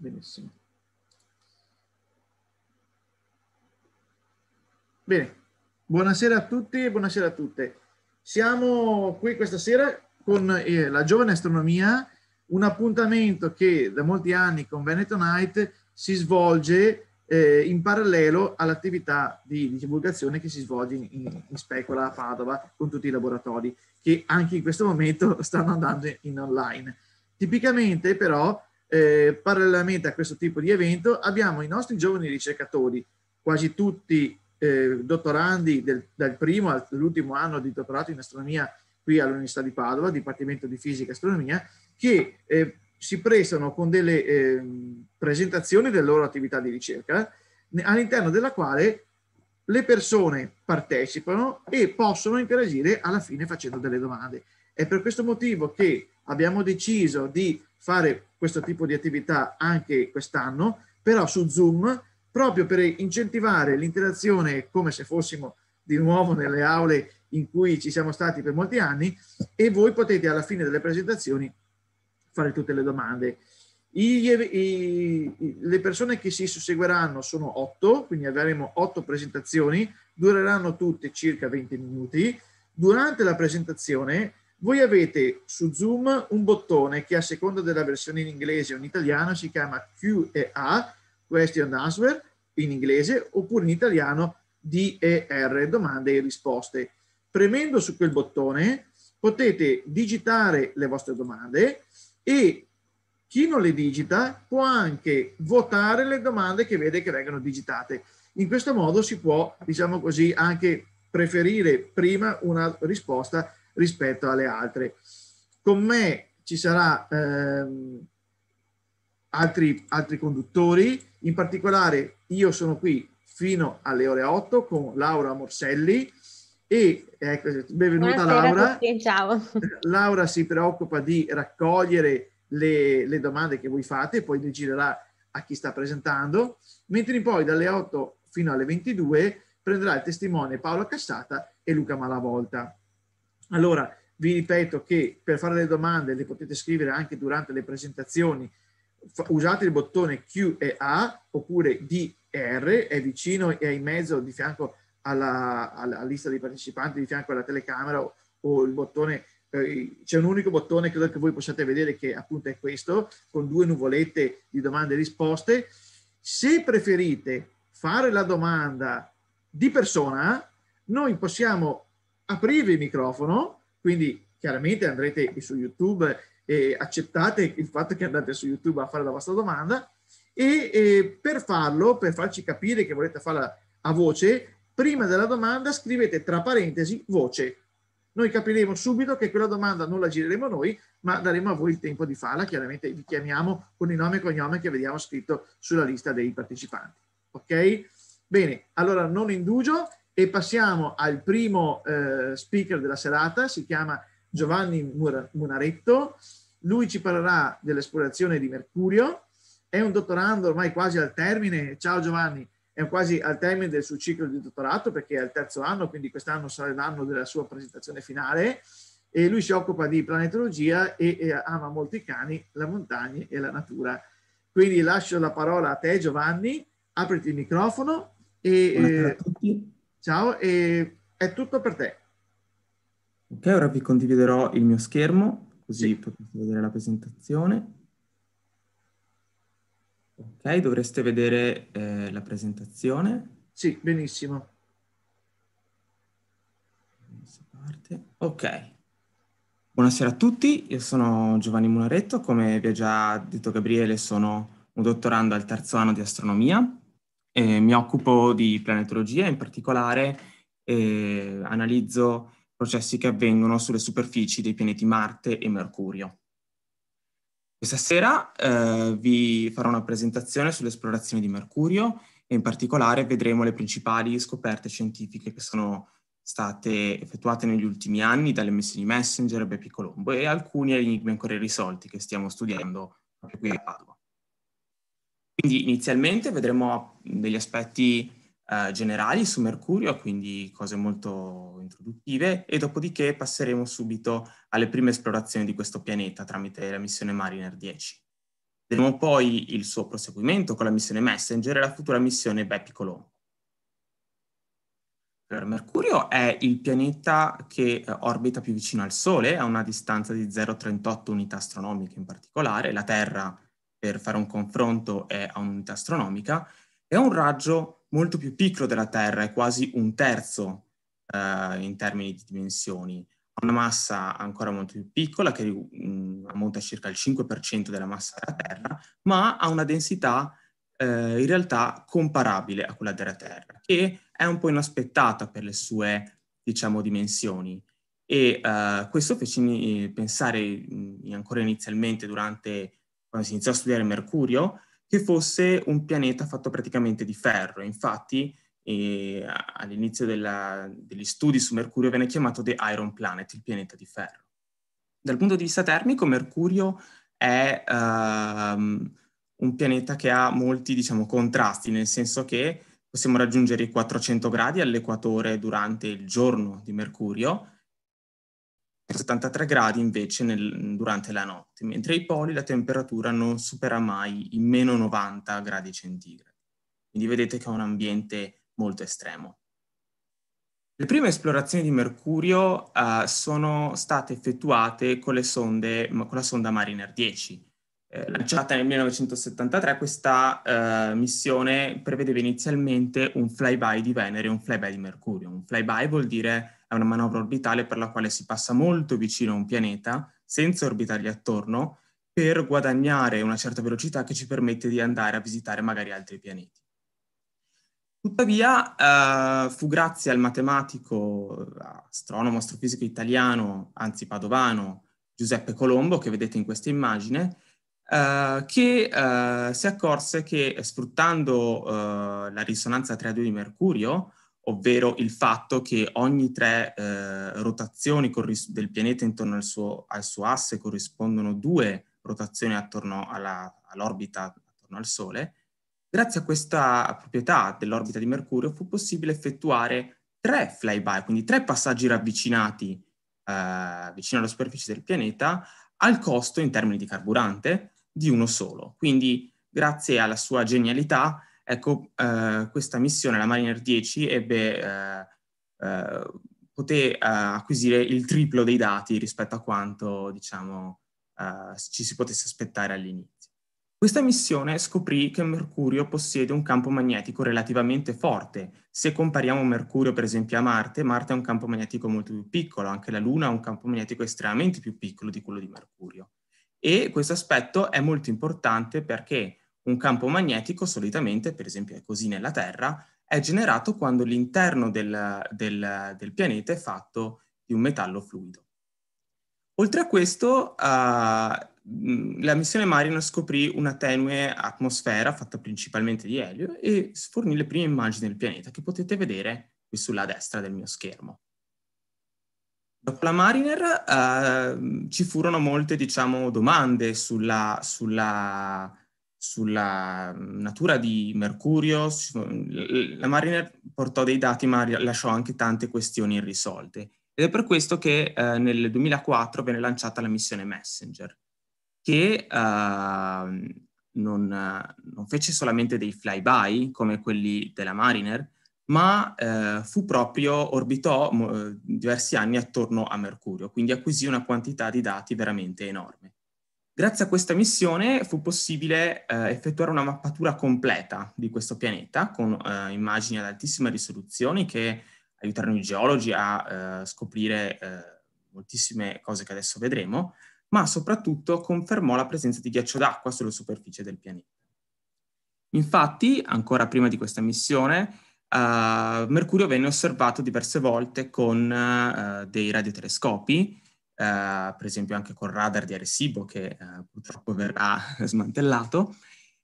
Benissimo. Bene, buonasera a tutti e buonasera a tutte. Siamo qui questa sera con eh, la giovane astronomia, un appuntamento che da molti anni con Veneto Night si svolge eh, in parallelo all'attività di, di, divulgazione che si svolge in, in, in, Specola a Padova con tutti i laboratori che anche in questo momento stanno andando in online. Tipicamente però eh, parallelamente a questo tipo di evento abbiamo i nostri giovani ricercatori, quasi tutti eh, dottorandi del, dal primo all'ultimo anno di dottorato in astronomia qui all'Università di Padova, Dipartimento di Fisica e Astronomia, che eh, si prestano con delle ehm, presentazioni delle loro attività di ricerca, all'interno della quale le persone partecipano e possono interagire alla fine facendo delle domande. È per questo motivo che abbiamo deciso di fare questo tipo di attività anche quest'anno, però su Zoom, proprio per incentivare l'interazione come se fossimo di nuovo nelle aule in cui ci siamo stati per molti anni e voi potete alla fine delle presentazioni fare tutte le domande. I, i, i, le persone che si susseguiranno sono otto, quindi avremo otto presentazioni, dureranno tutte circa 20 minuti. Durante la presentazione voi avete su Zoom un bottone che a seconda della versione in inglese o in italiano si chiama QA, Question Answer, in inglese, oppure in italiano DER, domande e risposte. Premendo su quel bottone potete digitare le vostre domande e chi non le digita può anche votare le domande che vede che vengono digitate. In questo modo si può, diciamo così, anche preferire prima una risposta rispetto alle altre. Con me ci sarà ehm, altri, altri conduttori, in particolare io sono qui fino alle ore 8 con Laura Morselli e ecco, benvenuta Buonasera Laura. Tutti, ciao. Laura si preoccupa di raccogliere le, le domande che voi fate e poi le girerà a chi sta presentando, mentre poi dalle 8 fino alle 22 prenderà il testimone Paolo Cassata e Luca Malavolta. Allora, vi ripeto che per fare le domande le potete scrivere anche durante le presentazioni, usate il bottone Q e A oppure D e R, è vicino e è in mezzo di fianco alla, alla, lista dei partecipanti, di fianco alla telecamera o, o il bottone, eh, c'è un unico bottone credo che voi possiate vedere che appunto è questo, con due nuvolette di domande e risposte. Se preferite fare la domanda di persona, noi possiamo aprire il microfono, quindi chiaramente andrete su YouTube e accettate il fatto che andate su YouTube a fare la vostra domanda e, e per farlo, per farci capire che volete farla a voce, prima della domanda scrivete tra parentesi voce. Noi capiremo subito che quella domanda non la gireremo noi, ma daremo a voi il tempo di farla. Chiaramente vi chiamiamo con il nome e cognome che vediamo scritto sulla lista dei partecipanti. Ok? Bene, allora non indugio e passiamo al primo eh, speaker della serata, si chiama Giovanni Munaretto. Lui ci parlerà dell'esplorazione di Mercurio. È un dottorando ormai quasi al termine. Ciao Giovanni, è quasi al termine del suo ciclo di dottorato perché è al terzo anno, quindi quest'anno sarà l'anno della sua presentazione finale. E lui si occupa di planetologia e, e ama molto i cani, la montagna e la natura. Quindi lascio la parola a te Giovanni, apriti il microfono e... Buonasera a tutti. Ciao e è tutto per te. Ok, ora vi condividerò il mio schermo, così sì. potete vedere la presentazione. Ok, dovreste vedere eh, la presentazione. Sì, benissimo. Ok. Buonasera a tutti, io sono Giovanni Munaretto, come vi ha già detto Gabriele sono un dottorando al terzo anno di astronomia eh, mi occupo di planetologia, in particolare eh, analizzo processi che avvengono sulle superfici dei pianeti Marte e Mercurio. Questa sera eh, vi farò una presentazione sull'esplorazione di Mercurio e in particolare vedremo le principali scoperte scientifiche che sono state effettuate negli ultimi anni dalle missioni Messenger e Bepi Colombo e alcuni enigmi ancora irrisolti che stiamo studiando proprio qui a Padova. Quindi inizialmente vedremo degli aspetti eh, generali su Mercurio, quindi cose molto introduttive, e dopodiché passeremo subito alle prime esplorazioni di questo pianeta tramite la missione Mariner 10. Vedremo poi il suo proseguimento con la missione Messenger e la futura missione Bepi Colombo. Allora, Mercurio è il pianeta che eh, orbita più vicino al Sole, a una distanza di 0,38 unità astronomiche in particolare. La Terra, per fare un confronto, è a un'unità astronomica è un raggio molto più piccolo della Terra, è quasi un terzo eh, in termini di dimensioni. Ha una massa ancora molto più piccola, che mh, mm, ammonta circa il 5% della massa della Terra, ma ha una densità eh, in realtà comparabile a quella della Terra, che è un po' inaspettata per le sue, diciamo, dimensioni. E eh, questo fece eh, pensare mh, mm, ancora inizialmente durante quando si iniziò a studiare Mercurio, che fosse un pianeta fatto praticamente di ferro. Infatti, eh, all'inizio della, degli studi su Mercurio venne chiamato The Iron Planet, il pianeta di ferro. Dal punto di vista termico, Mercurio è ehm, un pianeta che ha molti diciamo, contrasti, nel senso che possiamo raggiungere i 400 gradi all'equatore durante il giorno di Mercurio, 73 gradi invece nel, durante la notte, mentre ai poli la temperatura non supera mai i meno 90 gradi centigradi. Quindi vedete che è un ambiente molto estremo. Le prime esplorazioni di Mercurio uh, sono state effettuate con, sonde, con la sonda Mariner 10, eh, lanciata nel 1973, questa eh, missione prevedeva inizialmente un flyby di Venere e un flyby di Mercurio. Un flyby vuol dire è una manovra orbitale per la quale si passa molto vicino a un pianeta senza orbitargli attorno per guadagnare una certa velocità che ci permette di andare a visitare magari altri pianeti. Tuttavia, eh, fu grazie al matematico, astronomo, astrofisico italiano, anzi padovano, Giuseppe Colombo, che vedete in questa immagine, eh, che eh, si accorse che eh, sfruttando eh, la risonanza 3 a 2 di Mercurio, ovvero il fatto che ogni tre rotazioni del pianeta intorno al suo, al suo, asse corrispondono due rotazioni attorno all'orbita attorno al Sole, Grazie a questa proprietà dell'orbita di Mercurio fu possibile effettuare tre flyby, quindi tre passaggi ravvicinati eh, vicino alla superficie del pianeta, al costo in termini di carburante di uno solo. Quindi grazie alla sua genialità, ecco, eh, questa missione, la Mariner 10, ebbe, eh, eh, poté eh, acquisire il triplo dei dati rispetto a quanto, diciamo, ci si potesse aspettare all'inizio. Questa missione scoprì che Mercurio possiede un campo magnetico relativamente forte. Se compariamo Mercurio per esempio a Marte, Marte ha un campo magnetico molto più piccolo, anche la Luna ha un campo magnetico estremamente più piccolo di quello di Mercurio e questo aspetto è molto importante perché un campo magnetico solitamente, per esempio è così nella Terra, è generato quando l'interno del, del, del pianeta è fatto di un metallo fluido. Oltre a questo, uh, la missione Mariner scoprì una tenue atmosfera fatta principalmente di elio e fornì le prime immagini del pianeta che potete vedere qui sulla destra del mio schermo. Dopo la Mariner eh, ci furono molte diciamo, domande sulla, sulla, sulla, natura di Mercurio. La Mariner portò dei dati ma lasciò anche tante questioni irrisolte. Ed è per questo che eh, nel 2004 venne lanciata la missione Messenger, che eh, non, non fece solamente dei flyby come quelli della Mariner, ma eh, fu proprio, orbitò eh, diversi anni attorno a Mercurio, quindi acquisì una quantità di dati veramente enorme. Grazie a questa missione fu possibile eh, effettuare una mappatura completa di questo pianeta con eh, immagini ad altissima risoluzione che aiutarono i geologi a eh, scoprire eh, moltissime cose che adesso vedremo, ma soprattutto confermò la presenza di ghiaccio d'acqua sulla superficie del pianeta. Infatti, ancora prima di questa missione, uh, Mercurio venne osservato diverse volte con uh, dei radiotelescopi, uh, per esempio anche col radar di Arecibo che purtroppo verrà smantellato,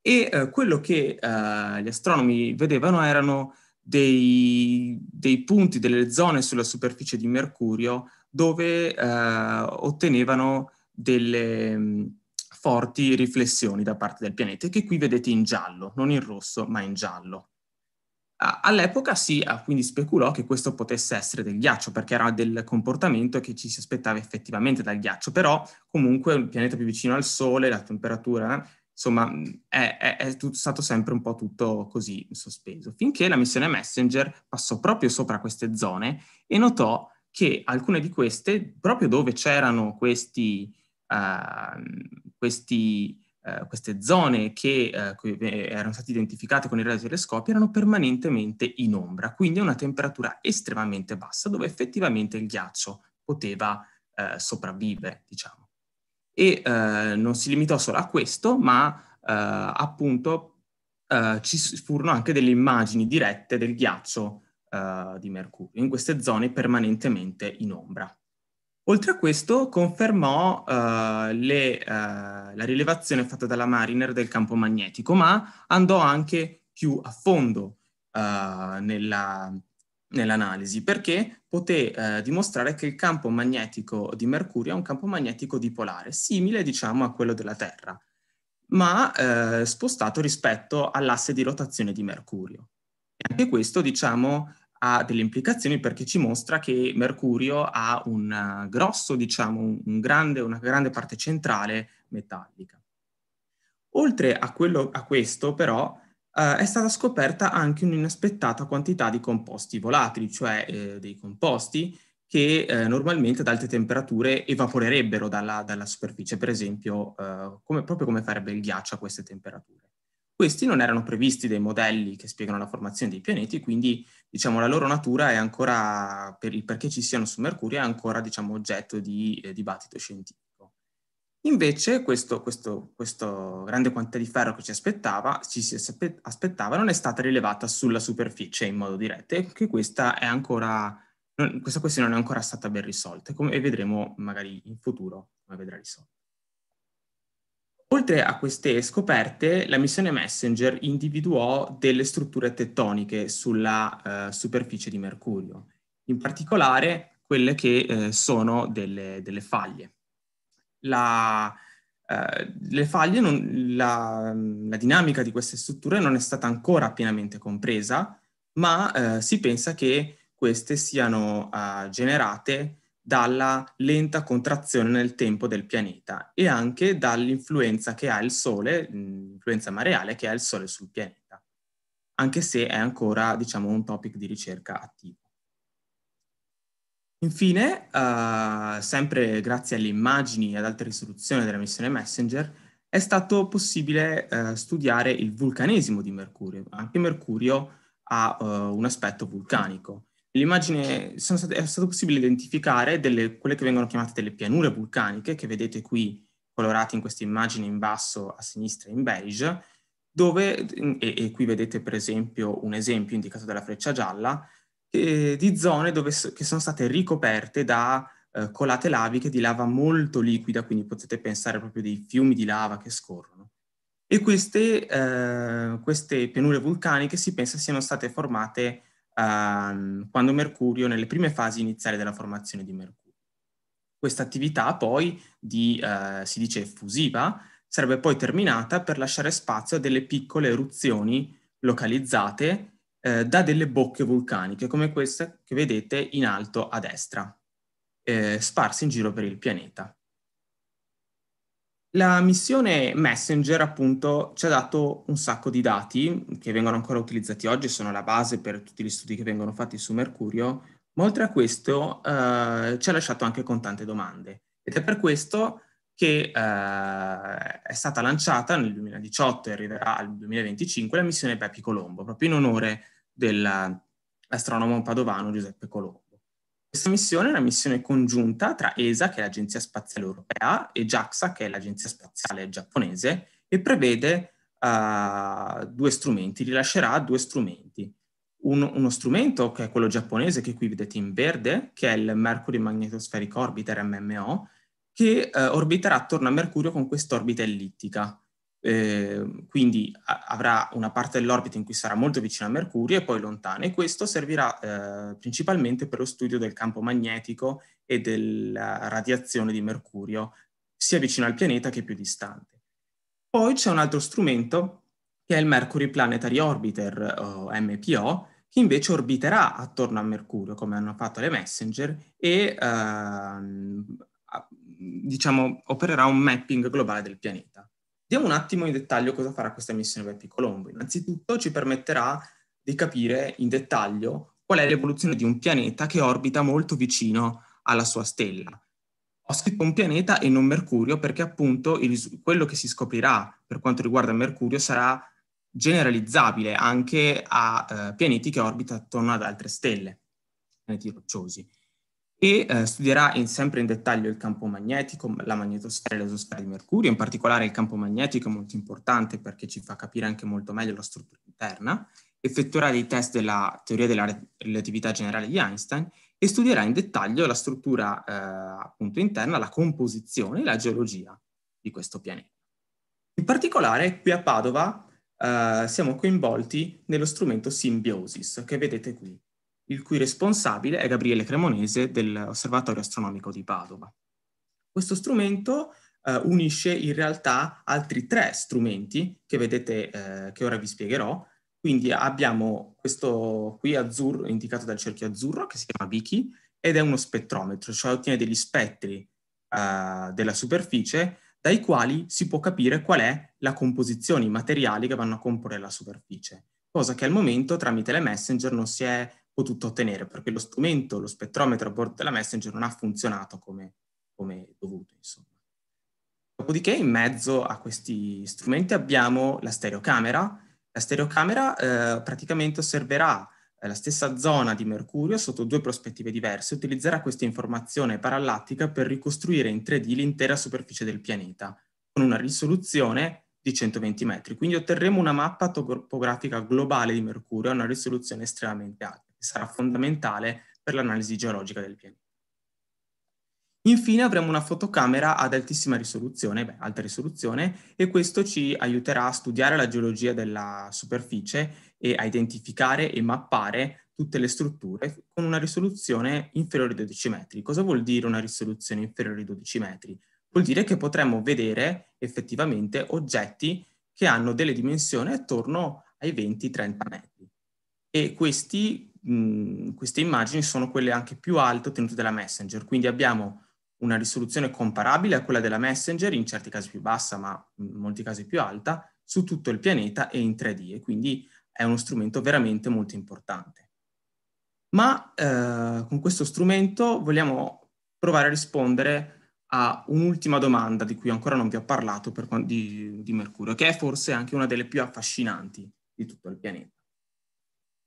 e quello che gli astronomi vedevano erano dei, dei, punti, delle zone sulla superficie di Mercurio dove ottenevano delle... Mh, mm, forti riflessioni da parte del pianeta, che qui vedete in giallo, non in rosso, ma in giallo. All'epoca si ah, quindi speculò che questo potesse essere del ghiaccio, perché era del comportamento che ci si aspettava effettivamente dal ghiaccio, però comunque è un pianeta più vicino al Sole, la temperatura, insomma, mm, è, è, è tutto, stato sempre un po' tutto così in sospeso, finché la missione Messenger passò proprio sopra queste zone e notò che alcune di queste, proprio dove c'erano questi, uh, questi eh, queste zone che eh, eh, erano state identificate con i radiotelescopi erano permanentemente in ombra, quindi a una temperatura estremamente bassa dove effettivamente il ghiaccio poteva eh, sopravvivere, diciamo. E eh, non si limitò solo a questo, ma appunto ci furono anche delle immagini dirette del ghiaccio di Mercurio in queste zone permanentemente in ombra. Oltre a questo confermò eh, le, eh, la rilevazione fatta dalla Mariner del campo magnetico, ma andò anche più a fondo eh, nella, nell'analisi perché poté eh, dimostrare che il campo magnetico di Mercurio è un campo magnetico dipolare, simile diciamo a quello della Terra, ma eh, spostato rispetto all'asse di rotazione di Mercurio. E anche questo diciamo ha delle implicazioni perché ci mostra che Mercurio ha un eh, grosso, diciamo, un grande, una grande parte centrale metallica. Oltre a, quello, a questo, però, eh, è stata scoperta anche un'inaspettata quantità di composti volatili, cioè eh, dei composti che eh, normalmente ad alte temperature evaporerebbero dalla, dalla superficie, per esempio, eh, come, proprio come farebbe il ghiaccio a queste temperature. Questi non erano previsti dai modelli che spiegano la formazione dei pianeti, quindi diciamo, la loro natura è ancora, per il perché ci siano su Mercurio, è ancora diciamo, oggetto di eh, dibattito scientifico. Invece questo, questo, questo, grande quantità di ferro che ci, aspettava, ci si aspettava non è stata rilevata sulla superficie in modo diretto e che questa, è ancora, non, questa questione non è ancora stata ben risolta come, e vedremo magari in futuro come vedrà risolta. Oltre a queste scoperte, la missione Messenger individuò delle strutture tettoniche sulla eh, superficie di Mercurio, in particolare quelle che eh, sono delle, delle faglie. La, eh, faglie non, la, la, dinamica di queste strutture non è stata ancora pienamente compresa, ma eh, si pensa che queste siano eh, generate dalla lenta contrazione nel tempo del pianeta e anche dall'influenza che ha il Sole, l'influenza mareale che ha il Sole sul pianeta, anche se è ancora diciamo, un topic di ricerca attivo. Infine, eh, sempre grazie alle immagini ad alta risoluzione della missione Messenger, è stato possibile eh, studiare il vulcanesimo di Mercurio. Anche Mercurio ha eh, un aspetto vulcanico L'immagine state, è stato possibile identificare delle, quelle che vengono chiamate delle pianure vulcaniche, che vedete qui colorate in questa immagine in basso a sinistra in beige, dove, e, e qui vedete per esempio un esempio indicato dalla freccia gialla, eh, di zone dove, che sono state ricoperte da eh, colate laviche di lava molto liquida, quindi potete pensare proprio dei fiumi di lava che scorrono. E queste, eh, queste pianure vulcaniche si pensa siano state formate Ehm, quando Mercurio, nelle prime fasi iniziali della formazione di Mercurio. Questa attività poi, di, eh, si dice effusiva, sarebbe poi terminata per lasciare spazio a delle piccole eruzioni localizzate eh, da delle bocche vulcaniche, come queste che vedete in alto a destra, eh, sparse in giro per il pianeta. La missione Messenger, appunto, ci ha dato un sacco di dati che vengono ancora utilizzati oggi, sono la base per tutti gli studi che vengono fatti su Mercurio, ma oltre a questo eh, ci ha lasciato anche con tante domande. Ed è per questo che eh, è stata lanciata nel 2018 e arriverà al 2025 la missione Pepi Colombo, proprio in onore dell'astronomo padovano Giuseppe Colombo. Questa missione è una missione congiunta tra ESA, che è l'Agenzia Spaziale Europea, e JAXA, che è l'Agenzia Spaziale Giapponese, e prevede uh, due strumenti, rilascerà due strumenti. Uno, uno strumento che è quello giapponese, che qui vedete in verde, che è il Mercury Magnetospheric Orbiter, MMO, che uh, orbiterà attorno a Mercurio con quest'orbita ellittica eh, quindi a- avrà una parte dell'orbita in cui sarà molto vicino a Mercurio e poi lontana e questo servirà eh, principalmente per lo studio del campo magnetico e della radiazione di Mercurio, sia vicino al pianeta che più distante. Poi c'è un altro strumento che è il Mercury Planetary Orbiter o MPO, che invece orbiterà attorno a Mercurio, come hanno fatto le Messenger, e ehm, diciamo, opererà un mapping globale del pianeta. Diamo un attimo in dettaglio cosa farà questa missione Beppe Colombo. Innanzitutto ci permetterà di capire in dettaglio qual è l'evoluzione di un pianeta che orbita molto vicino alla sua stella. Ho scritto un pianeta e non Mercurio perché appunto il, quello che si scoprirà per quanto riguarda Mercurio sarà generalizzabile anche a eh, pianeti che orbitano attorno ad altre stelle, pianeti rocciosi e eh, studierà in, sempre in dettaglio il campo magnetico, la magnetosfera e l'esosfera di Mercurio, in particolare il campo magnetico è molto importante perché ci fa capire anche molto meglio la struttura interna, effettuerà dei test della teoria della relatività generale di Einstein e studierà in dettaglio la struttura eh, appunto interna, la composizione e la geologia di questo pianeta. In particolare qui a Padova eh, siamo coinvolti nello strumento Symbiosis che vedete qui il cui responsabile è Gabriele Cremonese dell'Osservatorio Astronomico di Padova. Questo strumento eh, unisce in realtà altri tre strumenti che vedete, eh, che ora vi spiegherò. Quindi abbiamo questo qui azzurro, indicato dal cerchio azzurro, che si chiama Vicky, ed è uno spettrometro, cioè ottiene degli spettri eh, della superficie dai quali si può capire qual è la composizione, i materiali che vanno a comporre la superficie, cosa che al momento tramite le messenger non si è potuto ottenere, perché lo strumento, lo spettrometro a bordo della Messenger non ha funzionato come, come dovuto. Insomma. Dopodiché in mezzo a questi strumenti abbiamo la stereocamera. La stereocamera eh, praticamente osserverà eh, la stessa zona di Mercurio sotto due prospettive diverse, utilizzerà questa informazione parallattica per ricostruire in 3D l'intera superficie del pianeta, con una risoluzione di 120 metri. Quindi otterremo una mappa topografica globale di Mercurio a una risoluzione estremamente alta sarà fondamentale per l'analisi geologica del pianeta. Infine avremo una fotocamera ad altissima risoluzione, beh, alta risoluzione, e questo ci aiuterà a studiare la geologia della superficie e a identificare e mappare tutte le strutture con una risoluzione inferiore ai 12 metri. Cosa vuol dire una risoluzione inferiore ai 12 metri? Vuol dire che potremmo vedere effettivamente oggetti che hanno delle dimensioni attorno ai 20-30 metri. E questi queste immagini sono quelle anche più alte ottenute dalla Messenger, quindi abbiamo una risoluzione comparabile a quella della Messenger, in certi casi più bassa, ma in molti casi più alta, su tutto il pianeta e in 3D, e quindi è uno strumento veramente molto importante. Ma eh, con questo strumento vogliamo provare a rispondere a un'ultima domanda di cui ancora non vi ho parlato per, di, di Mercurio, che è forse anche una delle più affascinanti di tutto il pianeta.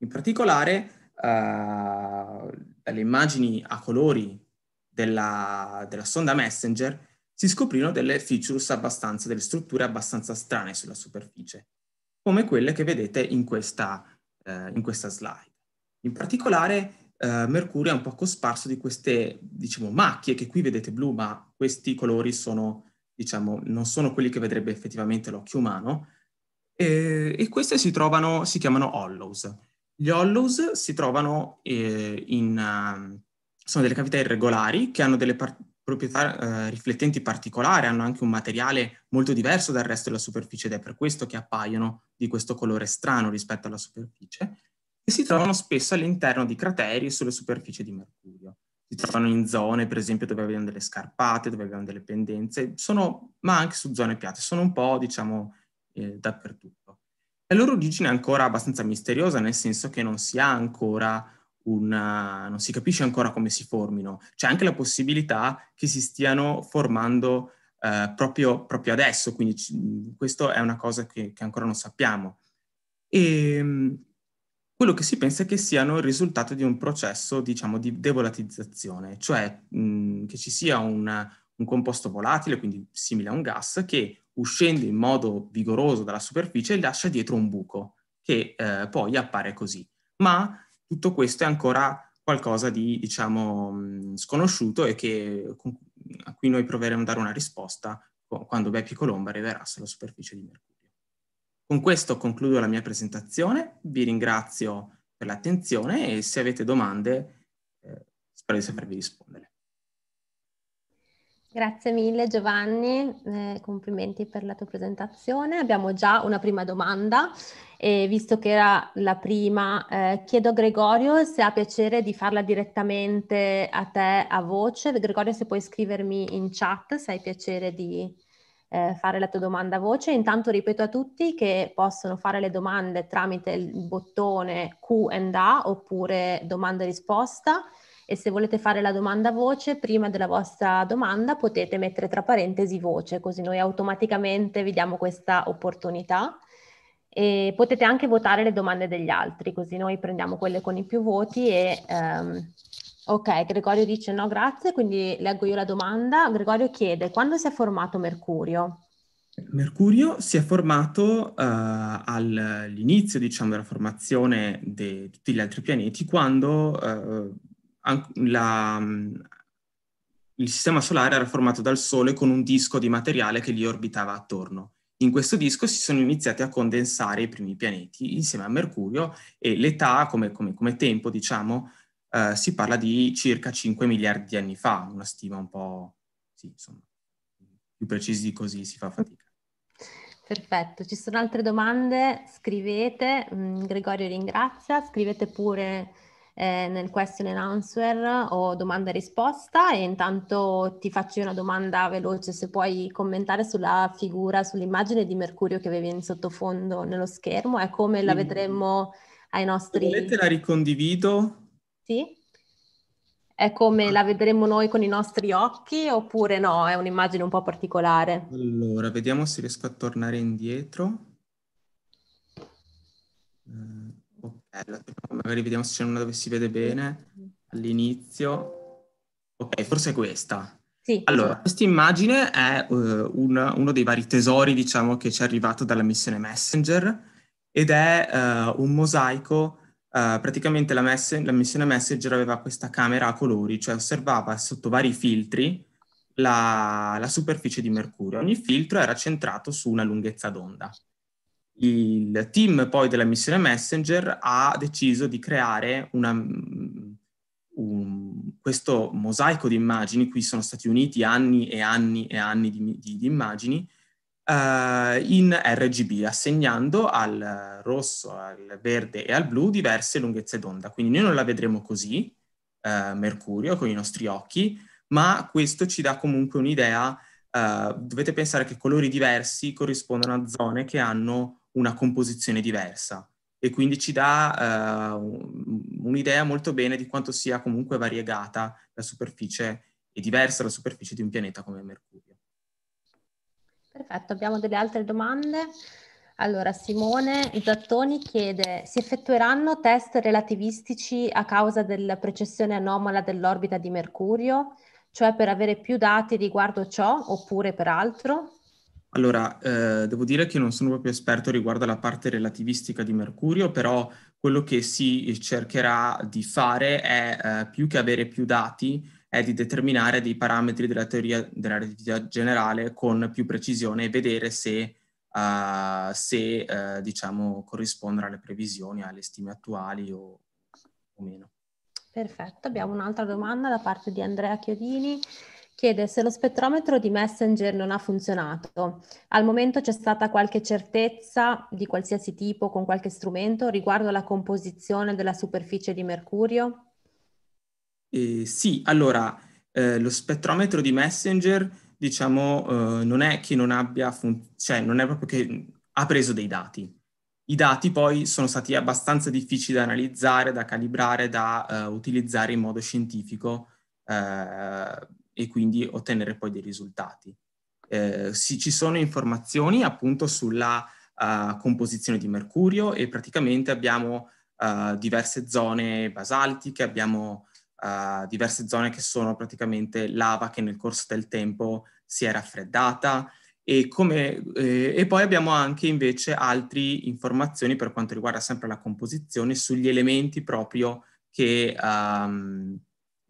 In particolare eh, dalle immagini a colori della, della sonda Messenger, si scoprirono delle features abbastanza, delle strutture abbastanza strane sulla superficie, come quelle che vedete in questa, eh, in questa slide. In particolare eh, Mercurio è un po' cosparso di queste, diciamo, macchie che qui vedete blu, ma questi colori sono, diciamo, non sono quelli che vedrebbe effettivamente l'occhio umano, e, e queste si trovano, si chiamano hollows. Gli hollows si trovano eh, in... Uh, sono delle cavità irregolari che hanno delle part- proprietà eh, riflettenti particolari, hanno anche un materiale molto diverso dal resto della superficie ed è per questo che appaiono di questo colore strano rispetto alla superficie, e si trovano spesso all'interno di crateri e sulle superfici di Mercurio. Si trovano in zone, per esempio, dove abbiamo delle scarpate, dove abbiamo delle pendenze, sono, ma anche su zone piatte, sono un po', diciamo, eh, dappertutto. La loro origine è ancora abbastanza misteriosa, nel senso che non si ha ancora una, eh, non si capisce ancora come si formino. C'è anche la possibilità che si stiano formando eh, proprio, proprio, adesso, quindi c- questa è una cosa che, che, ancora non sappiamo. E ehm, quello che si pensa è che siano il risultato di un processo, diciamo, di devolatizzazione, cioè mh, che ci sia una, un composto volatile, quindi simile a un gas, che uscendo in modo vigoroso dalla superficie lascia dietro un buco che eh, poi appare così. Ma tutto questo è ancora qualcosa di, diciamo, mm, sconosciuto e che, a cui noi proveremo a dare una risposta quando Beppi Colomba arriverà sulla superficie di Mercurio. Con questo concludo la mia presentazione, vi ringrazio per l'attenzione e se avete domande eh, spero di sapervi rispondere. Grazie mille Giovanni, eh, complimenti per la tua presentazione. Abbiamo già una prima domanda e visto che era la prima, eh, chiedo a Gregorio se ha piacere di farla direttamente a te a voce. Gregorio se puoi scrivermi in chat se hai piacere di eh, fare la tua domanda a voce. Intanto ripeto a tutti che possono fare le domande tramite il bottone Q&A oppure domanda e risposta e se volete fare la domanda voce, prima della vostra domanda potete mettere tra parentesi voce, così noi automaticamente vi diamo questa opportunità. E potete anche votare le domande degli altri, così noi prendiamo quelle con i più voti e... Um, ok, Gregorio dice no grazie, quindi leggo io la domanda. Gregorio chiede quando si è formato Mercurio? Mercurio si è formato uh, all'inizio, diciamo, della formazione di tutti gli altri pianeti, quando uh, la, mm, il sistema solare era formato dal Sole con un disco di materiale che gli orbitava attorno. In questo disco si sono iniziati a condensare i primi pianeti insieme a Mercurio e l'età, come, come, come tempo, diciamo, eh, si parla di circa 5 miliardi di anni fa, una stima un po', sì, insomma, più precisa di così si fa fatica. Perfetto, ci sono altre domande? Scrivete, mm, Gregorio ringrazia, scrivete pure eh, nel question and answer o domanda e risposta e intanto ti faccio una domanda veloce se puoi commentare sulla figura, sull'immagine di Mercurio che avevi in sottofondo nello schermo e come la vedremo ai nostri... Se volete la ricondivido? Sì? È come ah. la vedremo noi con i nostri occhi oppure no? È un'immagine un po' particolare. Allora, vediamo se riesco a tornare indietro. Eh bello. Magari vediamo se c'è una dove si vede bene all'inizio. Ok, forse è questa. Sì. Allora, esatto. questa immagine è uh, un, uno dei vari tesori, diciamo, che ci è arrivato dalla missione Messenger ed è uh, un mosaico. Uh, praticamente la, mess- la, missione Messenger aveva questa camera a colori, cioè osservava sotto vari filtri la, la superficie di Mercurio. Ogni filtro era centrato su una lunghezza d'onda. Il team poi della missione Messenger ha deciso di creare una, mm, un, questo mosaico di immagini, qui sono stati uniti anni e anni e anni di, di, di immagini, Uh, in RGB, assegnando al rosso, al verde e al blu diverse lunghezze d'onda. Quindi noi non la vedremo così, uh, Mercurio, con i nostri occhi, ma questo ci dà comunque un'idea. Uh, dovete pensare che colori diversi corrispondono a zone che hanno una composizione diversa e quindi ci dà eh, un'idea molto bene di quanto sia comunque variegata la superficie e diversa la superficie di un pianeta come Mercurio. Perfetto, abbiamo delle altre domande. Allora, Simone Zattoni chiede, si effettueranno test relativistici a causa della precessione anomala dell'orbita di Mercurio, cioè per avere più dati riguardo ciò oppure per altro? Allora, eh, devo dire che non sono proprio esperto riguardo alla parte relativistica di Mercurio, però quello che si eh, cercherà di fare è, eh, più che avere più dati, è di determinare dei parametri della teoria della relatività generale con più precisione e vedere se, uh, se uh, diciamo, corrispondono alle previsioni, alle stime attuali o, o meno. Perfetto, abbiamo un'altra domanda da parte di Andrea Chiodini chiede se lo spettrometro di Messenger non ha funzionato. Al momento c'è stata qualche certezza di qualsiasi tipo con qualche strumento riguardo alla composizione della superficie di mercurio? Eh, sì, allora eh, lo spettrometro di Messenger, diciamo, eh, non è che non abbia, funzionato, cioè non è proprio che ha preso dei dati. I dati poi sono stati abbastanza difficili da analizzare, da calibrare, da eh, utilizzare in modo scientifico eh, e quindi ottenere poi dei risultati. Eh, si, ci sono informazioni appunto sulla uh, composizione di mercurio e praticamente abbiamo uh, diverse zone basaltiche, abbiamo uh, diverse zone che sono praticamente lava che nel corso del tempo si è raffreddata e, come, eh, e poi abbiamo anche invece altre informazioni per quanto riguarda sempre la composizione sugli elementi proprio che, um,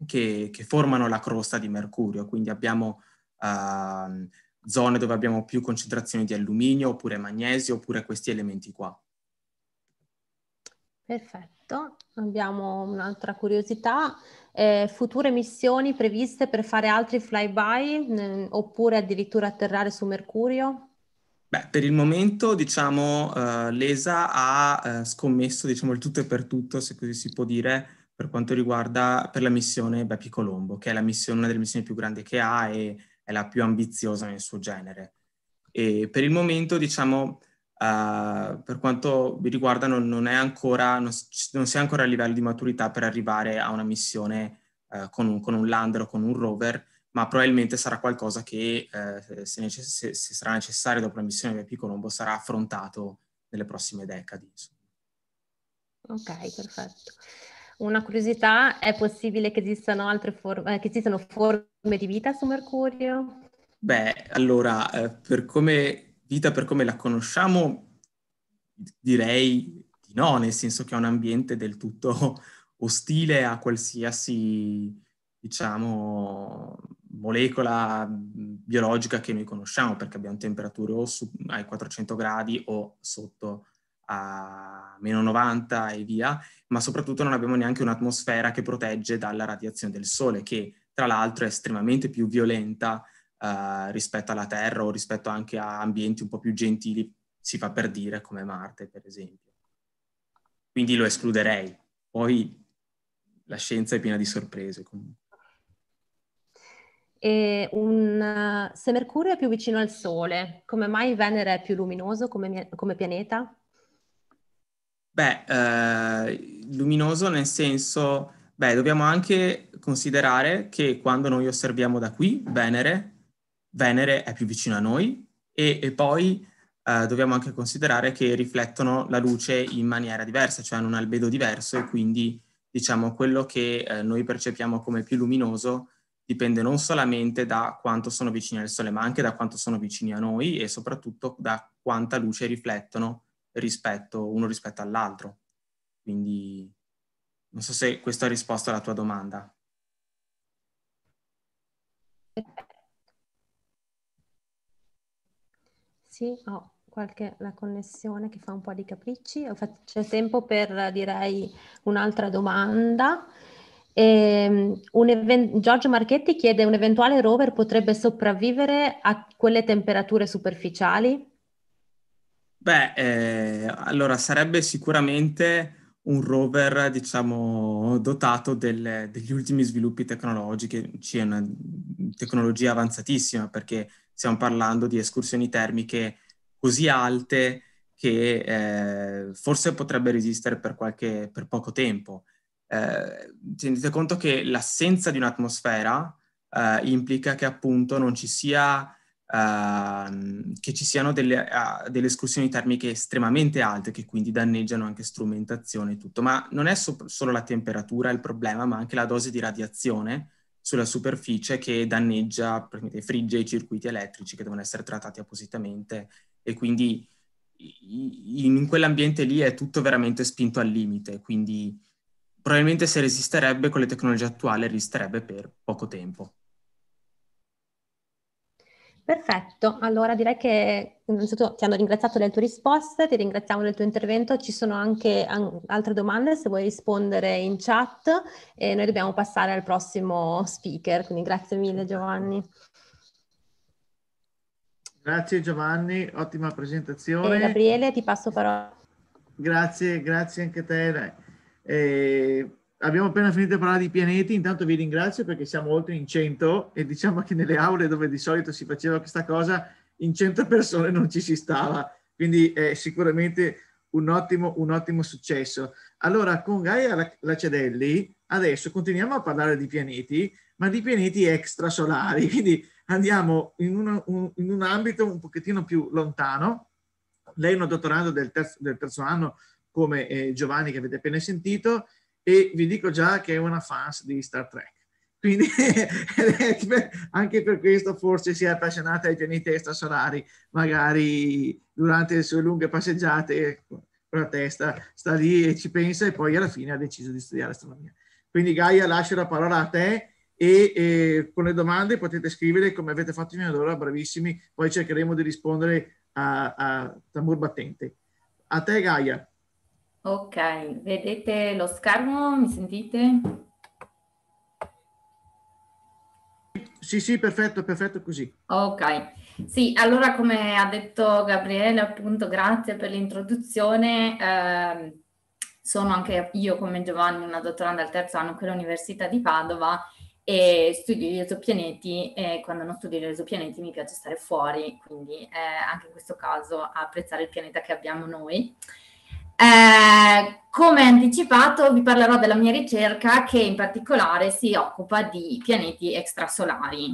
che, che formano la crosta di mercurio, quindi abbiamo uh, zone dove abbiamo più concentrazioni di alluminio oppure magnesio oppure questi elementi qua. Perfetto, abbiamo un'altra curiosità, eh, future missioni previste per fare altri flyby eh, oppure addirittura atterrare su Mercurio? Beh, per il momento diciamo eh, l'ESA ha eh, scommesso diciamo il tutto e per tutto, se così si può dire, per quanto riguarda per la missione Bepi Colombo, che è missione, una delle missioni più grandi che ha e è la più ambiziosa nel suo genere. E per il momento, diciamo, uh, per quanto mi riguarda, non, non, è ancora, non, non, si è ancora a livello di maturità per arrivare a una missione uh, con, un, con, un, lander o con un rover, ma probabilmente sarà qualcosa che, uh, se, necess- se, se, sarà necessario dopo la missione Bepi Colombo, sarà affrontato nelle prossime decadi. Insomma. Ok, perfetto. Una curiosità, è possibile che esistano altre forme, eh, che esistano forme di vita su Mercurio? Beh, allora, eh, per come vita, per come la conosciamo, direi di no, nel senso che è un ambiente del tutto ostile a qualsiasi, diciamo, molecola mm, biologica che noi conosciamo, perché abbiamo temperature o su, ai 400 gradi o sotto a meno 90 e via, ma soprattutto non abbiamo neanche un'atmosfera che protegge dalla radiazione del Sole, che tra l'altro è estremamente più violenta eh, rispetto alla Terra o rispetto anche a ambienti un po' più gentili, si fa per dire, come Marte, per esempio. Quindi lo escluderei. Poi la scienza è piena di sorprese comunque. Un, se Mercurio è più vicino al Sole, come mai Venere è più luminoso come, come pianeta? Beh, eh, luminoso nel senso, beh, dobbiamo anche considerare che quando noi osserviamo da qui Venere, Venere è più vicino a noi e, e poi eh, dobbiamo anche considerare che riflettono la luce in maniera diversa, cioè hanno un albedo diverso e quindi diciamo quello che eh, noi percepiamo come più luminoso dipende non solamente da quanto sono vicini al Sole, ma anche da quanto sono vicini a noi e soprattutto da quanta luce riflettono rispetto, uno rispetto all'altro. Quindi non so se questo ha risposto alla tua domanda. Sì, ho qualche la connessione che fa un po' di capricci. C'è tempo per direi un'altra domanda. E, ehm, un Giorgio Marchetti chiede un eventuale rover potrebbe sopravvivere a quelle temperature superficiali? Beh, eh, allora sarebbe sicuramente un rover, diciamo, dotato del- degli ultimi sviluppi tecnologici, c'è una tecnologia avanzatissima perché stiamo parlando di escursioni termiche così alte che eh, forse potrebbe resistere per, qualche, per poco tempo. Eh, tenete conto che l'assenza di un'atmosfera eh, implica che appunto non ci sia uh, che ci siano delle, uh, delle, escursioni termiche estremamente alte che quindi danneggiano anche strumentazione e tutto. Ma non è so- solo la temperatura il problema, ma anche la dose di radiazione sulla superficie che danneggia, frigge i circuiti elettrici che devono essere trattati appositamente e quindi in quell'ambiente lì è tutto veramente spinto al limite, quindi probabilmente se resisterebbe con le tecnologie attuali resisterebbe per poco tempo. Perfetto, allora direi che innanzitutto ti hanno ringraziato delle tue risposte, ti ringraziamo del tuo intervento, ci sono anche an- altre domande se vuoi rispondere in chat e noi dobbiamo passare al prossimo speaker, quindi grazie mille Giovanni. Grazie Giovanni, ottima presentazione. E Gabriele ti passo parola. Grazie, grazie anche a te. Eh, abbiamo appena finito di parlare di pianeti, intanto vi ringrazio perché siamo oltre in 100 e diciamo che nelle aule dove di solito si faceva questa cosa in 100 persone non ci si stava, quindi è sicuramente un ottimo, un ottimo successo. Allora con Gaia Lacedelli adesso continuiamo a parlare di pianeti, ma di pianeti extrasolari, quindi andiamo in, una, un, in un ambito un pochettino più lontano. Lei è una dottorando del terzo, del terzo anno come eh, Giovanni che avete appena sentito e vi dico già che è una fans di Star Trek. Quindi anche per questo forse si è appassionata ai pianeti extrasolari, magari durante le sue lunghe passeggiate ecco, con la testa sta lì e ci pensa e poi alla fine ha deciso di studiare astronomia. Quindi Gaia lascio la parola a te e, e con le domande potete scrivere come avete fatto fino ad ora, bravissimi, poi cercheremo di rispondere a, a tambur battente. A te Gaia. Ok, vedete lo schermo? Mi sentite? Sì, sì, perfetto, perfetto così. Ok, sì, allora come ha detto Gabriele, appunto grazie per l'introduzione. Eh, sono anche io come Giovanni una dottoranda al terzo anno qui all'Università di Padova e studio gli esopianeti e quando non studio gli esopianeti mi piace stare fuori, quindi eh, anche in questo caso apprezzare il pianeta che abbiamo noi. Eh, come anticipato vi parlerò della mia ricerca che in particolare si occupa di pianeti extrasolari.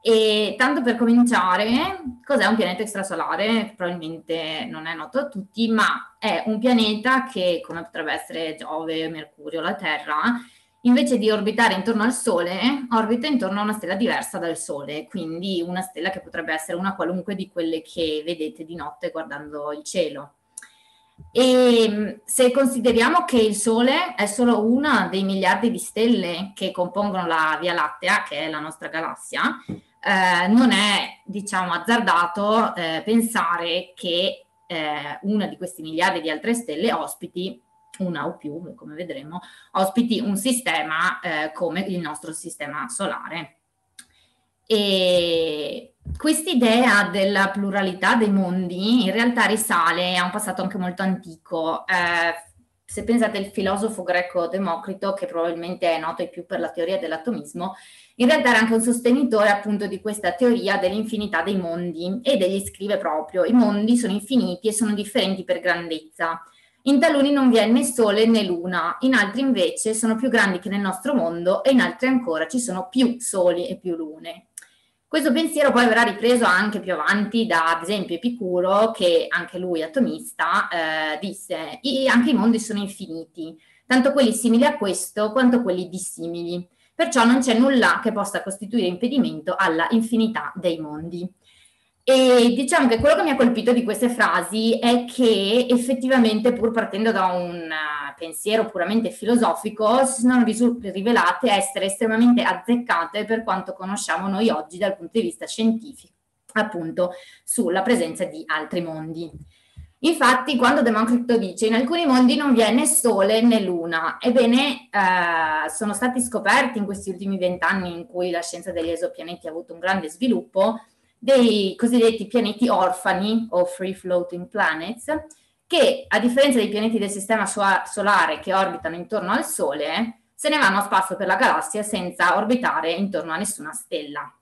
E tanto per cominciare, cos'è un pianeta extrasolare? Probabilmente non è noto a tutti, ma è un pianeta che, come potrebbe essere Giove, Mercurio, la Terra, invece di orbitare intorno al Sole, orbita intorno a una stella diversa dal Sole, quindi una stella che potrebbe essere una qualunque di quelle che vedete di notte guardando il cielo. E mm, se consideriamo che il Sole è solo una dei miliardi di stelle che compongono la Via Lattea, che è la nostra galassia, eh, non è diciamo azzardato eh, pensare che eh, una di questi miliardi di altre stelle ospiti una o più, come vedremo, ospiti un sistema eh, come il nostro sistema solare. E Quest'idea della pluralità dei mondi in realtà risale a un passato anche molto antico. Eh, se pensate al filosofo greco Democrito, che probabilmente è noto più per la teoria dell'atomismo, in realtà era anche un sostenitore appunto di questa teoria dell'infinità dei mondi ed egli scrive proprio, i mondi sono infiniti e sono differenti per grandezza. In taluni non vi è né sole né luna, in altri invece sono più grandi che nel nostro mondo e in altri ancora ci sono più soli e più lune. Questo pensiero poi verrà ripreso anche più avanti da, ad esempio, Epicuro, che anche lui atomista, eh, disse anche i mondi sono infiniti, tanto quelli simili a questo quanto quelli dissimili. Perciò non c'è nulla che possa costituire impedimento alla infinità dei mondi. E diciamo che quello che mi ha colpito di queste frasi è che effettivamente, pur partendo da un eh, pensiero puramente filosofico, si sono rivelate essere estremamente azzeccate per quanto conosciamo noi oggi dal punto di vista scientifico, appunto sulla presenza di altri mondi. Infatti, quando Democrito dice in alcuni mondi non vi è né sole né luna, ebbene, eh, sono stati scoperti in questi ultimi vent'anni in cui la scienza degli esopianeti ha avuto un grande sviluppo dei cosiddetti pianeti orfani o free floating planets, che a differenza dei pianeti del sistema solare che orbitano intorno al Sole, se ne vanno a spasso per la galassia senza orbitare intorno a nessuna stella.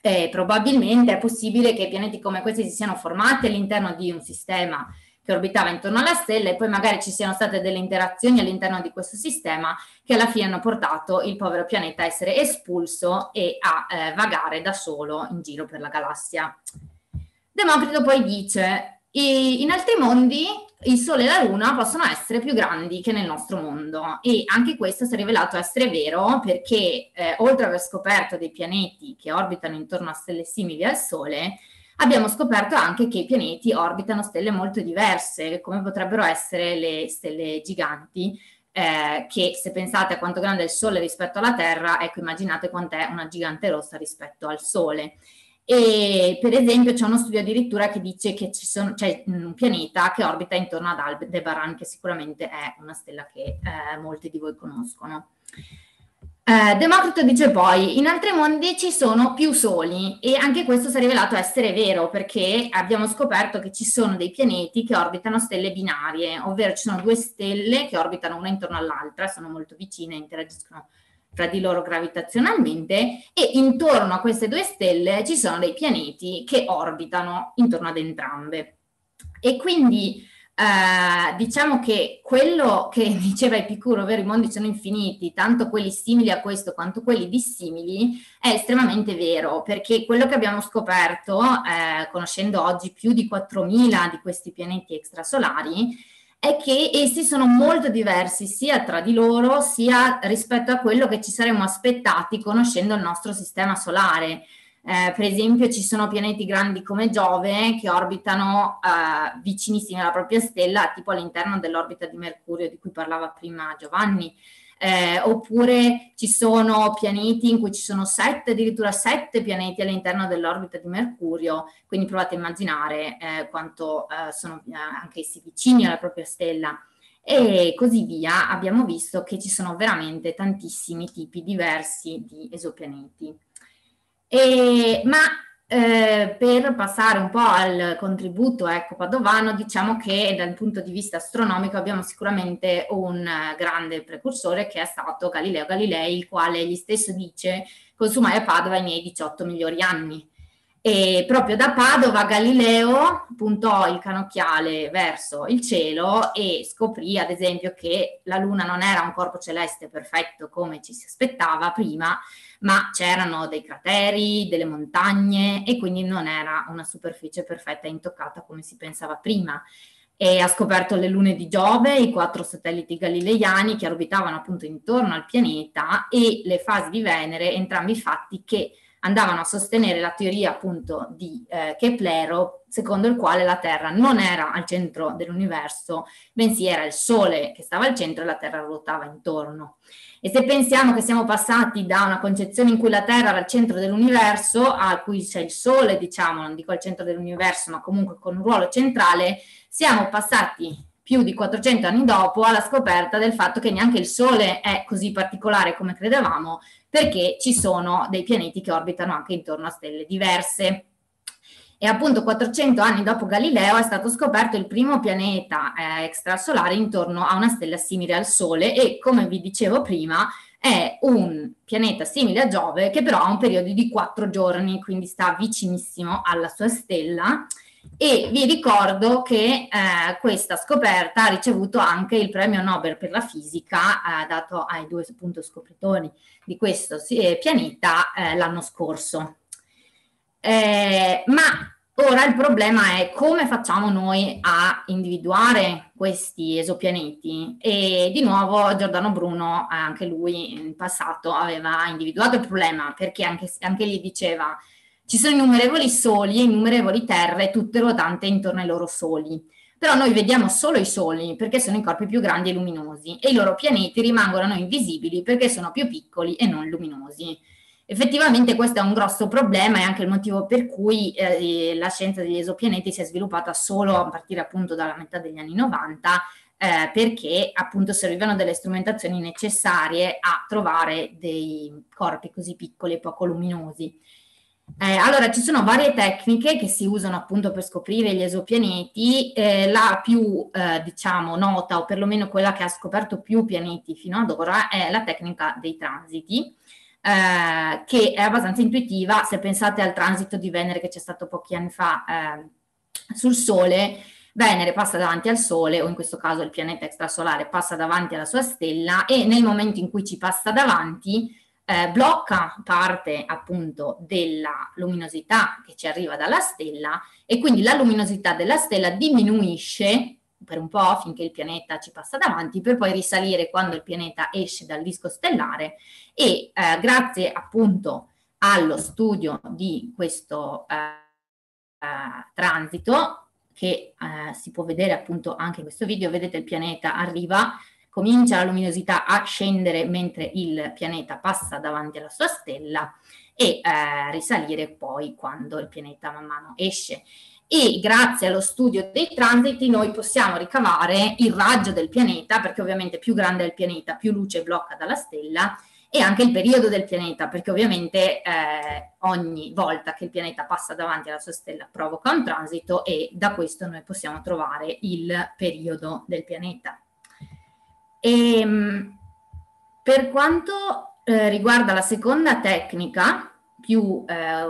Eh, probabilmente è possibile che pianeti come questi si siano formati all'interno di un sistema che orbitava intorno alla stella e poi magari ci siano state delle interazioni all'interno di questo sistema che alla fine hanno portato il povero pianeta a essere espulso e a eh, vagare da solo in giro per la galassia. Democrito poi dice, in altri mondi il Sole e la Luna possono essere più grandi che nel nostro mondo e anche questo si è rivelato essere vero perché eh, oltre ad aver scoperto dei pianeti che orbitano intorno a stelle simili al Sole, abbiamo scoperto anche che i pianeti orbitano stelle molto diverse, come potrebbero essere le stelle giganti, eh, che se pensate a quanto grande è il Sole rispetto alla Terra, ecco immaginate quant'è una gigante rossa rispetto al Sole. E per esempio c'è uno studio addirittura che dice che sono, c'è un pianeta che orbita intorno ad Aldebaran, che sicuramente è una stella che eh, molti di voi conoscono. Eh, Democrito dice poi, in altri mondi ci sono più soli e anche questo si è rivelato essere vero perché abbiamo scoperto che ci sono dei pianeti che orbitano stelle binarie, ovvero ci sono due stelle che orbitano una intorno all'altra, sono molto vicine, interagiscono fra di loro gravitazionalmente e intorno a queste due stelle ci sono dei pianeti che orbitano intorno ad entrambe. E quindi Uh, diciamo che quello che diceva Epicuro, ovvero i mondi sono infiniti, tanto quelli simili a questo quanto quelli dissimili, è estremamente vero, perché quello che abbiamo scoperto, eh, conoscendo oggi più di 4.000 di questi pianeti extrasolari, è che essi sono molto diversi sia tra di loro sia rispetto a quello che ci saremmo aspettati conoscendo il nostro sistema solare. Eh, per esempio ci sono pianeti grandi come Giove che orbitano eh, vicinissimi alla propria stella, tipo all'interno dell'orbita di Mercurio di cui parlava prima Giovanni. Eh, oppure ci sono pianeti in cui ci sono sette, addirittura sette pianeti all'interno dell'orbita di Mercurio, quindi provate a immaginare eh, quanto eh, sono eh, anche essi vicini alla propria stella. E così via abbiamo visto che ci sono veramente tantissimi tipi diversi di esopianeti. E, ma eh, per passare un po' al contributo ecco, padovano, diciamo che dal punto di vista astronomico abbiamo sicuramente un grande precursore che è stato Galileo Galilei, il quale egli stesso dice consumai a Padova i miei 18 migliori anni. E proprio da Padova Galileo puntò il canocchiale verso il cielo e scoprì, ad esempio, che la Luna non era un corpo celeste perfetto come ci si aspettava prima, ma c'erano dei crateri, delle montagne e quindi non era una superficie perfetta e intoccata come si pensava prima. E ha scoperto le lune di Giove, i quattro satelliti galileiani che orbitavano appunto intorno al pianeta e le fasi di Venere, entrambi fatti che andavano a sostenere la teoria appunto di eh, Keplero, secondo il quale la Terra non era al centro dell'universo, bensì era il Sole che stava al centro e la Terra ruotava intorno. E se pensiamo che siamo passati da una concezione in cui la Terra era al centro dell'universo, a cui c'è il Sole, diciamo, non dico al centro dell'universo, ma comunque con un ruolo centrale, siamo passati più di 400 anni dopo alla scoperta del fatto che neanche il Sole è così particolare come credevamo, perché ci sono dei pianeti che orbitano anche intorno a stelle diverse. E appunto 400 anni dopo Galileo è stato scoperto il primo pianeta eh, extrasolare intorno a una stella simile al Sole e, come vi dicevo prima, è un pianeta simile a Giove che però ha un periodo di 4 giorni, quindi sta vicinissimo alla sua stella. E vi ricordo che eh, questa scoperta ha ricevuto anche il premio Nobel per la fisica eh, dato ai due appunto, scopritori di questo eh, pianeta eh, l'anno scorso. Eh, ma ora il problema è come facciamo noi a individuare questi esopianeti e di nuovo Giordano Bruno, eh, anche lui in passato aveva individuato il problema perché anche, anche gli diceva ci sono innumerevoli soli e innumerevoli terre tutte ruotanti intorno ai loro soli però noi vediamo solo i soli perché sono i corpi più grandi e luminosi e i loro pianeti rimangono invisibili perché sono più piccoli e non luminosi. Effettivamente questo è un grosso problema e anche il motivo per cui eh, la scienza degli esopianeti si è sviluppata solo a partire appunto dalla metà degli anni 90 eh, perché appunto servivano delle strumentazioni necessarie a trovare dei corpi così piccoli e poco luminosi. Eh, allora, ci sono varie tecniche che si usano appunto per scoprire gli esopianeti, eh, la più eh, diciamo nota o perlomeno quella che ha scoperto più pianeti fino ad ora è la tecnica dei transiti eh, che è abbastanza intuitiva se pensate al transito di Venere che c'è stato pochi anni fa eh, sul Sole. Venere passa davanti al Sole, o in questo caso il pianeta extrasolare passa davanti alla sua stella e nel momento in cui ci passa davanti eh, blocca parte appunto della luminosità che ci arriva dalla stella e quindi la luminosità della stella diminuisce per un po' finché il pianeta ci passa davanti, per poi risalire quando il pianeta esce dal disco stellare e eh, grazie appunto allo studio di questo eh, eh transito, che eh, si può vedere appunto anche in questo video, vedete il pianeta arriva comincia la luminosità a scendere mentre il pianeta passa davanti alla sua stella e eh, risalire poi quando il pianeta man mano esce e grazie allo studio dei transiti noi possiamo ricavare il raggio del pianeta, perché ovviamente più grande è il pianeta, più luce blocca dalla stella, e anche il periodo del pianeta, perché ovviamente eh, ogni volta che il pianeta passa davanti alla sua stella provoca un transito e da questo noi possiamo trovare il periodo del pianeta. E, ehm, per quanto eh, riguarda la seconda tecnica, più eh,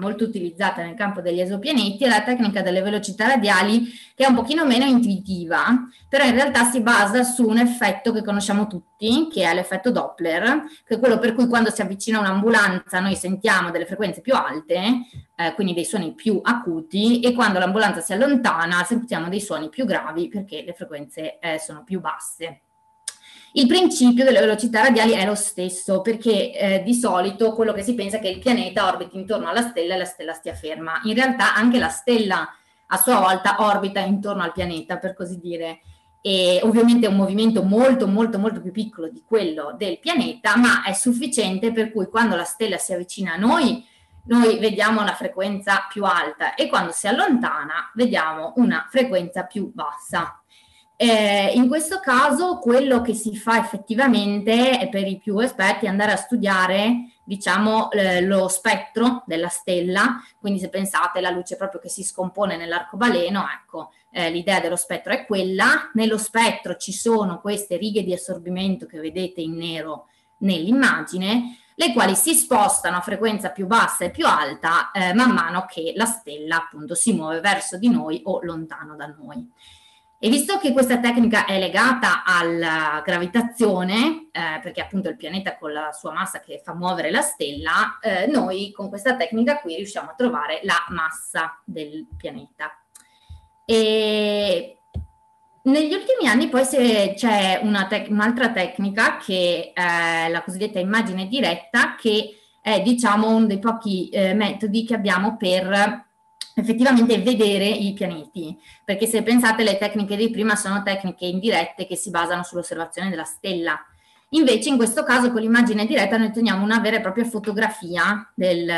molto utilizzata nel campo degli esopianeti è la tecnica delle velocità radiali che è un pochino meno intuitiva, però in realtà si basa su un effetto che conosciamo tutti, che è l'effetto Doppler, che è quello per cui quando si avvicina un'ambulanza noi sentiamo delle frequenze più alte, eh, quindi dei suoni più acuti, e quando l'ambulanza si allontana sentiamo dei suoni più gravi perché le frequenze eh, sono più basse. Il principio delle velocità radiali è lo stesso, perché eh, di solito quello che si pensa è che il pianeta orbiti intorno alla stella e la stella stia ferma. In realtà anche la stella a sua volta orbita intorno al pianeta, per così dire. E ovviamente è un movimento molto molto molto più piccolo di quello del pianeta, ma è sufficiente per cui quando la stella si avvicina a noi, noi vediamo una frequenza più alta e quando si allontana vediamo una frequenza più bassa. Eh, in questo caso quello che si fa effettivamente è per i più esperti andare a studiare diciamo eh, lo spettro della stella, quindi se pensate alla luce proprio che si scompone nell'arcobaleno, ecco, eh, l'idea dello spettro è quella, nello spettro ci sono queste righe di assorbimento che vedete in nero nell'immagine, le quali si spostano a frequenza più bassa e più alta eh, man mano che la stella appunto si muove verso di noi o lontano da noi. E visto che questa tecnica è legata alla gravitazione, eh, perché appunto il pianeta con la sua massa che fa muovere la stella, eh, noi con questa tecnica qui riusciamo a trovare la massa del pianeta. E negli ultimi anni poi c'è tec- un'altra tecnica che è eh, la cosiddetta immagine diretta, che è diciamo uno dei pochi eh, metodi che abbiamo per effettivamente vedere i pianeti, perché se pensate le tecniche di prima sono tecniche indirette che si basano sull'osservazione della stella. Invece in questo caso con l'immagine diretta noi otteniamo una vera e propria fotografia del,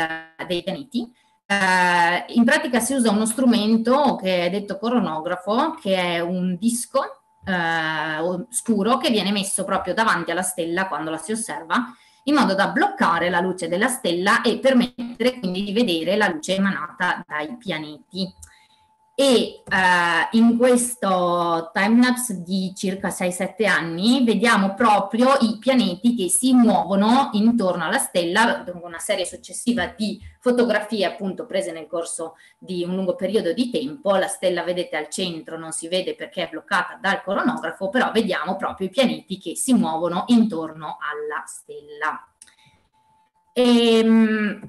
dei pianeti. Eh, in pratica si usa uno strumento che è detto coronografo, che è un disco eh, scuro che viene messo proprio davanti alla stella quando la si osserva in modo da bloccare la luce della stella e permettere quindi di vedere la luce emanata dai pianeti e eh, in questo timelapse di circa 6-7 anni vediamo proprio i pianeti che si muovono intorno alla stella con una serie successiva di fotografie appunto prese nel corso di un lungo periodo di tempo. La stella vedete al centro, non si vede perché è bloccata dal coronografo, però vediamo proprio i pianeti che si muovono intorno alla stella. E, ehm,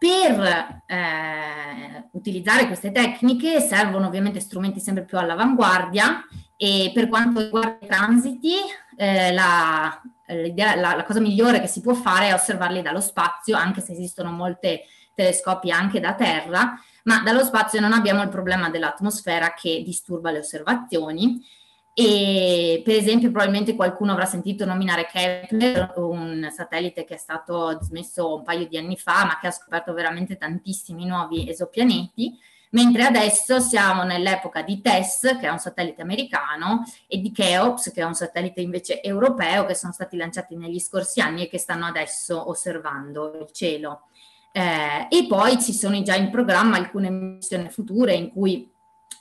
per eh, utilizzare queste tecniche servono ovviamente strumenti sempre più all'avanguardia e per quanto riguarda i transiti, eh, la, la, la, cosa migliore che si può fare è osservarli dallo spazio, anche se esistono molti telescopi anche da terra, ma dallo spazio non abbiamo il problema dell'atmosfera che disturba le osservazioni e per esempio, probabilmente qualcuno avrà sentito nominare Kepler, un satellite che è stato smesso un paio di anni fa, ma che ha scoperto veramente tantissimi nuovi esopianeti. Mentre adesso siamo nell'epoca di TESS, che è un satellite americano, e di Cheops, che è un satellite invece europeo, che sono stati lanciati negli scorsi anni e che stanno adesso osservando il cielo. Eh, e poi ci sono già in programma alcune missioni future in cui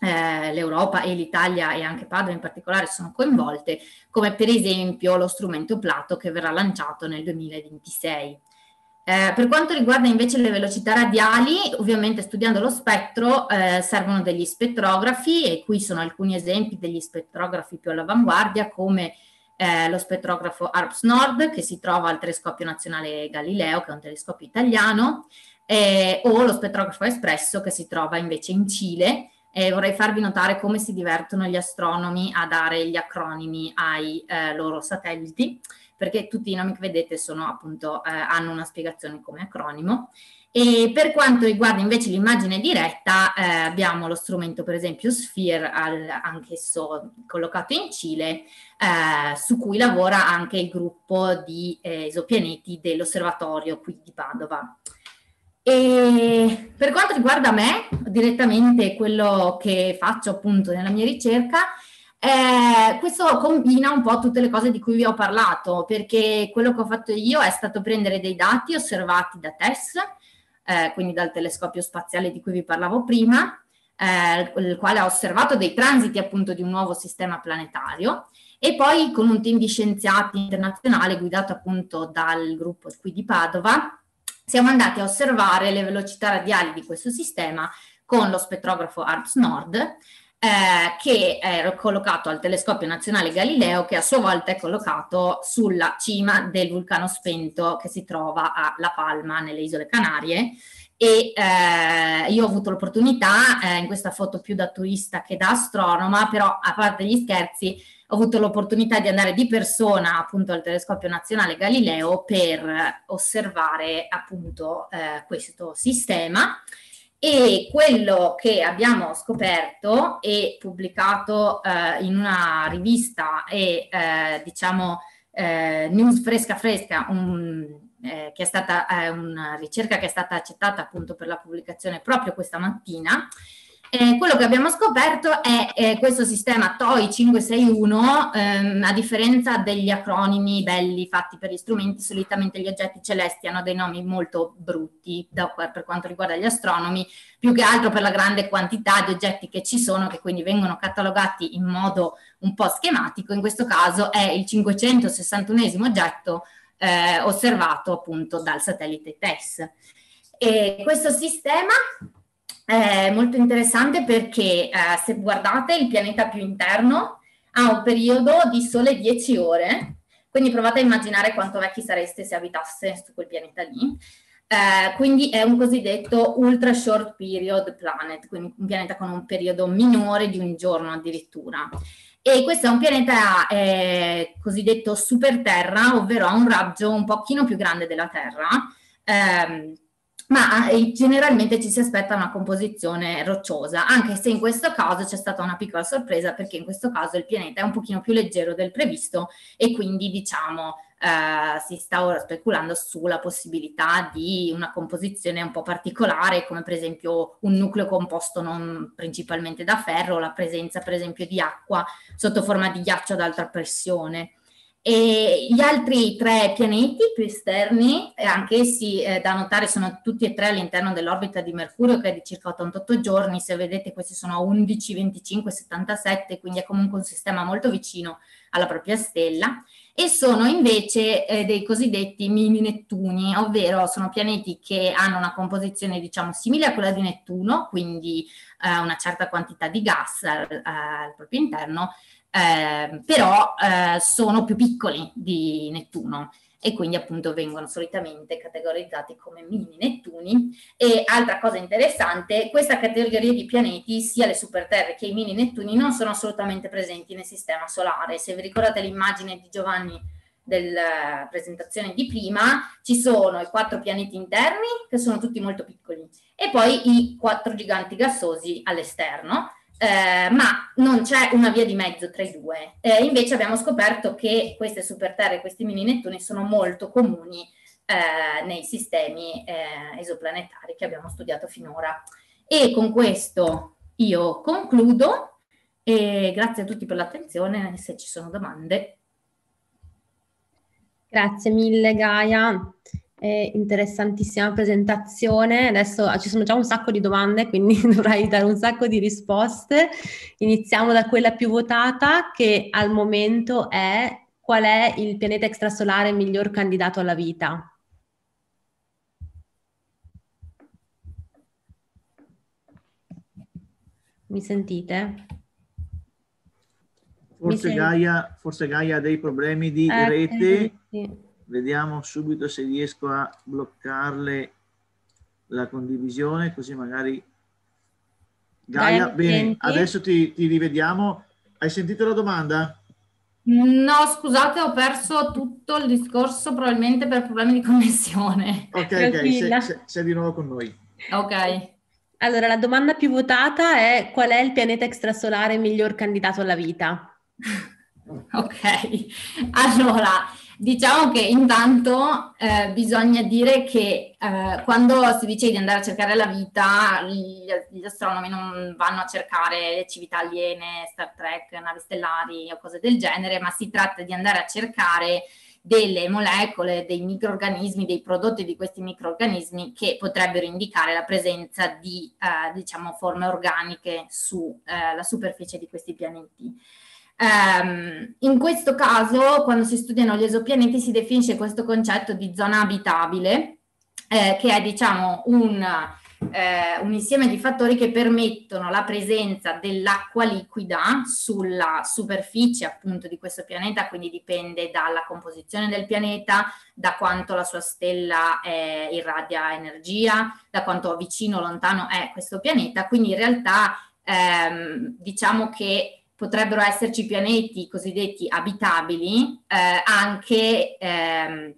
eh, l'Europa e l'Italia e anche Padova in particolare sono coinvolte, come per esempio lo strumento Plato che verrà lanciato nel 2026. Eh, per quanto riguarda invece le velocità radiali, ovviamente studiando lo spettro eh, servono degli spettrografi e qui sono alcuni esempi degli spettrografi più all'avanguardia come eh, lo spettrografo ARPS Nord che si trova al Telescopio Nazionale Galileo che è un telescopio italiano o lo spettrografo Espresso che si trova invece in Cile eh, vorrei farvi notare come si divertono gli astronomi a dare gli acronimi ai eh, loro satelliti, perché tutti i nomi che vedete sono, appunto, eh, hanno una spiegazione come acronimo. E per quanto riguarda invece l'immagine diretta, eh, abbiamo lo strumento per esempio Sphere, al, anch'esso collocato in Cile, eh, su cui lavora anche il gruppo di esopianeti eh, dell'osservatorio qui di Padova. E per quanto riguarda me, direttamente quello che faccio appunto nella mia ricerca, eh, questo combina un po' tutte le cose di cui vi ho parlato, perché quello che ho fatto io è stato prendere dei dati osservati da TESS, eh, quindi dal telescopio spaziale di cui vi parlavo prima, eh, il quale ha osservato dei transiti appunto di un nuovo sistema planetario, e poi con un team di scienziati internazionale guidato appunto dal gruppo qui di Padova, siamo andati a osservare le velocità radiali di questo sistema con lo spettrografo ARPS Nord, eh, che è collocato al telescopio nazionale Galileo, che a sua volta è collocato sulla cima del vulcano spento che si trova a La Palma, nelle Isole Canarie. E eh, io ho avuto l'opportunità, eh, in questa foto più da turista che da astronoma, però a parte gli scherzi, ho avuto l'opportunità di andare di persona appunto al telescopio nazionale Galileo per osservare appunto eh, questo sistema e quello che abbiamo scoperto e pubblicato eh, in una rivista e eh, diciamo eh, news fresca fresca un, eh, che è stata eh, una ricerca che è stata accettata appunto per la pubblicazione proprio questa mattina eh, quello che abbiamo scoperto è eh, questo sistema TOI 561, ehm, a differenza degli acronimi belli fatti per gli strumenti, solitamente gli oggetti celesti hanno dei nomi molto brutti da, per quanto riguarda gli astronomi, più che altro per la grande quantità di oggetti che ci sono, che quindi vengono catalogati in modo un po' schematico. In questo caso è il 561 oggetto eh, osservato appunto dal satellite TESS. E questo sistema è molto interessante perché eh, se guardate il pianeta più interno ha un periodo di sole 10 ore, quindi provate a immaginare quanto vecchi sareste se abitasse su quel pianeta lì. Eh, quindi è un cosiddetto ultra short period planet, quindi un pianeta con un periodo minore di un giorno addirittura. E questo è un pianeta eh, cosiddetto superterra, ovvero ha un raggio un pochino più grande della Terra. Ehm, ma ah, generalmente ci si aspetta una composizione rocciosa, anche se in questo caso c'è stata una piccola sorpresa perché in questo caso il pianeta è un pochino più leggero del previsto e quindi diciamo eh, si sta ora speculando sulla possibilità di una composizione un po' particolare, come per esempio un nucleo composto non principalmente da ferro, la presenza per esempio di acqua sotto forma di ghiaccio ad alta pressione. E gli altri tre pianeti più esterni, eh, anch'essi eh, da notare, sono tutti e tre all'interno dell'orbita di Mercurio che è di circa 88 giorni. Se vedete questi sono a 11, 25, 77, quindi è comunque un sistema molto vicino alla propria stella. E sono invece eh, dei cosiddetti mini Nettuni, ovvero sono pianeti che hanno una composizione diciamo simile a quella di Nettuno, quindi eh, una certa quantità di gas al proprio interno, Ehm, però eh, sono più piccoli di Nettuno e quindi appunto vengono solitamente categorizzati come mini Nettuni. E altra cosa interessante, questa categoria di pianeti, sia le superterre che i mini Nettuni, non sono assolutamente presenti nel sistema solare. Se vi ricordate l'immagine di Giovanni della eh, presentazione di prima, ci sono i quattro pianeti interni, che sono tutti molto piccoli, e poi i quattro giganti gassosi all'esterno eh, ma non c'è una via di mezzo tra i due. Eh, invece abbiamo scoperto che queste superterre e questi mini Nettuni sono molto comuni eh, nei sistemi eh, esoplanetari che abbiamo studiato finora. E con questo io concludo e grazie a tutti per l'attenzione se ci sono domande. Grazie mille Gaia. Eh, interessantissima presentazione. Adesso ah, ci sono già un sacco di domande, quindi dovrai dare un sacco di risposte. Iniziamo da quella più votata che al momento è qual è il pianeta extrasolare miglior candidato alla vita? Mi sentite? Forse, Mi senti... Gaia, forse Gaia ha dei problemi di eh, rete. Eh, sì. Vediamo subito se riesco a bloccarle la condivisione, così magari... Gaia, Dai, bene, senti. adesso ti, ti rivediamo. Hai sentito la domanda? No, scusate, ho perso tutto il discorso probabilmente per problemi di connessione. Ok, Tranquilla. ok, sei, sei di nuovo con noi. Ok. Allora, la domanda più votata è qual è il pianeta extrasolare miglior candidato alla vita? ok, allora, Diciamo che intanto eh, bisogna dire che eh, quando si dice di andare a cercare la vita, gli, gli, astronomi non vanno a cercare le civiltà aliene, Star Trek, navi stellari o cose del genere, ma si tratta di andare a cercare delle molecole, dei microorganismi, dei prodotti di questi microorganismi che potrebbero indicare la presenza di eh, diciamo, forme organiche sulla eh, superficie di questi pianeti. Um, in questo caso, quando si studiano gli esopianeti, si definisce questo concetto di zona abitabile, eh, che è diciamo un, eh, un, insieme di fattori che permettono la presenza dell'acqua liquida sulla superficie appunto di questo pianeta, quindi dipende dalla composizione del pianeta, da quanto la sua stella eh, irradia energia, da quanto vicino o lontano è questo pianeta, quindi in realtà ehm, diciamo che potrebbero esserci pianeti cosiddetti abitabili eh, anche ehm,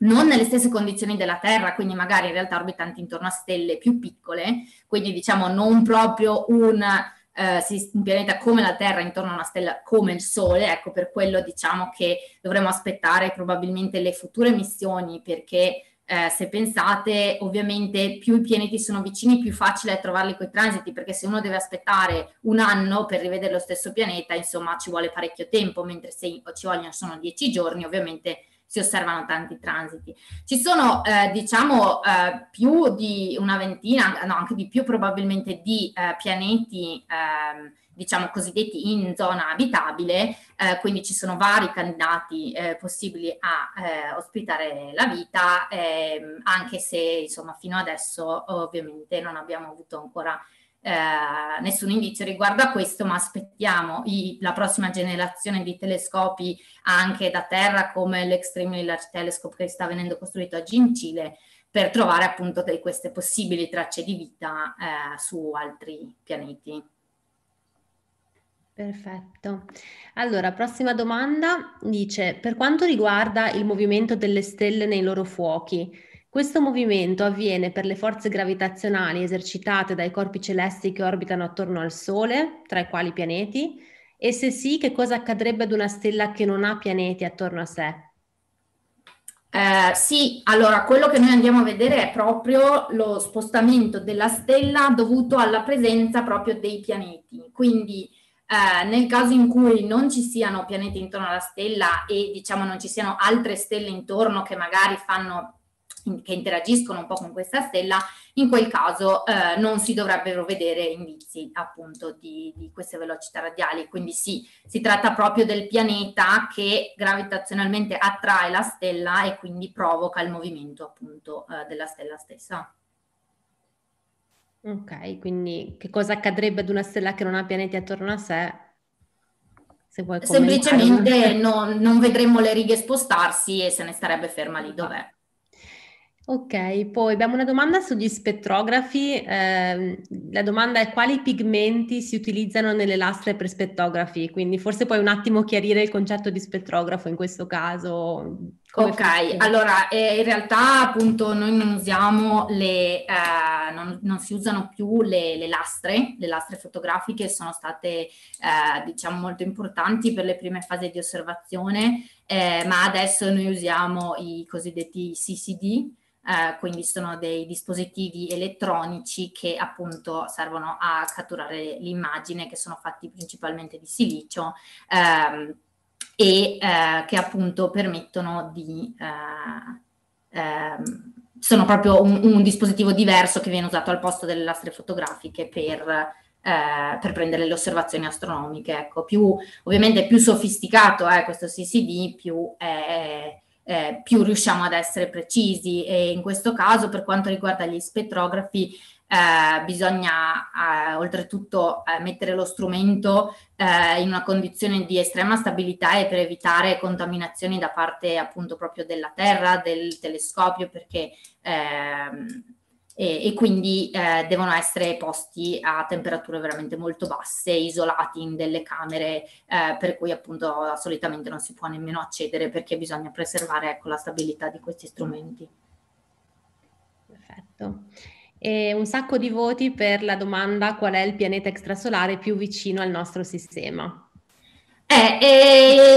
non nelle stesse condizioni della Terra, quindi magari in realtà orbitanti intorno a stelle più piccole, quindi diciamo non proprio un, eh, un pianeta come la Terra intorno a una stella come il Sole, ecco per quello diciamo che dovremo aspettare probabilmente le future missioni perché eh, se pensate, ovviamente più i pianeti sono vicini, più facile è trovarli coi transiti, perché se uno deve aspettare un anno per rivedere lo stesso pianeta, insomma, ci vuole parecchio tempo, mentre se ci vogliono sono dieci giorni, ovviamente si osservano tanti transiti. Ci sono, eh, diciamo, eh, più di una ventina, no, anche di più probabilmente, di eh, pianeti. Ehm, diciamo cosiddetti in zona abitabile, eh, quindi ci sono vari candidati eh, possibili a eh, ospitare la vita, ehm, anche se insomma fino adesso ovviamente non abbiamo avuto ancora eh, nessun indizio riguardo a questo, ma aspettiamo i, la prossima generazione di telescopi anche da terra, come l'Extremely Large Telescope che sta venendo costruito oggi in Cile, per trovare appunto queste possibili tracce di vita eh, su altri pianeti. Perfetto. Allora, prossima domanda dice, per quanto riguarda il movimento delle stelle nei loro fuochi, questo movimento avviene per le forze gravitazionali esercitate dai corpi celesti che orbitano attorno al Sole, tra i quali i pianeti, e se sì, che cosa accadrebbe ad una stella che non ha pianeti attorno a sé? Eh, sì, allora quello che noi andiamo a vedere è proprio lo spostamento della stella dovuto alla presenza proprio dei pianeti. Quindi eh, nel caso in cui non ci siano pianeti intorno alla stella e diciamo non ci siano altre stelle intorno che magari fanno che interagiscono un po' con questa stella, in quel caso eh, non si dovrebbero vedere indizi appunto di, di, queste velocità radiali. Quindi sì, si tratta proprio del pianeta che gravitazionalmente attrae la stella e quindi provoca il movimento appunto eh, della stella stessa. Ok, quindi che cosa accadrebbe ad una stella che non ha pianeti attorno a sé? Se Semplicemente no, non vedremmo le righe spostarsi e se ne starebbe ferma lì dov'è. Ok, poi abbiamo una domanda sugli spettrografi. Eh, la domanda è quali pigmenti si utilizzano nelle lastre per spettrografi? Quindi forse puoi un attimo chiarire il concetto di spettrografo in questo caso, come ok, allora eh, in realtà appunto noi non usiamo le, eh, non, non, si usano più le, le, lastre, le lastre fotografiche sono state eh, diciamo molto importanti per le prime fasi di osservazione, eh, ma adesso noi usiamo i cosiddetti CCD, eh, quindi sono dei dispositivi elettronici che appunto servono a catturare l'immagine, che sono fatti principalmente di silicio. Ehm, e eh, che appunto permettono di... Eh, ehm, sono proprio un, un, dispositivo diverso che viene usato al posto delle lastre fotografiche per, eh, per prendere le osservazioni astronomiche. Ecco, più, ovviamente più sofisticato è questo CCD, più è, eh, più riusciamo ad essere precisi e in questo caso per quanto riguarda gli spettrografi eh, bisogna eh, oltretutto eh, mettere lo strumento eh, in una condizione di estrema stabilità e per evitare contaminazioni da parte appunto proprio della terra, del telescopio, perché ehm, e, e, quindi eh, devono essere posti a temperature veramente molto basse, isolati in delle camere eh, per cui appunto solitamente non si può nemmeno accedere perché bisogna preservare ecco, la stabilità di questi strumenti. Perfetto e un sacco di voti per la domanda qual è il pianeta extrasolare più vicino al nostro sistema. Eh,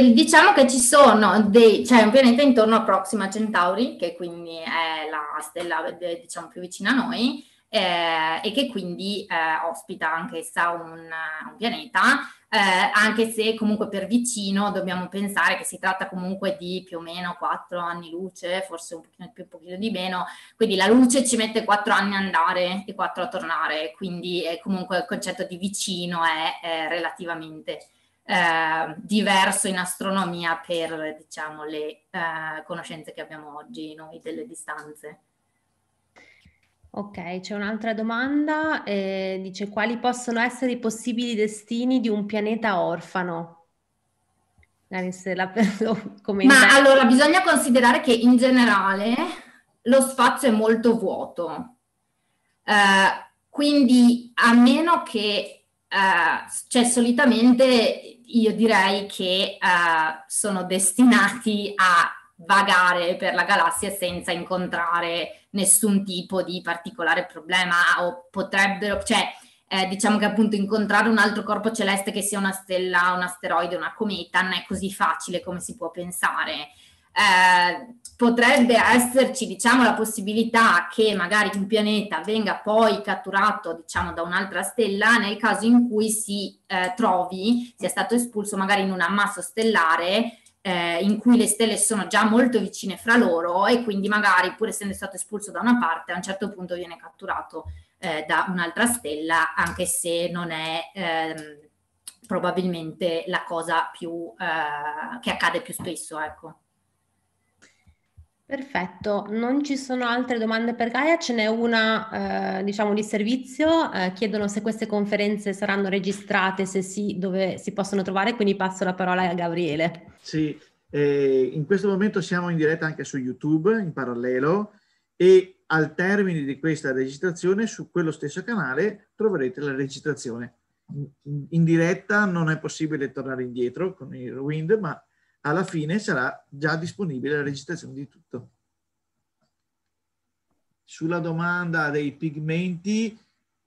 eh, diciamo che ci sono dei, cioè un pianeta intorno a Proxima Centauri, che quindi è la stella eh, diciamo, più vicina a noi, eh, e che quindi eh, ospita anch'essa un, un pianeta eh, anche se comunque per vicino dobbiamo pensare che si tratta comunque di più o meno 4 anni luce, forse un pochino di più, un pochino di meno, quindi la luce ci mette 4 anni a andare e 4 a tornare, quindi eh, comunque il concetto di vicino è, è relativamente eh, diverso in astronomia per diciamo, le eh, conoscenze che abbiamo oggi noi delle distanze. Ok, c'è un'altra domanda, eh, dice quali possono essere i possibili destini di un pianeta orfano? La, come Ma allora bisogna considerare che in generale lo spazio è molto vuoto, eh, quindi a meno che, eh, cioè solitamente io direi che eh, sono destinati a vagare per la galassia senza incontrare nessun tipo di particolare problema o potrebbero, cioè eh, diciamo che appunto incontrare un altro corpo celeste che sia una stella, un asteroide, una cometa non è così facile come si può pensare. Eh, potrebbe esserci diciamo la possibilità che magari un pianeta venga poi catturato diciamo da un'altra stella nel caso in cui si eh, trovi sia stato espulso magari in un ammasso stellare eh, in cui le stelle sono già molto vicine fra loro e quindi magari pur essendo stato espulso da una parte a un certo punto viene catturato eh, da un'altra stella anche se non è ehm, probabilmente la cosa più, eh, che accade più spesso ecco. Perfetto, non ci sono altre domande per Gaia, ce n'è una eh, diciamo di servizio, eh, chiedono se queste conferenze saranno registrate, se sì, dove si possono trovare, quindi passo la parola a Gabriele. Sì, eh, in questo momento siamo in diretta anche su YouTube in parallelo e al termine di questa registrazione su quello stesso canale troverete la registrazione. In, in diretta non è possibile tornare indietro con il Wind, ma alla fine sarà già disponibile la registrazione di tutto. Sulla domanda dei pigmenti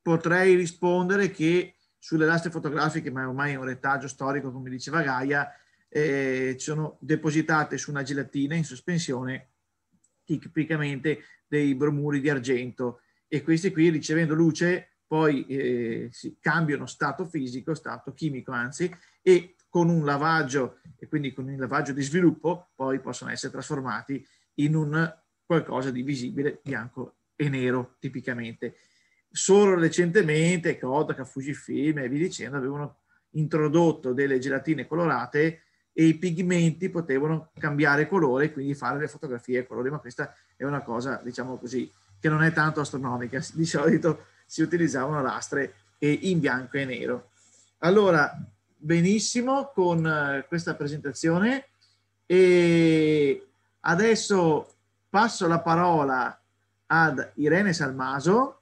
potrei rispondere che sulle lastre fotografiche, ma ormai è un retaggio storico, come diceva Gaia, eh, sono depositate su una gelatina in sospensione tipicamente dei bromuri di argento e questi qui ricevendo luce poi eh, si cambiano stato fisico, stato chimico anzi, e con un lavaggio e quindi con un lavaggio di sviluppo poi possono essere trasformati in un qualcosa di visibile bianco e nero tipicamente. Solo recentemente Kodak, Fujifilm e vi dicendo avevano introdotto delle gelatine colorate e i pigmenti potevano cambiare colore e quindi fare le fotografie a colori, ma questa è una cosa, diciamo così, che non è tanto astronomica. Di solito si utilizzavano lastre in bianco e nero. Allora, benissimo con eh, questa presentazione e adesso passo la parola ad Irene Salmaso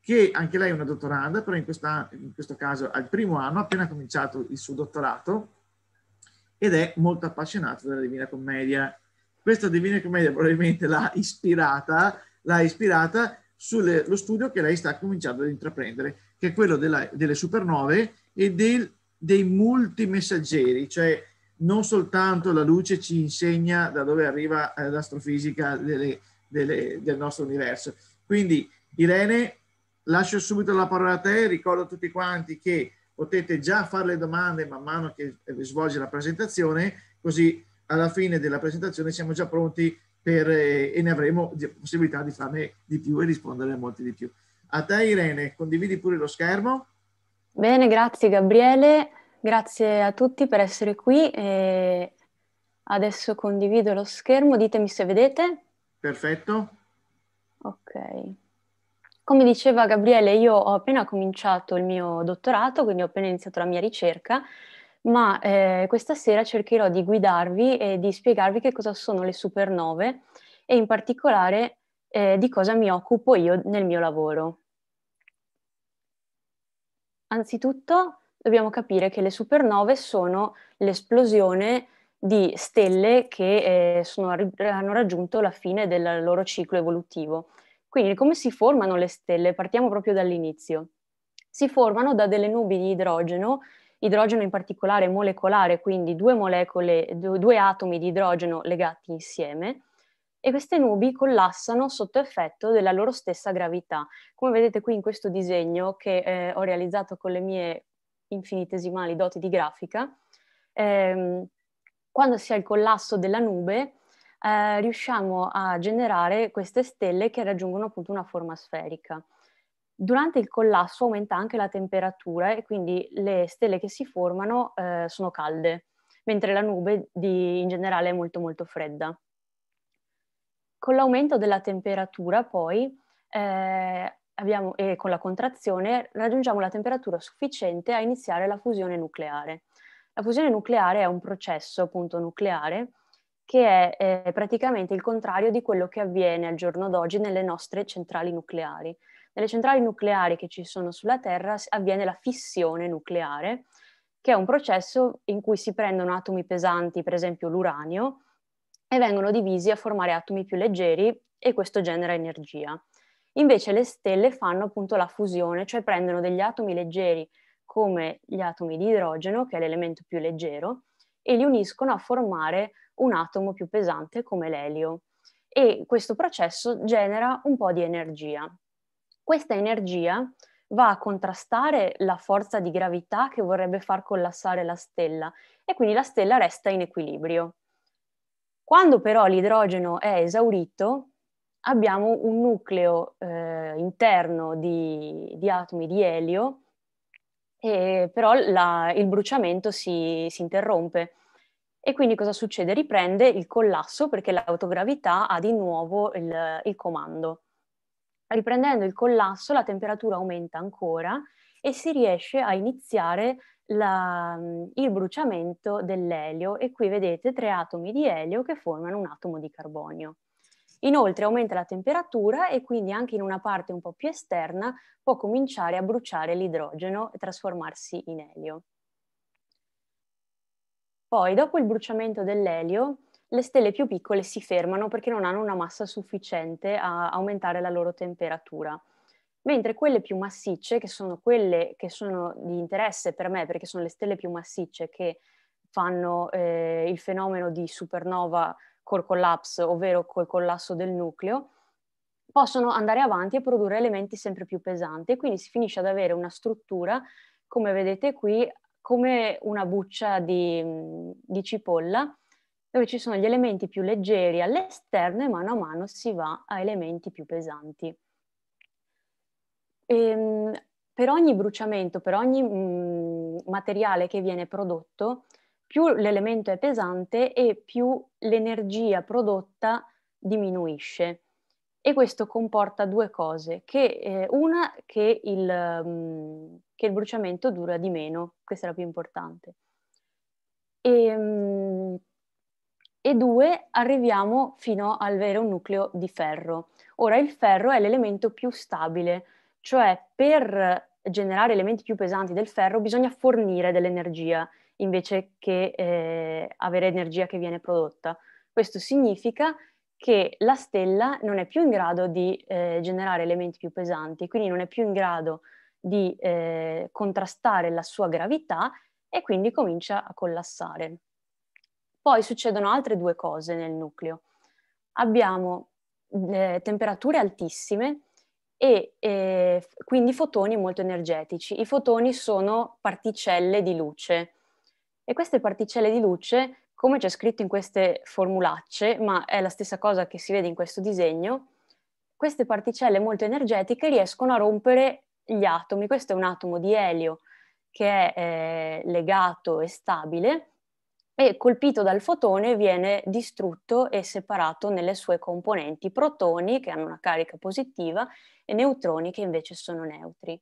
che anche lei è una dottoranda però in, questa, in questo caso al primo anno ha appena cominciato il suo dottorato ed è molto appassionata della Divina Commedia questa Divina Commedia probabilmente l'ha ispirata l'ha ispirata sullo studio che lei sta cominciando ad intraprendere che è quello della, delle supernove e del dei messaggeri, cioè non soltanto la luce ci insegna da dove arriva eh, l'astrofisica delle, delle, del nostro universo. Quindi Irene, lascio subito la parola a te, ricordo a tutti quanti che potete già fare le domande man mano che eh, svolge la presentazione, così alla fine della presentazione siamo già pronti per, eh, e ne avremo possibilità di farne di più e rispondere a molti di più. A te Irene, condividi pure lo schermo. Bene, grazie Gabriele, grazie a tutti per essere qui. E adesso condivido lo schermo, ditemi se vedete. Perfetto. Ok. Come diceva Gabriele, io ho appena cominciato il mio dottorato, quindi ho appena iniziato la mia ricerca, ma eh, questa sera cercherò di guidarvi e di spiegarvi che cosa sono le supernove e in particolare eh, di cosa mi occupo io nel mio lavoro. Anzitutto dobbiamo capire che le supernove sono l'esplosione di stelle che eh, sono, hanno raggiunto la fine del loro ciclo evolutivo. Quindi come si formano le stelle? Partiamo proprio dall'inizio. Si formano da delle nubi di idrogeno, idrogeno in particolare molecolare, quindi due molecole, due, due atomi di idrogeno legati insieme, e queste nubi collassano sotto effetto della loro stessa gravità. Come vedete qui in questo disegno che eh, ho realizzato con le mie infinitesimali doti di grafica, ehm, quando si ha il collasso della nube eh, riusciamo a generare queste stelle che raggiungono appunto una forma sferica. Durante il collasso aumenta anche la temperatura e quindi le stelle che si formano eh, sono calde, mentre la nube di, in generale è molto molto fredda. Con l'aumento della temperatura poi eh, abbiamo, e con la contrazione raggiungiamo la temperatura sufficiente a iniziare la fusione nucleare. La fusione nucleare è un processo appunto nucleare che è eh, praticamente il contrario di quello che avviene al giorno d'oggi nelle nostre centrali nucleari. Nelle centrali nucleari che ci sono sulla Terra avviene la fissione nucleare, che è un processo in cui si prendono atomi pesanti, per esempio l'uranio, e vengono divisi a formare atomi più leggeri e questo genera energia. Invece le stelle fanno appunto la fusione, cioè prendono degli atomi leggeri come gli atomi di idrogeno, che è l'elemento più leggero, e li uniscono a formare un atomo più pesante come l'elio. E questo processo genera un po' di energia. Questa energia va a contrastare la forza di gravità che vorrebbe far collassare la stella e quindi la stella resta in equilibrio. Quando però l'idrogeno è esaurito, abbiamo un nucleo eh, interno di, di, atomi di elio, e però la, il bruciamento si, si interrompe. E quindi cosa succede? Riprende il collasso perché l'autogravità ha di nuovo il, il, comando. Riprendendo il collasso la temperatura aumenta ancora e si riesce a iniziare la, mhmm, il bruciamento dell'elio e qui vedete tre atomi di elio che formano un atomo di carbonio. Inoltre aumenta la temperatura e quindi anche in una parte un po' più esterna può cominciare a bruciare l'idrogeno e trasformarsi in elio. Poi dopo il bruciamento dell'elio le stelle più piccole si fermano perché non hanno una massa sufficiente a aumentare la loro temperatura mentre quelle più massicce, che sono quelle che sono di interesse per me, perché sono le stelle più massicce che fanno eh, il fenomeno di supernova col collapse, ovvero col collasso del nucleo, possono andare avanti e produrre elementi sempre più pesanti e quindi si finisce ad avere una struttura, come vedete qui, come una buccia di, di cipolla, dove ci sono gli elementi più leggeri all'esterno e mano a mano si va a elementi più pesanti. E, ehm, per ogni bruciamento, per ogni mh, mm, materiale che viene prodotto, più l'elemento è pesante e più l'energia prodotta diminuisce. E questo comporta due cose, che, eh, una che il, mh, mm, che il, bruciamento dura di meno, questa è la più importante, e, ehm, mh, e due arriviamo fino al vero nucleo di ferro. Ora il ferro è l'elemento più stabile, cioè, per generare elementi più pesanti del ferro bisogna fornire dell'energia invece che eh, avere energia che viene prodotta. Questo significa che la stella non è più in grado di eh, generare elementi più pesanti, quindi non è più in grado di eh, contrastare la sua gravità e quindi comincia a collassare. Poi succedono altre due cose nel nucleo. Abbiamo eh, temperature altissime, e eh, quindi fotoni molto energetici. I fotoni sono particelle di luce e queste particelle di luce, come c'è scritto in queste formulacce, ma è la stessa cosa che si vede in questo disegno, queste particelle molto energetiche riescono a rompere gli atomi. Questo è un atomo di elio che è eh, legato e stabile e colpito dal fotone viene distrutto e separato nelle sue componenti protoni che hanno una carica positiva e neutroni che invece sono neutri.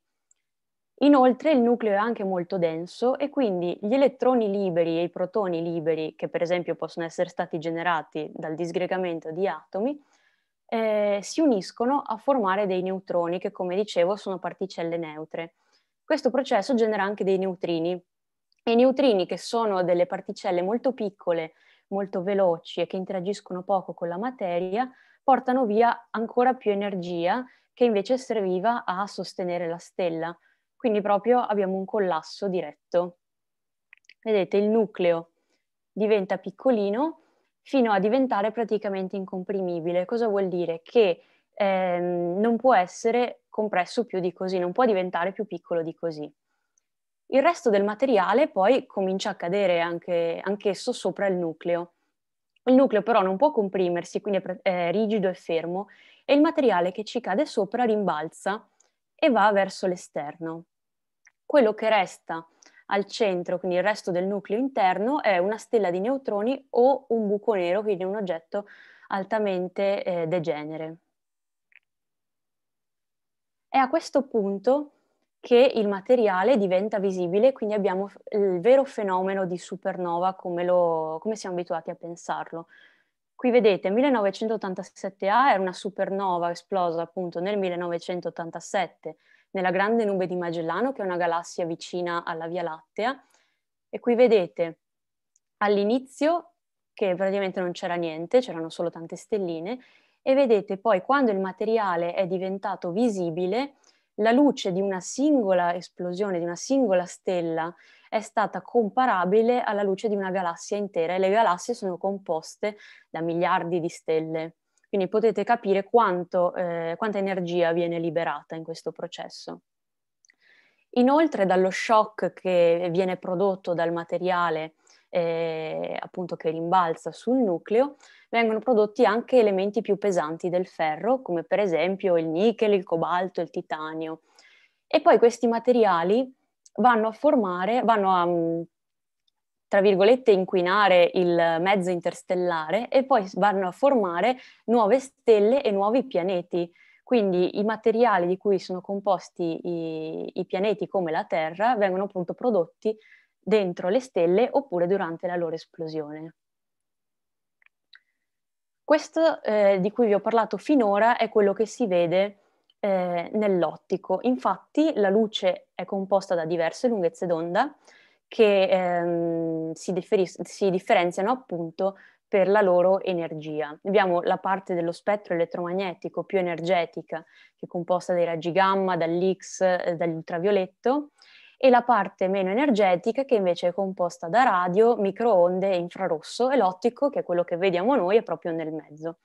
Inoltre il nucleo è anche molto denso e quindi gli elettroni liberi e i protoni liberi, che per esempio possono essere stati generati dal disgregamento di atomi, eh, si uniscono a formare dei neutroni che come dicevo sono particelle neutre. Questo processo genera anche dei neutrini, e i neutrini, che sono delle particelle molto piccole, molto veloci e che interagiscono poco con la materia, portano via ancora più energia che invece serviva a sostenere la stella. Quindi proprio abbiamo un collasso diretto. Vedete, il nucleo diventa piccolino fino a diventare praticamente incomprimibile. Cosa vuol dire? Che ehm, non può essere compresso più di così, non può diventare più piccolo di così. Il resto del materiale poi comincia a cadere anche, anch'esso sopra il nucleo. Il nucleo però non può comprimersi, quindi è, è rigido e fermo, e il materiale che ci cade sopra rimbalza e va verso l'esterno. Quello che resta al centro, quindi il resto del nucleo interno, è una stella di neutroni o un buco nero, quindi un oggetto altamente eh, degenere. È a questo punto che il materiale diventa visibile, quindi abbiamo il vero fenomeno di supernova come, lo, come siamo abituati a pensarlo. Qui vedete, 1987A era una supernova esplosa appunto nel 1987 nella grande nube di Magellano, che è una galassia vicina alla Via Lattea. E qui vedete all'inizio che praticamente non c'era niente, c'erano solo tante stelline, e vedete poi quando il materiale è diventato visibile, la luce di una singola esplosione, di una singola stella, è stata comparabile alla luce di una galassia intera e le galassie sono composte da miliardi di stelle. Quindi potete capire quanto, eh, quanta energia viene liberata in questo processo. Inoltre dallo shock che viene prodotto dal materiale eh, appunto che rimbalza sul nucleo, vengono prodotti anche elementi più pesanti del ferro, come per esempio il nichel, il cobalto, il titanio. E poi questi materiali vanno a formare, vanno a, mm, tra virgolette, inquinare il mezzo interstellare e poi vanno a formare nuove stelle e nuovi pianeti. Quindi i materiali di cui sono composti i, i pianeti come la Terra vengono appunto prodotti dentro le stelle oppure durante la loro esplosione. Questo eh, di cui vi ho parlato finora è quello che si vede eh, nell'ottico. Infatti la luce è composta da diverse lunghezze d'onda che ehm, si, si, differenziano appunto per la loro energia. Abbiamo la parte dello spettro elettromagnetico più energetica, che è composta dai raggi gamma, dall'X, eh, dall'ultravioletto, e la parte meno energetica che invece è composta da radio, microonde, infrarosso e l'ottico, che è quello che vediamo noi, è proprio nel mezzo.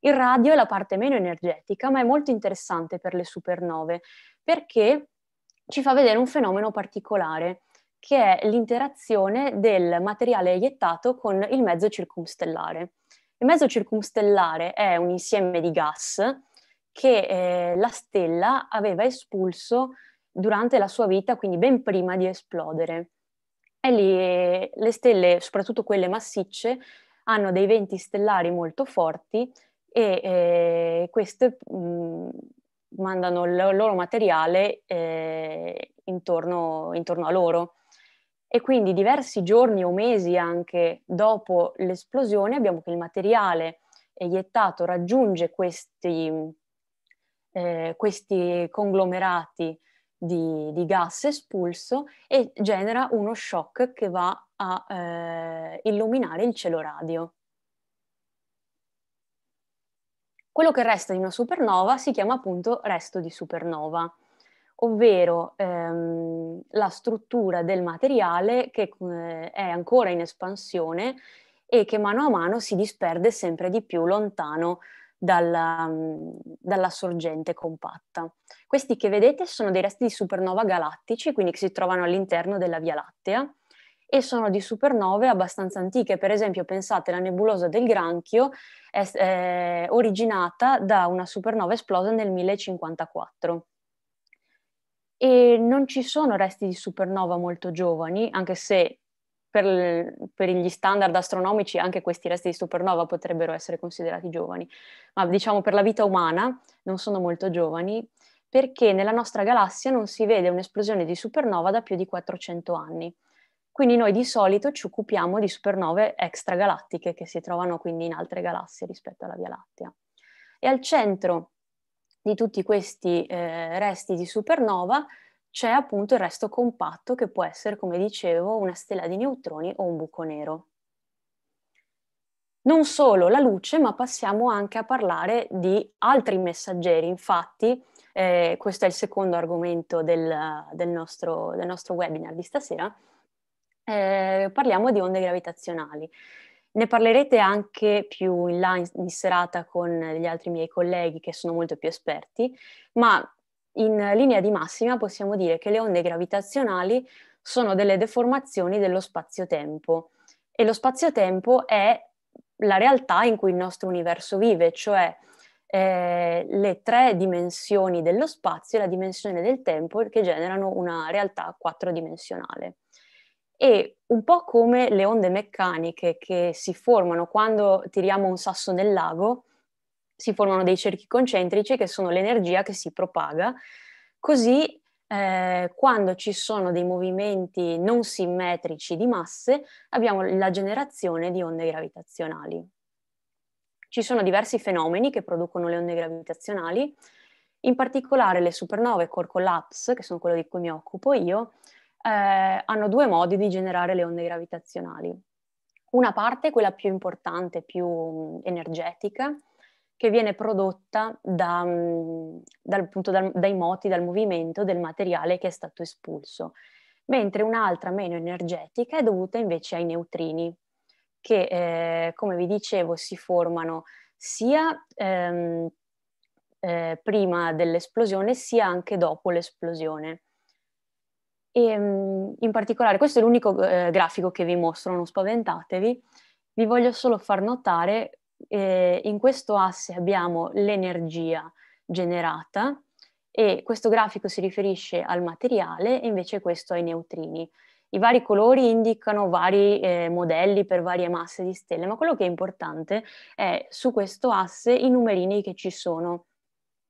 Il radio è la parte meno energetica, ma è molto interessante per le supernove, perché ci fa vedere un fenomeno particolare, che è l'interazione del materiale eiettato con il mezzo circumstellare. Il mezzo circumstellare è un insieme di gas che eh, la stella aveva espulso durante la sua vita, quindi ben prima di esplodere. E lì eh, le stelle, soprattutto quelle massicce, hanno dei venti stellari molto forti e eh, queste mh, mm, mandano il loro materiale eh, intorno, intorno, a loro. E quindi diversi giorni o mesi anche dopo l'esplosione abbiamo che il materiale eiettato raggiunge questi, eh, questi conglomerati di, di gas espulso e genera uno shock che va a eh, illuminare il cielo radio. Quello che resta di una supernova si chiama appunto resto di supernova, ovvero ehm, la struttura del materiale che eh, è ancora in espansione e che mano a mano si disperde sempre di più lontano dalla, dalla, sorgente compatta. Questi che vedete sono dei resti di supernova galattici, quindi che si trovano all'interno della Via Lattea, e sono di supernove abbastanza antiche. Per esempio, pensate, la nebulosa del Granchio è, è originata da una supernova esplosa nel 1054 e non ci sono resti di supernova molto giovani, anche se per, per, gli standard astronomici anche questi resti di supernova potrebbero essere considerati giovani, ma diciamo per la vita umana non sono molto giovani perché nella nostra galassia non si vede un'esplosione di supernova da più di 400 anni. Quindi noi di solito ci occupiamo di supernove extragalattiche che si trovano quindi in altre galassie rispetto alla Via Lattea. E al centro di tutti questi eh, resti di supernova c'è appunto il resto compatto che può essere, come dicevo, una stella di neutroni o un buco nero. Non solo la luce, ma passiamo anche a parlare di altri messaggeri. Infatti, eh, questo è il secondo argomento del, del, nostro, del nostro, webinar di stasera, eh, parliamo di onde gravitazionali. Ne parlerete anche più in là in, in serata con gli altri miei colleghi che sono molto più esperti, ma in linea di massima possiamo dire che le onde gravitazionali sono delle deformazioni dello spazio-tempo e lo spazio-tempo è la realtà in cui il nostro universo vive, cioè eh, le tre dimensioni dello spazio e la dimensione del tempo che generano una realtà quattrodimensionale. E un po' come le onde meccaniche che si formano quando tiriamo un sasso nel lago, si formano dei cerchi concentrici che sono l'energia che si propaga, così eh, quando ci sono dei movimenti non simmetrici di masse abbiamo la generazione di onde gravitazionali. Ci sono diversi fenomeni che producono le onde gravitazionali, in particolare le supernove core collapse, che sono quello di cui mi occupo io, eh, hanno due modi di generare le onde gravitazionali. Una parte, quella più importante, più energetica, che viene prodotta da, mm, dal, dal, dai moti, dal movimento del materiale che è stato espulso, mentre un'altra meno energetica è dovuta invece ai neutrini, che eh, come vi dicevo si formano sia ehm, eh, prima dell'esplosione sia anche dopo l'esplosione. E, mm, in particolare, questo è l'unico eh, grafico che vi mostro, non spaventatevi, vi voglio solo far notare eh, in questo asse abbiamo l'energia generata e questo grafico si riferisce al materiale e invece questo ai neutrini. I vari colori indicano vari eh, modelli per varie masse di stelle, ma quello che è importante è su questo asse i numerini che ci sono.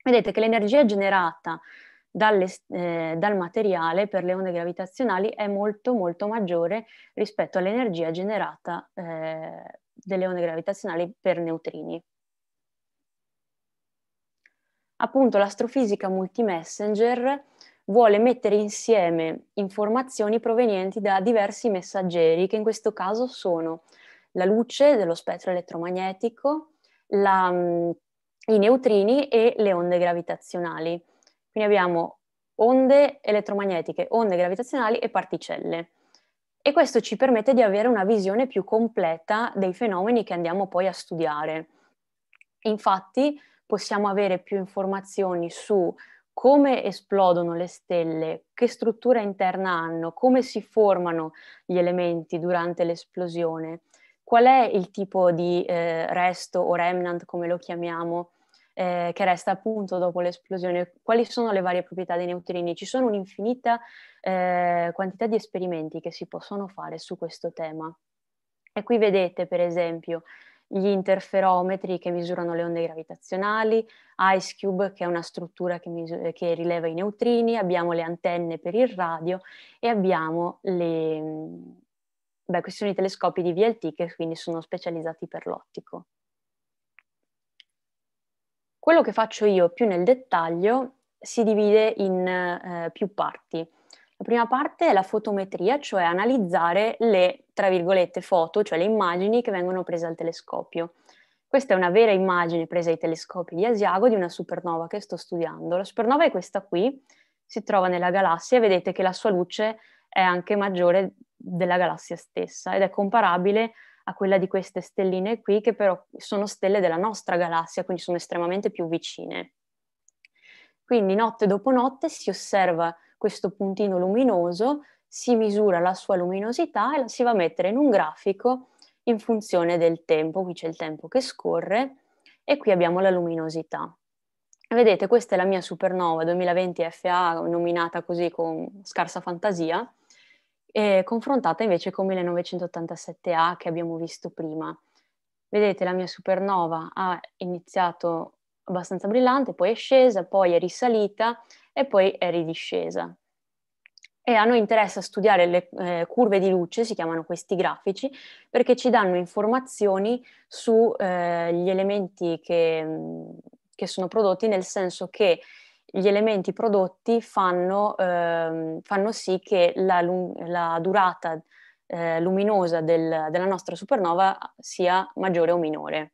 Vedete che l'energia generata dalle, eh, dal materiale per le onde gravitazionali è molto molto maggiore rispetto all'energia generata eh, delle onde gravitazionali per neutrini. Appunto l'astrofisica multimessenger vuole mettere insieme informazioni provenienti da diversi messaggeri, che in questo caso sono la luce dello spettro elettromagnetico, la, i neutrini e le onde gravitazionali. Quindi abbiamo onde elettromagnetiche, onde gravitazionali e particelle e questo ci permette di avere una visione più completa dei fenomeni che andiamo poi a studiare. Infatti possiamo avere più informazioni su come esplodono le stelle, che struttura interna hanno, come si formano gli elementi durante l'esplosione, qual è il tipo di eh, resto o remnant, come lo chiamiamo, eh, che resta appunto dopo l'esplosione. Quali sono le varie proprietà dei neutrini? Ci sono un'infinita eh, quantità di esperimenti che si possono fare su questo tema. E qui vedete per esempio gli interferometri che misurano le onde gravitazionali, IceCube che è una struttura che, misura, che, rileva i neutrini, abbiamo le antenne per il radio e abbiamo le, beh, questi sono i telescopi di VLT che quindi sono specializzati per l'ottico. Quello che faccio io più nel dettaglio si divide in eh, più parti. La prima parte è la fotometria, cioè analizzare le, tra virgolette, foto, cioè le immagini che vengono prese al telescopio. Questa è una vera immagine presa ai telescopi di Asiago di una supernova che sto studiando. La supernova è questa qui, si trova nella galassia e vedete che la sua luce è anche maggiore della galassia stessa ed è comparabile a quella di queste stelline qui, che però sono stelle della nostra galassia, quindi sono estremamente più vicine. Quindi notte dopo notte si osserva questo puntino luminoso, si misura la sua luminosità e la si va a mettere in un grafico in funzione del tempo. Qui c'è il tempo che scorre e qui abbiamo la luminosità. Vedete, questa è la mia supernova 2020 FA, nominata così con scarsa fantasia, eh, confrontata invece con 1987A che abbiamo visto prima. Vedete, la mia supernova ha iniziato abbastanza brillante, poi è scesa, poi è risalita e poi è ridiscesa. E a noi interessa studiare le eh, curve di luce, si chiamano questi grafici, perché ci danno informazioni sugli eh, elementi che, che, sono prodotti, nel senso che gli elementi prodotti fanno, ehm, fanno sì che la, la durata eh, luminosa del, della nostra supernova sia maggiore o minore.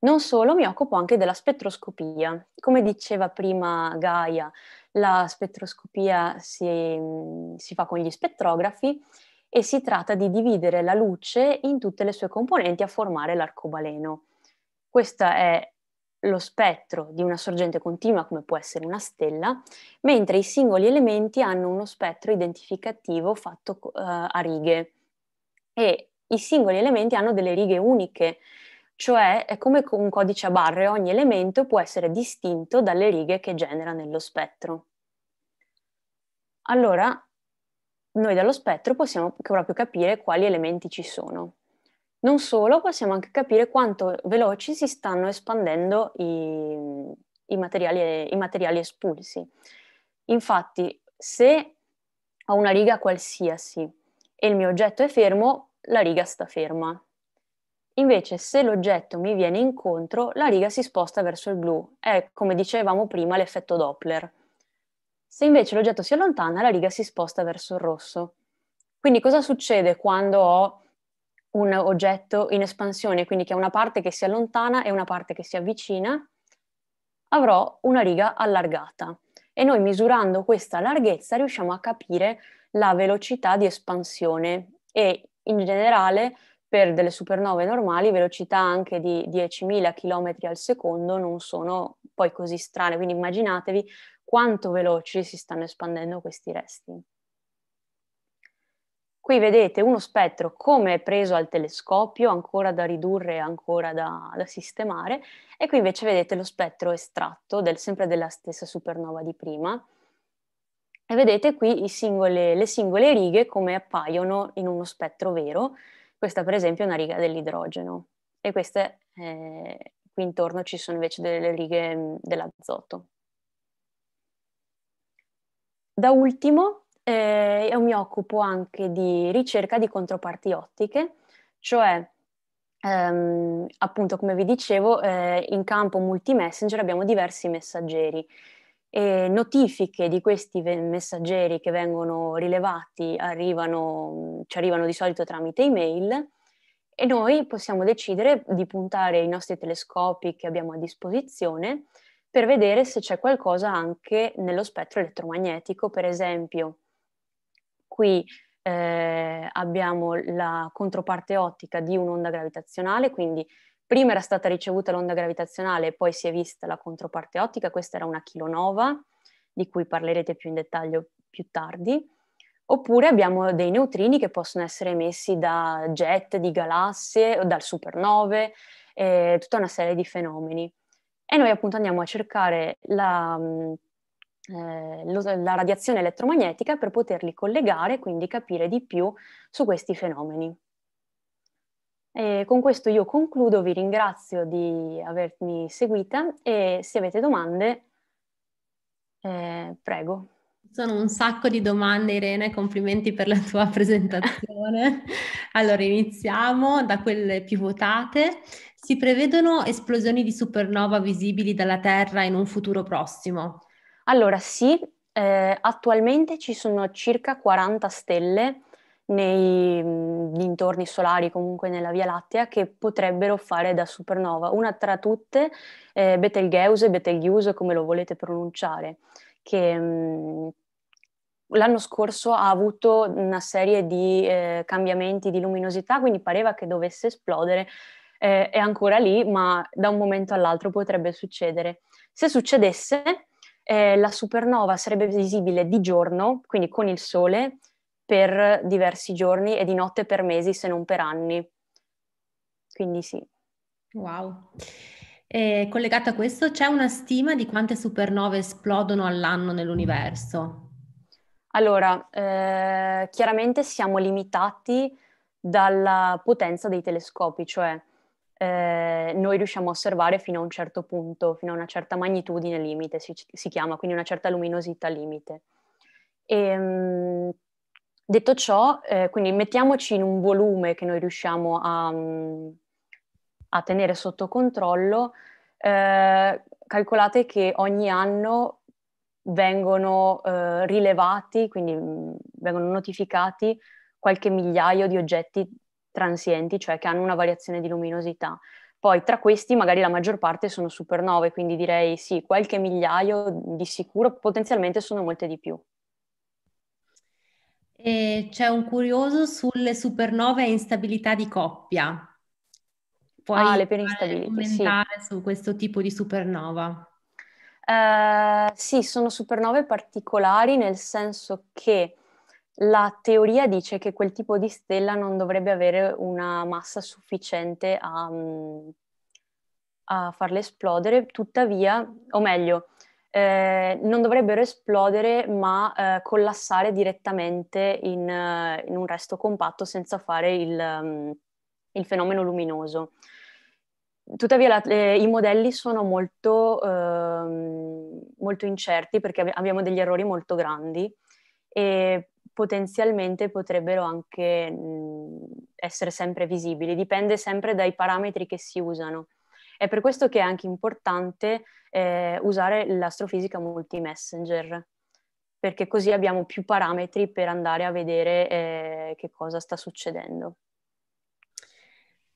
Non solo, mi occupo anche della spettroscopia. Come diceva prima Gaia, la spettroscopia si, si fa con gli spettrografi e si tratta di dividere la luce in tutte le sue componenti a formare l'arcobaleno. Questa è lo spettro di una sorgente continua come può essere una stella, mentre i singoli elementi hanno uno spettro identificativo fatto uh, a righe e i singoli elementi hanno delle righe uniche, cioè è come un codice a barre, ogni elemento può essere distinto dalle righe che genera nello spettro. Allora, noi dallo spettro possiamo proprio capire quali elementi ci sono. Non solo, possiamo anche capire quanto veloci si stanno espandendo i, i, materiali, i materiali espulsi. Infatti, se ho una riga qualsiasi e il mio oggetto è fermo, la riga sta ferma. Invece, se l'oggetto mi viene incontro, la riga si sposta verso il blu. È, come dicevamo prima, l'effetto Doppler. Se invece l'oggetto si allontana, la riga si sposta verso il rosso. Quindi cosa succede quando ho un oggetto in espansione, quindi che ha una parte che si allontana e una parte che si avvicina, avrò una riga allargata. E noi misurando questa larghezza riusciamo a capire la velocità di espansione e in generale per delle supernove normali velocità anche di 10.000 km al secondo non sono poi così strane, quindi immaginatevi quanto veloci si stanno espandendo questi resti. Qui vedete uno spettro come preso al telescopio, ancora da ridurre, ancora da, da sistemare, e qui invece vedete lo spettro estratto del, sempre della stessa supernova di prima. E vedete qui singole, le singole righe come appaiono in uno spettro vero. Questa per esempio è una riga dell'idrogeno e queste eh, qui intorno ci sono invece delle righe mm, dell'azoto. Da ultimo eh, io mi occupo anche di ricerca di controparti ottiche, cioè ehm, appunto come vi dicevo eh, in campo multi-messenger abbiamo diversi messaggeri e notifiche di questi messaggeri che vengono rilevati arrivano, ci arrivano di solito tramite email e noi possiamo decidere di puntare i nostri telescopi che abbiamo a disposizione per vedere se c'è qualcosa anche nello spettro elettromagnetico, per esempio qui eh, abbiamo la controparte ottica di un'onda gravitazionale, quindi prima era stata ricevuta l'onda gravitazionale e poi si è vista la controparte ottica, questa era una kilonova, di cui parlerete più in dettaglio più tardi. Oppure abbiamo dei neutrini che possono essere emessi da jet di galassie, dal supernove, eh, tutta una serie di fenomeni. E noi appunto andiamo a cercare la, eh, la radiazione elettromagnetica per poterli collegare e quindi capire di più su questi fenomeni. E con questo io concludo, vi ringrazio di avermi seguita e se avete domande, eh, prego. Sono un sacco di domande Irene, complimenti per la tua presentazione. allora iniziamo da quelle più votate. Si prevedono esplosioni di supernova visibili dalla Terra in un futuro prossimo. Allora, sì, eh, attualmente ci sono circa 40 stelle nei mm, dintorni solari, comunque nella Via Lattea, che potrebbero fare da supernova. Una tra tutte, eh, Betelgeuse, Betelgeuse, come lo volete pronunciare, che mh, mm, l'anno scorso ha avuto una serie di eh, cambiamenti di luminosità, quindi pareva che dovesse esplodere. Eh, è ancora lì, ma da un momento all'altro potrebbe succedere. Se succedesse, eh, la supernova sarebbe visibile di giorno, quindi con il sole, per diversi giorni e di notte per mesi, se non per anni. Quindi sì. Wow. E collegato a questo, c'è una stima di quante supernove esplodono all'anno nell'universo? Allora, eh, chiaramente siamo limitati dalla potenza dei telescopi, cioè eh, noi riusciamo a osservare fino a un certo punto, fino a una certa magnitudine limite, si, si chiama, quindi una certa luminosità limite. E, ehm, detto ciò, eh, quindi mettiamoci in un volume che noi riusciamo a, mm, a tenere sotto controllo, eh, calcolate che ogni anno vengono eh, rilevati, quindi mh, mm, vengono notificati qualche migliaio di oggetti transienti, cioè che hanno una variazione di luminosità. Poi tra questi magari la maggior parte sono supernove, quindi direi sì, qualche migliaio di sicuro, potenzialmente sono molte di più. E c'è un curioso sulle supernove e instabilità di coppia. Puoi ah, le commentare sì. su questo tipo di supernova? Uh, sì, sono supernove particolari nel senso che la teoria dice che quel tipo di stella non dovrebbe avere una massa sufficiente a, mm, a farle esplodere, tuttavia, o meglio, eh, non dovrebbero esplodere ma eh, collassare direttamente in, eh, in, un resto compatto senza fare il, mm, il fenomeno luminoso. Tuttavia la, eh, i modelli sono molto, ehm, molto incerti perché abbiamo degli errori molto grandi e potenzialmente potrebbero anche essere sempre visibili, dipende sempre dai parametri che si usano. È per questo che è anche importante eh, usare l'astrofisica multi-messenger, perché così abbiamo più parametri per andare a vedere eh, che cosa sta succedendo.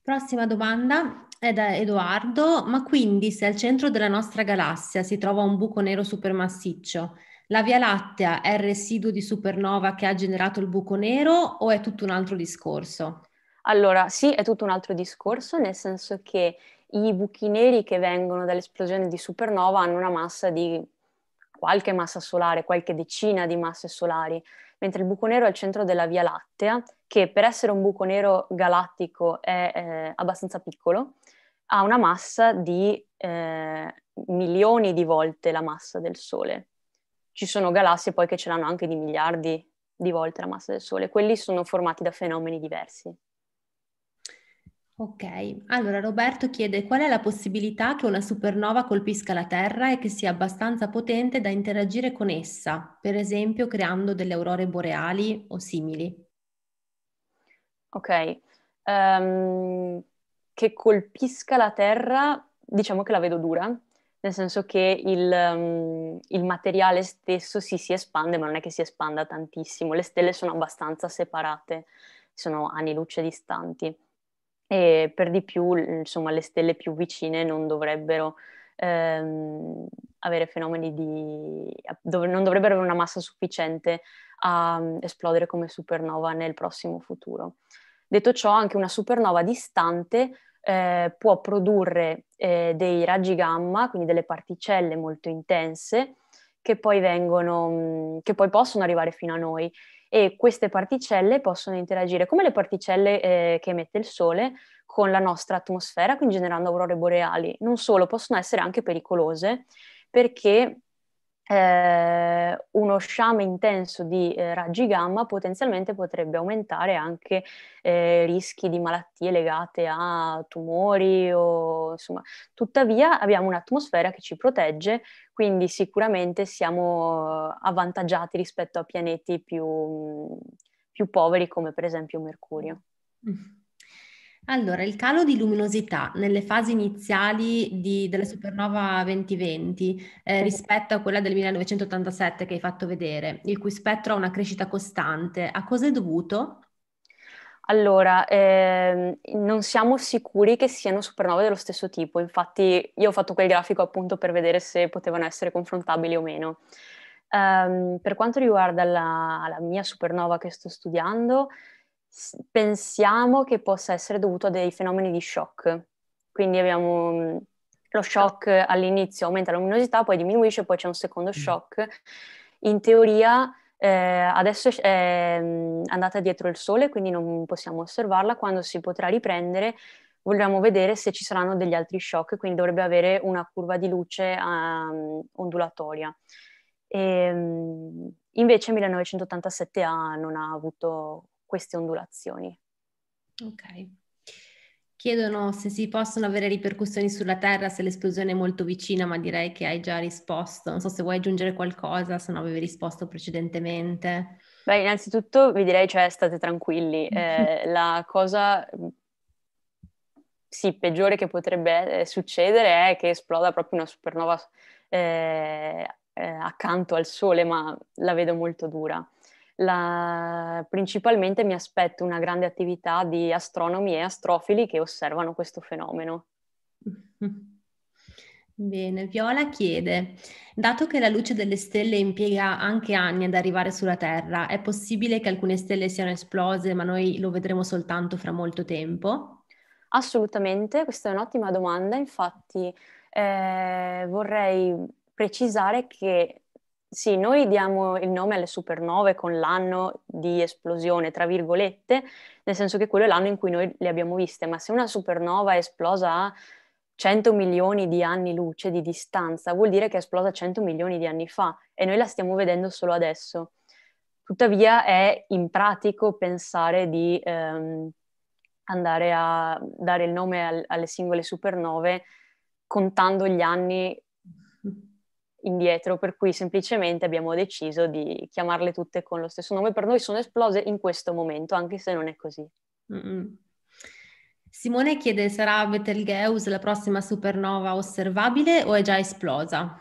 Prossima domanda è da Edoardo, ma quindi se al centro della nostra galassia si trova un buco nero supermassiccio, la Via Lattea è il residuo di supernova che ha generato il buco nero o è tutto un altro discorso? Allora, sì, è tutto un altro discorso, nel senso che i buchi neri che vengono dall'esplosione di supernova hanno una massa di qualche massa solare, qualche decina di masse solari, mentre il buco nero è al centro della Via Lattea, che per essere un buco nero galattico è eh, abbastanza piccolo, ha una massa di eh, milioni di volte la massa del Sole ci sono galassie poi che ce l'hanno anche di miliardi di volte la massa del Sole. Quelli sono formati da fenomeni diversi. Ok, allora Roberto chiede qual è la possibilità che una supernova colpisca la Terra e che sia abbastanza potente da interagire con essa, per esempio creando delle aurore boreali o simili. Ok, um, che colpisca la Terra, diciamo che la vedo dura, nel senso che il, um, il, materiale stesso sì, si espande, ma non è che si espanda tantissimo. Le stelle sono abbastanza separate, sono anni luce distanti. E per di più, insomma, le stelle più vicine non dovrebbero ehm, avere fenomeni di... Dov- non dovrebbero avere una massa sufficiente a um, esplodere come supernova nel prossimo futuro. Detto ciò, anche una supernova distante eh, può produrre eh, dei raggi gamma, quindi delle particelle molto intense, che poi, vengono, mm, che poi possono arrivare fino a noi e queste particelle possono interagire come le particelle eh, che emette il Sole con la nostra atmosfera, quindi generando aurore boreali. Non solo, possono essere anche pericolose perché eh, uno sciame intenso di eh, raggi gamma potenzialmente potrebbe aumentare anche eh, rischi di malattie legate a tumori o insomma. Tuttavia abbiamo un'atmosfera che ci protegge, quindi sicuramente siamo eh, avvantaggiati rispetto a pianeti più, mm, più poveri come per esempio Mercurio. Mm. Allora, il calo di luminosità nelle fasi iniziali di, della supernova 2020 eh, rispetto a quella del 1987 che hai fatto vedere, il cui spettro ha una crescita costante, a cosa è dovuto? Allora, ehm, non siamo sicuri che siano supernove dello stesso tipo, infatti io ho fatto quel grafico appunto per vedere se potevano essere confrontabili o meno. Um, per quanto riguarda la, la mia supernova che sto studiando, pensiamo che possa essere dovuto a dei fenomeni di shock. Quindi abbiamo lo shock all'inizio aumenta la luminosità, poi diminuisce, poi c'è un secondo mm. shock. In teoria eh, adesso è andata dietro il sole, quindi non possiamo osservarla, quando si potrà riprendere vogliamo vedere se ci saranno degli altri shock, quindi dovrebbe avere una curva di luce um, ondulatoria. E, ehm, invece 1987A non ha avuto queste ondulazioni. Ok. Chiedono se si possono avere ripercussioni sulla Terra se l'esplosione è molto vicina, ma direi che hai già risposto. Non so se vuoi aggiungere qualcosa, se no avevi risposto precedentemente. Beh, innanzitutto vi direi, cioè, state tranquilli. Eh, la cosa sì, peggiore che potrebbe eh, succedere è che esploda proprio una supernova eh, eh, accanto al Sole, ma la vedo molto dura la, principalmente mi aspetto una grande attività di astronomi e astrofili che osservano questo fenomeno. Bene, Viola chiede, dato che la luce delle stelle impiega anche anni ad arrivare sulla Terra, è possibile che alcune stelle siano esplose ma noi lo vedremo soltanto fra molto tempo? Assolutamente, questa è un'ottima domanda, infatti eh, vorrei precisare che sì, noi diamo il nome alle supernove con l'anno di esplosione, tra virgolette, nel senso che quello è l'anno in cui noi le abbiamo viste, ma se una supernova è esplosa a 100 milioni di anni luce di distanza, vuol dire che è esplosa 100 milioni di anni fa e noi la stiamo vedendo solo adesso. Tuttavia è impratico pensare di ehm, andare a dare il nome al, alle singole supernove contando gli anni indietro, per cui semplicemente abbiamo deciso di chiamarle tutte con lo stesso nome. Per noi sono esplose in questo momento, anche se non è così. Mm-hmm. Simone chiede: sarà Betelgeuse la prossima supernova osservabile o è già esplosa?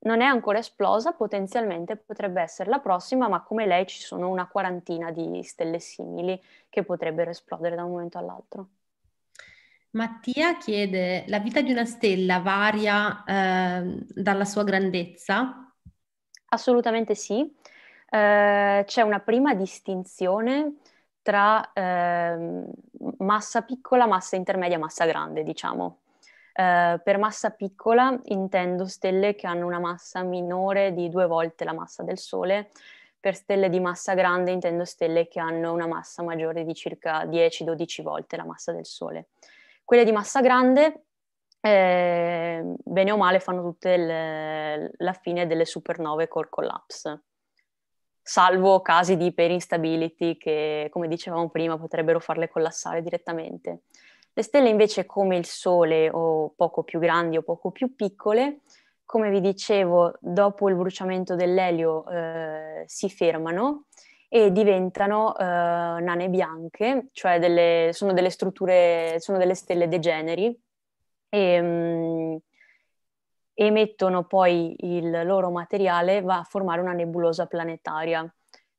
Non è ancora esplosa, potenzialmente potrebbe essere la prossima, ma come lei ci sono una quarantina di stelle simili che potrebbero esplodere da un momento all'altro. Mattia chiede, la vita di una stella varia eh, dalla sua grandezza? Assolutamente sì. Eh, c'è una prima distinzione tra eh, massa piccola, massa intermedia, massa grande, diciamo. Uh, per massa piccola intendo stelle che hanno una massa minore di due volte la massa del Sole, per stelle di massa grande intendo stelle che hanno una massa maggiore di circa 10-12 volte la massa del Sole. Quelle di massa grande, eh, bene o male, fanno tutte le, la fine delle supernove col collapse salvo casi di hyperinstability che, come dicevamo prima, potrebbero farle collassare direttamente. Le stelle invece come il Sole, o poco più grandi o poco più piccole, come vi dicevo, dopo il bruciamento dell'elio eh, si fermano e diventano eh, nane bianche, cioè delle, sono delle strutture, sono delle stelle degeneri ehm, e mh, emettono poi il loro materiale, va a formare una nebulosa planetaria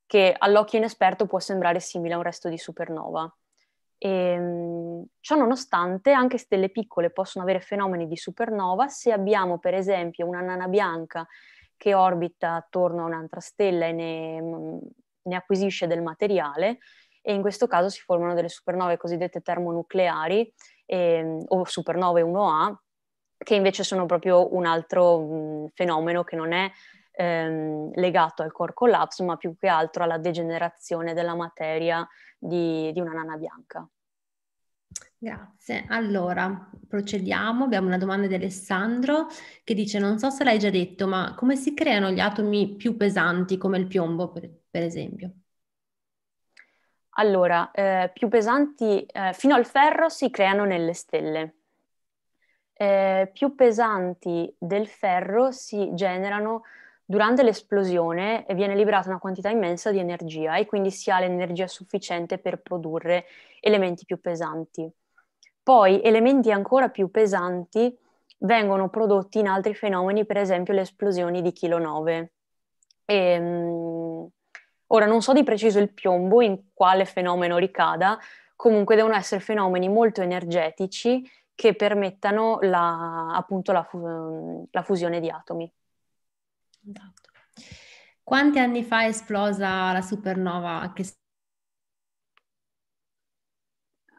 che all'occhio inesperto può sembrare simile a un resto di supernova. E, ehm, ciò nonostante, anche stelle piccole possono avere fenomeni di supernova se abbiamo, per esempio, una nana bianca che orbita attorno a un'altra stella e ne ne acquisisce del materiale e in questo caso si formano delle supernove cosiddette termonucleari eh, o supernove 1A che invece sono proprio un altro mh, mm, fenomeno che non è ehm, legato al core collapse ma più che altro alla degenerazione della materia di, di una nana bianca. Grazie. Allora, procediamo. Abbiamo una domanda di Alessandro che dice, non so se l'hai già detto, ma come si creano gli atomi più pesanti come il piombo, per, per esempio? Allora, eh, più pesanti eh, fino al ferro si creano nelle stelle. Eh, più pesanti del ferro si generano durante l'esplosione e viene liberata una quantità immensa di energia e quindi si ha l'energia sufficiente per produrre elementi più pesanti. Poi elementi ancora più pesanti vengono prodotti in altri fenomeni, per esempio le esplosioni di chilo 9. Ehm, ora non so di preciso il piombo in quale fenomeno ricada, comunque devono essere fenomeni molto energetici che permettano la, appunto la, la fusione di atomi. Esatto. Quanti anni fa è esplosa la supernova? Che...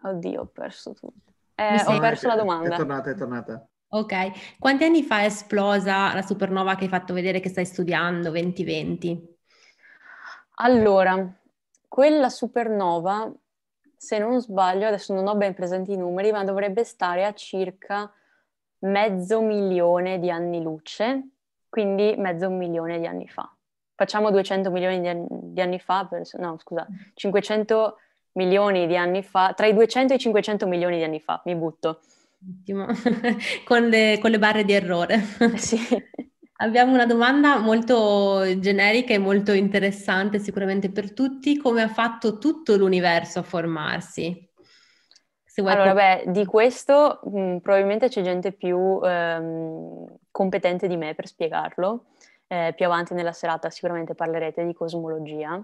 Oddio, ho perso tutto. Eh, ho perso la domanda. È tornata, è tornata. Ok, quanti anni fa è esplosa la supernova che hai fatto vedere che stai studiando, 2020? Allora, quella supernova, se non sbaglio, adesso non ho ben presenti i numeri, ma dovrebbe stare a circa mezzo milione di anni luce, quindi mezzo milione di anni fa. Facciamo 200 milioni di anni, di anni fa, per, no scusa, 500 milioni di anni fa, tra i 200 e i 500 milioni di anni fa, mi butto. Ottimo, con, le, con le barre di errore. sì. Abbiamo una domanda molto generica e molto interessante sicuramente per tutti. Come ha fatto tutto l'universo a formarsi? allora, beh, di questo mh, probabilmente c'è gente più ehm, competente di me per spiegarlo. Eh, più avanti nella serata sicuramente parlerete di cosmologia.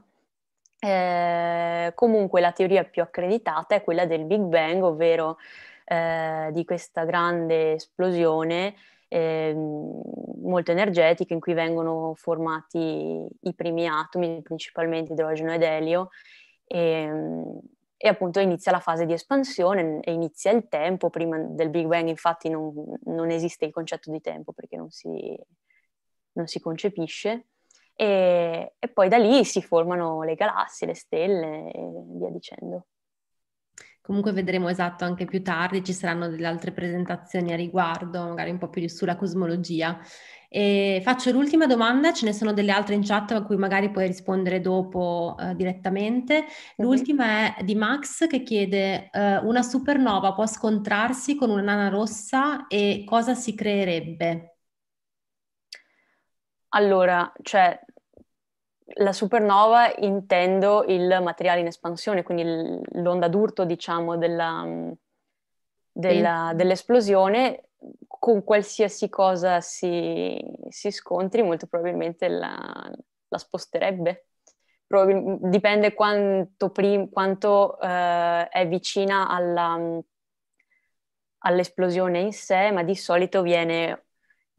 Eh, comunque la teoria più accreditata è quella del Big Bang, ovvero eh, di questa grande esplosione eh, molto energetica in cui vengono formati i primi atomi, principalmente idrogeno ed elio, e, ehm, e appunto inizia la fase di espansione e inizia il tempo. Prima del Big Bang infatti non, non esiste il concetto di tempo perché non si, non si concepisce e, e poi da lì si formano le galassie, le stelle e via dicendo. Comunque vedremo esatto anche più tardi, ci saranno delle altre presentazioni a riguardo, magari un po' più sulla cosmologia. E faccio l'ultima domanda, ce ne sono delle altre in chat a cui magari puoi rispondere dopo eh, direttamente. Mhm. L'ultima è di Max che chiede eh, una supernova può scontrarsi con una nana rossa e cosa si creerebbe? Allora, cioè, la supernova intendo il materiale in espansione, quindi l'onda d'urto, diciamo, della, mm, della, sì. dell'esplosione, con qualsiasi cosa si, si scontri, molto probabilmente la, la sposterebbe. Probabil- dipende quanto, prim- quanto eh, è vicina alla, mm, all'esplosione in sé, ma di solito viene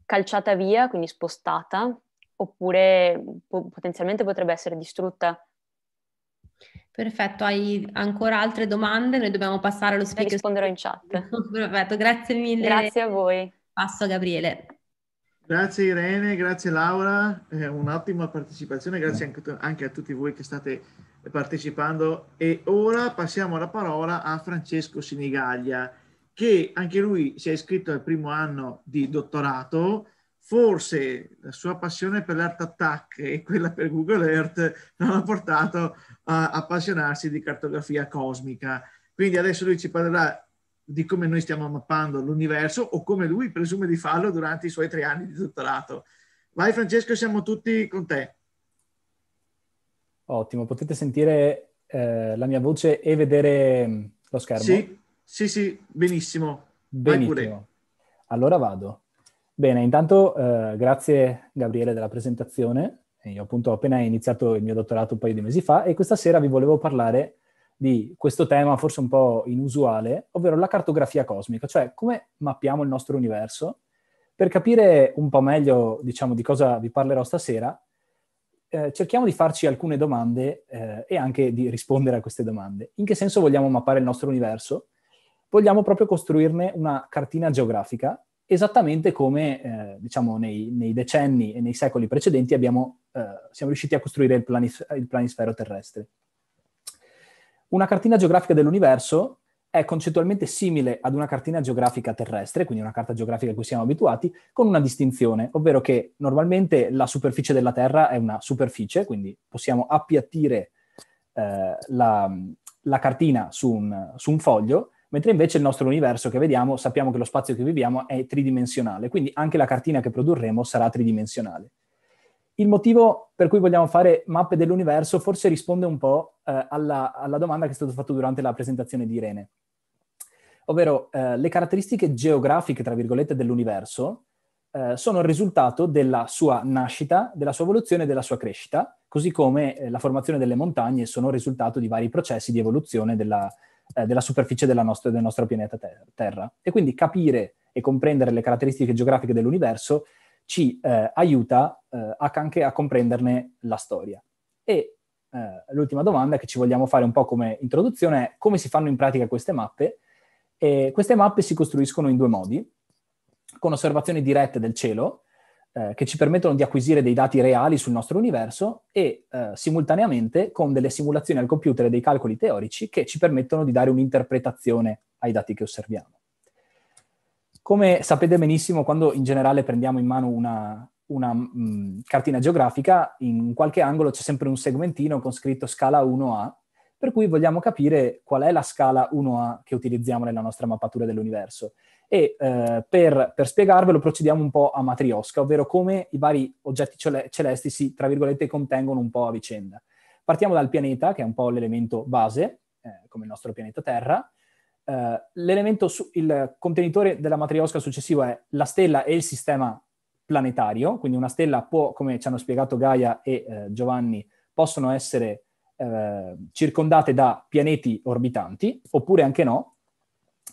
calciata via, quindi spostata, oppure po- potenzialmente potrebbe essere distrutta. Perfetto, hai ancora altre domande? Noi dobbiamo passare allo speaker. Risponderò in chat. Perfetto, grazie mille. Grazie a voi. Passo a Gabriele. Grazie Irene, grazie Laura, eh, un'ottima partecipazione, grazie anche, t- anche a tutti voi che state partecipando e ora passiamo la parola a Francesco Sinigaglia che anche lui si è iscritto al primo anno di dottorato forse la sua passione per l'Art Attack e quella per Google Earth l'hanno portato a appassionarsi di cartografia cosmica. Quindi adesso lui ci parlerà di come noi stiamo mappando l'universo o come lui presume di farlo durante i suoi tre anni di dottorato. Vai Francesco, siamo tutti con te. Ottimo, potete sentire eh, la mia voce e vedere mm, lo schermo? Sì, sì, sì benissimo. Benissimo. Allora vado. Bene, intanto eh, grazie Gabriele della presentazione. Eh, io appunto ho appena iniziato il mio dottorato un paio di mesi fa e questa sera vi volevo parlare di questo tema forse un po' inusuale, ovvero la cartografia cosmica, cioè come mappiamo il nostro universo. Per capire un po' meglio, diciamo, di cosa vi parlerò stasera, eh, cerchiamo di farci alcune domande eh, e anche di rispondere a queste domande. In che senso vogliamo mappare il nostro universo? Vogliamo proprio costruirne una cartina geografica esattamente come eh, diciamo nei, nei, decenni e nei secoli precedenti abbiamo, eh, siamo riusciti a costruire il, planis- il, planisfero terrestre. Una cartina geografica dell'universo è concettualmente simile ad una cartina geografica terrestre, quindi una carta geografica a cui siamo abituati, con una distinzione, ovvero che normalmente la superficie della Terra è una superficie, quindi possiamo appiattire eh, la, la, cartina su un, su un foglio, mentre invece il nostro universo che vediamo sappiamo che lo spazio che viviamo è tridimensionale, quindi anche la cartina che produrremo sarà tridimensionale. Il motivo per cui vogliamo fare mappe dell'universo forse risponde un po' eh, alla, alla, domanda che è stata fatta durante la presentazione di Irene, ovvero eh, le caratteristiche geografiche, tra virgolette, dell'universo eh, sono il risultato della sua nascita, della sua evoluzione e della sua crescita, così come eh, la formazione delle montagne sono il risultato di vari processi di evoluzione della, eh, della superficie della nostra, del nostro pianeta ter- Terra. E quindi capire e comprendere le caratteristiche geografiche dell'universo ci eh, aiuta eh, anche a comprenderne la storia. E eh, l'ultima domanda che ci vogliamo fare un po' come introduzione è come si fanno in pratica queste mappe? E queste mappe si costruiscono in due modi, con osservazioni dirette del cielo, eh, che ci permettono di acquisire dei dati reali sul nostro universo e eh, simultaneamente con delle simulazioni al computer e dei calcoli teorici che ci permettono di dare un'interpretazione ai dati che osserviamo. Come sapete benissimo, quando in generale prendiamo in mano una, una mh, mm, cartina geografica, in qualche angolo c'è sempre un segmentino con scritto scala 1A, per cui vogliamo capire qual è la scala 1A che utilizziamo nella nostra mappatura dell'universo e eh, per, per, spiegarvelo procediamo un po' a matriosca, ovvero come i vari oggetti celesti si, tra virgolette, contengono un po' a vicenda. Partiamo dal pianeta, che è un po' l'elemento base, eh, come il nostro pianeta Terra. Eh, l'elemento, su, il contenitore della matriosca successivo è la stella e il sistema planetario, quindi una stella può, come ci hanno spiegato Gaia e eh, Giovanni, possono essere eh, circondate da pianeti orbitanti, oppure anche no,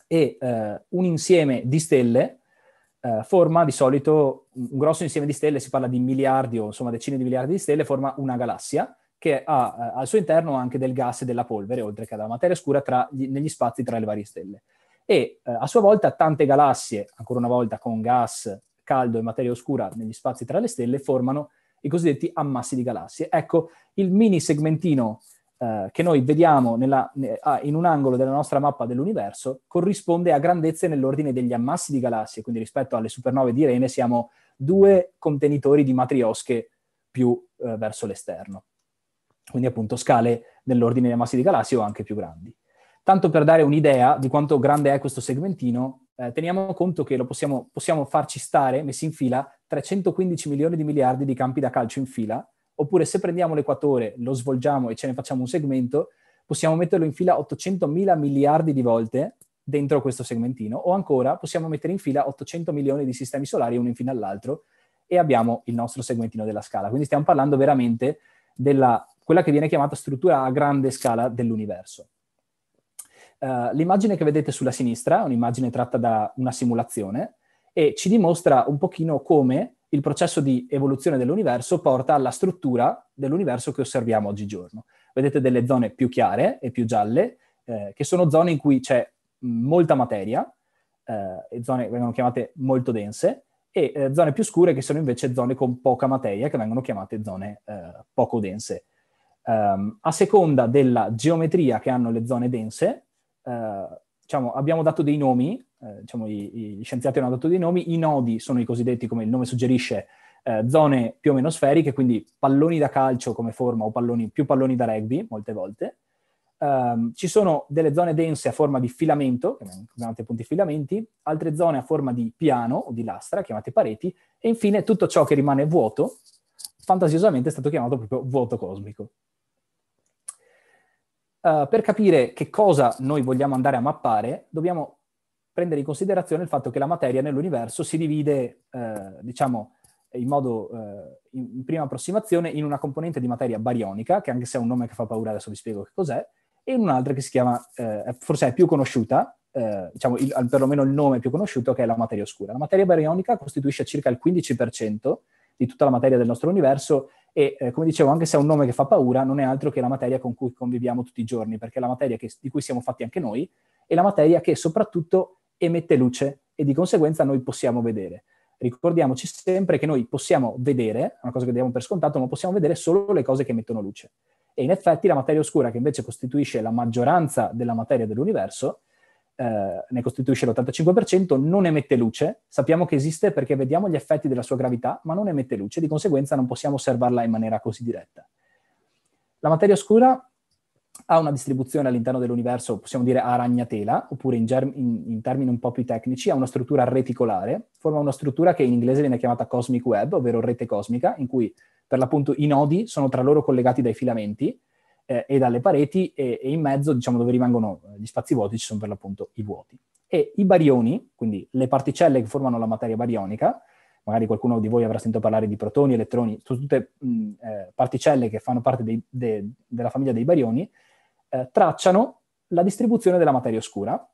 e eh, un insieme di stelle eh, forma di solito un grosso insieme di stelle, si parla di miliardi o insomma decine di miliardi di stelle, forma una galassia che ha eh, al suo interno anche del gas e della polvere, oltre che della materia scura tra gli, negli spazi tra le varie stelle. E eh, a sua volta tante galassie, ancora una volta con gas, caldo e materia oscura negli spazi tra le stelle, formano i cosiddetti ammassi di galassie. Ecco, il mini segmentino eh, che noi vediamo nella, ah, in un angolo della nostra mappa dell'universo corrisponde a grandezze nell'ordine degli ammassi di galassie, quindi rispetto alle supernove di Irene siamo due contenitori di matriosche più eh, verso l'esterno. Quindi appunto scale nell'ordine degli ammassi di galassie o anche più grandi. Tanto per dare un'idea di quanto grande è questo segmentino, eh, teniamo conto che possiamo, possiamo farci stare, messi in fila, 315 milioni di miliardi di campi da calcio in fila, Oppure se prendiamo l'equatore, lo svolgiamo e ce ne facciamo un segmento, possiamo metterlo in fila 800 mila miliardi di volte dentro questo segmentino, o ancora possiamo mettere in fila 800 milioni di sistemi solari uno in fila all'altro e abbiamo il nostro segmentino della scala. Quindi stiamo parlando veramente della quella che viene chiamata struttura a grande scala dell'universo. Uh, l'immagine che vedete sulla sinistra è un'immagine tratta da una simulazione e ci dimostra un pochino come il processo di evoluzione dell'universo porta alla struttura dell'universo che osserviamo oggigiorno. Vedete delle zone più chiare e più gialle, eh, che sono zone in cui c'è molta materia, eh, zone che vengono chiamate molto dense, e eh, zone più scure che sono invece zone con poca materia, che vengono chiamate zone eh, poco dense. Um, a seconda della geometria che hanno le zone dense, eh, diciamo, abbiamo dato dei nomi eh, diciamo, gli scienziati hanno dato dei nomi, i nodi sono i cosiddetti, come il nome suggerisce, eh, zone più o meno sferiche, quindi palloni da calcio come forma o palloni, più palloni da rugby molte volte. Um, ci sono delle zone dense a forma di filamento, chiamate appunto filamenti, altre zone a forma di piano o di lastra, chiamate pareti, e infine tutto ciò che rimane vuoto, fantasiosamente è stato chiamato proprio vuoto cosmico. Uh, per capire che cosa noi vogliamo andare a mappare, dobbiamo prendere in considerazione il fatto che la materia nell'universo si divide, eh, diciamo, eh, in modo eh, in prima approssimazione in una componente di materia barionica, che anche se è un nome che fa paura, adesso vi spiego che cos'è, e in un'altra che si chiama, eh, forse è più conosciuta, eh, diciamo il, perlomeno il nome più conosciuto, che è la materia oscura. La materia barionica costituisce circa il 15% di tutta la materia del nostro universo e, eh, come dicevo, anche se è un nome che fa paura, non è altro che la materia con cui conviviamo tutti i giorni, perché è la materia che, di cui siamo fatti anche noi, e la materia che soprattutto emette luce e di conseguenza noi possiamo vedere. Ricordiamoci sempre che noi possiamo vedere, una cosa che diamo per scontato, ma possiamo vedere solo le cose che emettono luce. E in effetti la materia oscura, che invece costituisce la maggioranza della materia dell'universo, eh, ne costituisce l'85%, non emette luce. Sappiamo che esiste perché vediamo gli effetti della sua gravità, ma non emette luce, di conseguenza non possiamo osservarla in maniera così diretta. La materia oscura ha una distribuzione all'interno dell'universo, possiamo dire a ragnatela, oppure in, germ- in, in, termini un po' più tecnici, ha una struttura reticolare, forma una struttura che in inglese viene chiamata cosmic web, ovvero rete cosmica, in cui per l'appunto i nodi sono tra loro collegati dai filamenti eh, e dalle pareti e, e in mezzo, diciamo dove rimangono eh, gli spazi vuoti, ci sono per l'appunto i vuoti. E i barioni, quindi le particelle che formano la materia barionica, magari qualcuno di voi avrà sentito parlare di protoni, elettroni, sono tutte mh, mm, eh, particelle che fanno parte dei, de, della famiglia dei barioni, eh, tracciano la distribuzione della materia oscura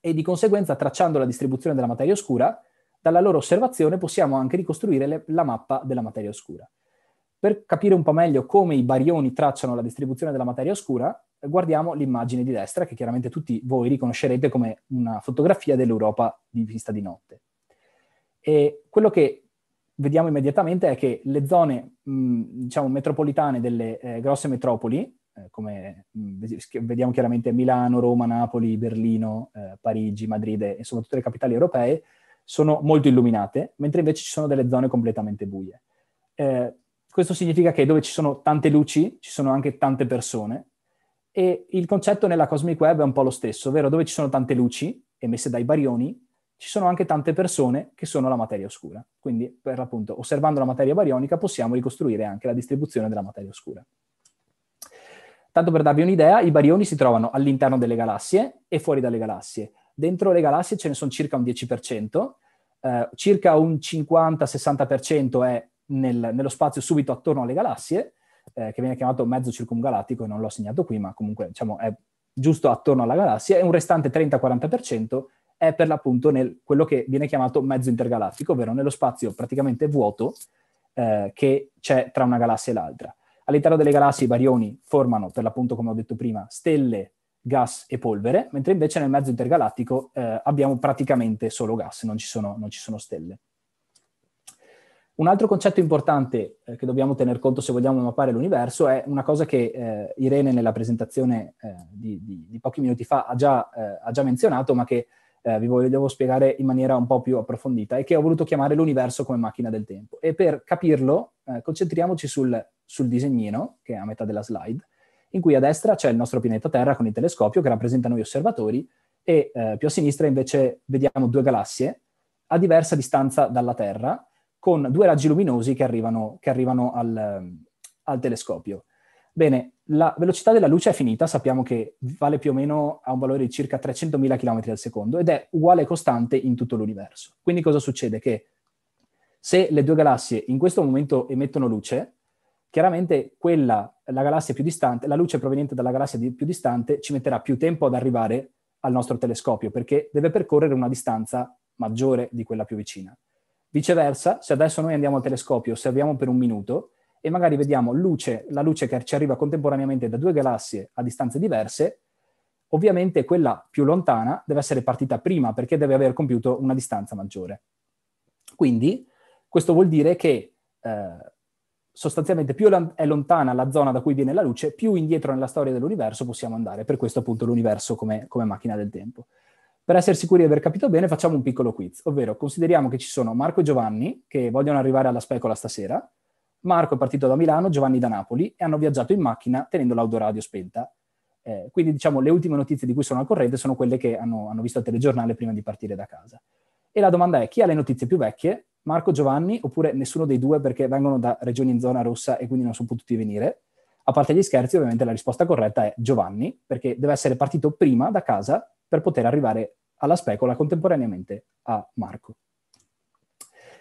e di conseguenza tracciando la distribuzione della materia oscura, dalla loro osservazione possiamo anche ricostruire le, la mappa della materia oscura. Per capire un po' meglio come i barioni tracciano la distribuzione della materia oscura, guardiamo l'immagine di destra, che chiaramente tutti voi riconoscerete come una fotografia dell'Europa di vista di notte. E quello che vediamo immediatamente è che le zone, mh, diciamo, metropolitane delle eh, grosse metropoli eh, come mm, vediamo chiaramente Milano, Roma, Napoli, Berlino, eh, Parigi, Madrid insomma tutte le capitali europee, sono molto illuminate, mentre invece ci sono delle zone completamente buie. Eh, questo significa che dove ci sono tante luci ci sono anche tante persone e il concetto nella Cosmic Web è un po' lo stesso, ovvero dove ci sono tante luci emesse dai barioni ci sono anche tante persone che sono la materia oscura. Quindi, per l'appunto, osservando la materia barionica possiamo ricostruire anche la distribuzione della materia oscura. Tanto per darvi un'idea, i barioni si trovano all'interno delle galassie e fuori dalle galassie. Dentro le galassie ce ne sono circa un 10%, eh, circa un 50-60% è nel, nello spazio subito attorno alle galassie, eh, che viene chiamato mezzo circumgalattico, non l'ho segnato qui, ma comunque diciamo, è giusto attorno alla galassia, e un restante 30-40% è per l'appunto nel, quello che viene chiamato mezzo intergalattico, ovvero nello spazio praticamente vuoto eh, che c'è tra una galassia e l'altra. All'interno delle galassie i barioni formano, per l'appunto come ho detto prima, stelle, gas e polvere, mentre invece nel mezzo intergalattico eh, abbiamo praticamente solo gas, non ci sono, non ci sono stelle. Un altro concetto importante eh, che dobbiamo tener conto se vogliamo mappare l'universo è una cosa che eh, Irene nella presentazione eh, di, di, di, pochi minuti fa ha già, eh, ha già menzionato, ma che eh, vi volevo spiegare in maniera un po' più approfondita e che ho voluto chiamare l'universo come macchina del tempo. E per capirlo concentriamoci sul sul disegnino, che è a metà della slide, in cui a destra c'è il nostro pianeta Terra con il telescopio che rappresenta noi osservatori e eh, più a sinistra invece vediamo due galassie a diversa distanza dalla Terra con due raggi luminosi che arrivano, che arrivano al, ehm, al, telescopio. Bene, la velocità della luce è finita, sappiamo che vale più o meno a un valore di circa 300.000 km al secondo ed è uguale costante in tutto l'universo. Quindi cosa succede? Che se le due galassie in questo momento emettono luce, Chiaramente quella, la galassia più distante, la luce proveniente dalla galassia di, più distante ci metterà più tempo ad arrivare al nostro telescopio perché deve percorrere una distanza maggiore di quella più vicina. Viceversa, se adesso noi andiamo al telescopio, osserviamo per un minuto e magari vediamo luce, la luce che ci arriva contemporaneamente da due galassie a distanze diverse, ovviamente quella più lontana deve essere partita prima perché deve aver compiuto una distanza maggiore. Quindi questo vuol dire che eh, sostanzialmente più è lontana la zona da cui viene la luce, più indietro nella storia dell'universo possiamo andare. Per questo appunto l'universo come, come macchina del tempo. Per essere sicuri di aver capito bene, facciamo un piccolo quiz, ovvero consideriamo che ci sono Marco e Giovanni che vogliono arrivare alla specola stasera. Marco è partito da Milano, Giovanni da Napoli e hanno viaggiato in macchina tenendo l'autoradio spenta. Eh, quindi diciamo le ultime notizie di cui sono al corrente sono quelle che hanno, hanno visto al telegiornale prima di partire da casa. E la domanda è chi ha le notizie più vecchie Marco Giovanni, oppure nessuno dei due perché vengono da regioni in zona rossa e quindi non sono potuti venire. A parte gli scherzi, ovviamente la risposta corretta è Giovanni, perché deve essere partito prima da casa per poter arrivare alla specola contemporaneamente a Marco.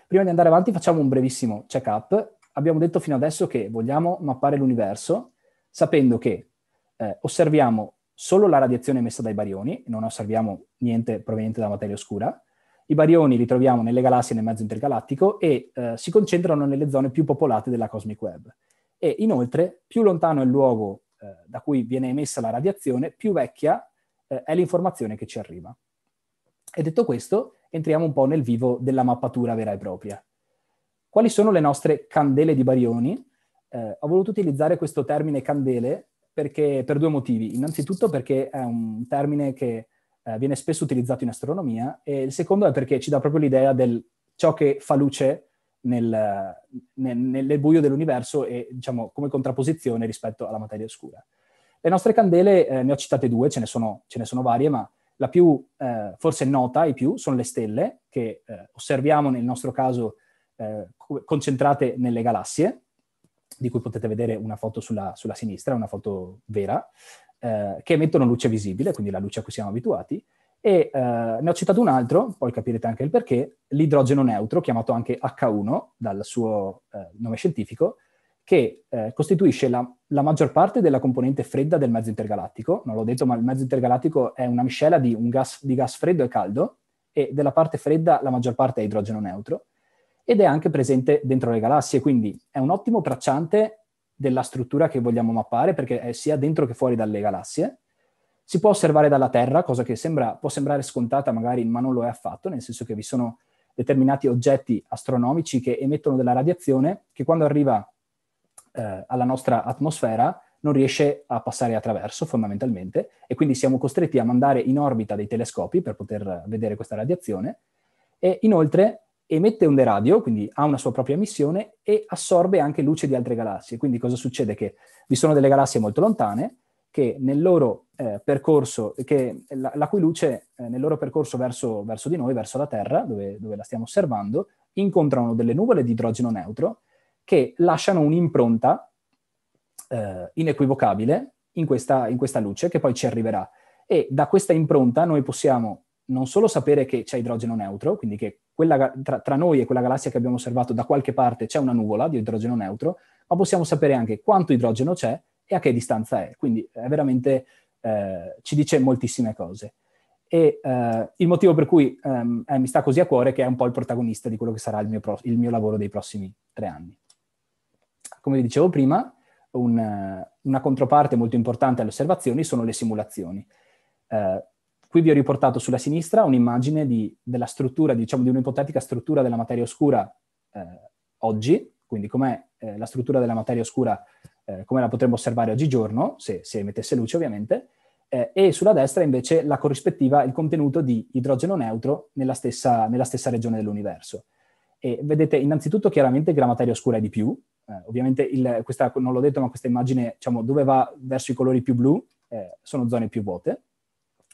Prima di andare avanti facciamo un brevissimo check-up. Abbiamo detto fino adesso che vogliamo mappare l'universo sapendo che eh, osserviamo solo la radiazione emessa dai barioni, non osserviamo niente proveniente da materia oscura, i barioni li troviamo nelle galassie nel mezzo intergalattico e eh, si concentrano nelle zone più popolate della cosmic web. E inoltre, più lontano è il luogo eh, da cui viene emessa la radiazione, più vecchia eh, è l'informazione che ci arriva. E detto questo, entriamo un po' nel vivo della mappatura vera e propria. Quali sono le nostre candele di barioni? Eh, ho voluto utilizzare questo termine candele perché, per due motivi. Innanzitutto perché è un termine che eh, viene spesso utilizzato in astronomia e il secondo è perché ci dà proprio l'idea del ciò che fa luce nel, nel, nel buio dell'universo e diciamo come contrapposizione rispetto alla materia oscura. Le nostre candele, eh, ne ho citate due, ce ne sono, ce ne sono varie, ma la più eh, forse nota e più sono le stelle che eh, osserviamo nel nostro caso eh, concentrate nelle galassie, di cui potete vedere una foto sulla, sulla sinistra, una foto vera, eh, che emettono luce visibile, quindi la luce a cui siamo abituati, e eh, ne ho citato un altro, poi capirete anche il perché, l'idrogeno neutro, chiamato anche H1 dal suo eh, nome scientifico, che eh, costituisce la, la, maggior parte della componente fredda del mezzo intergalattico. Non l'ho detto, ma il mezzo intergalattico è una miscela di, un gas, di gas freddo e caldo, e della parte fredda la maggior parte è idrogeno neutro ed è anche presente dentro le galassie, quindi è un ottimo tracciante della struttura che vogliamo mappare, perché è sia dentro che fuori dalle galassie. Si può osservare dalla Terra, cosa che sembra, può sembrare scontata magari, ma non lo è affatto, nel senso che vi sono determinati oggetti astronomici che emettono della radiazione che quando arriva eh, alla nostra atmosfera non riesce a passare attraverso fondamentalmente e quindi siamo costretti a mandare in orbita dei telescopi per poter vedere questa radiazione e inoltre emette onde radio, quindi ha una sua propria missione e assorbe anche luce di altre galassie. Quindi cosa succede? Che vi sono delle galassie molto lontane che nel loro eh, percorso, che la, la, cui luce eh, nel loro percorso verso, verso, di noi, verso la Terra, dove, dove la stiamo osservando, incontrano delle nuvole di idrogeno neutro che lasciano un'impronta eh, inequivocabile in questa, in questa luce che poi ci arriverà. E da questa impronta noi possiamo non solo sapere che c'è idrogeno neutro, quindi che quella, tra, tra, noi e quella galassia che abbiamo osservato da qualche parte c'è una nuvola di idrogeno neutro, ma possiamo sapere anche quanto idrogeno c'è e a che distanza è. Quindi è eh, veramente eh, ci dice moltissime cose. E eh, il motivo per cui ehm, eh, mi sta così a cuore che è un po' il protagonista di quello che sarà il mio, pro- il mio lavoro dei prossimi tre anni. Come vi dicevo prima, un, una controparte molto importante alle osservazioni sono le simulazioni. Uh, Qui vi ho riportato sulla sinistra un'immagine di, della struttura, diciamo di un'ipotetica struttura della materia oscura eh, oggi, quindi com'è eh, la struttura della materia oscura, eh, come la potremmo osservare oggigiorno, se, se emettesse luce ovviamente, eh, e sulla destra invece la corrispettiva, il contenuto di idrogeno neutro nella stessa, nella stessa regione dell'universo. E vedete innanzitutto chiaramente che la materia oscura è di più, eh, ovviamente il, questa, non l'ho detto ma questa immagine diciamo, dove va verso i colori più blu eh, sono zone più vuote,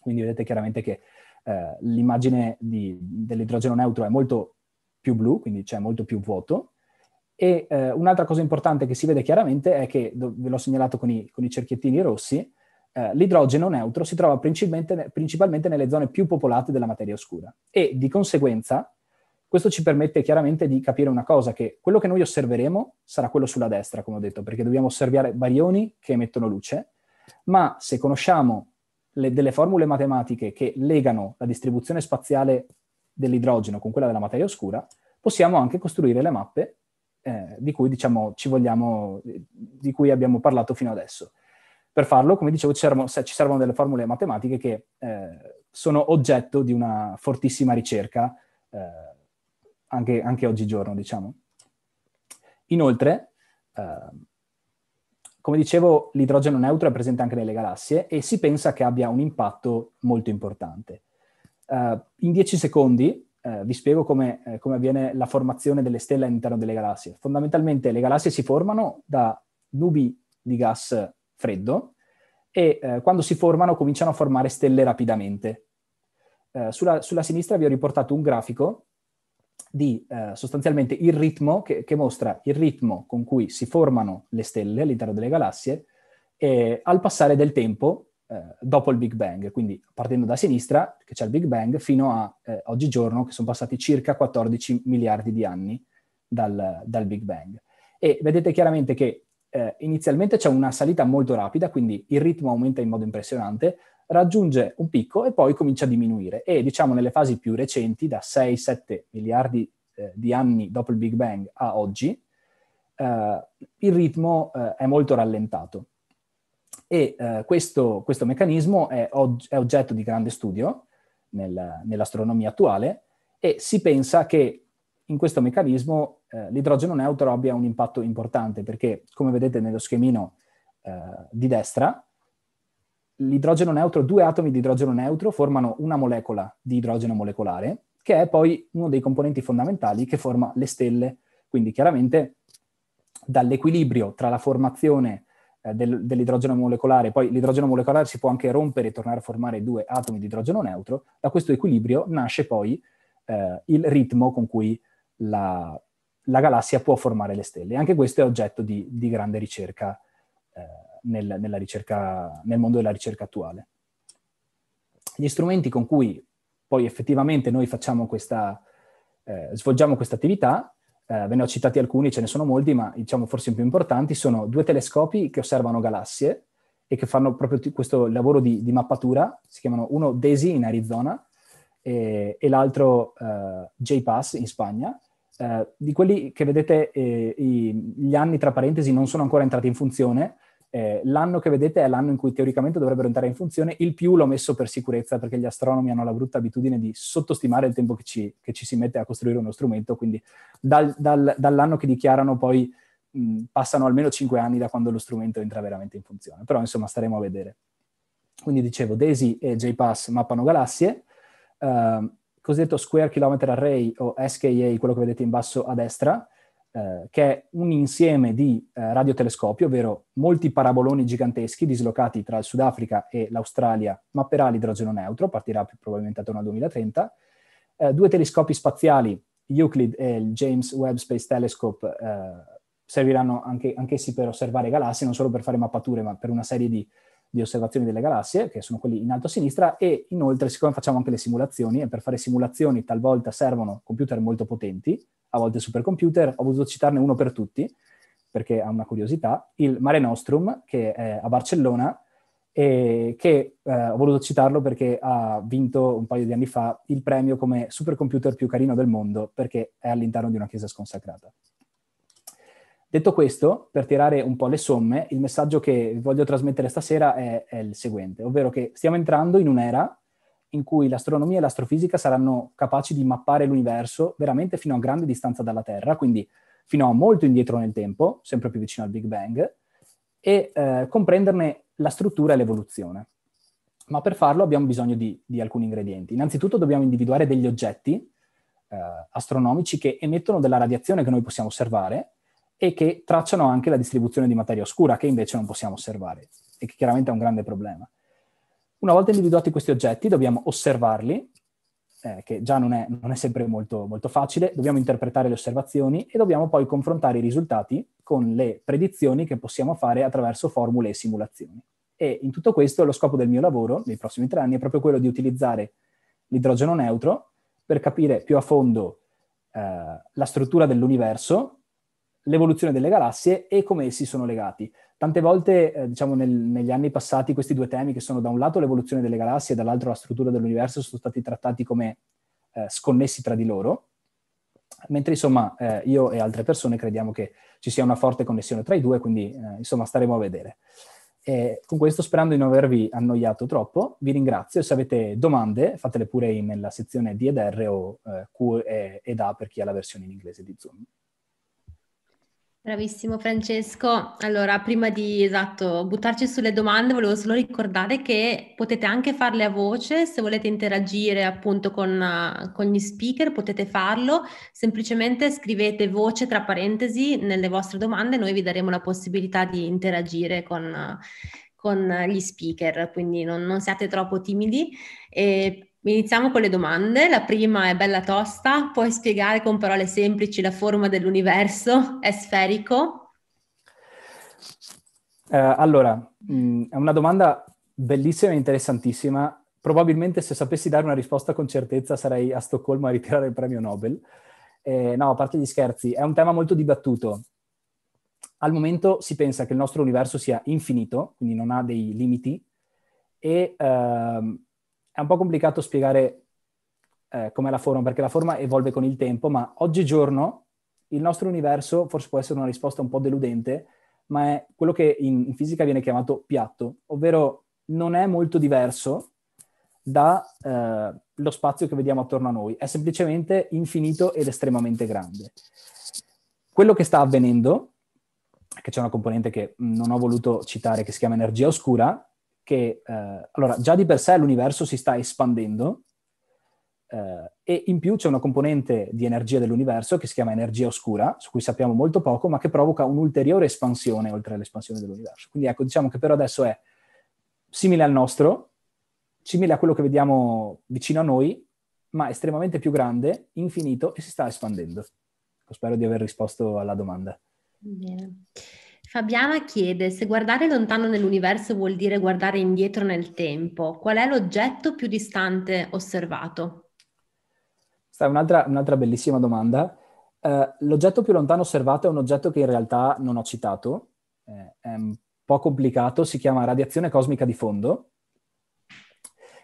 quindi vedete chiaramente che eh, l'immagine di, dell'idrogeno neutro è molto più blu, quindi c'è molto più vuoto. E eh, un'altra cosa importante che si vede chiaramente è che, ve l'ho segnalato con i, con i cerchiettini rossi, eh, l'idrogeno neutro si trova principalmente, principalmente nelle zone più popolate della materia oscura e di conseguenza questo ci permette chiaramente di capire una cosa, che quello che noi osserveremo sarà quello sulla destra, come ho detto, perché dobbiamo osservare barioni che emettono luce, ma se conosciamo le, delle formule matematiche che legano la distribuzione spaziale dell'idrogeno con quella della materia oscura, possiamo anche costruire le mappe eh, di, cui, diciamo, ci vogliamo, di cui abbiamo parlato fino adesso. Per farlo, come dicevo, ci servono, ci servono delle formule matematiche che eh, sono oggetto di una fortissima ricerca eh, anche, anche, oggigiorno, diciamo. Inoltre, eh, come dicevo, l'idrogeno neutro è presente anche nelle galassie e si pensa che abbia un impatto molto importante. Uh, in dieci secondi uh, vi spiego come, eh, come, avviene la formazione delle stelle all'interno delle galassie. Fondamentalmente le galassie si formano da nubi di gas freddo e uh, quando si formano cominciano a formare stelle rapidamente. Sulla, sulla sinistra vi ho riportato un grafico di eh, sostanzialmente il ritmo che, che, mostra il ritmo con cui si formano le stelle all'interno delle galassie eh, al passare del tempo eh, dopo il Big Bang, quindi partendo da sinistra, che c'è il Big Bang, fino a eh, oggigiorno, che sono passati circa 14 miliardi di anni dal, dal Big Bang. E vedete chiaramente che eh, inizialmente c'è una salita molto rapida, quindi il ritmo aumenta in modo impressionante, raggiunge un picco e poi comincia a diminuire e diciamo nelle fasi più recenti, da 6-7 miliardi eh, di anni dopo il Big Bang a oggi, eh, il ritmo eh, è molto rallentato. E eh, questo, questo, meccanismo è, og- è, oggetto di grande studio nel, nell'astronomia attuale e si pensa che in questo meccanismo eh, l'idrogeno neutro abbia un impatto importante perché, come vedete nello schemino eh, di destra, l'idrogeno neutro, due atomi di idrogeno neutro formano una molecola di idrogeno molecolare, che è poi uno dei componenti fondamentali che forma le stelle. Quindi chiaramente dall'equilibrio tra la formazione eh, del, dell'idrogeno molecolare, poi l'idrogeno molecolare si può anche rompere e tornare a formare due atomi di idrogeno neutro, da questo equilibrio nasce poi eh, il ritmo con cui la, la, galassia può formare le stelle. Anche questo è oggetto di, di grande ricerca. Eh, nel, nella ricerca, nel mondo della ricerca attuale. Gli strumenti con cui poi effettivamente noi facciamo questa, eh, svolgiamo questa attività, eh, ve ne ho citati alcuni, ce ne sono molti, ma diciamo forse i più importanti, sono due telescopi che osservano galassie e che fanno proprio t- questo lavoro di, di, mappatura, si chiamano uno DESI in Arizona e, e l'altro eh, JPass in Spagna. Eh, di quelli che vedete eh, i, gli anni tra parentesi non sono ancora entrati in funzione, eh, l'anno che vedete è l'anno in cui teoricamente dovrebbero entrare in funzione, il più l'ho messo per sicurezza perché gli astronomi hanno la brutta abitudine di sottostimare il tempo che ci, che ci si mette a costruire uno strumento, quindi dal, dal, dall'anno che dichiarano poi mh, passano almeno 5 anni da quando lo strumento entra veramente in funzione, però insomma staremo a vedere. Quindi dicevo DAISY e JPass mappano galassie, eh, cosiddetto Square Kilometer Array o SKA, quello che vedete in basso a destra, eh, che è un insieme di eh, radiotelescopi, ovvero molti paraboloni giganteschi dislocati tra il Sudafrica e l'Australia, mapperà l'idrogeno neutro, partirà probabilmente attorno al 2030, eh, due telescopi spaziali, Euclid e il James Webb Space Telescope, eh, serviranno anche, anch'essi per osservare galassie, non solo per fare mappature, ma per una serie di di osservazioni delle galassie, che sono quelli in alto a sinistra, e inoltre, siccome facciamo anche le simulazioni, e per fare simulazioni talvolta servono computer molto potenti, a volte supercomputer, ho voluto citarne uno per tutti, perché ha una curiosità, il Mare Nostrum, che è a Barcellona, e che eh, ho voluto citarlo perché ha vinto un paio di anni fa il premio come supercomputer più carino del mondo, perché è all'interno di una chiesa sconsacrata. Detto questo, per tirare un po' le somme, il messaggio che voglio trasmettere stasera è, è il seguente, ovvero che stiamo entrando in un'era in cui l'astronomia e l'astrofisica saranno capaci di mappare l'universo veramente fino a grande distanza dalla Terra, quindi fino a molto indietro nel tempo, sempre più vicino al Big Bang, e eh, comprenderne la struttura e l'evoluzione. Ma per farlo abbiamo bisogno di, di alcuni ingredienti. Innanzitutto dobbiamo individuare degli oggetti eh, astronomici che emettono della radiazione che noi possiamo osservare e che tracciano anche la distribuzione di materia oscura che invece non possiamo osservare e che chiaramente è un grande problema. Una volta individuati questi oggetti dobbiamo osservarli, eh, che già non è, non è sempre molto, molto, facile, dobbiamo interpretare le osservazioni e dobbiamo poi confrontare i risultati con le predizioni che possiamo fare attraverso formule e simulazioni. E in tutto questo lo scopo del mio lavoro nei prossimi tre anni è proprio quello di utilizzare l'idrogeno neutro per capire più a fondo eh, la struttura dell'universo l'evoluzione delle galassie e come essi sono legati. Tante volte, eh, diciamo, nel, negli anni passati, questi due temi, che sono da un lato l'evoluzione delle galassie e dall'altro la struttura dell'universo, sono stati trattati come eh, sconnessi tra di loro, mentre insomma eh, io e altre persone crediamo che ci sia una forte connessione tra i due, quindi eh, insomma staremo a vedere. E con questo, sperando di non avervi annoiato troppo, vi ringrazio. Se avete domande, fatele pure nella sezione D ed R o eh, Q ed A per chi ha la versione in inglese di Zoom. Bravissimo Francesco. Allora, prima di esatto, buttarci sulle domande, volevo solo ricordare che potete anche farle a voce, se volete interagire appunto con, con gli speaker potete farlo, semplicemente scrivete voce tra parentesi nelle vostre domande, noi vi daremo la possibilità di interagire con, con gli speaker, quindi non, non siate troppo timidi. E Iniziamo con le domande. La prima è bella tosta. Puoi spiegare con parole semplici la forma dell'universo? È sferico? Eh, allora, mh, mm, è una domanda bellissima e interessantissima. Probabilmente se sapessi dare una risposta con certezza sarei a Stoccolma a ritirare il premio Nobel. Eh, no, a parte gli scherzi, è un tema molto dibattuto. Al momento si pensa che il nostro universo sia infinito, quindi non ha dei limiti, e... Ehm, è un po' complicato spiegare eh, com'è la forma, perché la forma evolve con il tempo, ma oggigiorno il nostro universo forse può essere una risposta un po' deludente, ma è quello che in, fisica viene chiamato piatto, ovvero non è molto diverso dallo eh, spazio che vediamo attorno a noi, è semplicemente infinito ed estremamente grande. Quello che sta avvenendo, che c'è una componente che non ho voluto citare che si chiama energia oscura, che eh, allora già di per sé l'universo si sta espandendo eh, e in più c'è una componente di energia dell'universo che si chiama energia oscura, su cui sappiamo molto poco, ma che provoca un'ulteriore espansione oltre all'espansione dell'universo. Quindi ecco, diciamo che per adesso è simile al nostro, simile a quello che vediamo vicino a noi, ma estremamente più grande, infinito e si sta espandendo. Spero di aver risposto alla domanda. Bene. Fabiana chiede se guardare lontano nell'universo vuol dire guardare indietro nel tempo, qual è l'oggetto più distante osservato? Sta un'altra, un'altra bellissima domanda. Uh, l'oggetto più lontano osservato è un oggetto che in realtà non ho citato, eh, è un po' complicato, si chiama radiazione cosmica di fondo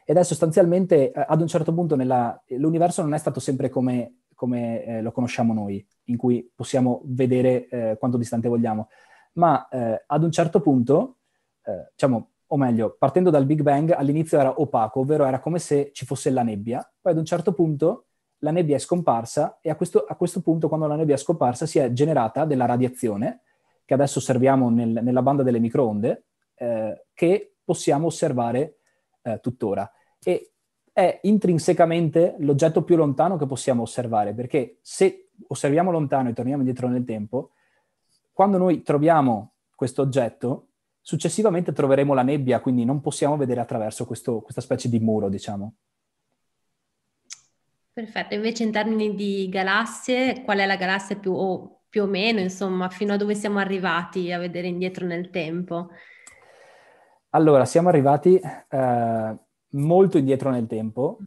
ed è sostanzialmente, eh, ad un certo punto nella, l'universo non è stato sempre come, come eh, lo conosciamo noi, in cui possiamo vedere eh, quanto distante vogliamo ma eh, ad un certo punto, eh, diciamo, o meglio, partendo dal Big Bang, all'inizio era opaco, ovvero era come se ci fosse la nebbia, poi ad un certo punto la nebbia è scomparsa e a questo, a questo punto, quando la nebbia è scomparsa, si è generata della radiazione, che adesso osserviamo nel, nella banda delle microonde, eh, che possiamo osservare eh, tuttora. E è intrinsecamente l'oggetto più lontano che possiamo osservare, perché se osserviamo lontano e torniamo indietro nel tempo, quando noi troviamo questo oggetto, successivamente troveremo la nebbia, quindi non possiamo vedere attraverso questo, questa specie di muro, diciamo. Perfetto, invece in termini di galassie, qual è la galassia più o, più o meno, insomma, fino a dove siamo arrivati a vedere indietro nel tempo? Allora, siamo arrivati eh, molto indietro nel tempo,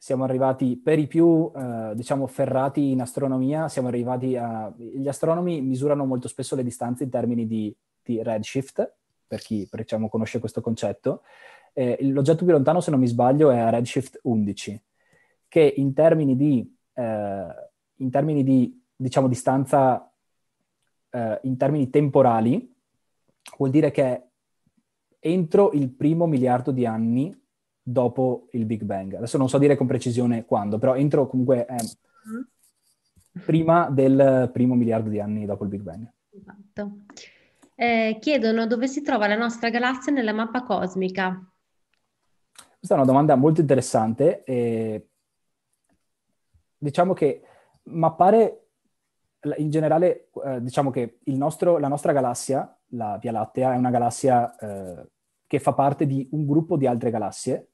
siamo arrivati per i più, eh, diciamo, ferrati in astronomia, siamo arrivati a... Gli astronomi misurano molto spesso le distanze in termini di, di redshift, per chi per, diciamo, conosce questo concetto. Eh, l'oggetto più lontano, se non mi sbaglio, è a redshift 11, che in termini di, eh, in termini di diciamo, distanza, eh, in termini temporali, vuol dire che entro il primo miliardo di anni dopo il Big Bang. Adesso non so dire con precisione quando, però entro comunque eh, prima del primo miliardo di anni dopo il Big Bang. Esatto. Eh, chiedono dove si trova la nostra galassia nella mappa cosmica. Questa è una domanda molto interessante. E... Diciamo che mappare in generale, eh, diciamo che nostro, la nostra galassia, la Via Lattea, è una galassia eh, che fa parte di un gruppo di altre galassie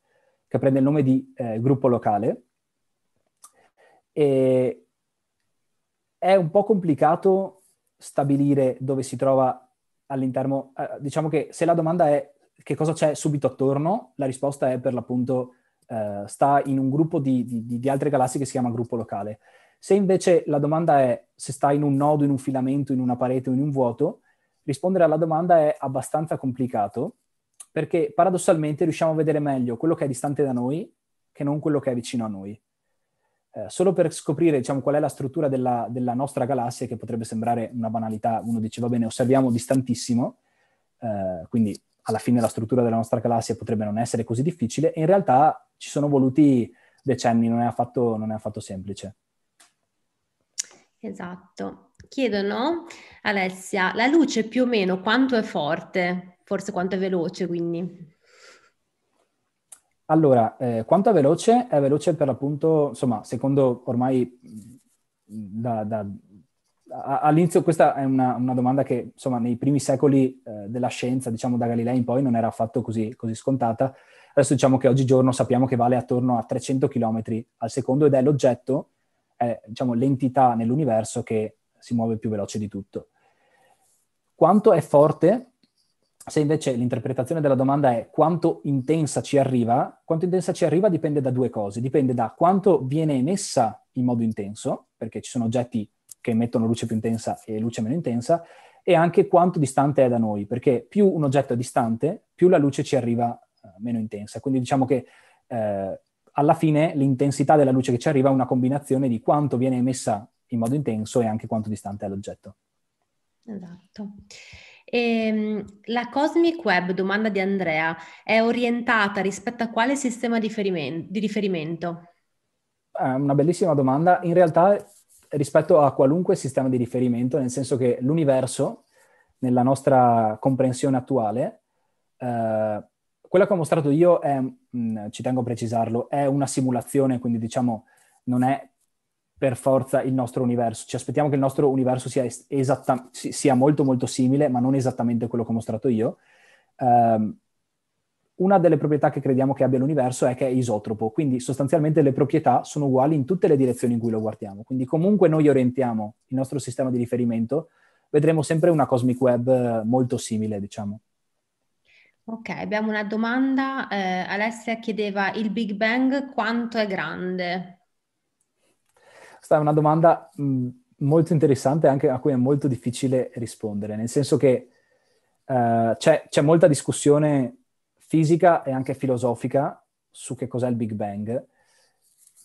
che prende il nome di eh, gruppo locale. E è un po' complicato stabilire dove si trova all'interno, eh, diciamo che se la domanda è che cosa c'è subito attorno, la risposta è per l'appunto eh, sta in un gruppo di, di, di altre galassie che si chiama gruppo locale. Se invece la domanda è se sta in un nodo, in un filamento, in una parete o in un vuoto, rispondere alla domanda è abbastanza complicato perché paradossalmente riusciamo a vedere meglio quello che è distante da noi che non quello che è vicino a noi. Eh, solo per scoprire diciamo, qual è la struttura della, della, nostra galassia, che potrebbe sembrare una banalità, uno dice va bene, osserviamo distantissimo, eh, quindi alla fine la struttura della nostra galassia potrebbe non essere così difficile, e in realtà ci sono voluti decenni, non è affatto, non è affatto semplice. Esatto. Chiedono, Alessia, la luce più o meno quanto è forte? forse quanto è veloce quindi. Allora, eh, quanto è veloce? È veloce per l'appunto, insomma, secondo ormai mm, da, da, all'inizio questa è una, una, domanda che, insomma, nei primi secoli eh, della scienza, diciamo da Galilei in poi, non era affatto così, così scontata. Adesso diciamo che oggigiorno sappiamo che vale attorno a 300 km al secondo ed è l'oggetto, è, diciamo, l'entità nell'universo che si muove più veloce di tutto. Quanto è forte? Se invece l'interpretazione della domanda è quanto intensa ci arriva, quanto intensa ci arriva dipende da due cose. Dipende da quanto viene emessa in modo intenso, perché ci sono oggetti che emettono luce più intensa e luce meno intensa, e anche quanto distante è da noi, perché più un oggetto è distante, più la luce ci arriva eh, meno intensa. Quindi diciamo che eh, alla fine l'intensità della luce che ci arriva è una combinazione di quanto viene emessa in modo intenso e anche quanto distante è l'oggetto. Esatto. E, ehm, la Cosmic Web, domanda di Andrea, è orientata rispetto a quale sistema di, ferimen- di riferimento? È ah, una bellissima domanda. In realtà rispetto a qualunque sistema di riferimento, nel senso che l'universo, nella nostra comprensione attuale, eh, quella che ho mostrato io è, mh, mm, ci tengo a precisarlo, è una simulazione, quindi diciamo non è per forza il nostro universo. Ci aspettiamo che il nostro universo sia, esatta- sia molto molto simile, ma non esattamente quello che ho mostrato io. Um, una delle proprietà che crediamo che abbia l'universo è che è isotropo, quindi sostanzialmente le proprietà sono uguali in tutte le direzioni in cui lo guardiamo. Quindi comunque noi orientiamo il nostro sistema di riferimento, vedremo sempre una cosmic web eh, molto simile, diciamo. Ok, abbiamo una domanda. Eh, Alessia chiedeva il Big Bang quanto è grande? Questa è una domanda mh, molto interessante anche a cui è molto difficile rispondere, nel senso che eh, c'è, c'è molta discussione fisica e anche filosofica su che cos'è il Big Bang.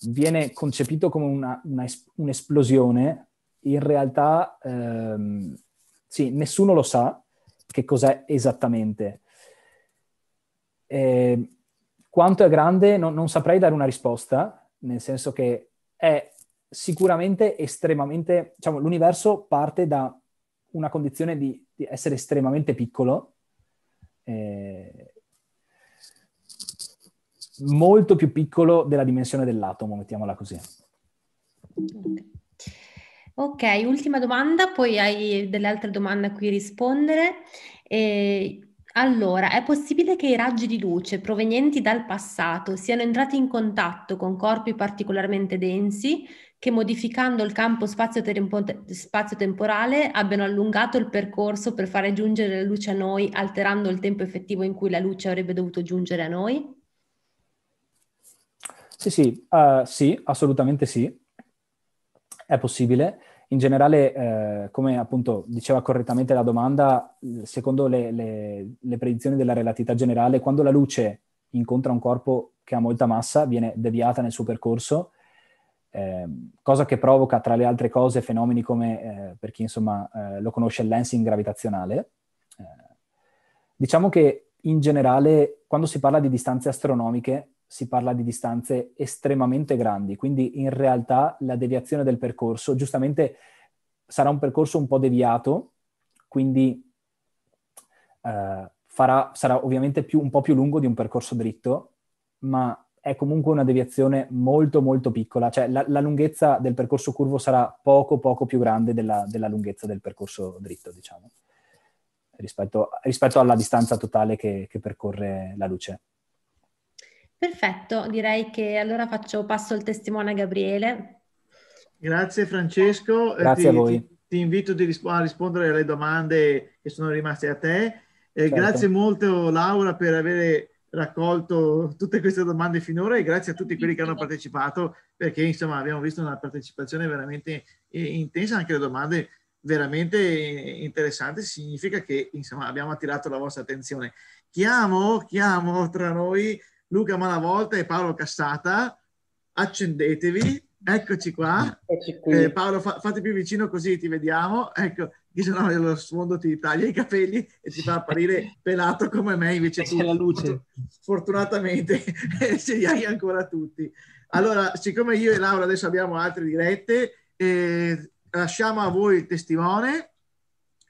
Viene concepito come una, una es- un'esplosione, in realtà ehm, sì, nessuno lo sa che cos'è esattamente. Eh, quanto è grande no, non saprei dare una risposta, nel senso che è sicuramente estremamente, diciamo, l'universo parte da una condizione di, di essere estremamente piccolo, eh, molto più piccolo della dimensione dell'atomo, mettiamola così. Ok, ultima domanda, poi hai delle altre domande a cui rispondere. Eh, allora, è possibile che i raggi di luce provenienti dal passato siano entrati in contatto con corpi particolarmente densi che modificando il campo spazio-temporale abbiano allungato il percorso per fare giungere la luce a noi, alterando il tempo effettivo in cui la luce avrebbe dovuto giungere a noi? Sì, sì, uh, sì, assolutamente sì, è possibile. In generale, eh, come appunto diceva correttamente la domanda, secondo le, le, le predizioni della relatività generale, quando la luce incontra un corpo che ha molta massa, viene deviata nel suo percorso Ehm, cosa che provoca tra le altre cose fenomeni come, eh, per chi insomma eh, lo conosce, il lensing gravitazionale. Eh, diciamo che in generale quando si parla di distanze astronomiche si parla di distanze estremamente grandi, quindi in realtà la deviazione del percorso giustamente sarà un percorso un po' deviato, quindi eh, farà, sarà ovviamente più, un po' più lungo di un percorso dritto, ma è comunque una deviazione molto molto piccola, cioè la, la lunghezza del percorso curvo sarà poco poco più grande della, della lunghezza del percorso dritto, diciamo, rispetto, rispetto alla distanza totale che, che percorre la luce. Perfetto, direi che allora faccio passo il testimone a Gabriele. Grazie Francesco. Eh, grazie ti, a voi. Ti, ti invito risp- a rispondere alle domande che sono rimaste a te. Eh, certo. Grazie molto Laura per aver raccolto tutte queste domande finora e grazie a tutti quelli che hanno partecipato perché insomma abbiamo visto una partecipazione veramente eh, intensa, anche le domande veramente interessanti, significa che insomma abbiamo attirato la vostra attenzione. Chiamo, chiamo tra noi Luca Malavolta e Paolo Cassata, accendetevi, eccoci qua. Eccoci eh, Paolo fa, fate più vicino così ti vediamo, ecco dice no, allo sfondo ti taglia i capelli e ti fa apparire pelato come me, invece tu, la luce. fortunatamente ce li hai ancora tutti. Allora, siccome io e Laura adesso abbiamo altre dirette, eh, lasciamo a voi il testimone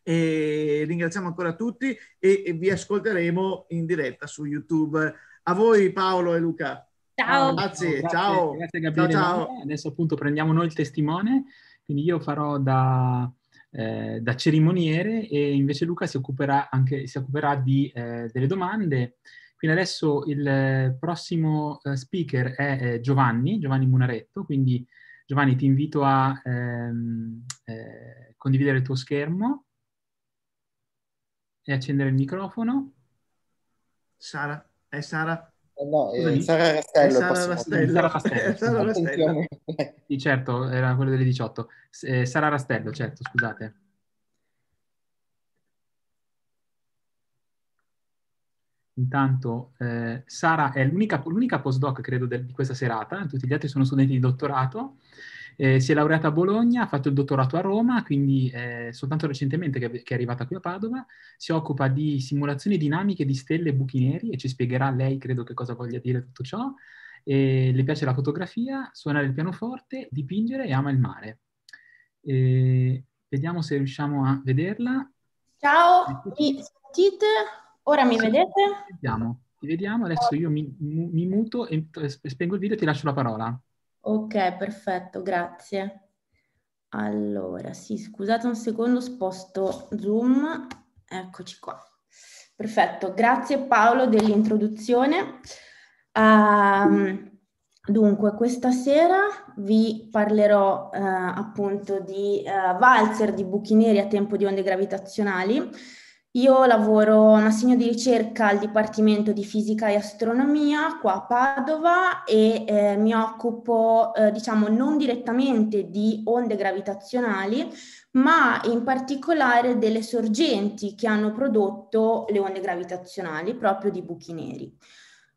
e ringraziamo ancora tutti e, e, vi ascolteremo in diretta su YouTube. A voi Paolo e Luca. Ciao. Grazie, grazie ciao. Grazie Gabriele. Ciao, ciao. Adesso appunto prendiamo noi il testimone, quindi io farò da eh, da cerimoniere e invece Luca si occuperà, anche, si occuperà di, eh, delle domande. Quindi adesso il eh, prossimo eh, speaker è eh, Giovanni, Giovanni Munaretto, quindi Giovanni ti invito a ehm, condividere il tuo schermo e accendere il microfono. Sara, è Sara. Eh, no, eh, eh Sara Rastello. Sara Rastello. Sara Rastello. Sara Rastello. sì, certo, era quello delle 18. Eh, Sara Rastello, certo, scusate. Intanto eh, Sara è l'unica, l'unica postdoc, credo, del, di questa serata, tutti gli altri sono studenti di dottorato. Eh, si è laureata a Bologna, ha fatto il dottorato a Roma, quindi eh, soltanto recentemente che, che, è arrivata qui a Padova. Si occupa di simulazioni dinamiche di stelle e buchi neri e ci spiegherà lei, credo, che cosa voglia dire tutto ciò. Eh, le piace la fotografia, suonare il pianoforte, dipingere e ama il mare. vediamo se riusciamo a vederla. Ciao, mi sentite? Ora mi sì, vedete? Vediamo, ti vediamo. Adesso io mi, mi muto e spengo il video e ti lascio la parola. Ok, perfetto, grazie. Allora, sì, scusate un secondo, sposto Zoom. Eccoci qua. Perfetto, grazie Paolo dell'introduzione. Um, Dunque, questa sera vi parlerò eh, appunto di eh, valzer di buchi neri a tempo di onde gravitazionali. Io lavoro un assegno di ricerca al Dipartimento di Fisica e Astronomia qua a Padova e eh, mi occupo, eh, diciamo, non direttamente di onde gravitazionali, ma in particolare delle sorgenti che hanno prodotto le onde gravitazionali, proprio di buchi neri.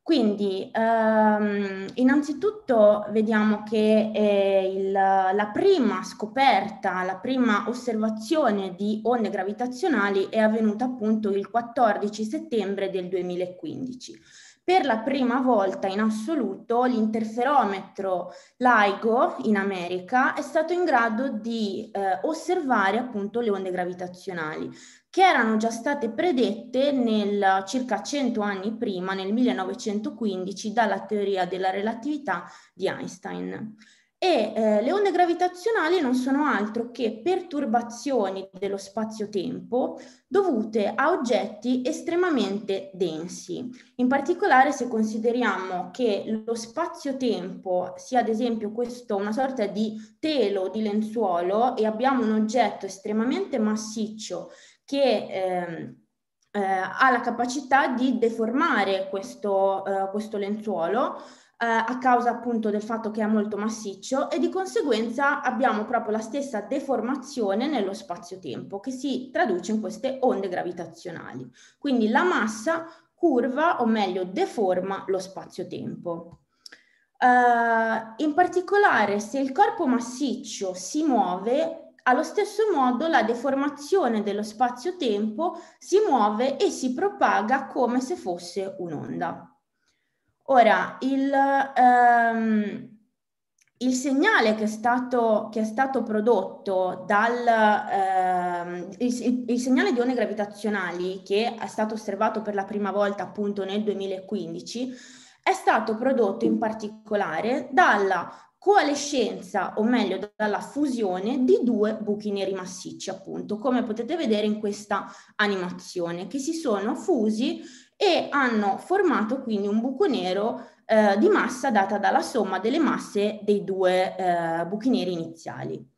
Quindi, ehm, innanzitutto vediamo che eh, il, la prima scoperta, la prima osservazione di onde gravitazionali è avvenuta appunto il 14 settembre del 2015. Per la prima volta in assoluto l'interferometro LIGO in America è stato in grado di eh, osservare appunto le onde gravitazionali che erano già state predette nel, circa 100 anni prima, nel 1915, dalla teoria della relatività di Einstein. E eh, le onde gravitazionali non sono altro che perturbazioni dello spazio-tempo dovute a oggetti estremamente densi. In particolare se consideriamo che lo spazio-tempo sia ad esempio questo, una sorta di telo di lenzuolo e abbiamo un oggetto estremamente massiccio che ehm, eh, ha la capacità di deformare questo, eh, questo lenzuolo eh, a causa appunto del fatto che è molto massiccio e di conseguenza abbiamo proprio la stessa deformazione nello spazio-tempo che si traduce in queste onde gravitazionali. Quindi la massa curva o meglio deforma lo spazio-tempo. Uh, in particolare se il corpo massiccio si muove allo stesso modo la deformazione dello spazio-tempo si muove e si propaga come se fosse un'onda. Ora, il, ehm, il segnale che è stato, che è stato prodotto dal ehm, il, il, segnale di onde gravitazionali che è stato osservato per la prima volta appunto nel 2015 è stato prodotto in particolare dalla coalescenza, o meglio dalla fusione di due buchi neri massicci, appunto, come potete vedere in questa animazione, che si sono fusi e hanno formato quindi un buco nero eh, di massa data dalla somma delle masse dei due eh, buchi neri iniziali.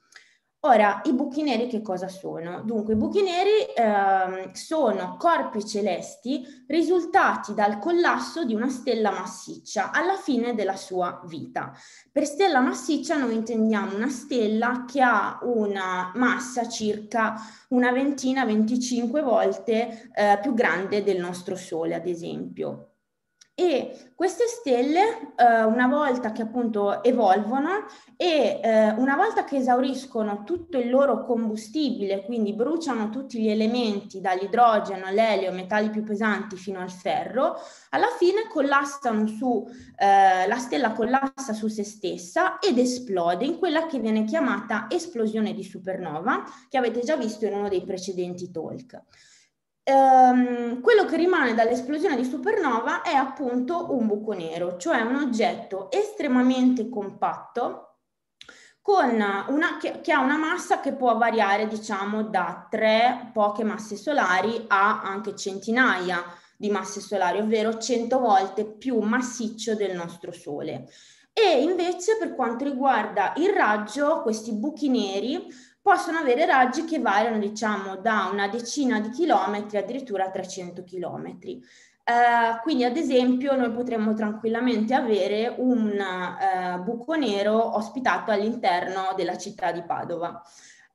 Ora, i buchi neri che cosa sono? Dunque, i buchi neri ehm, sono corpi celesti risultati dal collasso di una stella massiccia alla fine della sua vita. Per stella massiccia noi intendiamo una stella che ha una massa circa una ventina, 25 volte eh, più grande del nostro Sole, ad esempio e queste stelle eh, una volta che appunto evolvono e eh, una volta che esauriscono tutto il loro combustibile, quindi bruciano tutti gli elementi dall'idrogeno all'elio, metalli più pesanti fino al ferro, alla fine collassano su, eh, la stella collassa su se stessa ed esplode in quella che viene chiamata esplosione di supernova, che avete già visto in uno dei precedenti talk ehm, quello che rimane dall'esplosione di supernova è appunto un buco nero, cioè un oggetto estremamente compatto una, che, che, ha una massa che può variare diciamo da tre poche masse solari a anche centinaia di masse solari, ovvero 100 volte più massiccio del nostro Sole. E invece per quanto riguarda il raggio, questi buchi neri possono avere raggi che variano diciamo da una decina di chilometri addirittura a 300 chilometri. Uh, quindi ad esempio noi potremmo tranquillamente avere un uh, buco nero ospitato all'interno della città di Padova.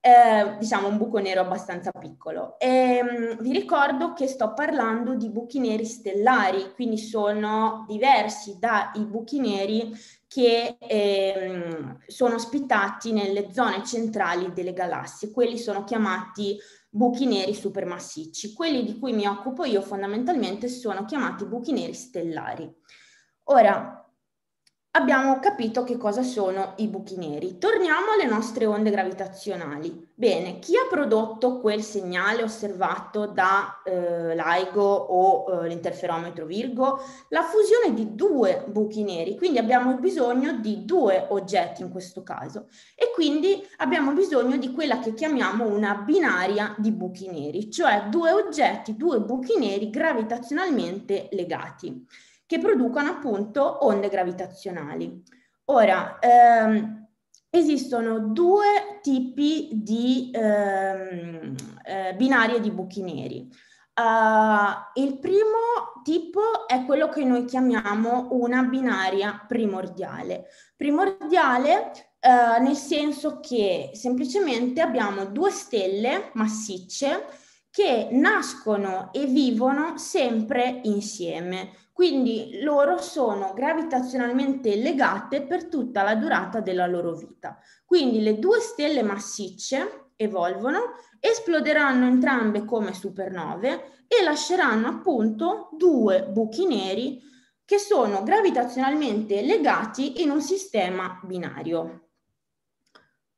Eh, diciamo un buco nero abbastanza piccolo. E, um, vi ricordo che sto parlando di buchi neri stellari, quindi sono diversi dai buchi neri che ehm, sono ospitati nelle zone centrali delle galassie. Quelli sono chiamati buchi neri supermassicci. Quelli di cui mi occupo io fondamentalmente sono chiamati buchi neri stellari. Ora, abbiamo capito che cosa sono i buchi neri. Torniamo alle nostre onde gravitazionali. Bene, chi ha prodotto quel segnale osservato da eh, LIGO o eh, l'interferometro Virgo? La fusione di due buchi neri, quindi abbiamo bisogno di due oggetti in questo caso e quindi abbiamo bisogno di quella che chiamiamo una binaria di buchi neri, cioè due oggetti, due buchi neri gravitazionalmente legati che producono appunto onde gravitazionali. Ora, ehm, esistono due tipi di ehm, eh, binari di buchi neri. Uh, il primo tipo è quello che noi chiamiamo una binaria primordiale. Primordiale uh, nel senso che semplicemente abbiamo due stelle massicce che nascono e vivono sempre insieme, quindi loro sono gravitazionalmente legate per tutta la durata della loro vita. Quindi le due stelle massicce evolvono, esploderanno entrambe come supernove e lasceranno appunto due buchi neri che sono gravitazionalmente legati in un sistema binario.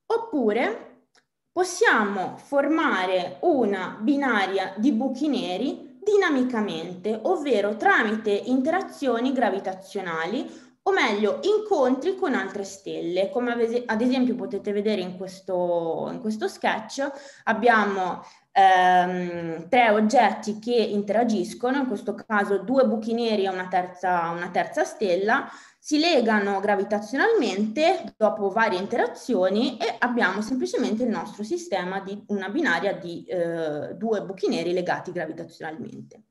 Oppure possiamo formare una binaria di buchi neri dinamicamente, ovvero tramite interazioni gravitazionali o meglio incontri con altre stelle. Come ad esempio potete vedere in questo, in questo sketch abbiamo ehm, tre oggetti che interagiscono, in questo caso due buchi neri e una terza, una terza stella, si legano gravitazionalmente dopo varie interazioni e abbiamo semplicemente il nostro sistema di una binaria di eh, due buchi neri legati gravitazionalmente.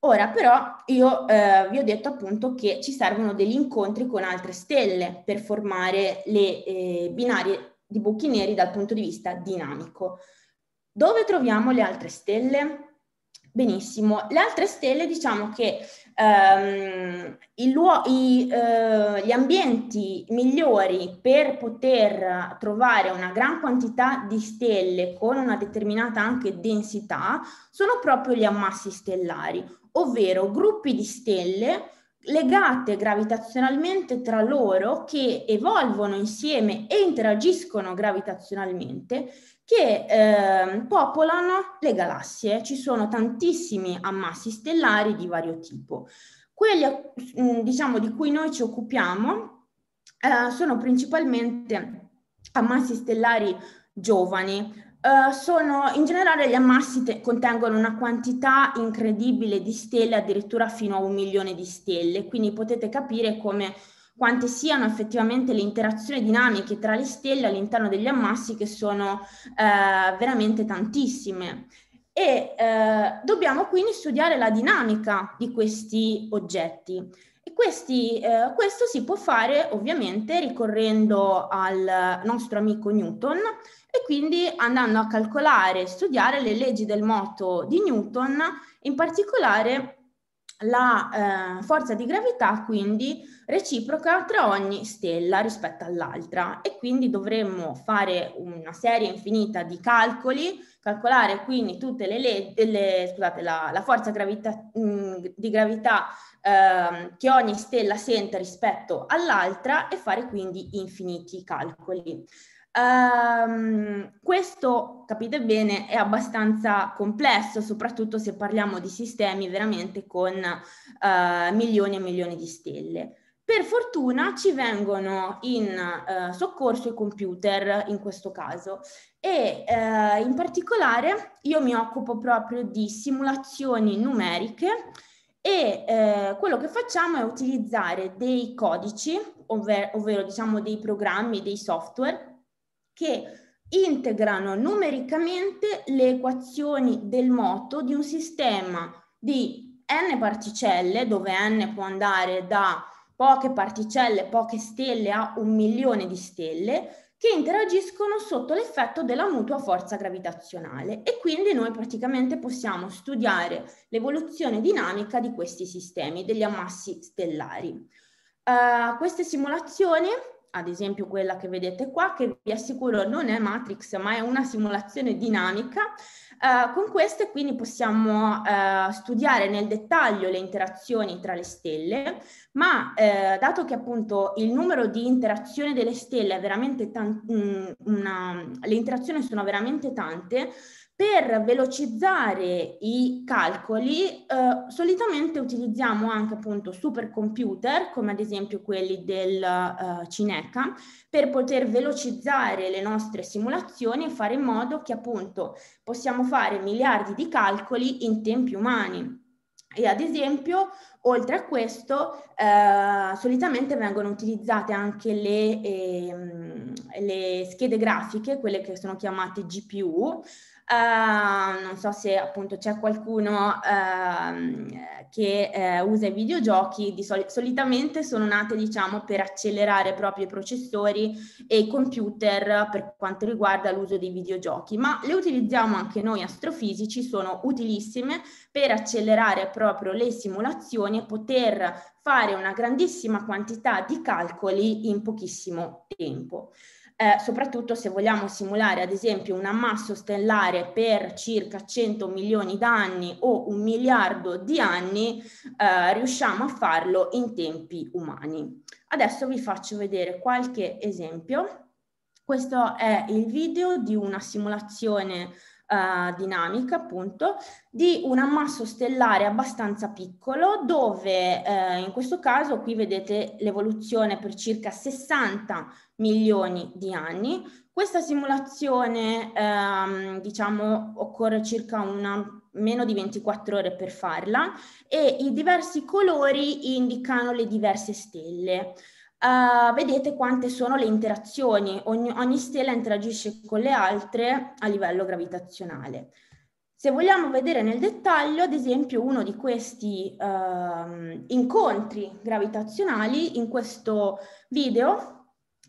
Ora però io eh, vi ho detto appunto che ci servono degli incontri con altre stelle per formare le eh, binarie di buchi neri dal punto di vista dinamico. Dove troviamo le altre stelle? Benissimo, le altre stelle diciamo che ehm, i, i, eh, gli ambienti migliori per poter trovare una gran quantità di stelle con una determinata anche densità sono proprio gli ammassi stellari, ovvero gruppi di stelle legate gravitazionalmente tra loro, che evolvono insieme e interagiscono gravitazionalmente, che eh, popolano le galassie. Ci sono tantissimi ammassi stellari di vario tipo. Quelli mm, diciamo, di cui noi ci occupiamo eh, sono principalmente ammassi stellari giovani, eh, sono in generale gli ammassi te- contengono una quantità incredibile di stelle, addirittura fino a un milione di stelle, quindi potete capire come quante siano effettivamente le interazioni dinamiche tra le stelle all'interno degli ammassi che sono uh, veramente tantissime. E uh, dobbiamo quindi studiare la dinamica di questi oggetti. Questi, eh, questo si può fare ovviamente ricorrendo al nostro amico Newton e quindi andando a calcolare e studiare le leggi del moto di Newton, in particolare la eh, forza di gravità quindi reciproca tra ogni stella rispetto all'altra e quindi dovremmo fare una serie infinita di calcoli, calcolare quindi tutte le, le, scusate, la, la forza gravità, mh, mm, di gravità eh, che ogni stella sente rispetto all'altra e fare quindi infiniti calcoli. Um, questo, capite bene, è abbastanza complesso, soprattutto se parliamo di sistemi veramente con uh, milioni e milioni di stelle. Per fortuna ci vengono in uh, soccorso i computer in questo caso e uh, in particolare io mi occupo proprio di simulazioni numeriche e eh, quello che facciamo è utilizzare dei codici, ovvero, ovvero diciamo dei programmi, dei software che integrano numericamente le equazioni del moto di un sistema di n particelle, dove n può andare da poche particelle, poche stelle a un milione di stelle, che interagiscono sotto l'effetto della mutua forza gravitazionale e quindi noi praticamente possiamo studiare l'evoluzione dinamica di questi sistemi, degli ammassi stellari. Uh, queste simulazioni ad esempio quella che vedete qua, che vi assicuro non è Matrix, ma è una simulazione dinamica. Eh, con queste quindi possiamo eh, studiare nel dettaglio le interazioni tra le stelle, ma eh, dato che appunto il numero di interazioni delle stelle è veramente tante, mm, le interazioni sono veramente tante, per velocizzare i calcoli eh, solitamente utilizziamo anche appunto supercomputer come ad esempio quelli del eh, Cineca per poter velocizzare le nostre simulazioni e fare in modo che appunto possiamo fare miliardi di calcoli in tempi umani. E ad esempio, oltre a questo, eh, solitamente vengono utilizzate anche le, eh, le, schede grafiche, quelle che sono chiamate GPU, Uh, non so se appunto c'è qualcuno uh, che uh, usa i videogiochi, di soli- solitamente sono nate diciamo per accelerare proprio i processori e i computer per quanto riguarda l'uso dei videogiochi, ma le utilizziamo anche noi astrofisici, sono utilissime per accelerare proprio le simulazioni e poter fare una grandissima quantità di calcoli in pochissimo tempo eh, soprattutto se vogliamo simulare ad esempio un ammasso stellare per circa 100 milioni d'anni o un miliardo di anni, eh, riusciamo a farlo in tempi umani. Adesso vi faccio vedere qualche esempio. Questo è il video di una simulazione Uh, dinamica appunto di un ammasso stellare abbastanza piccolo dove uh, in questo caso qui vedete l'evoluzione per circa 60 milioni di anni. Questa simulazione, ehm, diciamo, occorre circa una, meno di 24 ore per farla e i diversi colori indicano le diverse stelle. Uh, vedete quante sono le interazioni, ogni, ogni stella interagisce con le altre a livello gravitazionale. Se vogliamo vedere nel dettaglio, ad esempio, uno di questi uh, incontri gravitazionali, in questo video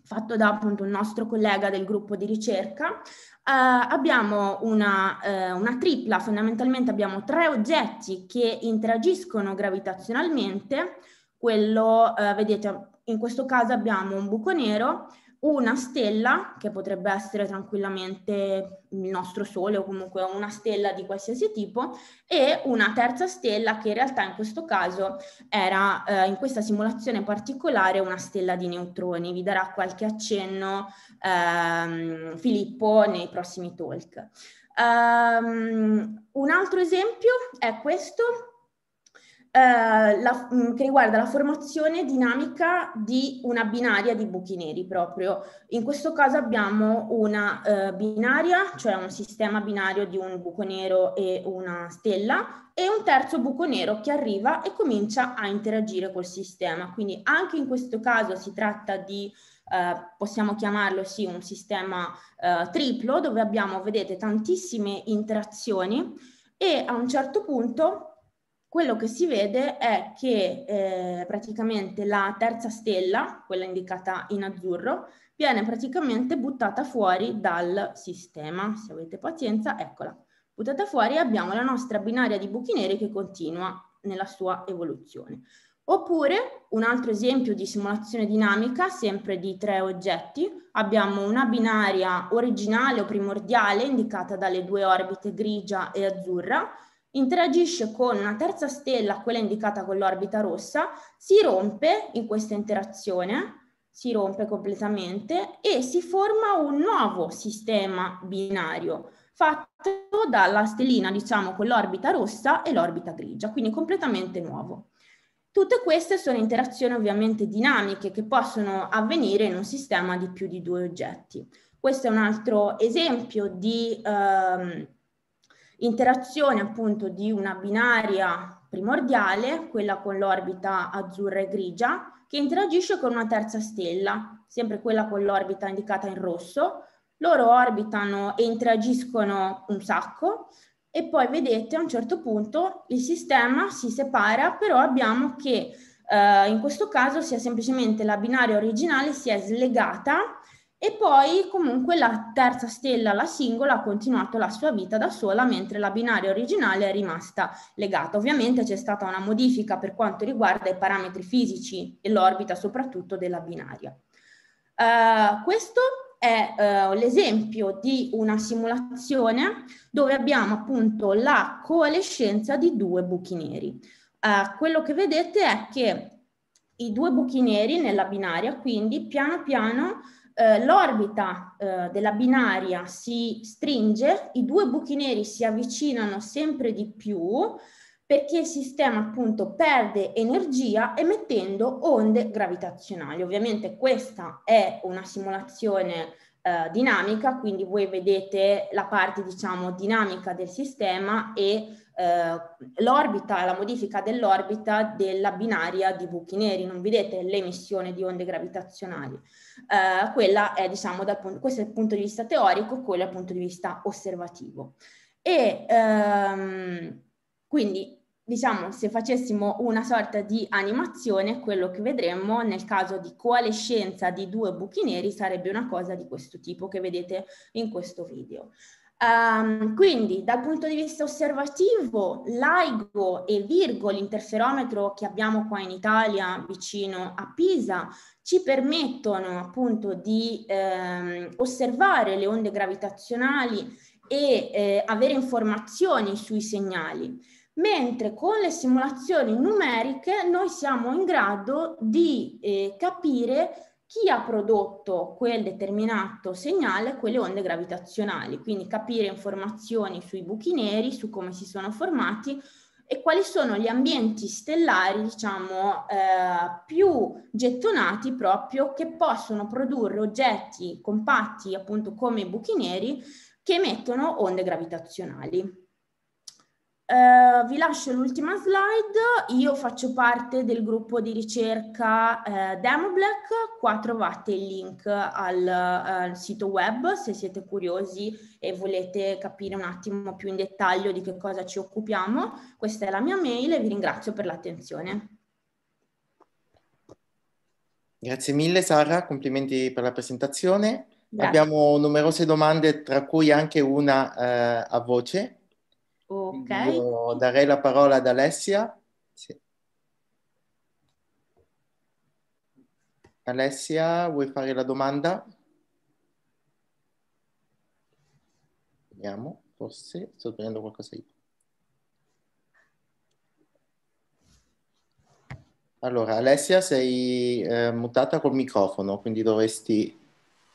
fatto da appunto un nostro collega del gruppo di ricerca, Uh, abbiamo una, uh, una, tripla, fondamentalmente abbiamo tre oggetti che interagiscono gravitazionalmente, quello, uh, vedete, in questo caso abbiamo un buco nero, una stella, che potrebbe essere tranquillamente il nostro Sole o comunque una stella di qualsiasi tipo, e una terza stella che in realtà in questo caso era eh, in questa simulazione particolare una stella di neutroni. Vi darà qualche accenno ehm, Filippo nei prossimi talk. Um, un altro esempio è questo eh, la, mm, che riguarda la formazione dinamica di una binaria di buchi neri proprio. In questo caso abbiamo una eh, binaria, cioè un sistema binario di un buco nero e una stella, e un terzo buco nero che arriva e comincia a interagire col sistema. Quindi anche in questo caso si tratta di Uh, possiamo chiamarlo sì un sistema uh, triplo dove abbiamo, vedete, tantissime interazioni e a un certo punto quello che si vede è che eh, praticamente la terza stella, quella indicata in azzurro, viene praticamente buttata fuori dal sistema. Se avete pazienza, eccola. Buttata fuori abbiamo la nostra binaria di buchi neri che continua nella sua evoluzione. Oppure un altro esempio di simulazione dinamica, sempre di tre oggetti, abbiamo una binaria originale o primordiale indicata dalle due orbite grigia e azzurra interagisce con una terza stella, quella indicata con l'orbita rossa, si rompe in questa interazione, si rompe completamente e si forma un nuovo sistema binario fatto dalla stellina, diciamo, con l'orbita rossa e l'orbita grigia, quindi completamente nuovo. Tutte queste sono interazioni ovviamente dinamiche che possono avvenire in un sistema di più di due oggetti. Questo è un altro esempio di... Ehm, Interazione appunto di una binaria primordiale, quella con l'orbita azzurra e grigia, che interagisce con una terza stella, sempre quella con l'orbita indicata in rosso. Loro orbitano e interagiscono un sacco e poi vedete a un certo punto il sistema si separa, però abbiamo che eh, in questo caso sia semplicemente la binaria originale si è slegata e poi comunque la terza stella, la singola, ha continuato la sua vita da sola mentre la binaria originale è rimasta legata. Ovviamente c'è stata una modifica per quanto riguarda i parametri fisici e l'orbita soprattutto della binaria. Uh, questo è uh, l'esempio di una simulazione dove abbiamo appunto la coalescenza di due buchi neri. Uh, quello che vedete è che i due buchi neri nella binaria quindi piano piano eh, l'orbita eh, della binaria si stringe, i due buchi neri si avvicinano sempre di più perché il sistema appunto perde energia emettendo onde gravitazionali. Ovviamente questa è una simulazione eh, dinamica, quindi voi vedete la parte diciamo dinamica del sistema e eh, l'orbita, la modifica dell'orbita della binaria di buchi neri, non vedete l'emissione di onde gravitazionali. Eh, quella è, diciamo, dal punto, questo è il punto di vista teorico, quello è il punto di vista osservativo. E ehm, quindi diciamo, se facessimo una sorta di animazione, quello che vedremmo nel caso di coalescenza di due buchi neri sarebbe una cosa di questo tipo che vedete in questo video. Um, quindi dal punto di vista osservativo, LIGO e Virgo, l'interferometro che abbiamo qua in Italia vicino a Pisa, ci permettono appunto di ehm, osservare le onde gravitazionali e eh, avere informazioni sui segnali mentre con le simulazioni numeriche noi siamo in grado di eh, capire chi ha prodotto quel determinato segnale, quelle onde gravitazionali, quindi capire informazioni sui buchi neri, su come si sono formati e quali sono gli ambienti stellari, diciamo, eh, più gettonati proprio che possono produrre oggetti compatti, appunto come i buchi neri, che emettono onde gravitazionali. Eh, vi lascio l'ultima slide, io faccio parte del gruppo di ricerca uh, DemoBlack, qua trovate il link al, al, sito web se siete curiosi e volete capire un attimo più in dettaglio di che cosa ci occupiamo. Questa è la mia mail e vi ringrazio per l'attenzione. Grazie mille Sara, complimenti per la presentazione. Grazie. Abbiamo numerose domande, tra cui anche una uh, a voce. Ok. Io darei la parola ad Alessia. Sì. Alessia, vuoi fare la domanda? Vediamo, forse sto prendendo qualcosa io. Allora, Alessia, sei eh, mutata col microfono, quindi dovresti...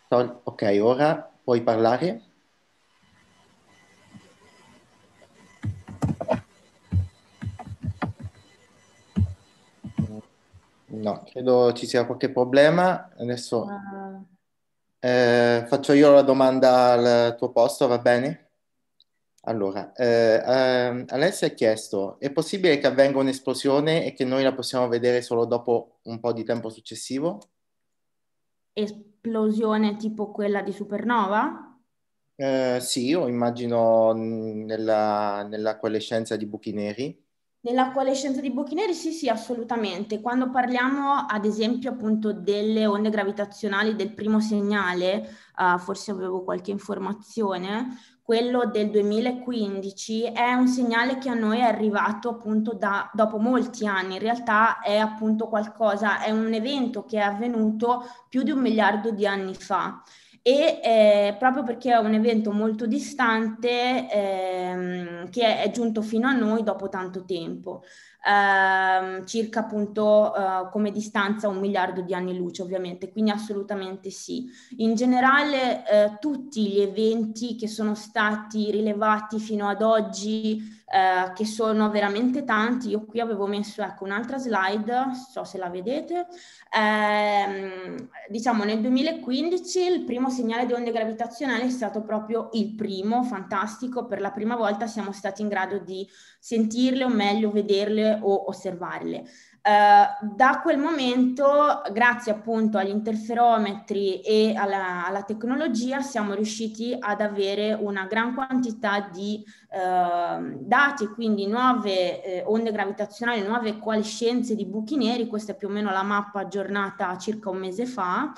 Ok, ora puoi parlare? No, credo ci sia qualche problema. Adesso ah. eh, faccio io la domanda al tuo posto, va bene? Allora, eh, eh, Alessia ha chiesto, è possibile che avvenga un'esplosione e che noi la possiamo vedere solo dopo un po' di tempo successivo? Esplosione tipo quella di supernova? Eh, sì, io immagino mm, nella, nella coalescenza di buchi neri. Nella coalescenza di buchi neri sì, sì, assolutamente. Quando parliamo ad esempio appunto delle onde gravitazionali del primo segnale, uh, forse avevo qualche informazione, quello del 2015 è un segnale che a noi è arrivato appunto da, dopo molti anni, in realtà è appunto qualcosa, è un evento che è avvenuto più di un miliardo di anni fa e eh, proprio perché è un evento molto distante ehm, che è, è, giunto fino a noi dopo tanto tempo, ehm, circa appunto eh, come distanza un miliardo di anni luce ovviamente, quindi assolutamente sì. In generale eh, tutti gli eventi che sono stati rilevati fino ad oggi eh, che sono veramente tanti. Io qui avevo messo ecco, un'altra slide, so se la vedete. Eh, diciamo nel 2015 il primo segnale di onde gravitazionali è stato proprio il primo, fantastico, per la prima volta siamo stati in grado di sentirle o meglio vederle o osservarle. Eh, da quel momento, grazie appunto agli interferometri e alla, alla, tecnologia, siamo riusciti ad avere una gran quantità di uh, dati, quindi nuove eh, onde gravitazionali, nuove coalescenze di buchi neri, questa è più o meno la mappa aggiornata circa un mese fa,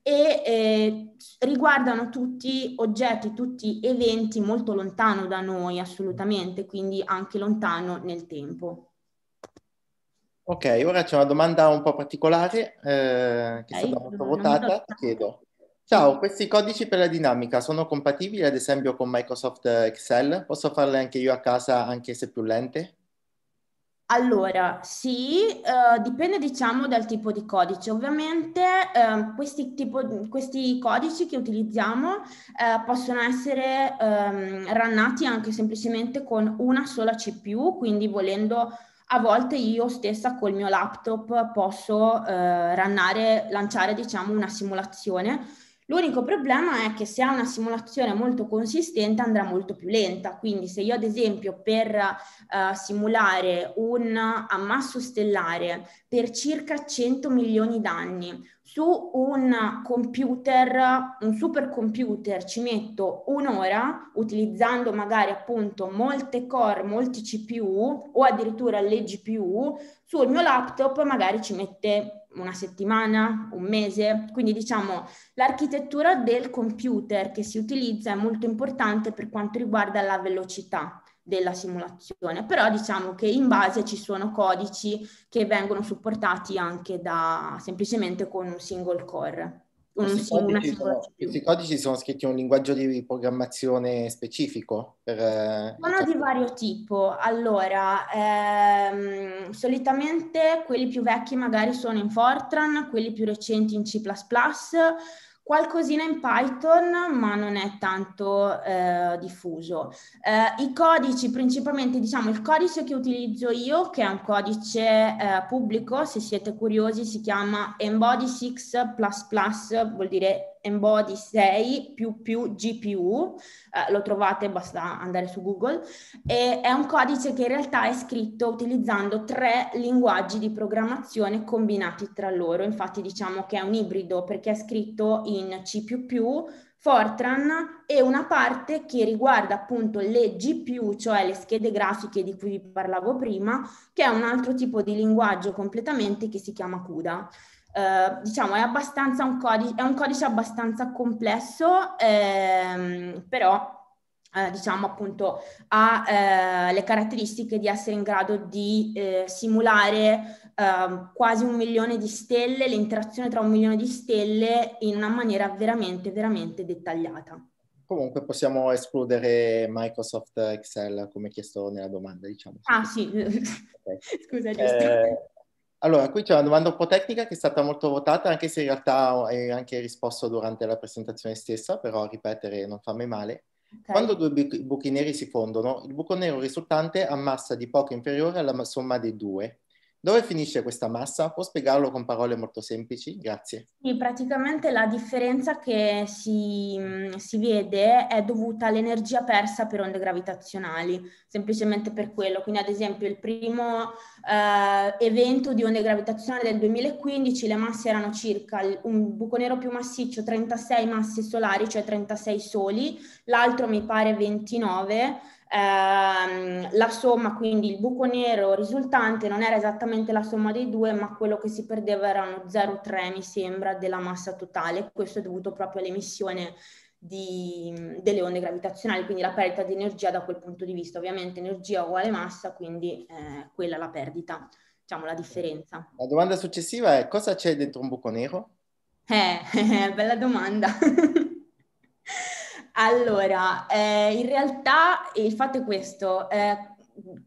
e eh, riguardano tutti oggetti, tutti eventi molto lontano da noi assolutamente, quindi anche lontano nel tempo. Ok, ora c'è una domanda un po' particolare eh, che è stata molto votata. Ti chiedo, ciao, questi codici per la dinamica sono compatibili ad esempio con Microsoft Excel? Posso farle anche io a casa anche se più lente? Allora, sì, eh, dipende diciamo dal tipo di codice. Ovviamente eh, questi, tipo, questi, codici che utilizziamo eh, possono essere ehm, runnati anche semplicemente con una sola CPU, quindi volendo a volte io stessa col mio laptop posso eh, rannare, lanciare diciamo una simulazione L'unico problema è che se ha una simulazione molto consistente andrà molto più lenta, quindi se io ad esempio per uh, simulare un ammasso stellare per circa 100 milioni d'anni su un computer, un supercomputer ci metto un'ora utilizzando magari appunto molte core, molti CPU o addirittura le GPU, sul mio laptop magari ci mette una settimana, un mese. Quindi diciamo l'architettura del computer che si utilizza è molto importante per quanto riguarda la velocità della simulazione, però diciamo che in base ci sono codici che vengono supportati anche da semplicemente con un single core un, su una situazione. Questi codici sono scritti in un linguaggio di programmazione specifico? Per, eh, sono di cioè vario tipo. Allora, ehm, solitamente quelli più vecchi magari sono in Fortran, quelli più recenti in C++, Qualcosina in Python, ma non è tanto eh, diffuso. Eh, I codici, principalmente diciamo il codice che utilizzo io, che è un codice eh, pubblico, se siete curiosi, si chiama Embody 6++, vuol dire Embody 6 più più GPU, eh, lo trovate, basta andare su Google, e è un codice che in realtà è scritto utilizzando tre linguaggi di programmazione combinati tra loro, infatti diciamo che è un ibrido perché è scritto in C++, Fortran e una parte che riguarda appunto le GPU, cioè le schede grafiche di cui vi parlavo prima, che è un altro tipo di linguaggio completamente che si chiama CUDA eh, diciamo, è, un codice, è, un codice, abbastanza complesso, ehm, però eh, diciamo appunto ha eh, le caratteristiche di essere in grado di eh, simulare ehm, quasi un milione di stelle, l'interazione tra un milione di stelle in una maniera veramente, veramente dettagliata. Comunque possiamo escludere Microsoft Excel come chiesto nella domanda, diciamo. Ah sì, okay. scusa, eh, giusto. Allora, qui c'è una domanda un po' tecnica che è stata molto votata, anche se in realtà è anche risposto durante la presentazione stessa, però ripetere non fa mai male. Okay. Quando due buchi, buchi neri si fondono, il buco nero risultante ha massa di poco inferiore alla somma dei due. Dove finisce questa massa? Può spiegarlo con parole molto semplici? Grazie. Sì, praticamente la differenza che si, mm, si, vede è dovuta all'energia persa per onde gravitazionali, semplicemente per quello. Quindi ad esempio il primo eh, evento di onde gravitazionali del 2015 le masse erano circa un buco nero più massiccio 36 masse solari, cioè 36 soli, l'altro mi pare 29 Ehm, la somma, quindi il buco nero risultante non era esattamente la somma dei due, ma quello che si perdeva era uno 0,3 mi sembra della massa totale. Questo è dovuto proprio all'emissione di, delle onde gravitazionali, quindi la perdita di energia da quel punto di vista. Ovviamente energia uguale massa, quindi eh, quella è la perdita, diciamo la differenza. La domanda successiva è cosa c'è dentro un buco nero? Eh, bella domanda. Allora, eh, in realtà il fatto è questo. Eh,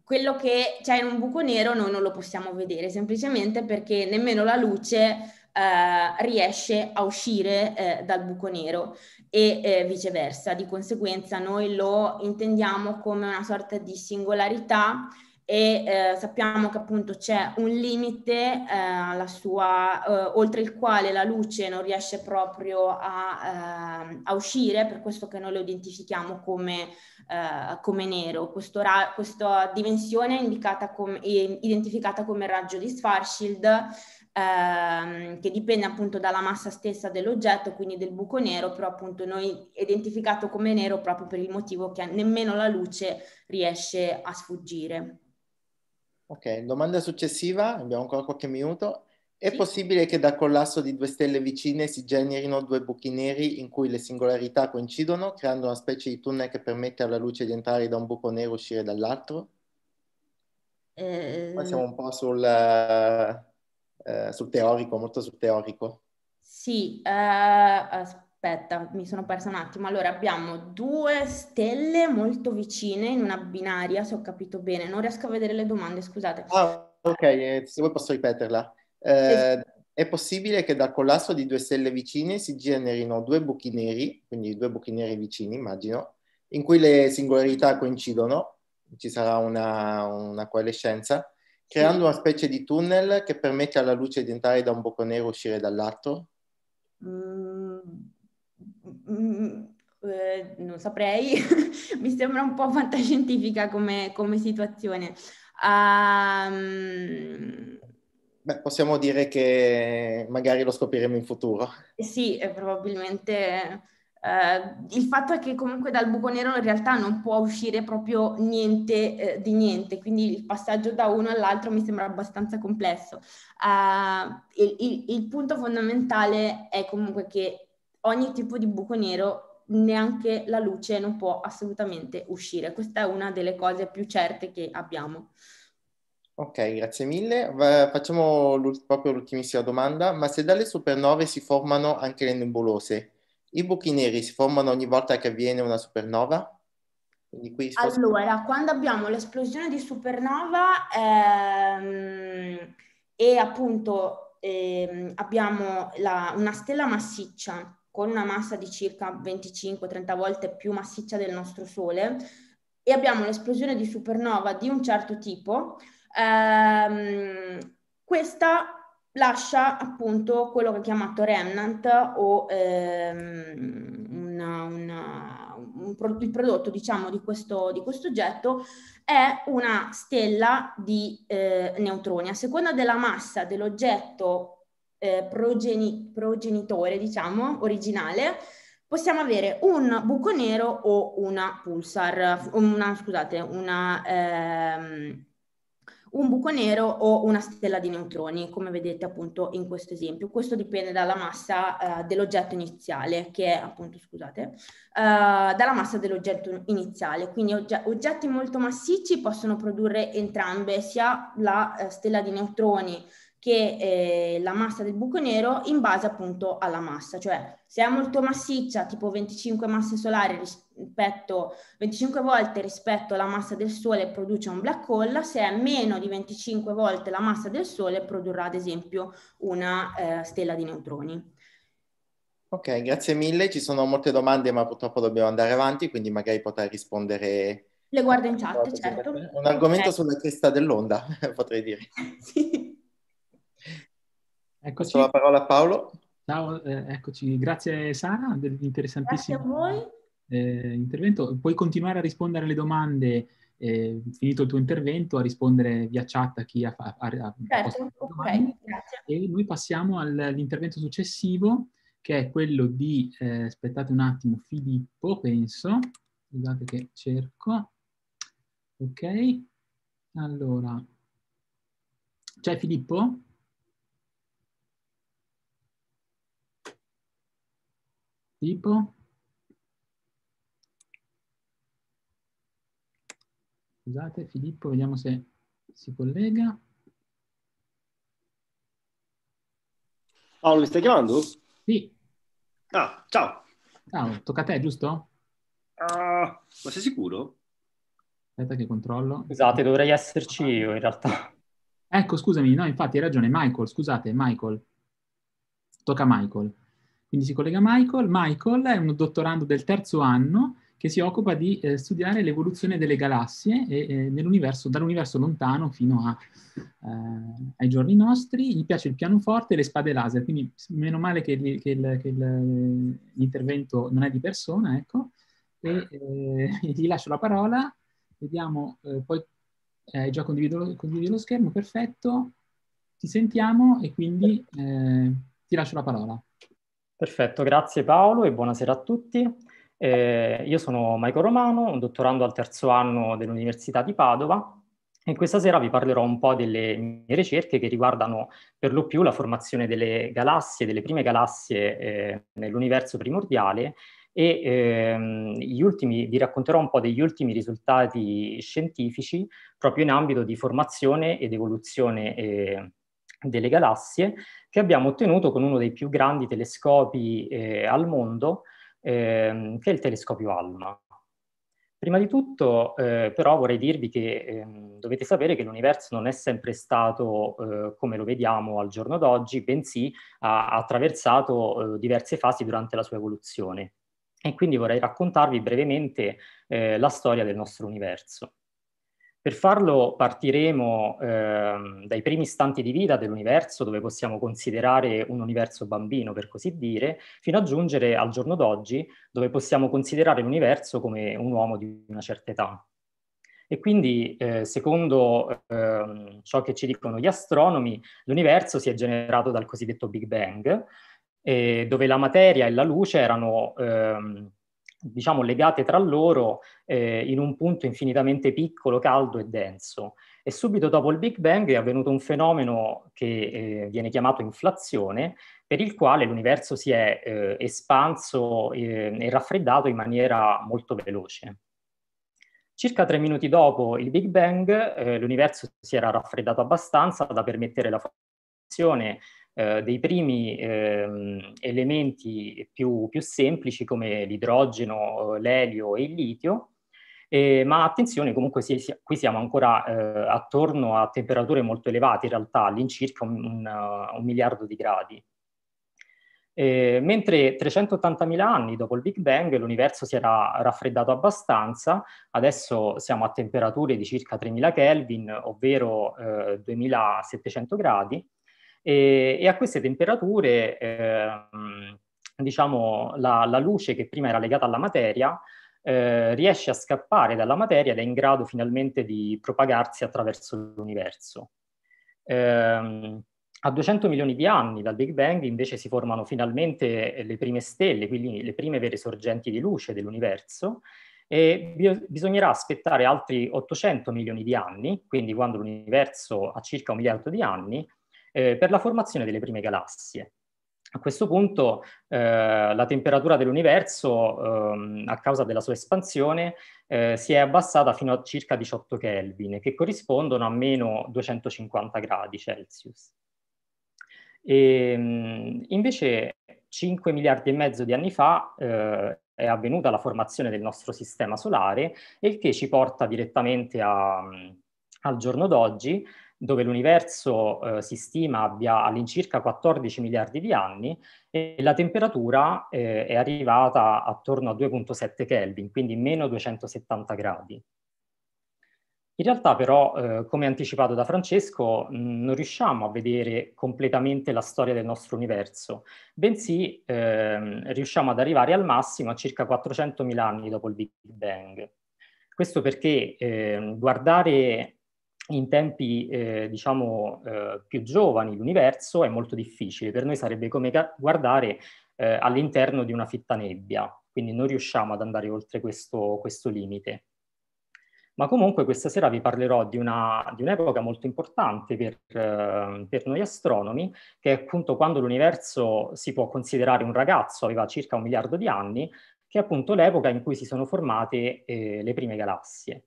quello che c'è in un buco nero noi non lo possiamo vedere, semplicemente perché nemmeno la luce eh, riesce a uscire eh, dal buco nero e eh, viceversa. Di conseguenza noi lo intendiamo come una sorta di singolarità e eh, sappiamo che appunto c'è un limite eh, sua, eh, oltre il quale la luce non riesce proprio a, ehm, a uscire, per questo che noi lo identifichiamo come, eh, come nero. Questo ra- questa dimensione è, com- è identificata come raggio di Schwarzschild, Ehm, che dipende appunto dalla massa stessa dell'oggetto, quindi del buco nero, però appunto noi identificato come nero proprio per il motivo che nemmeno la luce riesce a sfuggire. Ok, domanda successiva, abbiamo ancora qualche minuto. È sì. possibile che da collasso di due stelle vicine si generino due buchi neri in cui le singolarità coincidono, creando una specie di tunnel che permette alla luce di entrare da un buco nero e uscire dall'altro? Eh, Qua siamo un po' sul, uh, uh, sul, teorico, molto sul teorico. Sì, uh, eh, aspetta aspetta, mi sono persa un attimo. Allora, abbiamo due stelle molto vicine in una binaria, se ho capito bene. Non riesco a vedere le domande, scusate. Ah, ok, eh, se vuoi posso ripeterla. Eh, sì. È possibile che dal collasso di due stelle vicine si generino due buchi neri, quindi due buchi neri vicini, immagino, in cui le singolarità coincidono, ci sarà una, una coalescenza, creando sì. una specie di tunnel che permette alla luce di entrare da un buco nero e uscire dall'altro? Mm mh, non saprei, mi sembra un po' fantascientifica come, come situazione. Um, Beh, possiamo dire che magari lo scopriremo in futuro. Sì, probabilmente. Eh, il fatto è che comunque dal buco nero in realtà non può uscire proprio niente eh, di niente, quindi il passaggio da uno all'altro mi sembra abbastanza complesso. Uh, il, il, il punto fondamentale è comunque che ogni tipo di buco nero neanche la luce non può assolutamente uscire. Questa è una delle cose più certe che abbiamo. Ok, grazie mille. Facciamo proprio l'ultimissima domanda, ma se dalle supernove si formano anche le nebulose, i buchi neri si formano ogni volta che avviene una supernova? allora, quando abbiamo l'esplosione di supernova ehm, e appunto ehm, abbiamo la, una stella massiccia con una massa di circa 25-30 volte più massiccia del nostro Sole e abbiamo l'esplosione di supernova di un certo tipo, ehm, questa lascia appunto quello che è chiamato remnant o ehm, una, una, un pro, il prodotto diciamo di questo, di questo, oggetto è una stella di eh, neutroni. A seconda della massa dell'oggetto eh, progeni- progenitore, diciamo, originale, possiamo avere un buco nero o una pulsar, una, scusate, una, ehm, un buco nero o una stella di neutroni, come vedete appunto in questo esempio. Questo dipende dalla massa eh, dell'oggetto iniziale, che è appunto, scusate, eh, dalla massa dell'oggetto iniziale. Quindi ogge- oggetti molto massicci possono produrre entrambe, sia la eh, stella di neutroni che eh, la massa del buco nero in base appunto alla massa, cioè se è molto massiccia, tipo 25 masse solari rispetto 25 volte rispetto alla massa del Sole produce un black hole, se è meno di 25 volte la massa del Sole produrrà ad esempio una eh, stella di neutroni. Ok, grazie mille. Ci sono molte domande, ma purtroppo dobbiamo andare avanti, quindi magari potrai rispondere. Le guardo in chat, esatto, certo. Un argomento okay. sulla cresta dell'onda, potrei dire. sì. Eccoci. Passo la parola a Paolo. Ciao, eh, eccoci. Grazie Sara dell'interessantissimo eh, intervento. Puoi continuare a rispondere alle domande, eh, finito il tuo intervento, a rispondere via chat a chi ha fatto. Certo, ok, grazie. E noi passiamo all'intervento successivo, che è quello di, eh, aspettate un attimo, Filippo, penso. Scusate che cerco. Ok, allora. C'è Filippo? tipo scusate Filippo, vediamo se si collega. Paolo, oh, mi stai chiamando? Sì. Ah, ciao. Ciao, tocca a te, giusto? Uh, ma sei sicuro? Aspetta che controllo. Scusate, dovrei esserci io in realtà. Ecco, scusami, no, infatti hai ragione, Michael, scusate, Michael. Tocca a Michael. Quindi si collega Michael. Michael è un dottorando del terzo anno che si occupa di eh, studiare l'evoluzione delle galassie e, eh, dall'universo lontano fino a, eh, ai giorni nostri. Gli piace il pianoforte e le spade laser, quindi meno male che, che, il, che il, l'intervento non è di persona, ecco. E, eh, gli lascio la parola, vediamo, eh, poi eh, già condivido, condivido, lo schermo, perfetto. Ti sentiamo e quindi eh, ti lascio la parola. Perfetto, grazie Paolo e buonasera a tutti. Eh, io sono Maico Romano, un dottorando al terzo anno dell'Università di Padova e questa sera vi parlerò un po' delle mie ricerche che riguardano per lo più la formazione delle galassie, delle prime galassie eh, nell'universo primordiale e ehm, ultimi, vi racconterò un po' degli ultimi risultati scientifici proprio in ambito di formazione ed evoluzione eh, delle galassie che abbiamo ottenuto con uno dei più grandi telescopi eh, al mondo, ehm, che è il telescopio ALMA. Prima di tutto eh, però vorrei dirvi che ehm, dovete sapere che l'universo non è sempre stato eh, come lo vediamo al giorno d'oggi, bensì ha, ha attraversato eh, diverse fasi durante la sua evoluzione. E quindi vorrei raccontarvi brevemente eh, la storia del nostro universo. Per farlo partiremo eh, dai primi istanti di vita dell'universo, dove possiamo considerare un universo bambino, per così dire, fino a giungere al giorno d'oggi, dove possiamo considerare l'universo come un uomo di una certa età. E quindi, eh, secondo eh, ciò che ci dicono gli astronomi, l'universo si è generato dal cosiddetto Big Bang, eh, dove la materia e la luce erano ehm, diciamo, legate tra loro eh, in un punto infinitamente piccolo, caldo e denso. E subito dopo il Big Bang è avvenuto un fenomeno che eh, viene chiamato inflazione, per il quale l'universo si è eh, espanso eh, e raffreddato in maniera molto veloce. Circa tre minuti dopo il Big Bang, eh, l'universo si era raffreddato abbastanza da permettere la formazione eh, dei primi eh, elementi più, più, semplici come l'idrogeno, l'elio e il litio, eh, ma attenzione comunque si, si, qui siamo ancora eh, attorno a temperature molto elevate in realtà, all'incirca un, un, eh, un miliardo di gradi. Eh, mentre 380.000 anni dopo il Big Bang l'universo si era raffreddato abbastanza, adesso siamo a temperature di circa 3.000 Kelvin, ovvero eh, 2.700 gradi, e, e a queste temperature, eh, diciamo, la, la, luce che prima era legata alla materia eh, riesce a scappare dalla materia ed è in grado finalmente di propagarsi attraverso l'universo. Eh, a 200 milioni di anni dal Big Bang invece si formano finalmente le prime stelle, quindi le prime vere sorgenti di luce dell'universo e bi- bisognerà aspettare altri 800 milioni di anni, quindi quando l'universo ha circa un miliardo di anni, eh, per la formazione delle prime galassie. A questo punto eh, la temperatura dell'universo, eh, a causa della sua espansione, eh, si è abbassata fino a circa 18 Kelvin, che corrispondono a meno 250 gradi Celsius. E, ehm, invece 5 miliardi e mezzo di anni fa eh, è avvenuta la formazione del nostro sistema solare, il che ci porta direttamente a, al giorno d'oggi, dove l'universo eh, si stima abbia all'incirca 14 miliardi di anni e la temperatura eh, è arrivata attorno a 2.7 Kelvin, quindi meno 270 gradi. In realtà però, eh, come anticipato da Francesco, non riusciamo a vedere completamente la storia del nostro universo, bensì ehm, riusciamo ad arrivare al massimo a circa 400.000 anni dopo il Big Bang. Questo perché ehm, guardare in tempi eh, diciamo eh, più giovani l'universo è molto difficile, per noi sarebbe come guardare eh, all'interno di una fitta nebbia, quindi non riusciamo ad andare oltre questo, questo limite. Ma comunque questa sera vi parlerò di, un'epoca molto importante per, ehm, per, noi astronomi, che è appunto quando l'universo si può considerare un ragazzo, aveva circa un miliardo di anni, che è appunto l'epoca in cui si sono formate eh, le prime galassie.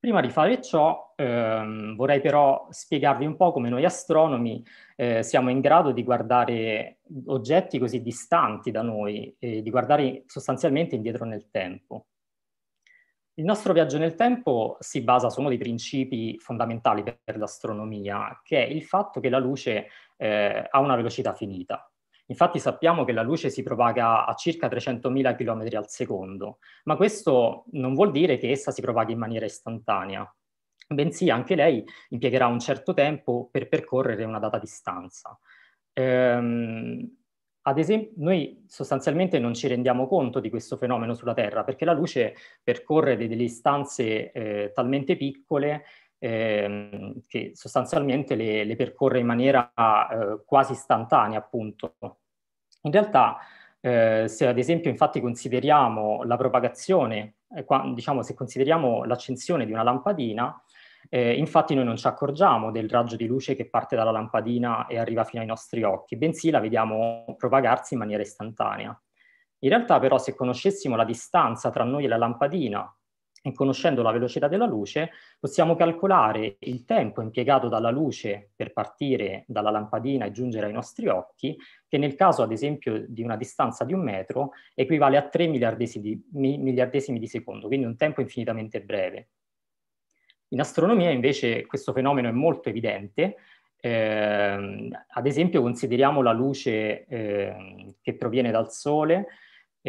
Prima di fare ciò ehm, vorrei però spiegarvi un po' come noi astronomi eh, siamo in grado di guardare oggetti così distanti da noi e di guardare sostanzialmente indietro nel tempo. Il nostro viaggio nel tempo si basa su uno dei principi fondamentali per, l'astronomia, che è il fatto che la luce eh, ha una velocità finita. Infatti sappiamo che la luce si propaga a circa 300.000 km al secondo, ma questo non vuol dire che essa si propaga in maniera istantanea, bensì anche lei impiegherà un certo tempo per percorrere una data distanza. Ehm, ad esempio, noi sostanzialmente non ci rendiamo conto di questo fenomeno sulla Terra perché la luce percorre delle distanze eh, talmente piccole Ehm, che sostanzialmente le, le, percorre in maniera eh, quasi istantanea, appunto. In realtà, eh, se ad esempio infatti consideriamo la propagazione, eh, qua, diciamo se consideriamo l'accensione di una lampadina, eh, infatti noi non ci accorgiamo del raggio di luce che parte dalla lampadina e arriva fino ai nostri occhi, bensì la vediamo propagarsi in maniera istantanea. In realtà però se conoscessimo la distanza tra noi e la lampadina e conoscendo la velocità della luce possiamo calcolare il tempo impiegato dalla luce per partire dalla lampadina e giungere ai nostri occhi, che nel caso ad esempio di una distanza di un metro equivale a 3 miliardesimi di, miliardesimi di secondo, quindi un tempo infinitamente breve. In astronomia invece questo fenomeno è molto evidente, eh, ad esempio consideriamo la luce eh, che proviene dal Sole,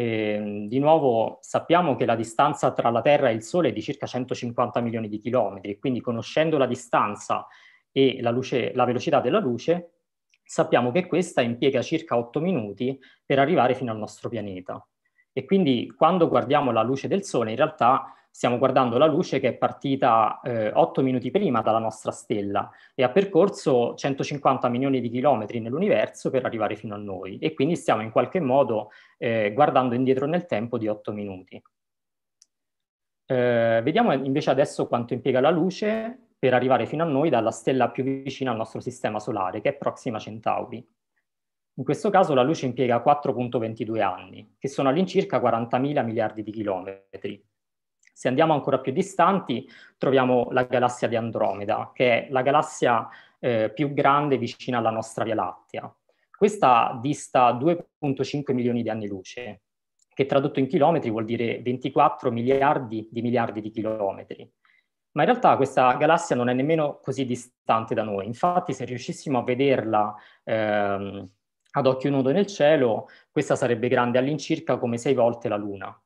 e, ehm, di nuovo sappiamo che la distanza tra la Terra e il Sole è di circa 150 milioni di chilometri, quindi conoscendo la distanza e la, luce, la velocità della luce, sappiamo che questa impiega circa 8 minuti per arrivare fino al nostro pianeta. E quindi quando guardiamo la luce del Sole, in realtà stiamo guardando la luce che è partita eh, 8 minuti prima dalla nostra stella e ha percorso 150 milioni di chilometri nell'universo per arrivare fino a noi e quindi stiamo in qualche modo eh, guardando indietro nel tempo di 8 minuti. Eh, vediamo invece adesso quanto impiega la luce per arrivare fino a noi dalla stella più vicina al nostro sistema solare, che è Proxima Centauri. In questo caso la luce impiega 4.22 anni, che sono all'incirca 40.000 miliardi di chilometri, se andiamo ancora più distanti, troviamo la galassia di Andromeda, che è la galassia eh, più grande vicina alla nostra Via Lattea. Questa dista 2,5 milioni di anni luce, che tradotto in chilometri vuol dire 24 miliardi di miliardi di chilometri. Ma in realtà questa galassia non è nemmeno così distante da noi. Infatti, se riuscissimo a vederla ehm, ad occhio nudo nel cielo, questa sarebbe grande all'incirca come sei volte la Luna.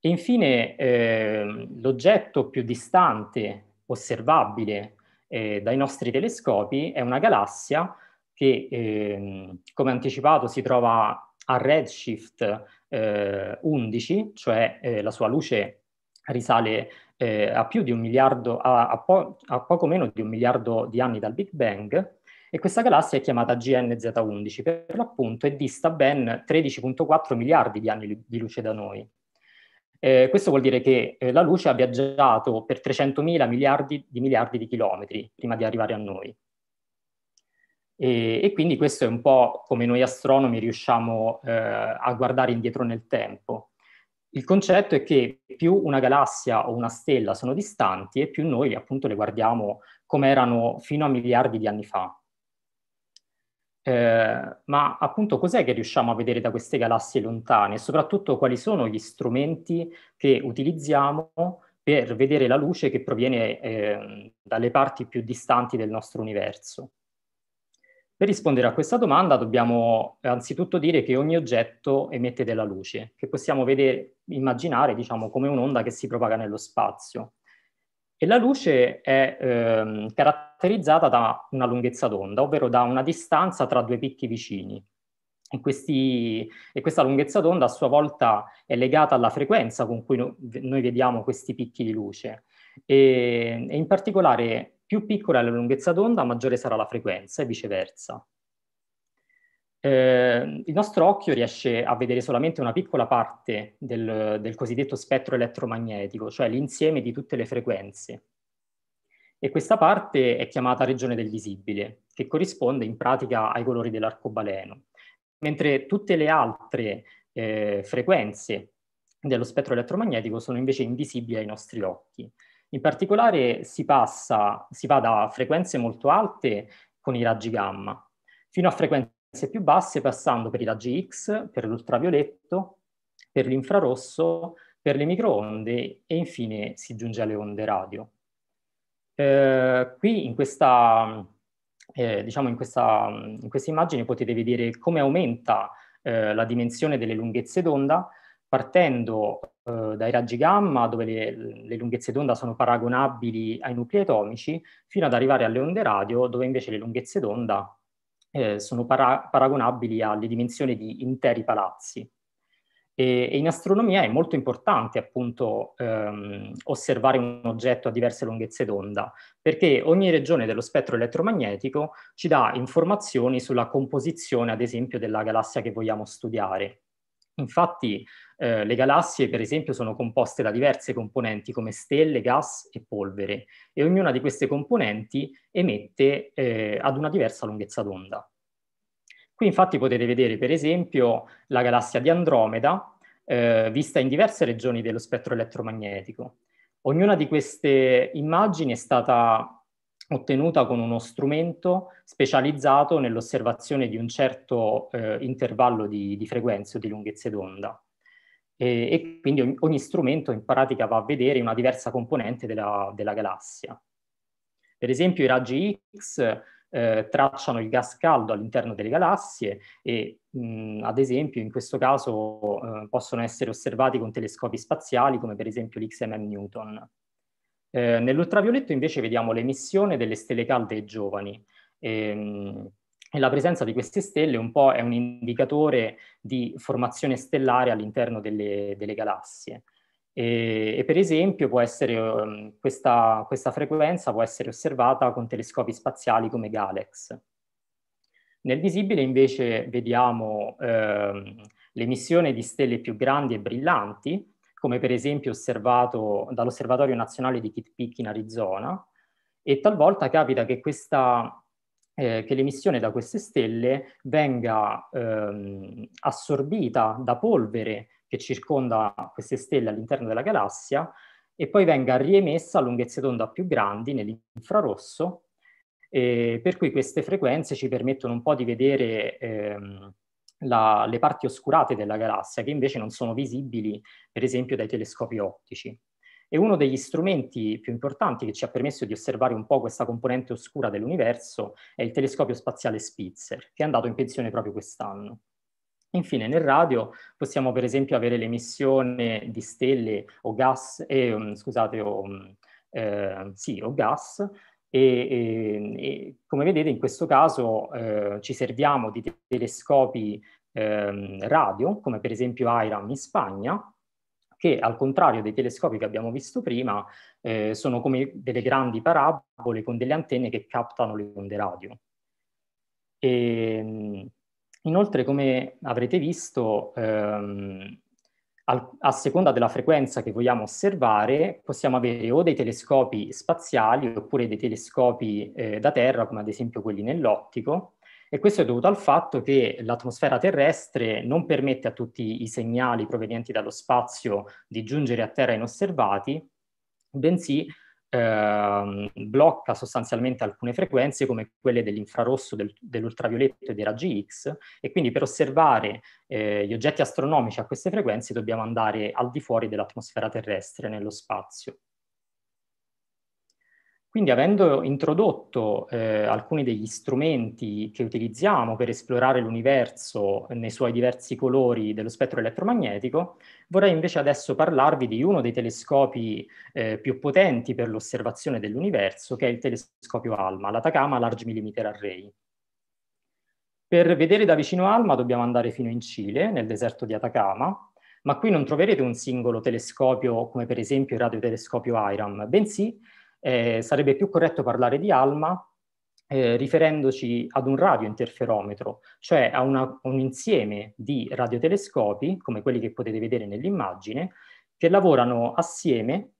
E infine eh, l'oggetto più distante osservabile eh, dai nostri telescopi è una galassia che, eh, come anticipato, si trova a redshift 11, eh, cioè eh, la sua luce risale eh, a più di un miliardo, a, a, po- a poco meno di un miliardo di anni dal Big Bang, e questa galassia è chiamata GNZ11 per l'appunto e dista ben 13.4 miliardi di anni di luce da noi. Eh, questo vuol dire che eh, la luce ha viaggiato per 300 mila miliardi di miliardi di chilometri prima di arrivare a noi. E, e quindi questo è un po' come noi astronomi riusciamo eh, a guardare indietro nel tempo. Il concetto è che più una galassia o una stella sono distanti e più noi appunto le guardiamo come erano fino a miliardi di anni fa. Eh, ma appunto cos'è che riusciamo a vedere da queste galassie lontane e soprattutto quali sono gli strumenti che utilizziamo per vedere la luce che proviene eh, dalle parti più distanti del nostro universo? Per rispondere a questa domanda dobbiamo anzitutto dire che ogni oggetto emette della luce, che possiamo vedere, immaginare diciamo, come un'onda che si propaga nello spazio. E la luce è ehm, caratterizzata da una lunghezza d'onda, ovvero da una distanza tra due picchi vicini. E, questi, e questa lunghezza d'onda a sua volta è legata alla frequenza con cui no, noi vediamo questi picchi di luce. E, e in particolare più piccola è la lunghezza d'onda, maggiore sarà la frequenza e viceversa eh, il nostro occhio riesce a vedere solamente una piccola parte del, del cosiddetto spettro elettromagnetico, cioè l'insieme di tutte le frequenze. E questa parte è chiamata regione del visibile, che corrisponde in pratica ai colori dell'arcobaleno, mentre tutte le altre eh, frequenze dello spettro elettromagnetico sono invece invisibili ai nostri occhi. In particolare si passa, si va da frequenze molto alte con i raggi gamma, fino a frequenze più basse passando per i raggi X, per l'ultravioletto, per l'infrarosso, per le microonde e infine si giunge alle onde radio. Eh, qui in questa, eh, diciamo in, questa, in questa, immagine potete vedere come aumenta eh, la dimensione delle lunghezze d'onda partendo eh, dai raggi gamma dove le, le lunghezze d'onda sono paragonabili ai nuclei atomici fino ad arrivare alle onde radio dove invece le lunghezze d'onda eh, sono para- paragonabili alle dimensioni di interi palazzi. E, e in astronomia è molto importante appunto ehm, osservare un oggetto a diverse lunghezze d'onda, perché ogni regione dello spettro elettromagnetico ci dà informazioni sulla composizione, ad esempio, della galassia che vogliamo studiare. Infatti eh, le galassie, per esempio, sono composte da diverse componenti come stelle, gas e polvere e ognuna di queste componenti emette eh, ad una diversa lunghezza d'onda. Qui infatti potete vedere per esempio la galassia di Andromeda eh, vista in diverse regioni dello spettro elettromagnetico. Ognuna di queste immagini è stata ottenuta con uno strumento specializzato nell'osservazione di un certo eh, intervallo di, di frequenze o di lunghezze d'onda e, e quindi ogni, ogni, strumento in pratica va a vedere una diversa componente della, della galassia. Per esempio i raggi X eh, tracciano il gas caldo all'interno delle galassie e mh, ad esempio in questo caso eh, possono essere osservati con telescopi spaziali come per esempio l'XMM Newton. Eh, nell'ultravioletto invece vediamo l'emissione delle stelle calde e giovani. E, ehm, mh, e la presenza di queste stelle un po' è un indicatore di formazione stellare all'interno delle, delle galassie. E, e, per esempio può essere, ehm, questa, questa frequenza può essere osservata con telescopi spaziali come Galax. Nel visibile invece vediamo eh, l'emissione di stelle più grandi e brillanti, come per esempio osservato dall'Osservatorio Nazionale di Kitt Peak in Arizona, e talvolta capita che questa eh, che l'emissione da queste stelle venga ehm, assorbita da polvere che circonda queste stelle all'interno della galassia e poi venga riemessa a lunghezze d'onda più grandi nell'infrarosso, eh, per cui queste frequenze ci permettono un po' di vedere ehm, la, le parti oscurate della galassia che invece non sono visibili per esempio dai telescopi ottici. E uno degli strumenti più importanti che ci ha permesso di osservare un po' questa componente oscura dell'universo è il telescopio spaziale Spitzer, che è andato in pensione proprio quest'anno. Infine, nel radio possiamo per esempio avere l'emissione di stelle o gas, eh, mm, scusate, o, mm, eh, sì, o gas, e, e, e, come vedete in questo caso eh, ci serviamo di telescopi ehm, radio, come per esempio AIRAM in Spagna, che al contrario dei telescopi che abbiamo visto prima, eh, sono come delle grandi parabole con delle antenne che captano le onde radio. E, ehm, inoltre, come avrete visto, ehm, al, a seconda della frequenza che vogliamo osservare, possiamo avere o dei telescopi spaziali oppure dei telescopi eh, da terra, come ad esempio quelli nell'ottico, e questo è dovuto al fatto che l'atmosfera terrestre non permette a tutti i segnali provenienti dallo spazio di giungere a terra inosservati, bensì eh, blocca sostanzialmente alcune frequenze come quelle dell'infrarosso, del, dell'ultravioletto e dei raggi X e quindi per osservare eh, gli oggetti astronomici a queste frequenze dobbiamo andare al di fuori dell'atmosfera terrestre nello spazio. Quindi avendo introdotto eh, alcuni degli strumenti che utilizziamo per esplorare l'universo nei suoi diversi colori dello spettro elettromagnetico, vorrei invece adesso parlarvi di uno dei telescopi eh, più potenti per l'osservazione dell'universo, che è il telescopio ALMA, l'Atacama Large Millimeter Array. Per vedere da vicino ALMA dobbiamo andare fino in Cile, nel deserto di Atacama, ma qui non troverete un singolo telescopio come per esempio il radiotelescopio IRAM, bensì eh, sarebbe più corretto parlare di ALMA eh, riferendoci ad un radiointerferometro, cioè a una, un insieme di radiotelescopi, come quelli che potete vedere nell'immagine, che lavorano assieme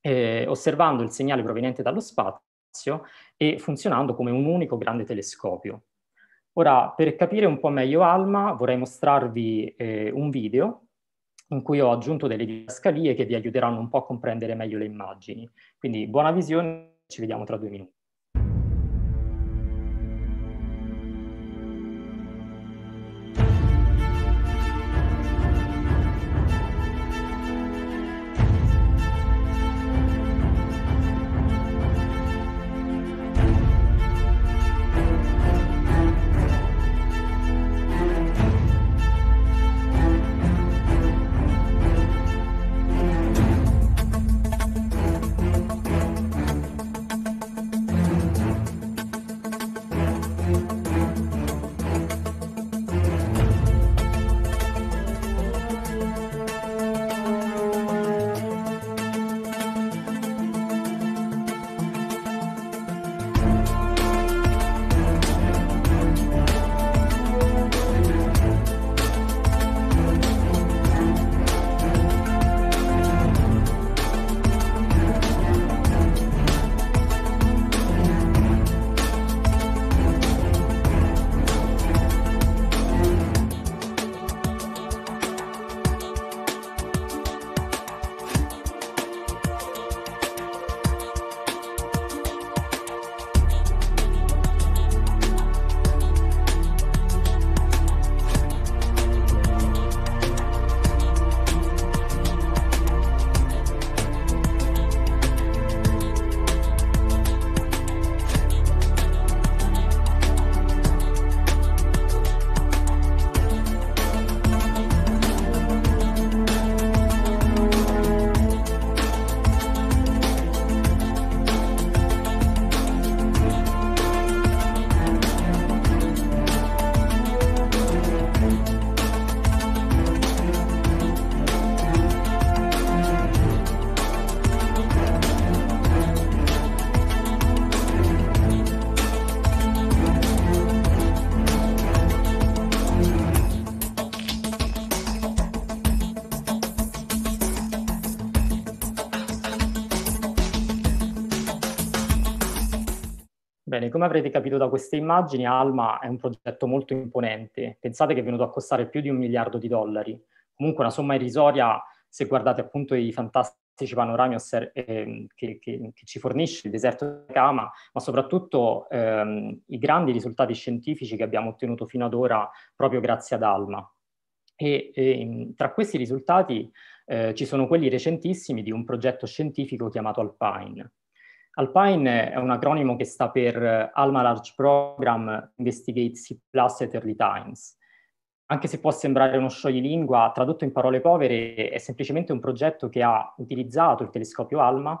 eh, osservando il segnale proveniente dallo spazio e funzionando come un unico grande telescopio. Ora, per capire un po' meglio ALMA, vorrei mostrarvi eh, un video in cui ho aggiunto delle didascalie che vi aiuteranno un po' a comprendere meglio le immagini. Quindi buona visione, ci vediamo tra due minuti. Bene, come avrete capito da queste immagini, Alma è un progetto molto imponente. Pensate che è venuto a costare più di un miliardo di dollari. Comunque una somma irrisoria se guardate appunto i fantastici panorami eh, ehm, che, che, che, ci fornisce il deserto di Kama, ma soprattutto ehm, i grandi risultati scientifici che abbiamo ottenuto fino ad ora proprio grazie ad Alma. E, e ehm, tra questi risultati eh, ci sono quelli recentissimi di un progetto scientifico chiamato Alpine. Alpine è un acronimo che sta per eh, Alma Large Program Investigate C Plus at Early Times. Anche se può sembrare uno scioglilingua, tradotto in parole povere, è semplicemente un progetto che ha utilizzato il telescopio Alma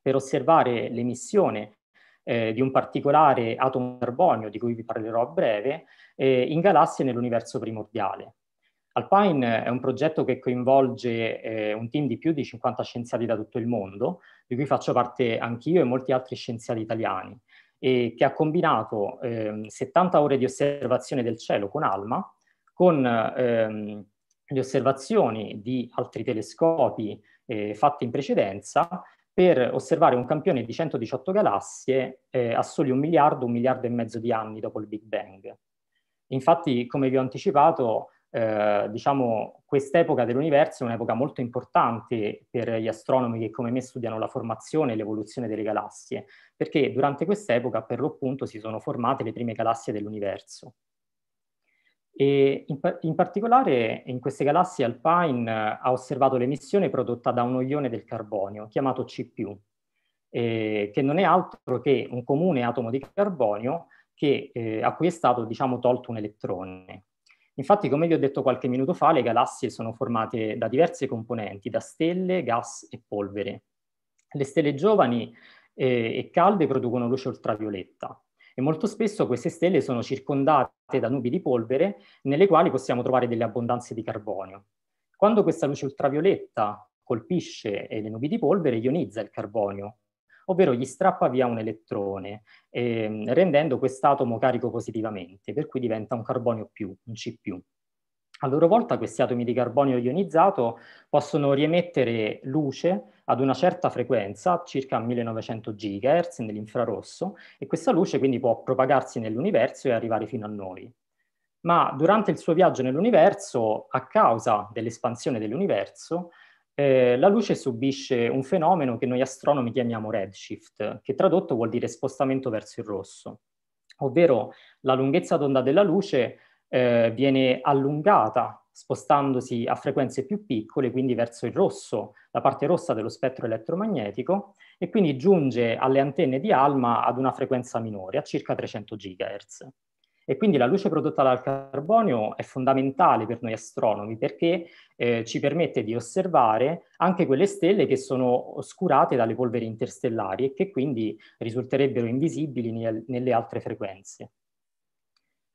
per osservare l'emissione eh, di un particolare atomo carbonio, di cui vi parlerò a breve, eh, in galassie nell'universo primordiale. Alpine è un progetto che coinvolge eh, un team di più di 50 scienziati da tutto il mondo, di cui faccio parte anch'io e molti altri scienziati italiani, e che ha combinato eh, 70 ore di osservazione del cielo con ALMA, con ehm, le osservazioni di altri telescopi eh, fatti in precedenza, per osservare un campione di 118 galassie eh, a soli un miliardo, un miliardo e mezzo di anni dopo il Big Bang. Infatti, come vi ho anticipato, eh, diciamo, quest'epoca dell'universo è un'epoca molto importante per gli astronomi che come me studiano la formazione e l'evoluzione delle galassie, perché durante quest'epoca per l'appunto si sono formate le prime galassie dell'universo. E in, in, particolare in queste galassie Alpine eh, ha osservato l'emissione prodotta da un ione del carbonio chiamato C+, eh, che non è altro che un comune atomo di carbonio che, eh, a cui è stato diciamo, tolto un elettrone. Infatti, come vi ho detto qualche minuto fa, le galassie sono formate da diverse componenti, da stelle, gas e polvere. Le stelle giovani eh, e calde producono luce ultravioletta e molto spesso queste stelle sono circondate da nubi di polvere nelle quali possiamo trovare delle abbondanze di carbonio. Quando questa luce ultravioletta colpisce eh, le nubi di polvere, ionizza il carbonio ovvero gli strappa via un elettrone, ehm, rendendo quest'atomo carico positivamente, per cui diventa un carbonio più, un C A loro volta questi atomi di carbonio ionizzato possono riemettere luce ad una certa frequenza, circa 1900 GHz nell'infrarosso, e questa luce quindi può propagarsi nell'universo e arrivare fino a noi. Ma durante il suo viaggio nell'universo, a causa dell'espansione dell'universo, eh, la luce subisce un fenomeno che noi astronomi chiamiamo redshift, che tradotto vuol dire spostamento verso il rosso, ovvero la lunghezza d'onda della luce eh, viene allungata spostandosi a frequenze più piccole, quindi verso il rosso, la parte rossa dello spettro elettromagnetico, e quindi giunge alle antenne di ALMA ad una frequenza minore, a circa 300 GHz. E quindi la luce prodotta dal carbonio è fondamentale per noi astronomi perché eh, ci permette di osservare anche quelle stelle che sono oscurate dalle polveri interstellari e che quindi risulterebbero invisibili nel, nelle altre frequenze.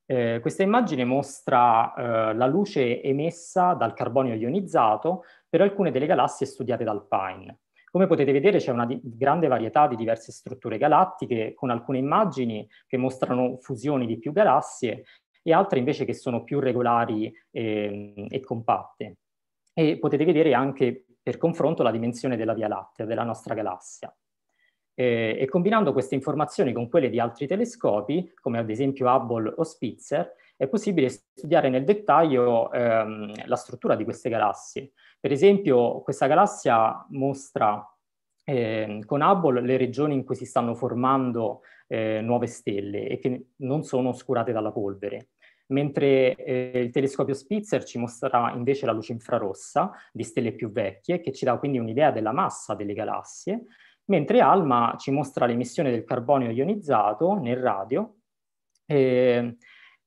Eh, questa immagine mostra eh, la luce emessa dal carbonio ionizzato per alcune delle galassie studiate dal Pine. Come potete vedere c'è una grande varietà di diverse strutture galattiche con alcune immagini che mostrano fusioni di più galassie e altre invece che sono più regolari e, ehm, e compatte. E potete vedere anche per confronto la dimensione della Via Lattea, della nostra galassia. Eh, e combinando queste informazioni con quelle di altri telescopi, come ad esempio Hubble o Spitzer, è possibile studiare nel dettaglio ehm, la struttura di queste galassie. Per esempio, questa galassia mostra eh, con Hubble le regioni in cui si stanno formando eh, nuove stelle e che non sono oscurate dalla polvere mentre eh, il telescopio Spitzer ci mostrerà invece la luce infrarossa di stelle più vecchie, che ci dà quindi un'idea della massa delle galassie, mentre ALMA ci mostra l'emissione del carbonio ionizzato nel radio, eh,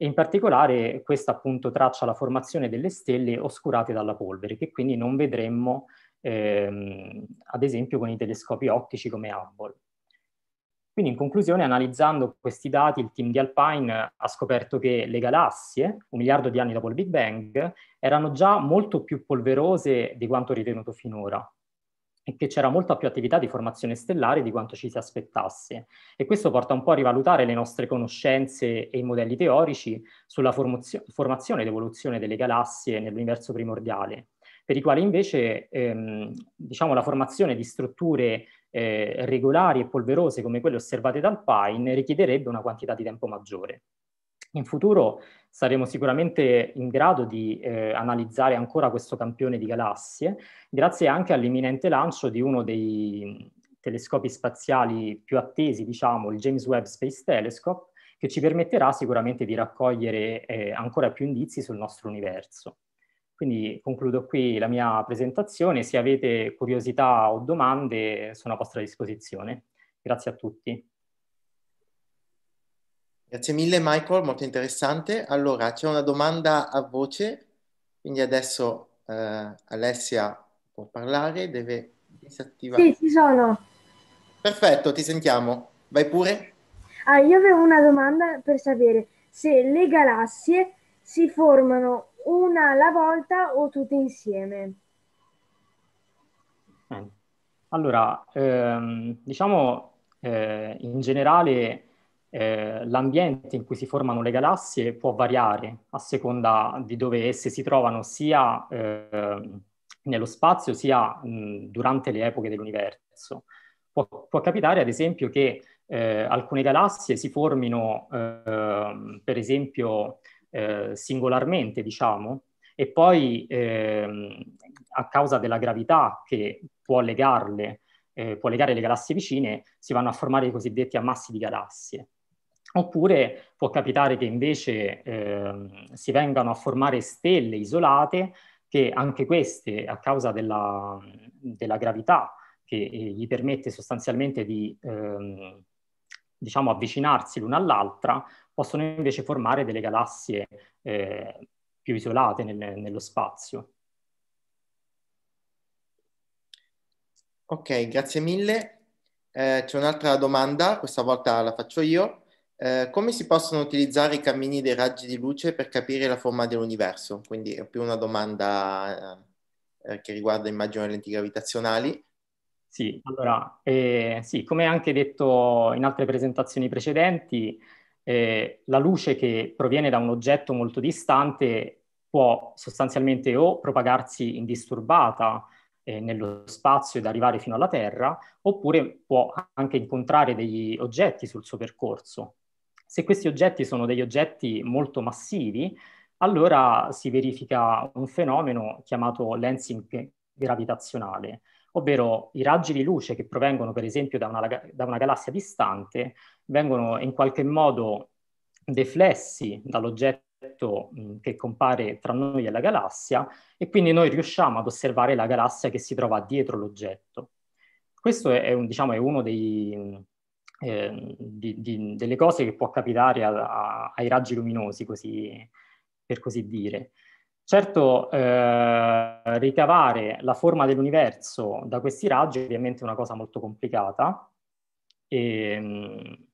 e in particolare questa appunto traccia la formazione delle stelle oscurate dalla polvere, che quindi non vedremmo ehm, ad esempio con i telescopi ottici come Hubble. Quindi in conclusione, analizzando questi dati, il team di Alpine ha scoperto che le galassie, un miliardo di anni dopo il Big Bang, erano già molto più polverose di quanto ritenuto finora, e che c'era molta più attività di formazione stellare di quanto ci si aspettasse. E questo porta un po' a rivalutare le nostre conoscenze e i modelli teorici sulla formozio- formazione ed evoluzione delle galassie nell'universo primordiale, per i quali invece ehm, diciamo, la formazione di strutture eh, regolari e polverose come quelle osservate dal Pine richiederebbe una quantità di tempo maggiore in futuro saremo sicuramente in grado di eh, analizzare ancora questo campione di galassie, grazie anche all'imminente lancio di uno dei mm, telescopi spaziali più attesi, diciamo, il James Webb Space Telescope, che ci permetterà sicuramente di raccogliere eh, ancora più indizi sul nostro universo. Quindi concludo qui la mia presentazione, se avete curiosità o domande sono a vostra disposizione. Grazie a tutti. Grazie mille Michael, molto interessante. Allora, c'è una domanda a voce, quindi adesso eh, Alessia può parlare, deve disattivare. Sì, ci sono. Perfetto, ti sentiamo. Vai pure. Ah, io avevo una domanda per sapere se le galassie si formano una alla volta o tutte insieme. Allora, ehm, diciamo eh, in generale eh, l'ambiente in cui si formano le galassie può variare a seconda di dove esse si trovano sia eh, nello spazio sia mh, durante le epoche dell'universo. Può, può, capitare ad esempio che eh, alcune galassie si formino eh, per esempio eh, singolarmente, diciamo, e poi ehm, a causa della gravità che può legarle eh, può legare le galassie vicine, si vanno a formare i cosiddetti ammassi di galassie. Oppure può capitare che invece eh, si vengano a formare stelle isolate che anche queste, a causa della, della gravità che eh, gli permette sostanzialmente di ehm, diciamo avvicinarsi l'una all'altra, possono invece formare delle galassie eh, più isolate nel, nello spazio. Ok, grazie mille. Eh, c'è un'altra domanda, questa volta la faccio io. Eh, come si possono utilizzare i cammini dei raggi di luce per capire la forma dell'universo? Quindi è più una domanda eh, eh che riguarda immagino le lenti gravitazionali. Sì, allora, eh, sì, come anche detto in altre presentazioni precedenti, eh, la luce che proviene da un oggetto molto distante può sostanzialmente o propagarsi indisturbata nello spazio ed arrivare fino alla Terra, oppure può anche incontrare degli oggetti sul suo percorso. Se questi oggetti sono degli oggetti molto massivi, allora si verifica un fenomeno chiamato lensing gravitazionale, ovvero i raggi di luce che provengono per esempio da una, da una galassia distante vengono in qualche modo deflessi dall'oggetto che compare tra noi e la galassia e quindi noi riusciamo ad osservare la galassia che si trova dietro l'oggetto. Questo è, un, diciamo, è uno dei, Ehm, di, di, delle cose che può capitare a, a, ai raggi luminosi, così, per così dire. Certo, eh, ricavare la forma dell'universo da questi raggi è ovviamente una cosa molto complicata e ehm,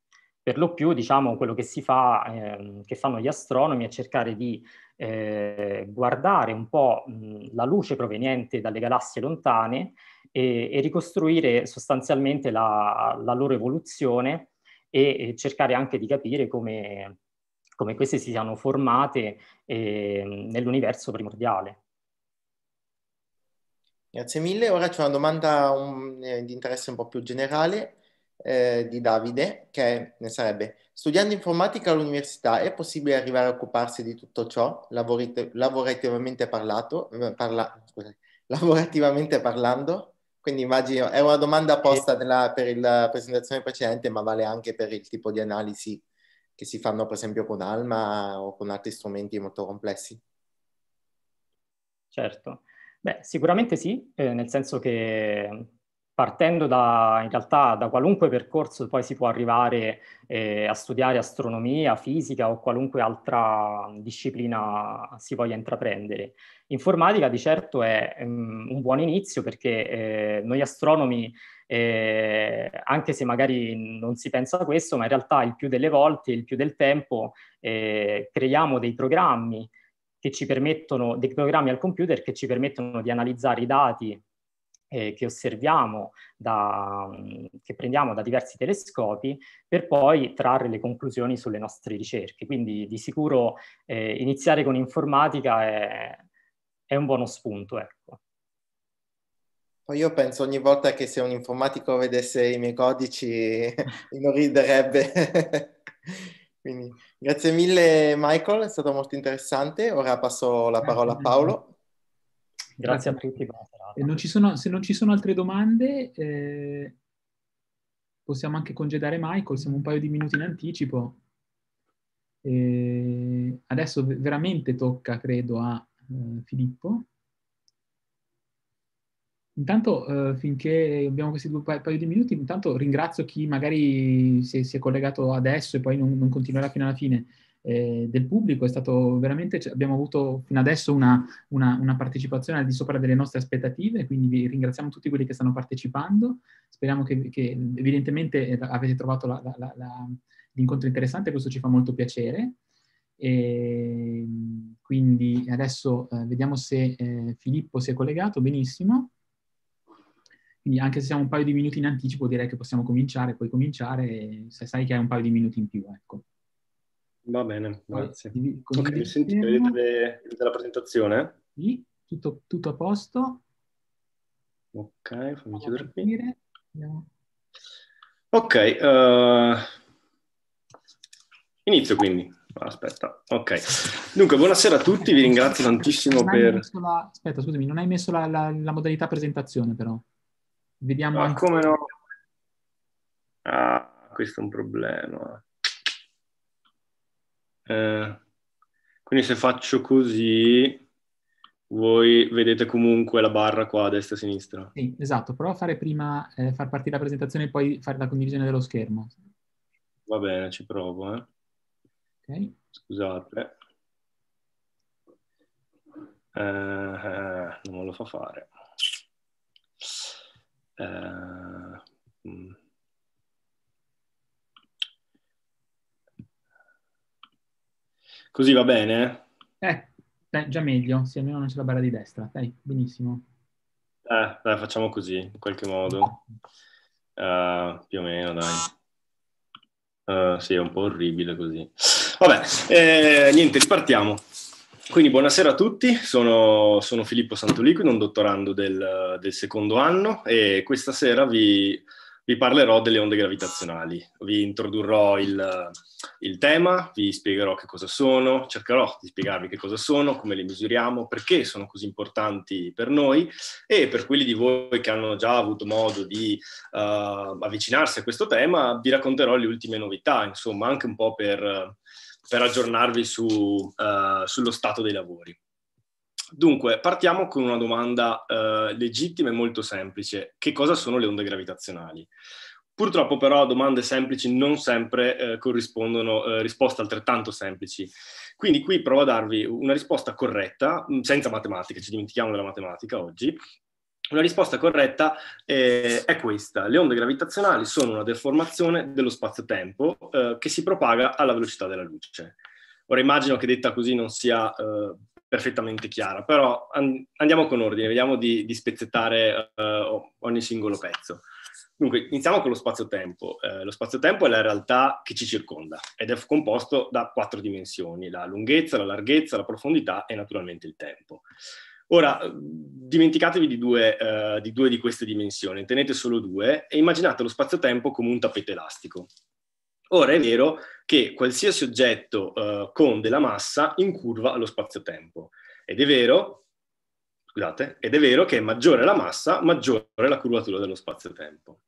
per lo più, diciamo, quello che si fa, eh, che fanno gli astronomi è cercare di eh, guardare un po' la luce proveniente dalle galassie lontane e, e ricostruire sostanzialmente la, la loro evoluzione e, e, cercare anche di capire come, come queste si siano formate eh, nell'universo primordiale. Grazie mille. Ora c'è una domanda un, eh, di interesse un po' più generale eh, di Davide, che ne sarebbe, studiando informatica all'università è possibile arrivare a occuparsi di tutto ciò, Lavorite, lavorativamente, parlato, eh, parla, scusate, lavorativamente parlando? Quindi immagino, è una domanda posta della, per la presentazione precedente, ma vale anche per il tipo di analisi che si fanno per esempio con Alma o con altri strumenti molto complessi. Certo, beh sicuramente sì, eh, nel senso che partendo da, in realtà da qualunque percorso poi si può arrivare eh, a studiare astronomia, fisica o qualunque altra disciplina si voglia intraprendere. Informatica di certo è um, un buon inizio perché eh, noi astronomi, eh, anche se magari non si pensa a questo, ma in realtà il più delle volte, il più del tempo, eh, creiamo dei programmi che ci permettono, dei programmi al computer che ci permettono di analizzare i dati eh, che osserviamo, da, mm, che prendiamo da diversi telescopi, per poi trarre le conclusioni sulle nostre ricerche. Quindi di sicuro eh, iniziare con informatica è, è, un buono spunto, ecco. Io penso ogni volta che se un informatico vedesse i miei codici inorriderebbe. Quindi, grazie mille Michael, è stato molto interessante. Ora passo la parola a Paolo. Grazie, grazie a tutti. Non sono, se non ci sono altre domande, eh, possiamo anche congedare Michael, siamo un paio di minuti in anticipo. E adesso veramente tocca, credo, a eh, Filippo. Intanto, eh, finché abbiamo questi due pa paio di minuti, intanto ringrazio chi magari si è, si è collegato adesso e poi non, non continuerà fino alla fine eh, del pubblico, è stato veramente, cioè, abbiamo avuto fino adesso una, una, una partecipazione al di sopra delle nostre aspettative, quindi vi ringraziamo tutti quelli che stanno partecipando, speriamo che, che evidentemente eh, avete trovato la, la, la, l'incontro interessante, questo ci fa molto piacere. E quindi adesso eh, vediamo se eh, Filippo si è collegato, benissimo. Quindi anche se siamo un paio di minuti in anticipo direi che possiamo cominciare, puoi cominciare se sai che hai un paio di minuti in più, ecco. Va bene, grazie. Poi, ok, senti, vedete la presentazione? Sì, tutto, tutto, a posto. Ok, fammi chiudere qui. Ok, uh, inizio quindi. Ah, aspetta, ok. Dunque, buonasera a tutti, vi ringrazio tantissimo per... La... Aspetta, scusami, non hai messo la, la, la modalità presentazione però. Vediamo... Ah, anche... come no? Ah, questo è un problema. Eh, quindi se faccio così, voi vedete comunque la barra qua a destra e a sinistra. Sì, esatto. Prova a fare prima, eh, far partire la presentazione e poi fare la condivisione dello schermo. Va bene, ci provo. Eh. Okay. Scusate. Eh, eh non me lo fa fare. Eh, mm. Così va bene? Eh, dai, già meglio, sì, almeno non c'è la barra di destra. Dai, benissimo. Eh, dai, facciamo così, in qualche modo. Uh, più o meno, dai. Uh, sì, è un po' orribile così. Vabbè, eh, niente, ripartiamo. Quindi buonasera a tutti, sono, sono Filippo Santoliquido, un dottorando del, del secondo anno e questa sera vi vi parlerò delle onde gravitazionali, vi introdurrò il, il, tema, vi spiegherò che cosa sono, cercherò di spiegarvi che cosa sono, come le misuriamo, perché sono così importanti per noi e per quelli di voi che hanno già avuto modo di uh, avvicinarsi a questo tema, vi racconterò le ultime novità, insomma anche un po' per, per aggiornarvi su, uh, sullo stato dei lavori. Dunque, partiamo con una domanda eh, legittima e molto semplice. Che cosa sono le onde gravitazionali? Purtroppo però a domande semplici non sempre eh, corrispondono eh, risposte altrettanto semplici. Quindi qui provo a darvi una risposta corretta, mm, senza matematica, ci dimentichiamo della matematica oggi. Una risposta corretta eh, è questa. Le onde gravitazionali sono una deformazione dello spazio-tempo eh, che si propaga alla velocità della luce. Ora immagino che detta così non sia eh, perfettamente chiara, però and- andiamo con ordine, vediamo di, di spezzettare uh, ogni singolo pezzo. Dunque, iniziamo con lo spazio-tempo. Eh, lo spazio-tempo è la realtà che ci circonda ed è composto da quattro dimensioni, la lunghezza, la larghezza, la profondità e naturalmente il tempo. Ora, dimenticatevi di due, eh, di, due di queste dimensioni, tenete solo due e immaginate lo spazio-tempo come un tappeto elastico. Ora è vero che qualsiasi oggetto eh, con della massa incurva lo spazio-tempo. Ed è vero, scusate, ed è vero che maggiore la massa, maggiore la curvatura dello spazio-tempo.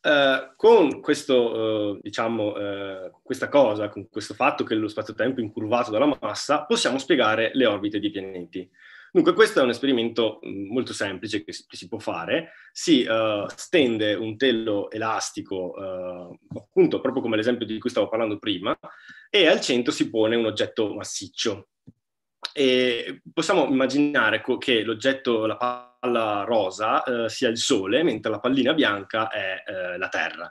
Eh, con questo, eh, diciamo, eh, questa cosa, con questo fatto che lo spazio-tempo è incurvato dalla massa, possiamo spiegare le orbite dei pianeti. Dunque, questo è un esperimento mm, molto semplice che si, che si può fare. Si uh, stende un telo elastico, uh, appunto proprio come l'esempio di cui stavo parlando prima, e al centro si pone un oggetto massiccio. E possiamo immaginare co- che l'oggetto, la palla rosa, uh, sia il sole, mentre la pallina bianca è la terra.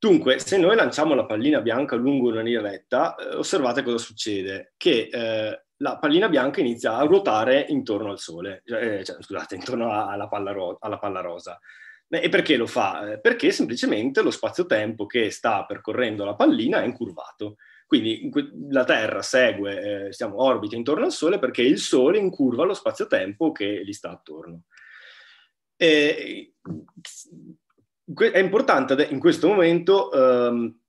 Dunque, se noi lanciamo la pallina bianca lungo una linea retta, osservate cosa succede, che eh, la pallina bianca inizia a ruotare intorno al sole, cioè, eh, cioè scusate, intorno alla palla, ro- alla palla rosa. E perché lo fa? Eh, perché semplicemente lo spazio-tempo che sta percorrendo la pallina è incurvato. Quindi la Terra segue, eh, siamo orbite intorno al Sole perché il Sole incurva lo spazio-tempo che gli sta attorno. E, eh, è importante in questo momento ehm,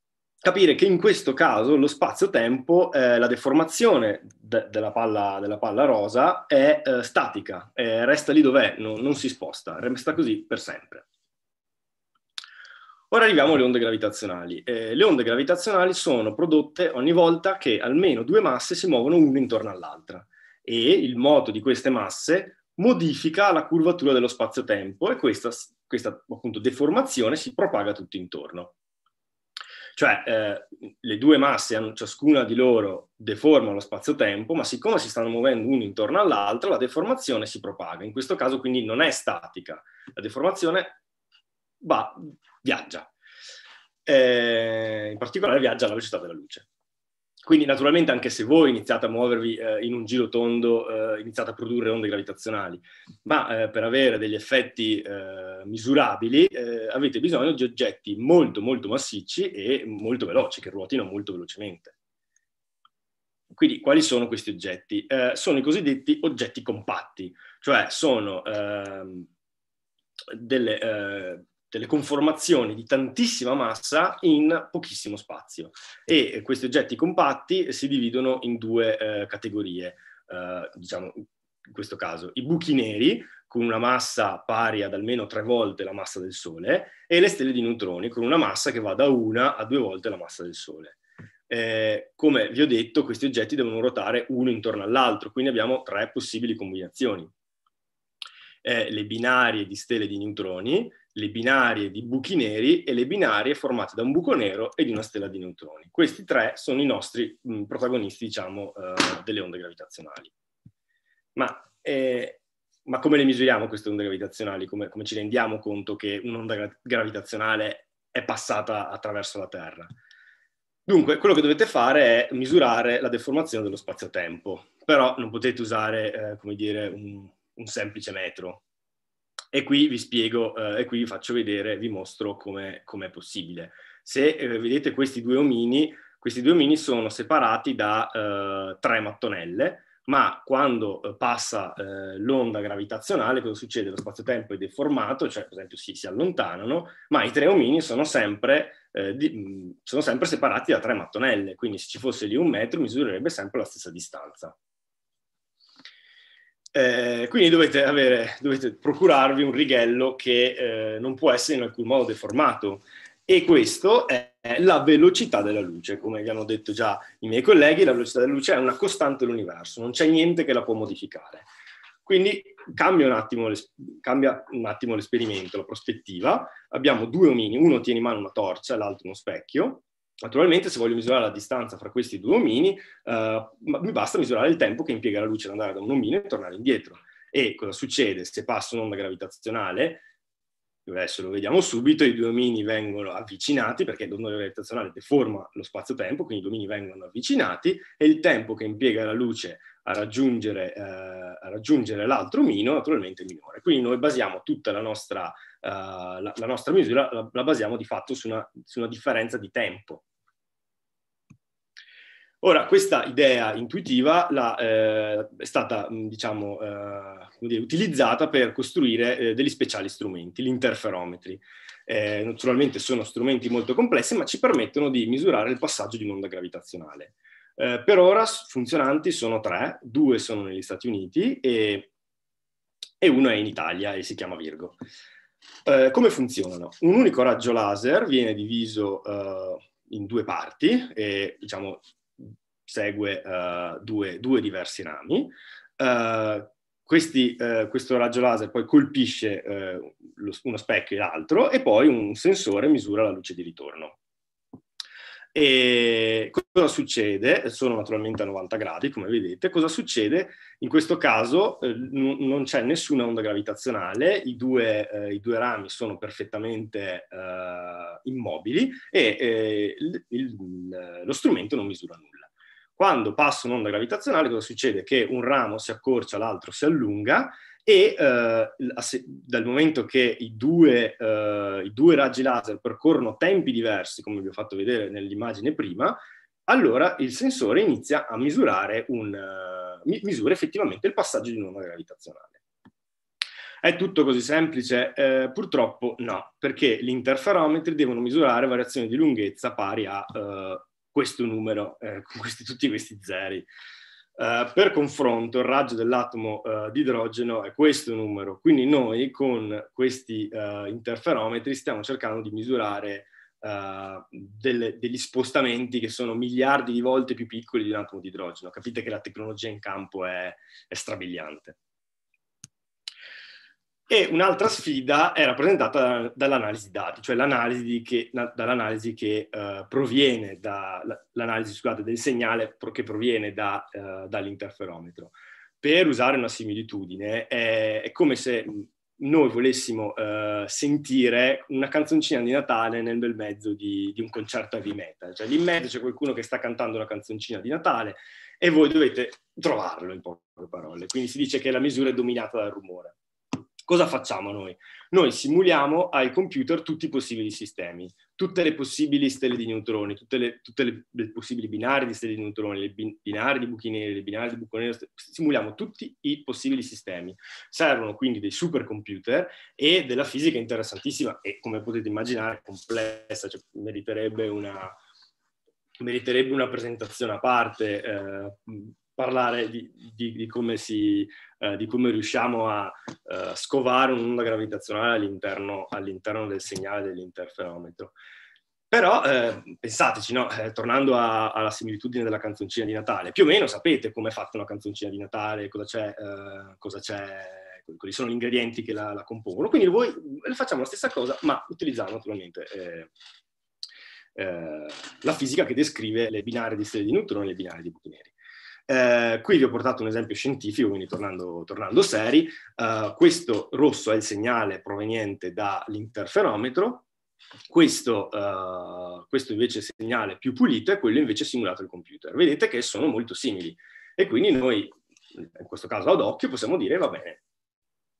capire che in questo caso lo spazio-tempo, eh, la deformazione de- della, palla, della, palla, rosa è eh, statica, eh, resta lì dov'è, no, non si sposta, resta così per sempre. Ora arriviamo alle onde gravitazionali. Eh, le onde gravitazionali sono prodotte ogni volta che almeno due masse si muovono una intorno all'altra e il moto di queste masse modifica la curvatura dello spazio-tempo e questa, questa appunto, deformazione si propaga tutto intorno. Cioè eh, le due masse, ciascuna di loro deforma lo spazio-tempo, ma siccome si stanno muovendo uno intorno all'altro, la deformazione si propaga. In questo caso quindi non è statica, la deformazione va, viaggia. Eh, in particolare viaggia alla velocità della luce. Quindi naturalmente anche se voi iniziate a muovervi eh, in un giro tondo, eh, iniziate a produrre onde gravitazionali, ma eh, per avere degli effetti eh, misurabili eh, avete bisogno di oggetti molto molto massicci e molto veloci, che ruotino molto velocemente. Quindi quali sono questi oggetti? Eh, sono i cosiddetti oggetti compatti, cioè sono ehm, delle delle conformazioni di tantissima massa in pochissimo spazio. E questi oggetti compatti si dividono in due eh, categorie, eh, diciamo in questo caso i buchi neri con una massa pari ad almeno tre volte la massa del Sole e le stelle di neutroni con una massa che va da una a due volte la massa del Sole. Eh, come vi ho detto, questi oggetti devono ruotare uno intorno all'altro, quindi abbiamo tre possibili combinazioni. Eh, le binarie di stelle di neutroni, le binarie di buchi neri e le binarie formate da un buco nero e di una stella di neutroni. Questi tre sono i nostri mh, protagonisti, diciamo, eh, delle onde gravitazionali. Ma, eh, ma, come le misuriamo queste onde gravitazionali? Come, come ci rendiamo conto che un'onda gra- gravitazionale è passata attraverso la Terra? Dunque, quello che dovete fare è misurare la deformazione dello spazio-tempo, però non potete usare, eh, come dire, un, un semplice metro, e qui vi spiego, eh, e qui vi faccio vedere, vi mostro come è possibile. Se eh, vedete questi due omini, questi due omini sono separati da eh, tre mattonelle, ma quando eh, passa eh, l'onda gravitazionale, cosa succede? Lo spazio-tempo è deformato, cioè per esempio si, si allontanano, ma i tre omini sono sempre, eh, di, sono sempre separati da tre mattonelle, quindi se ci fosse lì un metro misurerebbe sempre la stessa distanza. Eh, quindi dovete, avere, dovete, procurarvi un righello che eh, non può essere in alcun modo deformato e questo è la velocità della luce. Come vi hanno detto già i miei colleghi, la velocità della luce è una costante dell'universo, non c'è niente che la può modificare. Quindi cambia un attimo, cambia un attimo l'esperimento, la prospettiva. Abbiamo due omini, uno tiene in mano una torcia, l'altro uno specchio, Naturalmente se voglio misurare la distanza fra questi due omini, eh, mi basta misurare il tempo che impiega la luce ad andare da un omino e tornare indietro. E cosa succede? Se passo un'onda gravitazionale, adesso lo vediamo subito, i due omini vengono avvicinati perché l'onda gravitazionale deforma lo spazio-tempo, quindi i due omini vengono avvicinati e il tempo che impiega la luce a raggiungere, eh, a raggiungere l'altro omino naturalmente è minore. Quindi noi basiamo tutta la nostra, eh, la, la nostra misura, la, la, basiamo di fatto su una, su una differenza di tempo Ora, questa idea intuitiva la, eh, è stata, diciamo, eh, dire, utilizzata per costruire eh, degli speciali strumenti, gli interferometri. Eh, naturalmente sono strumenti molto complessi, ma ci permettono di misurare il passaggio di un'onda gravitazionale. Eh, per ora funzionanti sono tre, due sono negli Stati Uniti e, e uno è in Italia e si chiama Virgo. Eh, come funzionano? Un unico raggio laser viene diviso in due parti e diciamo segue uh, due, due, diversi rami. Uh, questi, eh, questo raggio laser poi colpisce lo, uno specchio e l'altro e poi un sensore misura la luce di ritorno. E cosa succede? Sono naturalmente a 90 gradi, come vedete. Cosa succede? In questo caso eh, n- non c'è nessuna onda gravitazionale, i due, eh, i due rami sono perfettamente eh, immobili e il, il, lo strumento non misura nulla. Quando passa un'onda gravitazionale, cosa succede? Che un ramo si accorcia, l'altro si allunga e eh, dal momento che i due, eh, i due raggi laser percorrono tempi diversi, come vi ho fatto vedere nell'immagine prima, allora il sensore inizia a misurare un, uh, misura effettivamente il passaggio di un'onda gravitazionale. È tutto così semplice? Eh, purtroppo no, perché gli interferometri devono misurare variazioni di lunghezza pari a uh, questo numero, eh, con questi, tutti questi zeri. Uh, per confronto, il raggio dell'atomo uh, di idrogeno è questo numero. Quindi noi con questi uh, interferometri stiamo cercando di misurare delle, degli spostamenti che sono miliardi di volte più piccoli di un atomo di idrogeno. Capite che la tecnologia in campo è, è strabiliante. E un'altra sfida è rappresentata dall'analisi dati, cioè l'analisi che, dall'analisi che uh, proviene da, l'analisi, scusate, del segnale che proviene da, uh, dall'interferometro. Per usare una similitudine, è, è come se noi volessimo uh, sentire una canzoncina di Natale nel bel mezzo di, di un concerto heavy metal. Cioè lì in mezzo c'è qualcuno che sta cantando una canzoncina di Natale e voi dovete trovarlo, in poche parole. Quindi si dice che la misura è dominata dal rumore. Cosa facciamo noi? Noi simuliamo al computer tutti i possibili sistemi, tutte le possibili stelle di neutroni, tutte le, tutte le, le possibili binari di stelle di neutroni, le bin, binari di buchi neri, le binari di buco nero, simuliamo tutti i possibili sistemi. Servono quindi dei supercomputer e della fisica interessantissima e come potete immaginare complessa, cioè meriterebbe una, meriterebbe una presentazione a parte, eh, parlare di, di, di, come, si, eh, di come, riusciamo a eh, scovare un'onda gravitazionale all'interno, all'interno, del segnale dell'interferometro. Però eh, pensateci, no? Eh, tornando a, alla similitudine della canzoncina di Natale, più o meno sapete come è fatta una canzoncina di Natale, cosa c'è, eh, cosa c'è quali sono gli ingredienti che la, la compongono. Quindi voi facciamo la stessa cosa, ma utilizzando naturalmente eh, eh, la fisica che descrive le binarie di stelle di neutroni e le binarie di buchi neri. Eh, qui vi ho portato un esempio scientifico, quindi tornando, tornando seri, eh, questo rosso è il segnale proveniente dall'interferometro, questo, eh, questo invece segnale più pulito è quello invece simulato dal computer. Vedete che sono molto simili e quindi noi, in questo caso ad occhio, possiamo dire va bene,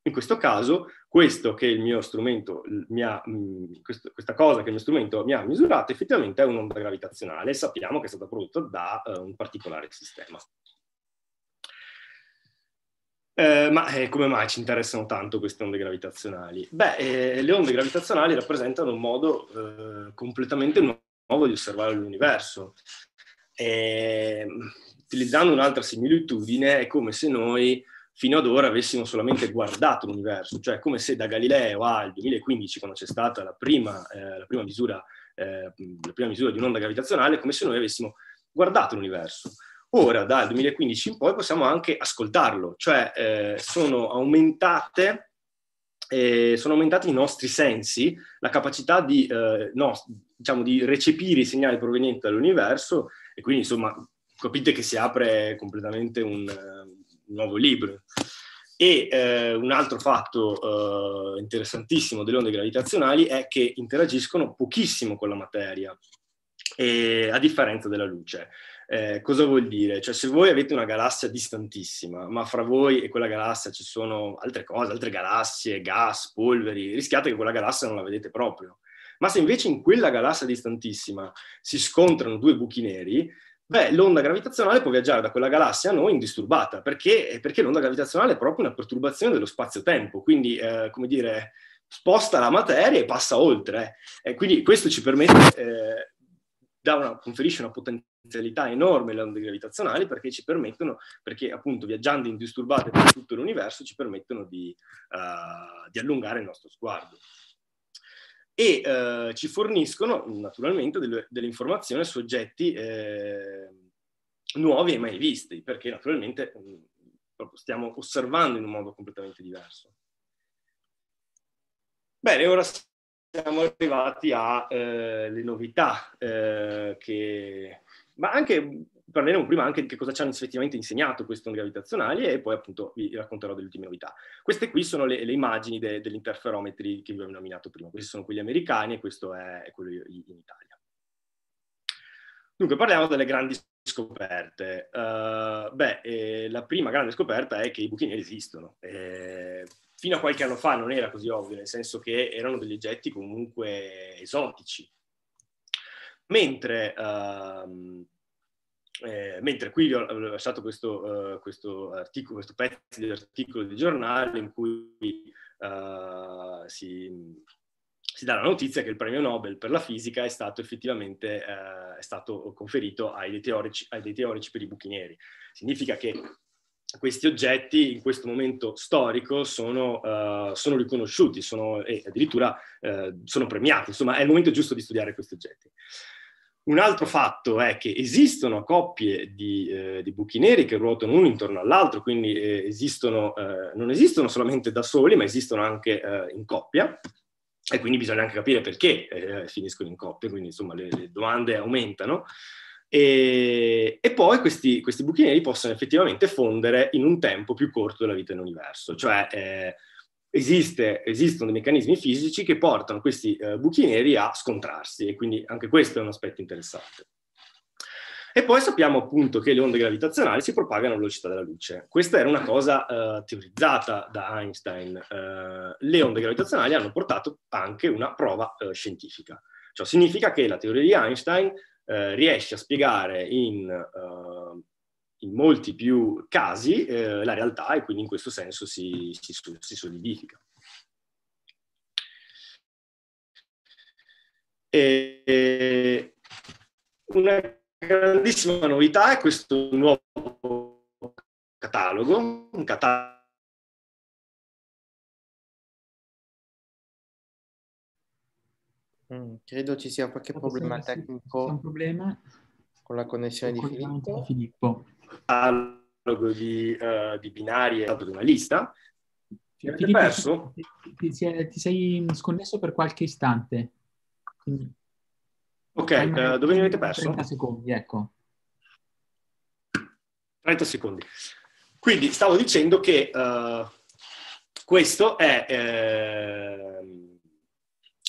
in questo caso, questo che il mio strumento mi ha, mm, questo, questa cosa che il mio strumento mi ha misurato effettivamente è un'onda gravitazionale sappiamo che è stata prodotta da uh, un particolare sistema. Eh, ma eh, come mai ci interessano tanto queste onde gravitazionali? Beh, eh, le onde gravitazionali rappresentano un modo eh, completamente nuovo di osservare l'universo. Ehm, utilizzando un'altra similitudine, è come se noi fino ad ora avessimo solamente guardato l'universo, cioè come se da Galileo al 2015, quando c'è stata la prima, eh, la prima, misura, eh, la prima misura di un'onda gravitazionale, come se noi avessimo guardato l'universo. Ora, dal 2015 in poi, possiamo anche ascoltarlo, cioè eh, sono, aumentate, eh, sono aumentati i nostri sensi, la capacità di, eh, no, diciamo, di recepire i segnali provenienti dall'universo e quindi, insomma, capite che si apre completamente un nuovo libro. E eh, un altro fatto eh, interessantissimo delle onde gravitazionali è che interagiscono pochissimo con la materia, e, a differenza della luce. Eh, cosa vuol dire? Cioè, se voi avete una galassia distantissima, ma fra voi e quella galassia ci sono altre cose, altre galassie, gas, polveri, rischiate che quella galassia non la vedete proprio. Ma se invece in quella galassia distantissima si scontrano due buchi neri, beh, l'onda gravitazionale può viaggiare da quella galassia a noi indisturbata, perché, perché l'onda gravitazionale è proprio una perturbazione dello spazio-tempo, quindi, eh, come dire, sposta la materia e passa oltre. E quindi questo ci permette, eh, una, conferisce una potenzialità enorme alle onde gravitazionali, perché ci permettono, perché appunto viaggiando indisturbate per tutto l'universo, ci permettono di, uh, di allungare il nostro sguardo e eh, ci forniscono naturalmente delle, delle informazioni su oggetti eh, nuovi e mai visti, perché naturalmente mh, mm, stiamo osservando in un modo completamente diverso. Bene, ora siamo arrivati alle eh, novità, eh, che, ma anche parleremo prima anche di che cosa ci hanno effettivamente insegnato queste onde gravitazionali e poi appunto vi racconterò delle ultime novità. Queste qui sono le, le immagini de, degli interferometri che vi avevo nominato prima, questi sono quelli americani e questo è quello in Italia. Dunque parliamo delle grandi scoperte. Uh, beh, eh, la prima grande scoperta è che i buchi neri esistono. Eh, fino a qualche anno fa non era così ovvio, nel senso che erano degli oggetti comunque esotici. Mentre... Uh, eh, mentre qui vi ho eh, lasciato questo, uh, questo, articolo, questo pezzo di articolo di giornale in cui uh, si, si, dà la notizia che il premio Nobel per la fisica è stato effettivamente uh, è stato conferito ai dei, teorici, ai dei teorici per i buchi neri. Significa che questi oggetti in questo momento storico sono, uh, sono riconosciuti sono, e addirittura uh, sono premiati, insomma è il momento giusto di studiare questi oggetti. Un altro fatto è che esistono coppie di, eh, di buchi neri che ruotano uno intorno all'altro, quindi eh, esistono, eh, non esistono solamente da soli, ma esistono anche eh, in coppia. E quindi bisogna anche capire perché eh, finiscono in coppia, quindi insomma le, le domande aumentano. E, e poi questi, questi, buchi neri possono effettivamente fondere in un tempo più corto della vita dell'universo, cioè eh, Esiste, esistono dei meccanismi fisici che portano questi eh, buchi neri a scontrarsi e quindi anche questo è un aspetto interessante. E poi sappiamo appunto che le onde gravitazionali si propagano alla velocità della luce. Questa era una cosa eh, teorizzata da Einstein. Eh, le onde gravitazionali hanno portato anche una prova eh, scientifica. Ciò significa che la teoria di Einstein eh, riesce a spiegare in eh, in molti più casi eh, la realtà e quindi in questo senso si, si, si solidifica. E una grandissima novità è questo nuovo catalogo, un catalogo Mm, credo ci sia qualche problema tecnico problema. con la connessione di Filippo. di Filippo catalogo di, uh, di binari è stato di una lista. Ti, ti, perso? Ti, ti, sei sconnesso per qualche istante. Quindi, ok, uh, dove mi avete perso? 30 secondi, ecco. 30 secondi. Quindi stavo dicendo che uh, questo è... Eh,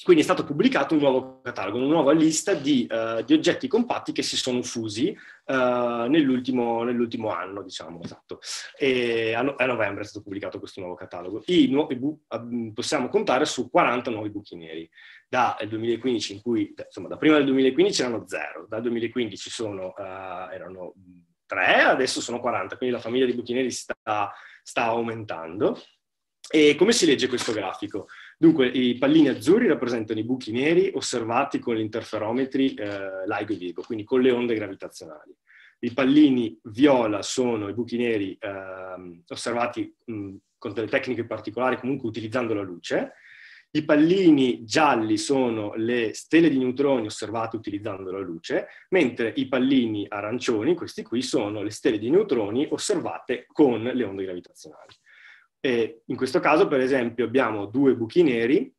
quindi è stato pubblicato un nuovo catalogo, una nuova lista di, uh, di oggetti compatti che si sono fusi uh, nell'ultimo, nell'ultimo, anno, diciamo, esatto. E a, no- a, novembre è stato pubblicato questo nuovo catalogo. Bu- ah, mm, possiamo contare su 40 nuovi buchi neri, dal eh, 2015 in cui, insomma, da prima del 2015 erano zero, dal 2015 sono, erano 3, adesso sono 40, quindi la famiglia di buchi neri sta, sta aumentando. E come si legge questo grafico? Dunque, i pallini azzurri rappresentano i buchi neri osservati con gli interferometri eh, LIGO e Virgo, quindi con le onde gravitazionali. I pallini viola sono i buchi neri eh, osservati mh, con delle tecniche particolari, comunque utilizzando la luce. I pallini gialli sono le stelle di neutroni osservate utilizzando la luce, mentre i pallini arancioni, questi qui, sono le stelle di neutroni osservate con le onde gravitazionali. E in questo caso, per esempio, abbiamo due buchi neri,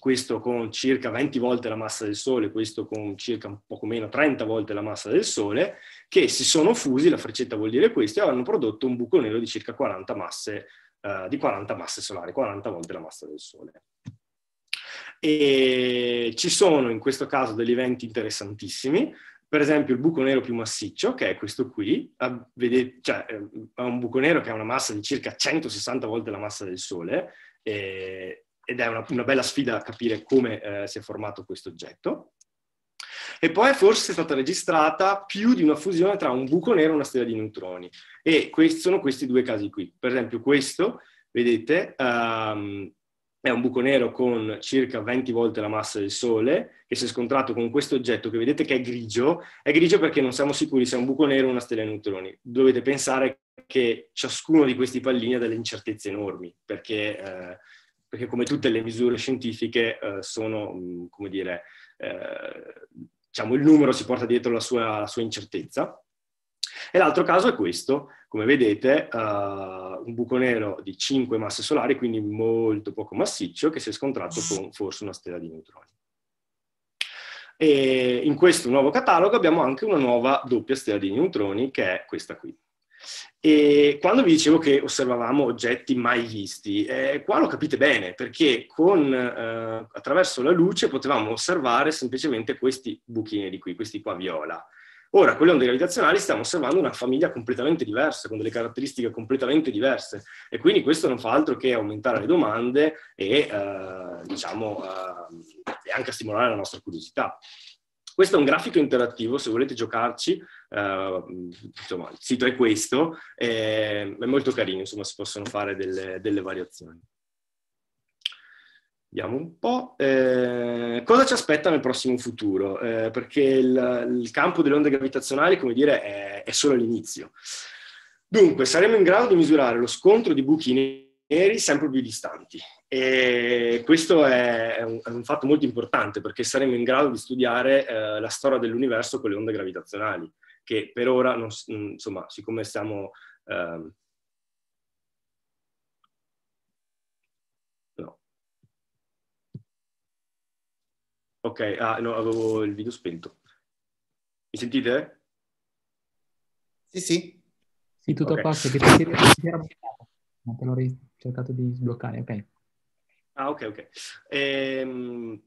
questo con circa 20 volte la massa del Sole, questo con circa un poco meno 30 volte la massa del Sole, che si sono fusi, la freccetta vuol dire questo, e hanno prodotto un buco nero di circa 40 masse, uh, di 40 masse solari, 40 volte la massa del Sole. E ci sono in questo caso degli eventi interessantissimi, per esempio il buco nero più massiccio, che è questo qui, ha, ah, vede, cioè, eh, ha un buco nero che ha una massa di circa 160 volte la massa del Sole, e, eh, ed è una, una, bella sfida capire come eh, si è formato questo oggetto. E poi forse è stata registrata più di una fusione tra un buco nero e una stella di neutroni. E questi sono questi due casi qui. Per esempio questo, vedete, um, è un buco nero con circa 20 volte la massa del Sole, che si è scontrato con questo oggetto che vedete che è grigio, è grigio perché non siamo sicuri se è un buco nero o una stella di neutroni. Dovete pensare che ciascuno di questi pallini ha delle incertezze enormi, perché, eh, perché come tutte le misure scientifiche eh, sono, mm, come dire, eh, diciamo, il numero si porta dietro la sua, la sua incertezza. E l'altro caso è questo, come vedete, uh, un buco nero di 5 masse solari, quindi molto poco massiccio, che si è scontrato con forse una stella di neutroni. E in questo nuovo catalogo abbiamo anche una nuova doppia stella di neutroni, che è questa qui. E quando vi dicevo che osservavamo oggetti mai visti, eh, qua lo capite bene perché con, eh, attraverso la luce potevamo osservare semplicemente questi buchini di qui, questi qua viola. Ora, con le onde gravitazionali stiamo osservando una famiglia completamente diversa, con delle caratteristiche completamente diverse e quindi questo non fa altro che aumentare le domande e, eh, diciamo, eh, e anche stimolare la nostra curiosità. Questo è un grafico interattivo, se volete giocarci, eh, insomma, il sito è questo, eh, è molto carino, insomma, si possono fare delle, delle variazioni. Vediamo un po'. Eh, cosa ci aspetta nel prossimo futuro? Eh, perché il, il, campo delle onde gravitazionali, come dire, è, è solo l'inizio. Dunque, saremo in grado di misurare lo scontro di buchi neri sempre più distanti. E questo è un, è un fatto molto importante perché saremo in grado di studiare eh, la storia dell'universo con le onde gravitazionali, che per ora, non, insomma, siccome stiamo ehm, Ok, ah, no, avevo il video spento. Mi sentite? Sì, sì. Sì, tutto okay. a posto, che ti era bloccato, Non te l'ho cercato di sbloccare, ok. Ah, ok, ok. Ehm,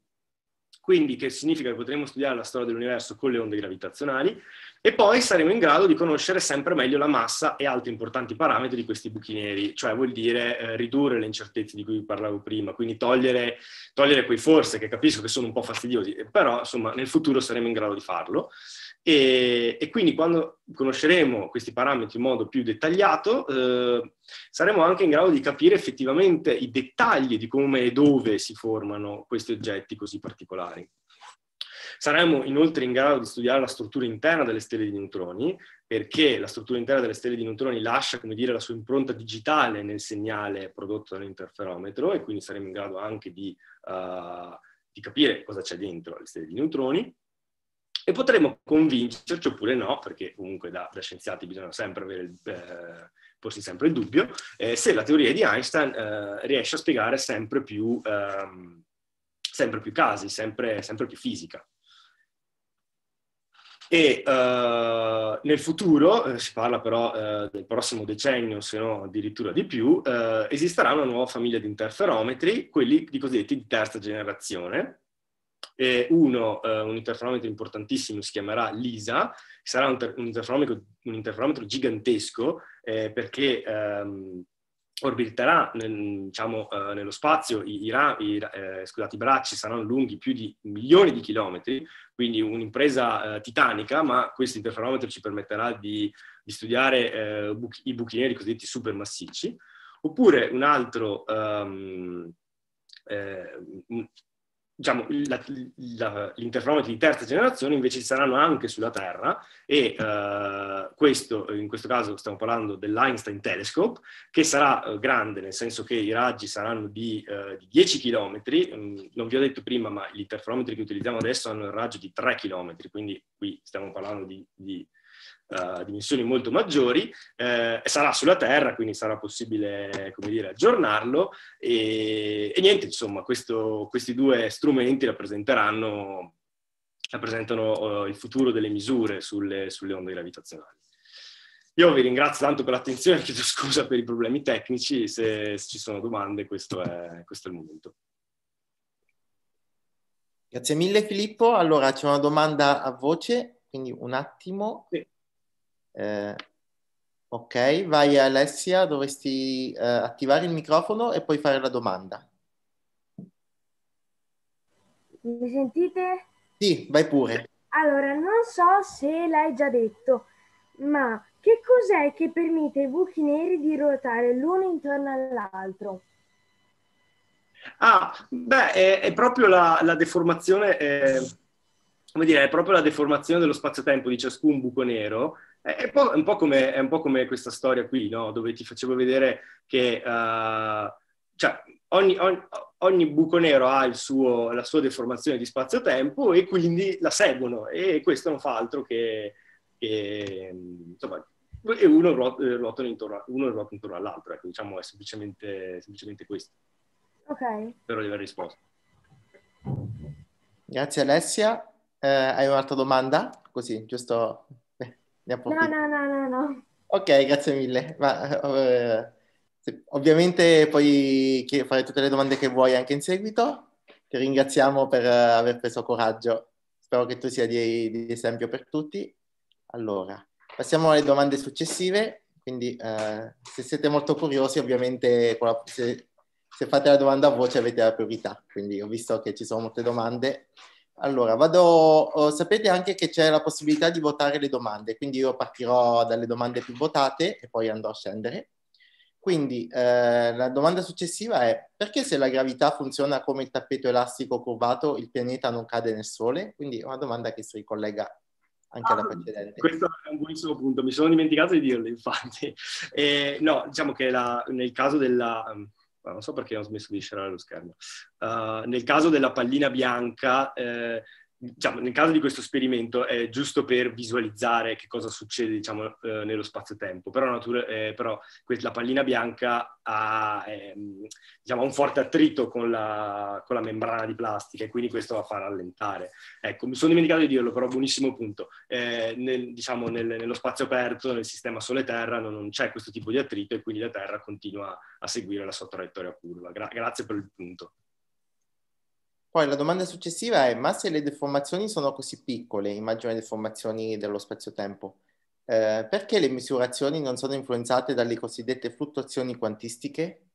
quindi che significa che potremo studiare la storia dell'universo con le onde gravitazionali, e poi saremo in grado di conoscere sempre meglio la massa e altri importanti parametri di questi buchi neri, cioè vuol dire eh, ridurre le incertezze di cui vi parlavo prima, quindi togliere, togliere quei forse che capisco che sono un po' fastidiosi, eh, però insomma nel futuro saremo in grado di farlo. E, e, quindi quando conosceremo questi parametri in modo più dettagliato, eh, saremo anche in grado di capire effettivamente i dettagli di come e dove si formano questi oggetti così particolari. Saremo inoltre in grado di studiare la struttura interna delle stelle di neutroni, perché la struttura interna delle stelle di neutroni lascia, come dire, la sua impronta digitale nel segnale prodotto dall'interferometro e quindi saremo in grado anche di, uh, di capire cosa c'è dentro le stelle di neutroni e potremo convincerci oppure no, perché comunque da, da scienziati bisogna sempre avere il, eh, porsi sempre il dubbio, eh, se la teoria di Einstein eh, riesce a spiegare sempre più, ehm, sempre più casi, sempre, sempre, più fisica. E eh, nel futuro, eh, si parla però eh, del prossimo decennio, se no addirittura di più, esisterà una nuova famiglia di interferometri, quelli di cosiddetti di terza generazione, eh, uno, eh, un interferometro importantissimo, si chiamerà LISA, sarà un, un, interferometro, un interferometro, gigantesco eh, perché ehm, orbiterà nel, diciamo, eh, nello spazio, i, i, ra- i, eh, scusate, i, bracci saranno lunghi più di milioni di chilometri, quindi un'impresa eh, titanica, ma questo interferometro ci permetterà di, di studiare buchi, i buchi neri cosiddetti supermassicci. Oppure un altro... Um, eh, diciamo, la, la, interferometri di terza generazione invece ci saranno anche sulla Terra e eh, questo, in questo caso stiamo parlando dell'Einstein Telescope, che sarà eh, grande nel senso che i raggi saranno di, eh, di 10 km, mm, non vi ho detto prima ma gli interferometri che utilizziamo adesso hanno il raggio di 3 km, quindi qui stiamo parlando di, di eh, dimensioni molto maggiori, eh, sarà sulla Terra, quindi sarà possibile, come dire, aggiornarlo e, e niente, insomma, questo, questi due strumenti rappresenteranno, rappresentano uh, il futuro delle misure sulle, sulle onde gravitazionali. Io vi ringrazio tanto per l'attenzione, chiedo scusa per i problemi tecnici, se, se ci sono domande questo è, questo è il momento. Grazie mille Filippo. Allora c'è una domanda a voce, quindi un attimo. Sì. Eh, ok, vai Alessia, dovresti eh, attivare il microfono e poi fare la domanda. Mi sentite? Sì, vai pure. Allora, non so se l'hai già detto, ma che cos'è che permette ai buchi neri di ruotare l'uno intorno all'altro? Ah, beh, è, è proprio la, la deformazione, eh, come dire, è proprio la deformazione dello spazio-tempo di ciascun buco nero è un, come, è un, po come, questa storia qui, no? dove ti facevo vedere che uh, cioè, ogni, ogni, ogni, buco nero ha suo, la sua deformazione di spazio-tempo e quindi la seguono e questo non fa altro che, che insomma, e uno eh, ruota, intorno, uno intorno all'altro, ecco, diciamo è semplicemente, semplicemente questo. Ok. Spero di aver risposto. Grazie Alessia. Eh, hai un'altra domanda? Così, giusto No, no, no, no, no. Ok, grazie mille. Ma, eh, ovviamente puoi fare tutte le domande che vuoi anche in seguito. Ti ringraziamo per eh, aver preso coraggio. Spero che tu sia di, di esempio per tutti. Allora, passiamo alle domande successive. Quindi, eh, se siete molto curiosi, ovviamente se, se fate la domanda a voce avete la priorità. Quindi, ho visto che ci sono molte domande allora, vado, oh, sapete anche che c'è la possibilità di votare le domande, quindi io partirò dalle domande più votate e poi andrò a scendere. Quindi eh, la domanda successiva è perché se la gravità funziona come il tappeto elastico curvato il pianeta non cade nel Sole? Quindi è una domanda che si ricollega anche alla ah, precedente. Questo è un buonissimo punto, mi sono dimenticato di dirlo infatti. Eh, no, diciamo che la, nel caso della, non so perché ho smesso di scerare lo schermo. Uh, nel caso della pallina bianca, eh, diciamo, nel caso di questo esperimento è giusto per visualizzare che cosa succede diciamo, eh, nello spazio-tempo, però, natura, eh, però questa, la pallina bianca ha ehm, diciamo, un forte attrito con la, con la, membrana di plastica e quindi questo la fa rallentare. Ecco, mi sono dimenticato di dirlo, però buonissimo punto. Eh, nel, diciamo, nel, nello spazio aperto, nel sistema Sole-Terra, non, non, c'è questo tipo di attrito e quindi la Terra continua a seguire la sua traiettoria curva. Gra- grazie per il punto. Poi la domanda successiva è, ma se le deformazioni sono così piccole, immagino le deformazioni dello spazio-tempo, eh, perché le misurazioni non sono influenzate dalle cosiddette fluttuazioni quantistiche?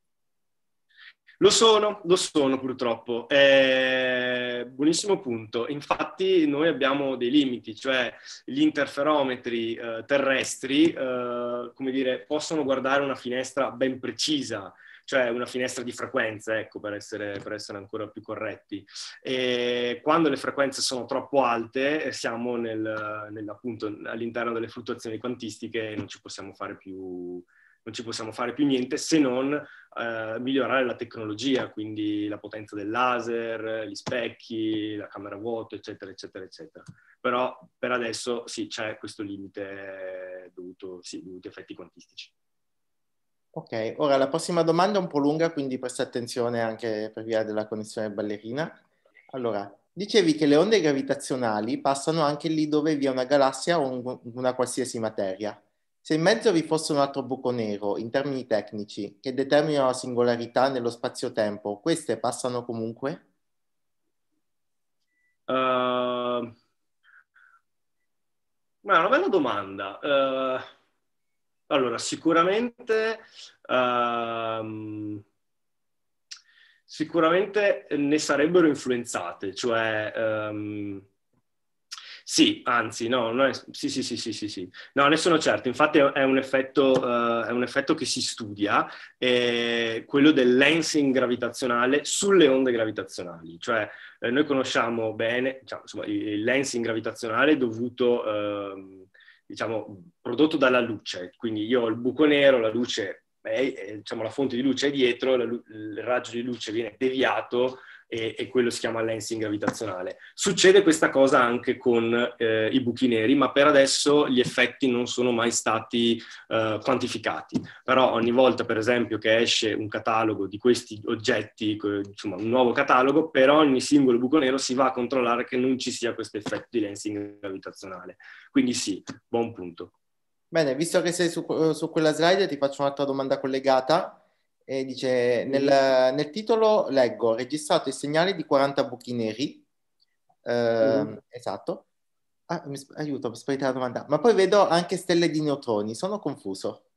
Lo sono, lo sono purtroppo. Eh, buonissimo punto. Infatti noi abbiamo dei limiti, cioè gli interferometri eh, terrestri, eh, come dire, possono guardare una finestra ben precisa cioè una finestra di frequenze, ecco, per essere, per essere ancora più corretti. E quando le frequenze sono troppo alte, eh, siamo nel, nel, appunto, all'interno delle fluttuazioni quantistiche e non ci possiamo fare più, non ci possiamo fare più niente se non eh, migliorare la tecnologia, quindi la potenza del laser, gli specchi, la camera vuota, eccetera, eccetera, eccetera. Però per adesso sì, c'è questo limite dovuto, sì, dovuto a effetti quantistici. Ok, ora la prossima domanda è un po' lunga, quindi prestate attenzione anche per via della connessione ballerina. Allora, dicevi che le onde gravitazionali passano anche lì dove vi è una galassia o un, una qualsiasi materia. Se in mezzo vi fosse un altro buco nero, in termini tecnici, che determina la singolarità nello spazio-tempo, queste passano comunque? Uh... Ma è una bella domanda. Uh allora, sicuramente, uh, sicuramente ne sarebbero influenzate, cioè... Um, sì, anzi, no, no è, sì, sì, sì, sì, sì, sì. No, ne sono certo. Infatti è un effetto, uh, è un effetto che si studia, eh, quello del lensing gravitazionale sulle onde gravitazionali. Cioè, eh, noi conosciamo bene, diciamo, insomma, il, lensing gravitazionale dovuto... Uh, diciamo, prodotto dalla luce, quindi io ho il buco nero, la luce, è, è, diciamo, la fonte di luce è dietro, la, il raggio di luce viene deviato e, e quello si chiama lensing gravitazionale. Succede questa cosa anche con eh, i buchi neri, ma per adesso gli effetti non sono mai stati eh, quantificati. Però ogni volta, per esempio, che esce un catalogo di questi oggetti, insomma un nuovo catalogo, per ogni singolo buco nero si va a controllare che non ci sia questo effetto di lensing gravitazionale. Quindi sì, buon punto. Bene, visto che sei su, eh, su quella slide, ti faccio un'altra domanda collegata. E dice, nel, nel, titolo leggo, registrato il segnale di 40 buchi neri. Eh, mm. Esatto. Ah, mi, aiuto, mi sparita la domanda. Ma poi vedo anche stelle di neutroni, sono confuso.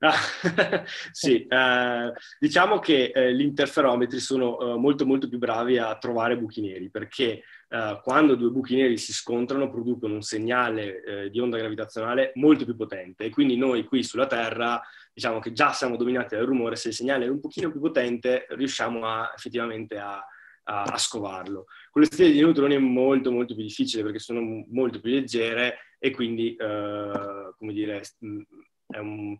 Ah, sì, eh, diciamo che eh, gli interferometri sono eh, molto molto più bravi a trovare buchi neri perché eh, quando due buchi neri si scontrano producono un segnale eh, di onda gravitazionale molto più potente e quindi noi qui sulla Terra diciamo che già siamo dominati dal rumore, se il segnale è un pochino più potente riusciamo a, effettivamente a, a, a scovarlo. Con le stelle di neutroni è molto molto più difficile perché sono molto più leggere e quindi, eh, come dire, è un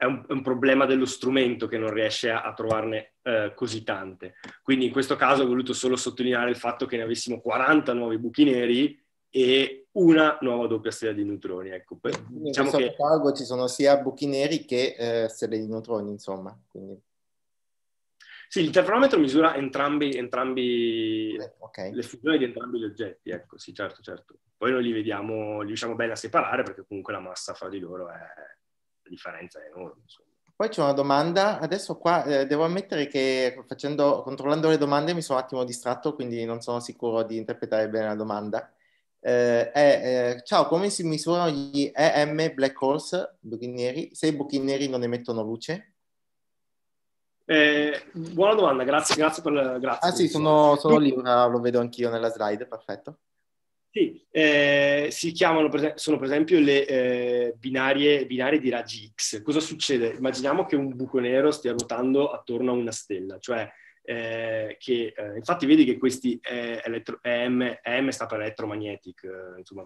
è un, è un, problema dello strumento che non riesce a, a trovarne eh, così tante. Quindi in questo caso ho voluto solo sottolineare il fatto che ne avessimo 40 nuovi buchi neri e una nuova doppia stella di neutroni. Ecco, per, diciamo che... catalogo ci sono sia buchi neri che eh, stelle di neutroni, insomma. Quindi... Sì, l'interferometro misura entrambi, entrambi okay. le fusioni di entrambi gli oggetti, ecco, sì, certo, certo. Poi noi li vediamo, li riusciamo bene a separare perché comunque la massa fra di loro è, differenza è enorme. Insomma. Poi c'è una domanda, adesso qua eh, devo ammettere che facendo, controllando le domande mi sono un attimo distratto, quindi non sono sicuro di interpretare bene la domanda. Eh, eh, ciao, come si misurano gli EM black holes, buchi neri, se i buchi neri non emettono luce? Eh, buona domanda, grazie, grazie per... Grazie, ah sì, sono, sono lì, lo vedo anch'io nella slide, perfetto. Sì, eh, si chiamano, sono per esempio le eh, binarie, binarie, di raggi X. Cosa succede? Immaginiamo che un buco nero stia ruotando attorno a una stella, cioè eh, che, eh, infatti vedi che questi eh, elettro- EM, eh, EM, sta per electromagnetic, insomma,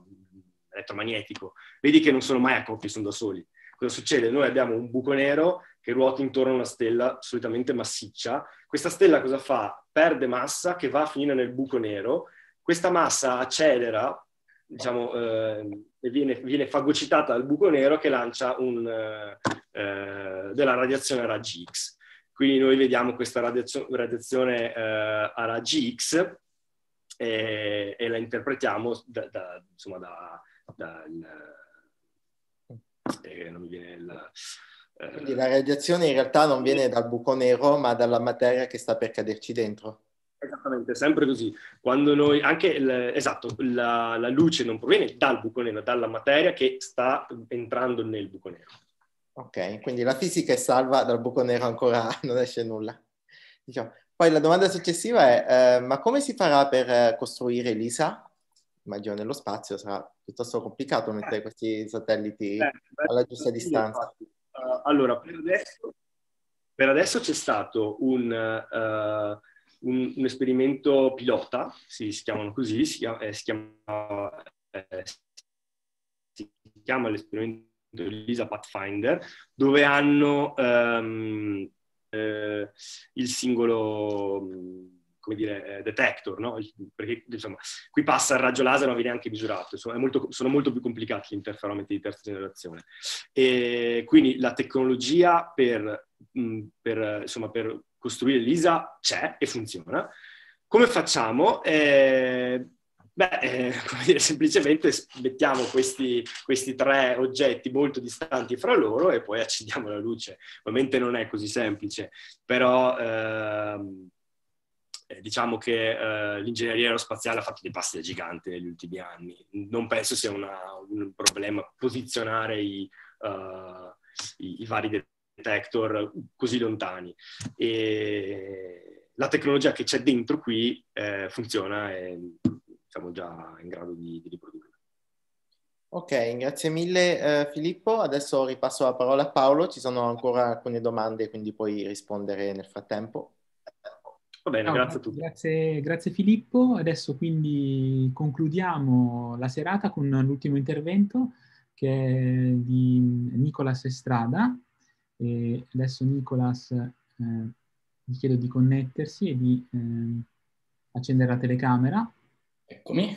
elettromagnetico, vedi che non sono mai a coppie, sono da soli. Cosa succede? Noi abbiamo un buco nero che ruota intorno a una stella solitamente massiccia. Questa stella cosa fa? Perde massa che va a finire nel buco nero questa massa accelera, diciamo, eh, e viene, viene, fagocitata dal buco nero che lancia un, eh, eh, della radiazione a raggi X. Quindi noi vediamo questa radiazio- radiazione eh, a raggi X e, e la interpretiamo da, da, insomma, da, da il, eh, non mi viene il, eh, quindi la radiazione in realtà non viene dal buco nero, ma dalla materia che sta per caderci dentro. Esattamente, sempre così. Quando noi, anche il, esatto, la, la, luce non proviene dal buco nero, dalla materia che sta entrando nel buco nero. Ok, quindi la fisica è salva dal buco nero ancora non esce nulla. Diciamo. Poi la domanda successiva è, eh, ma come si farà per eh, costruire l'ISA? Immagino nello spazio sarà piuttosto complicato mettere questi satelliti eh, alla giusta distanza. Uh, allora, per adesso, per adesso, c'è stato un... Uh, un, un esperimento pilota, si, si, chiamano così, si chiama, eh, si chiama, eh, si chiama l'esperimento Lisa Pathfinder, dove hanno ehm, eh, il singolo mm, come dire, eh, detector, no? perché insomma, qui passa il raggio laser ma viene anche misurato, insomma, molto, sono molto più complicati gli interferometri di terza generazione. E quindi la tecnologia per, mm, per, insomma, per costruire l'ISA c'è e funziona. Come facciamo? Eh, beh, eh, come dire, semplicemente mettiamo questi, questi, tre oggetti molto distanti fra loro e poi accendiamo la luce. Ovviamente non è così semplice, però ehm, eh, diciamo che eh, l'ingegneria aerospaziale ha fatto dei passi da gigante negli ultimi anni. Non penso sia una, un problema posizionare i, uh, i, i vari detector così lontani. E la tecnologia che c'è dentro qui eh, funziona e siamo già in grado di, di riprodurla. Ok, grazie mille eh, Filippo. Adesso ripasso la parola a Paolo, ci sono ancora alcune domande, quindi puoi rispondere nel frattempo. Va bene, Ciao, grazie a tutti. Grazie, grazie, Filippo. Adesso quindi concludiamo la serata con l'ultimo intervento che è di Nicolas Estrada, e adesso Nicolas eh, gli chiedo di connettersi e di eh, accendere la telecamera. Eccomi.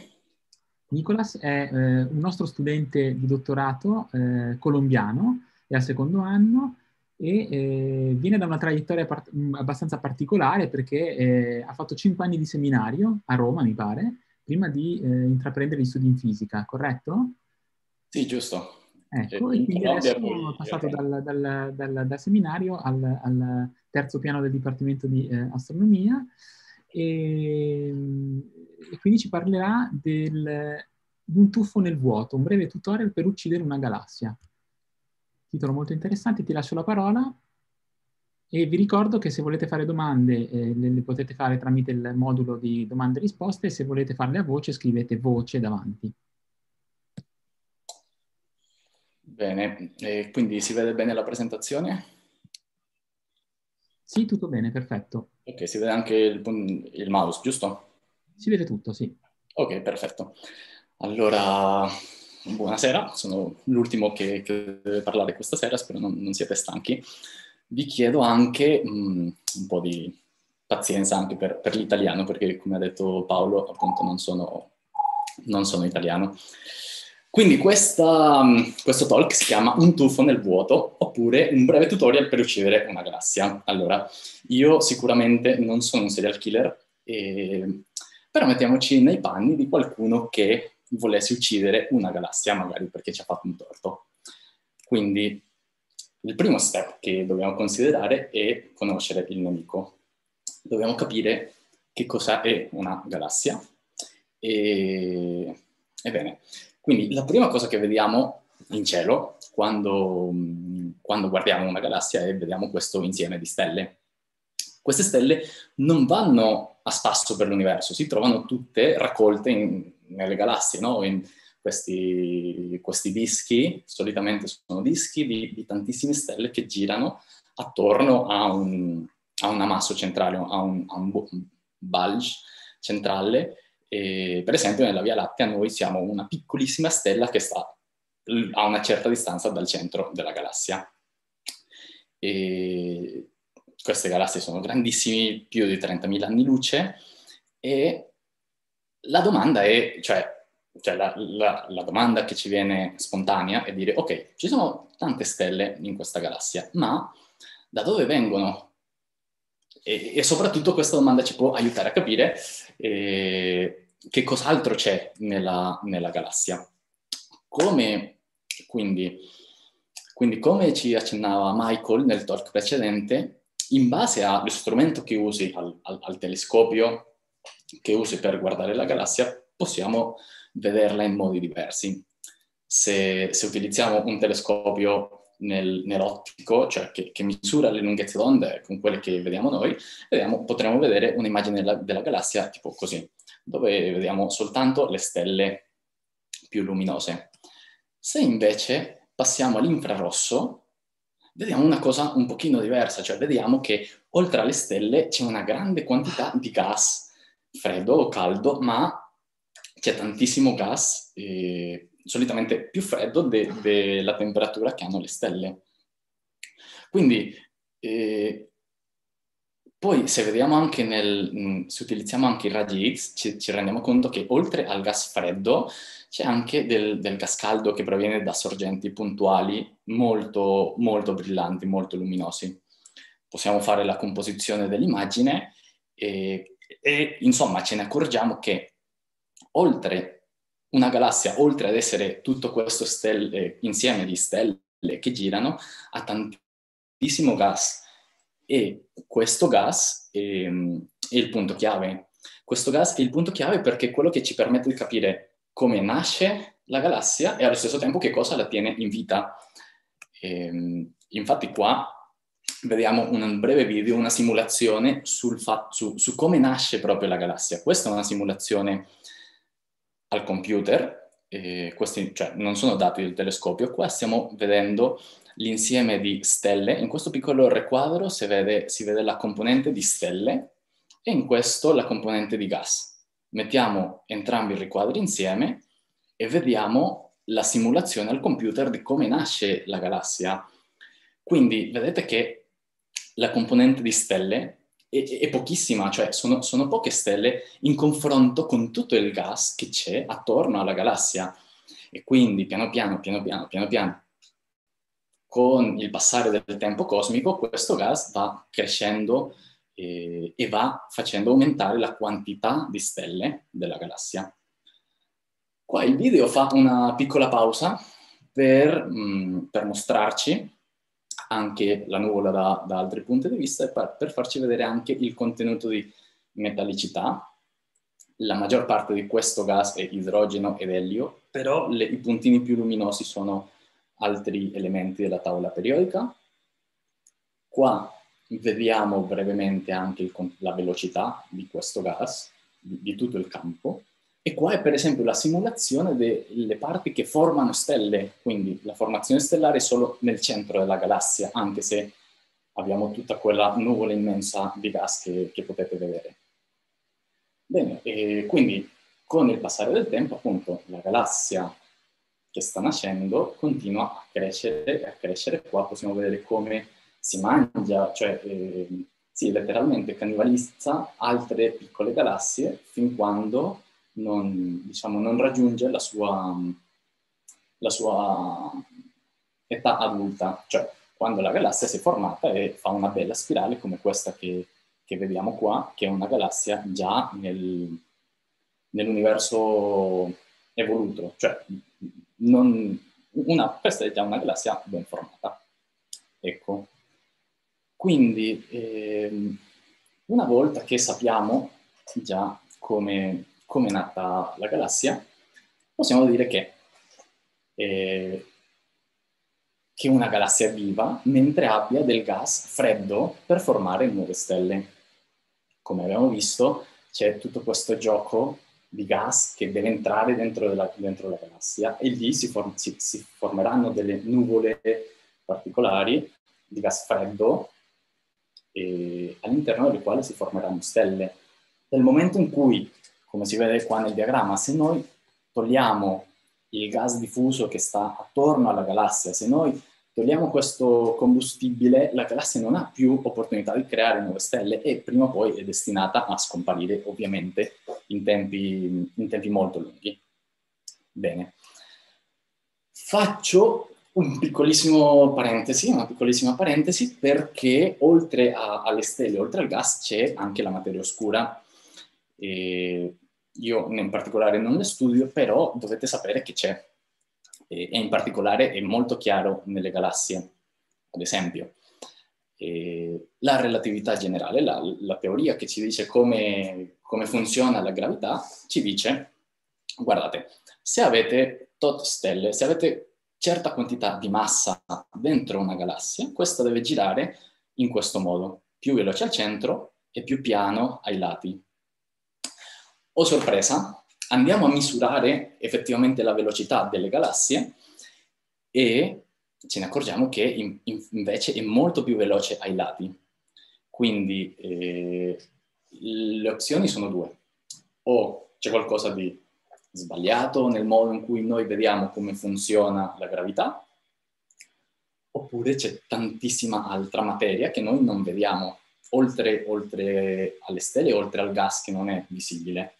Nicolas è eh, un nostro studente di dottorato eh, colombiano, è al secondo anno e eh, viene da una traiettoria part- mm, abbastanza particolare perché eh, ha fatto 5 anni di seminario a Roma, mi pare, prima di intraprendere gli studi in fisica, corretto? Sì, giusto. Ecco, e quindi Colombia adesso sono passato dal, dal, dal, dal seminario al, al, terzo piano del Dipartimento di eh, Astronomia e, ehm, e, quindi ci parlerà del, di un tuffo nel vuoto, un breve tutorial per uccidere una galassia. Titolo molto interessante, ti lascio la parola e vi ricordo che se volete fare domande eh, le, le potete fare tramite il modulo di domande e risposte e se volete farle a voce scrivete voce davanti. Bene, e quindi si vede bene la presentazione? Sì, tutto bene, perfetto. Ok, si vede anche il, il mouse, giusto? Si vede tutto, sì. Ok, perfetto. Allora, buonasera, sono l'ultimo che, che deve parlare questa sera, spero non, non siate stanchi. Vi chiedo anche mh, mm, un po' di pazienza anche per, per l'italiano, perché come ha detto Paolo, appunto non sono, non sono italiano. Quindi questa, mm, questo talk si chiama Un tuffo nel vuoto oppure un breve tutorial per uccidere una galassia. Allora, io sicuramente non sono un serial killer, e... Ehm, però mettiamoci nei panni di qualcuno che volesse uccidere una galassia, magari perché ci ha fatto un torto. Quindi il primo step che dobbiamo considerare è conoscere il nemico. Dobbiamo capire che cosa è una galassia. E... Ebbene, quindi la prima cosa che vediamo in cielo quando, quando guardiamo una galassia è vediamo questo insieme di stelle. Queste stelle non vanno a spasso per l'universo, si trovano tutte raccolte in, nelle galassie, no? in questi, questi, dischi, solitamente sono dischi di, di tantissime stelle che girano attorno a un, a un amasso centrale, a un, a un bulge centrale, e, per esempio nella Via Lattea noi siamo una piccolissima stella che sta a una certa distanza dal centro della galassia. E queste galassie sono grandissime, più di 30.000 anni luce, e la domanda è, cioè, cioè la, la, la, domanda che ci viene spontanea è dire, ok, ci sono tante stelle in questa galassia, ma da dove vengono? E, e, soprattutto questa domanda ci può aiutare a capire eh, che cos'altro c'è nella, nella galassia. Come, quindi, quindi, come ci accennava Michael nel talk precedente, in base allo strumento che usi, al, al, al telescopio che usi per guardare la galassia, possiamo vederla in modi diversi. Se, se utilizziamo un telescopio nel, nell'ottico, cioè che, che, misura le lunghezze d'onda con quelle che vediamo noi, vediamo, potremo vedere un'immagine della, della galassia tipo così, dove vediamo soltanto le stelle più luminose. Se invece passiamo all'infrarosso, vediamo una cosa un pochino diversa, cioè vediamo che oltre alle stelle c'è una grande quantità di gas, freddo o caldo, ma c'è tantissimo gas eh, solitamente più freddo de- della temperatura che hanno le stelle. Quindi, eh, poi se vediamo anche nel, mm, se utilizziamo anche i raggi X, ci, ci, rendiamo conto che oltre al gas freddo c'è anche del, del gas caldo che proviene da sorgenti puntuali molto, molto brillanti, molto luminosi. Possiamo fare la composizione dell'immagine e, e insomma ce ne accorgiamo che oltre una galassia, oltre ad essere tutto questo stelle, insieme di stelle che girano, ha tantissimo gas e questo gas è, ehm, è il punto chiave. Questo gas è il punto chiave perché è quello che ci permette di capire come nasce la galassia e allo stesso tempo che cosa la tiene in vita. E, ehm, infatti qua vediamo un breve video, una simulazione sul fatto, su, su come nasce proprio la galassia. Questa è una simulazione al computer, eh, questi cioè, non sono dati del telescopio, qua stiamo vedendo l'insieme di stelle, in questo piccolo requadro si vede, si vede la componente di stelle e in questo la componente di gas. Mettiamo entrambi i riquadri insieme e vediamo la simulazione al computer di come nasce la galassia. Quindi vedete che la componente di stelle è, e pochissima, cioè sono, sono poche stelle in confronto con tutto il gas che c'è attorno alla galassia. E quindi piano piano, piano piano, piano piano, con il passare del tempo cosmico, questo gas va crescendo eh, e va facendo aumentare la quantità di stelle della galassia. Qua il video fa una piccola pausa per, mh, mm, per mostrarci anche la nuvola da, da altri punti di vista e per, per farci vedere anche il contenuto di metallicità. La maggior parte di questo gas è idrogeno ed elio, però le, i puntini più luminosi sono altri elementi della tavola periodica. Qua vediamo brevemente anche il, la velocità di questo gas, di, di tutto il campo. E qua è per esempio la simulazione delle parti che formano stelle, quindi la formazione stellare è solo nel centro della galassia, anche se abbiamo tutta quella nuvola immensa di gas che, che potete vedere. Bene, quindi con il passare del tempo, appunto, la galassia che sta nascendo continua a crescere e a crescere. Qua possiamo vedere come si mangia, cioè eh, sì, letteralmente cannibalizza altre piccole galassie fin quando non, diciamo, non raggiunge la sua, la sua, età adulta, cioè quando la galassia si è formata e fa una bella spirale come questa che, che vediamo qua, che è una galassia già nel, nell'universo evoluto, cioè non, una, questa è già una galassia ben formata. Ecco. Quindi, ehm, una volta che sappiamo già come, come è nata la galassia, possiamo dire che, eh, che una galassia viva mentre abbia del gas freddo per formare nuove stelle. Come abbiamo visto, c'è tutto questo gioco di gas che deve entrare dentro, della, dentro la galassia e lì si, for si, si formeranno delle nuvole particolari di gas freddo eh, all'interno delle quali si formeranno stelle. Nel momento in cui come si vede qua nel diagramma, se noi togliamo il gas diffuso che sta attorno alla galassia, se noi togliamo questo combustibile, la galassia non ha più opportunità di creare nuove stelle e prima o poi è destinata a scomparire, ovviamente, in tempi, in tempi molto lunghi. Bene. Faccio un piccolissimo parentesi, una piccolissima parentesi, perché oltre a, alle stelle, oltre al gas, c'è anche la materia oscura. E io in particolare non le studio, però dovete sapere che c'è. E, in particolare è molto chiaro nelle galassie, ad esempio. E la relatività generale, la, la, teoria che ci dice come, come funziona la gravità, ci dice, guardate, se avete tot stelle, se avete certa quantità di massa dentro una galassia, questa deve girare in questo modo, più veloce al centro e più piano ai lati, o oh, sorpresa, andiamo a misurare effettivamente la velocità delle galassie e ce ne accorgiamo che in, in, invece è molto più veloce ai lati. Quindi eh, le opzioni sono due. O c'è qualcosa di sbagliato nel modo in cui noi vediamo come funziona la gravità, oppure c'è tantissima altra materia che noi non vediamo, oltre, oltre alle stelle, oltre al gas che non è visibile.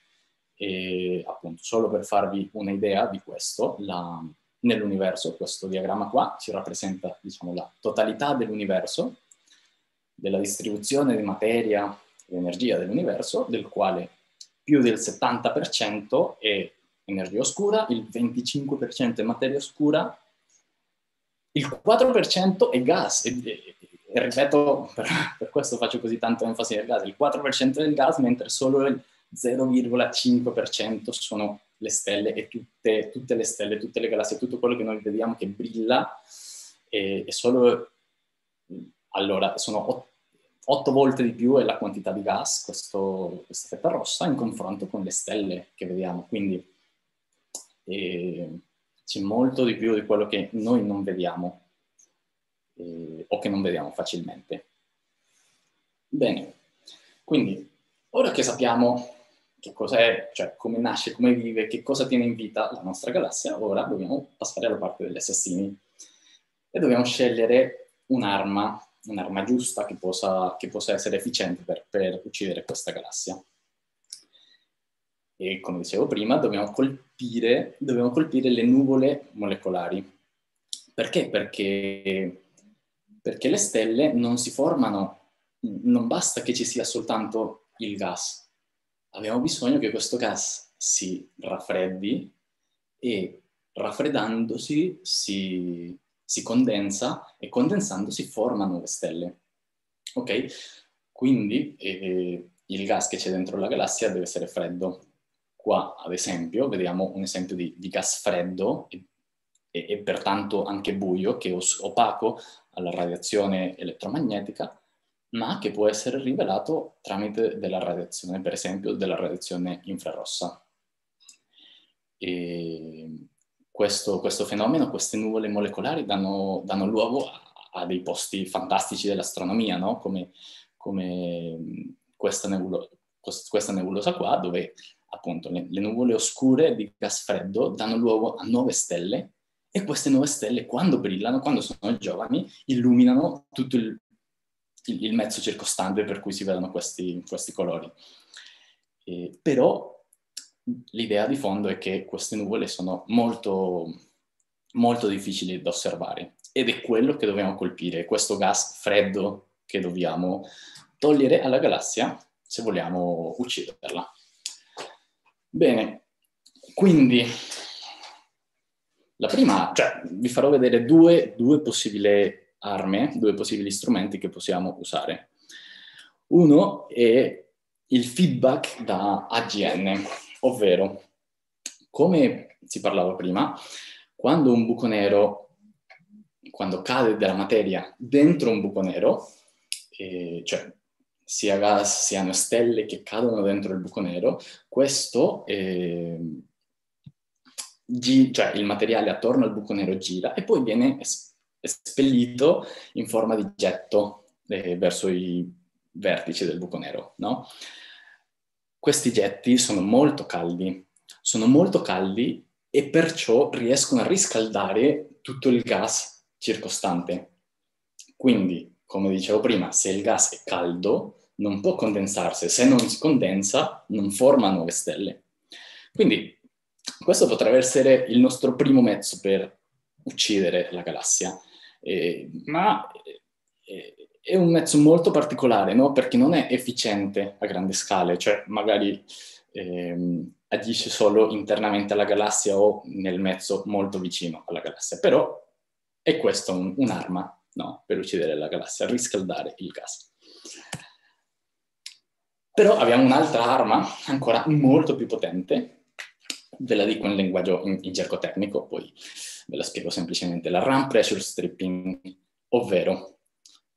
E appunto, solo per farvi un'idea di questo, la, nell'universo questo diagramma qua ci rappresenta diciamo, la totalità dell'universo, della distribuzione di materia e energia dell'universo, del quale più del 70% è energia oscura, il 25% è materia oscura, il 4% è gas, e, e, e ripeto, per, per questo faccio così tanto enfasi nel gas, il 4% è il gas, mentre solo il 0,5% sono le stelle e tutte, tutte, le stelle, tutte le galassie, tutto quello che noi vediamo che brilla è, è solo... Allora, sono 8 8 volte di più è la quantità di gas, questo, questa fetta rossa, in confronto con le stelle che vediamo. Quindi eh, c'è molto di più di quello che noi non vediamo eh, o che non vediamo facilmente. Bene, quindi ora che sappiamo che cos'è, cioè come nasce, come vive, che cosa tiene in vita la nostra galassia, ora dobbiamo passare alla parte degli assassini e dobbiamo scegliere un'arma, un'arma giusta che possa, che possa essere efficiente per, per, uccidere questa galassia. E come dicevo prima, dobbiamo colpire, dobbiamo colpire le nuvole molecolari. Perché? Perché, perché le stelle non si formano, non basta che ci sia soltanto il gas, abbiamo bisogno che questo gas si raffreddi e raffreddandosi si, si condensa e condensandosi formano le stelle. Ok? Quindi eh, eh, il gas che c'è dentro la galassia deve essere freddo. Qua, ad esempio, vediamo un esempio di, di gas freddo e, e, e, pertanto anche buio, che è opaco alla radiazione elettromagnetica, ma che può essere rivelato tramite della radiazione, per esempio della radiazione infrarossa. Questo, questo, fenomeno, queste nuvole molecolari danno, danno luogo a, a, dei posti fantastici dell'astronomia, no? come, come questa, nebulo, questa, nebulosa qua, dove appunto le, le nuvole oscure di gas freddo danno luogo a nuove stelle e queste nuove stelle, quando brillano, quando sono giovani, illuminano tutto il il mezzo circostante per cui si vedono questi, questi colori. Eh, però l'idea di fondo è che queste nuvole sono molto, molto difficili da osservare ed è quello che dobbiamo colpire, questo gas freddo che dobbiamo togliere alla galassia se vogliamo ucciderla. Bene, quindi la prima, cioè vi farò vedere due, due possibili arme, due possibili strumenti che possiamo usare. Uno è il feedback da AGN, ovvero, come si parlava prima, quando un buco nero, quando cade della materia dentro un buco nero, eh, cioè sia gas, siano stelle che cadono dentro il buco nero, questo, eh, gi- cioè il materiale attorno al buco nero gira e poi viene es- espellito in forma di getto eh, verso i vertici del buco nero. No? Questi getti sono molto caldi, sono molto caldi e perciò riescono a riscaldare tutto il gas circostante. Quindi, come dicevo prima, se il gas è caldo, non può condensarsi, se non si condensa non forma nuove stelle. Quindi questo potrebbe essere il nostro primo mezzo per uccidere la galassia, eh, ma eh, è un mezzo molto particolare, no? perché non è efficiente a grande scala, cioè magari ehm, agisce solo internamente alla galassia o nel mezzo molto vicino alla galassia, però è questa un, un'arma no? per uccidere la galassia, riscaldare il gas. Però abbiamo un'altra arma ancora molto più potente, ve la dico in linguaggio in, in gergo tecnico, poi Ve la spiego semplicemente. La RAM pressure stripping, ovvero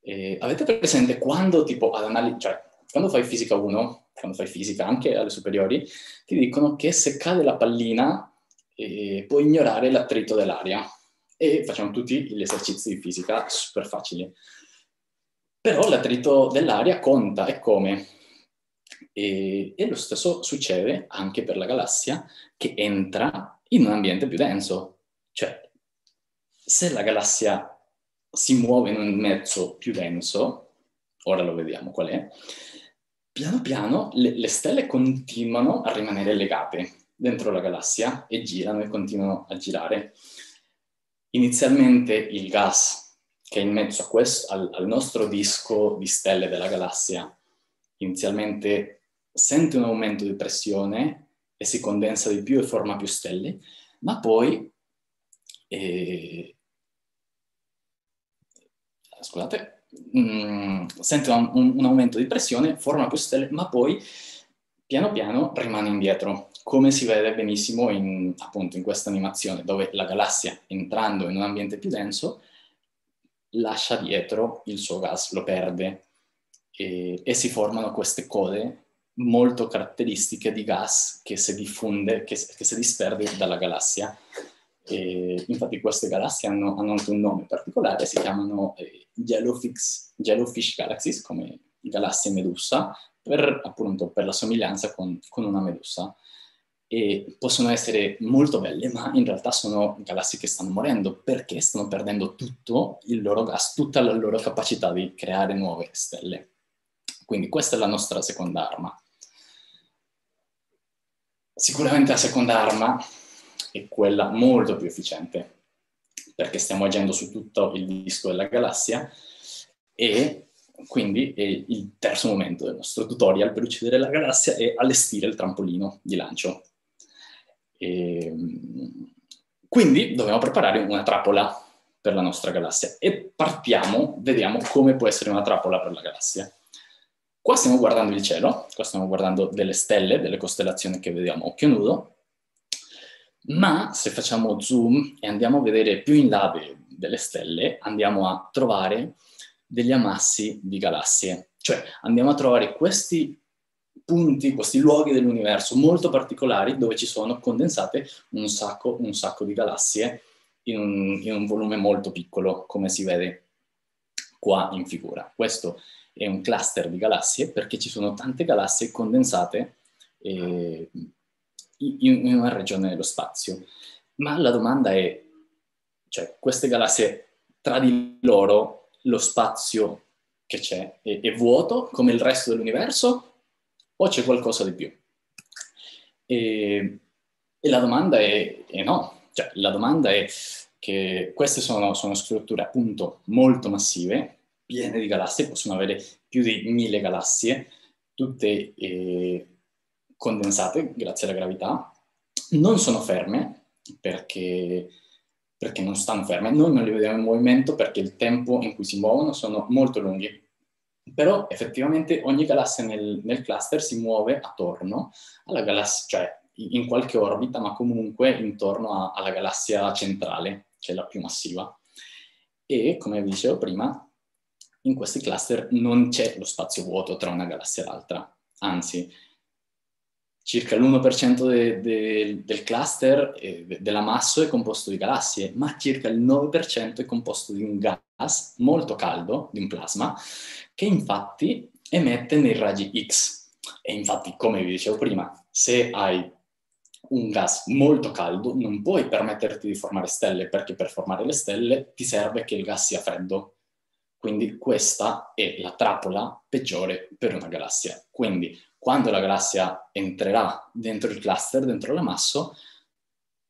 eh, avete presente quando tipo ad analisi, cioè quando fai fisica 1, quando fai fisica anche alle superiori, ti dicono che se cade la pallina eh, puoi ignorare l'attrito dell'aria. E facciamo tutti gli esercizi di fisica super facili. Però l'attrito dell'aria conta, e come? E, e lo stesso succede anche per la galassia che entra in un ambiente più denso. Cioè, se la galassia si muove in un mezzo più denso, ora lo vediamo qual è, piano piano le, le stelle continuano a rimanere legate dentro la galassia e girano e continuano a girare. Inizialmente il gas che è in mezzo questo, al, al nostro disco di stelle della galassia, inizialmente sente un aumento di pressione e si condensa di più e forma più stelle, ma poi e... Scusate, mh, mm, sente un, un, aumento di pressione, forma queste stelle, ma poi piano piano rimane indietro, come si vede benissimo in, appunto in questa animazione, dove la galassia, entrando in un ambiente più denso, lascia dietro il suo gas, lo perde, e, e si formano queste code molto caratteristiche di gas che si diffonde, che, che si disperde dalla galassia. E infatti queste galassie hanno, hanno, anche un nome particolare, si chiamano eh, Yellowfish, Galaxies, come galassie medusa, per, appunto per la somiglianza con, con, una medusa. E possono essere molto belle, ma in realtà sono galassie che stanno morendo perché stanno perdendo tutto il loro gas, tutta la loro capacità di creare nuove stelle. Quindi questa è la nostra seconda arma. Sicuramente la seconda arma è quella molto più efficiente, perché stiamo agendo su tutto il disco della galassia e quindi il terzo momento del nostro tutorial per uccidere la galassia è allestire il trampolino di lancio. E, ehm, quindi dobbiamo preparare una trappola per la nostra galassia e partiamo, vediamo come può essere una trappola per la galassia. Qua stiamo guardando il cielo, qua stiamo guardando delle stelle, delle costellazioni che vediamo a occhio nudo, ma se facciamo zoom e andiamo a vedere più in là delle stelle, andiamo a trovare degli ammassi di galassie. Cioè andiamo a trovare questi punti, questi luoghi dell'universo molto particolari dove ci sono condensate un sacco, un sacco di galassie in un, in un volume molto piccolo, come si vede qua in figura. Questo è un cluster di galassie perché ci sono tante galassie condensate eh, in, in una regione dello spazio. Ma la domanda è, cioè, queste galassie tra di loro lo spazio che c'è è, è, vuoto come il resto dell'universo o c'è qualcosa di più? E, e la domanda è, è no, cioè, la domanda è che queste sono, sono, strutture appunto molto massive, piene di galassie, possono avere più di mille galassie, tutte eh, condensate grazie alla gravità, non sono ferme perché, perché non stanno ferme, noi non le vediamo in movimento perché il tempo in cui si muovono sono molto lunghi, però effettivamente ogni galassia nel, nel cluster si muove attorno alla galassia, cioè in qualche orbita, ma comunque intorno a, alla galassia centrale, che è la più massiva. E come vi dicevo prima, in questi cluster non c'è lo spazio vuoto tra una galassia e l'altra, anzi circa l'1% de, de, del cluster eh, della dell'amasso è composto di galassie, ma circa il 9% è composto di un gas molto caldo, di un plasma, che infatti emette nei raggi X. E infatti, come vi dicevo prima, se hai un gas molto caldo non puoi permetterti di formare stelle, perché per formare le stelle ti serve che il gas sia freddo. Quindi questa è la trappola peggiore per una galassia. Quindi quando la galassia entrerà dentro il cluster, dentro l'amasso,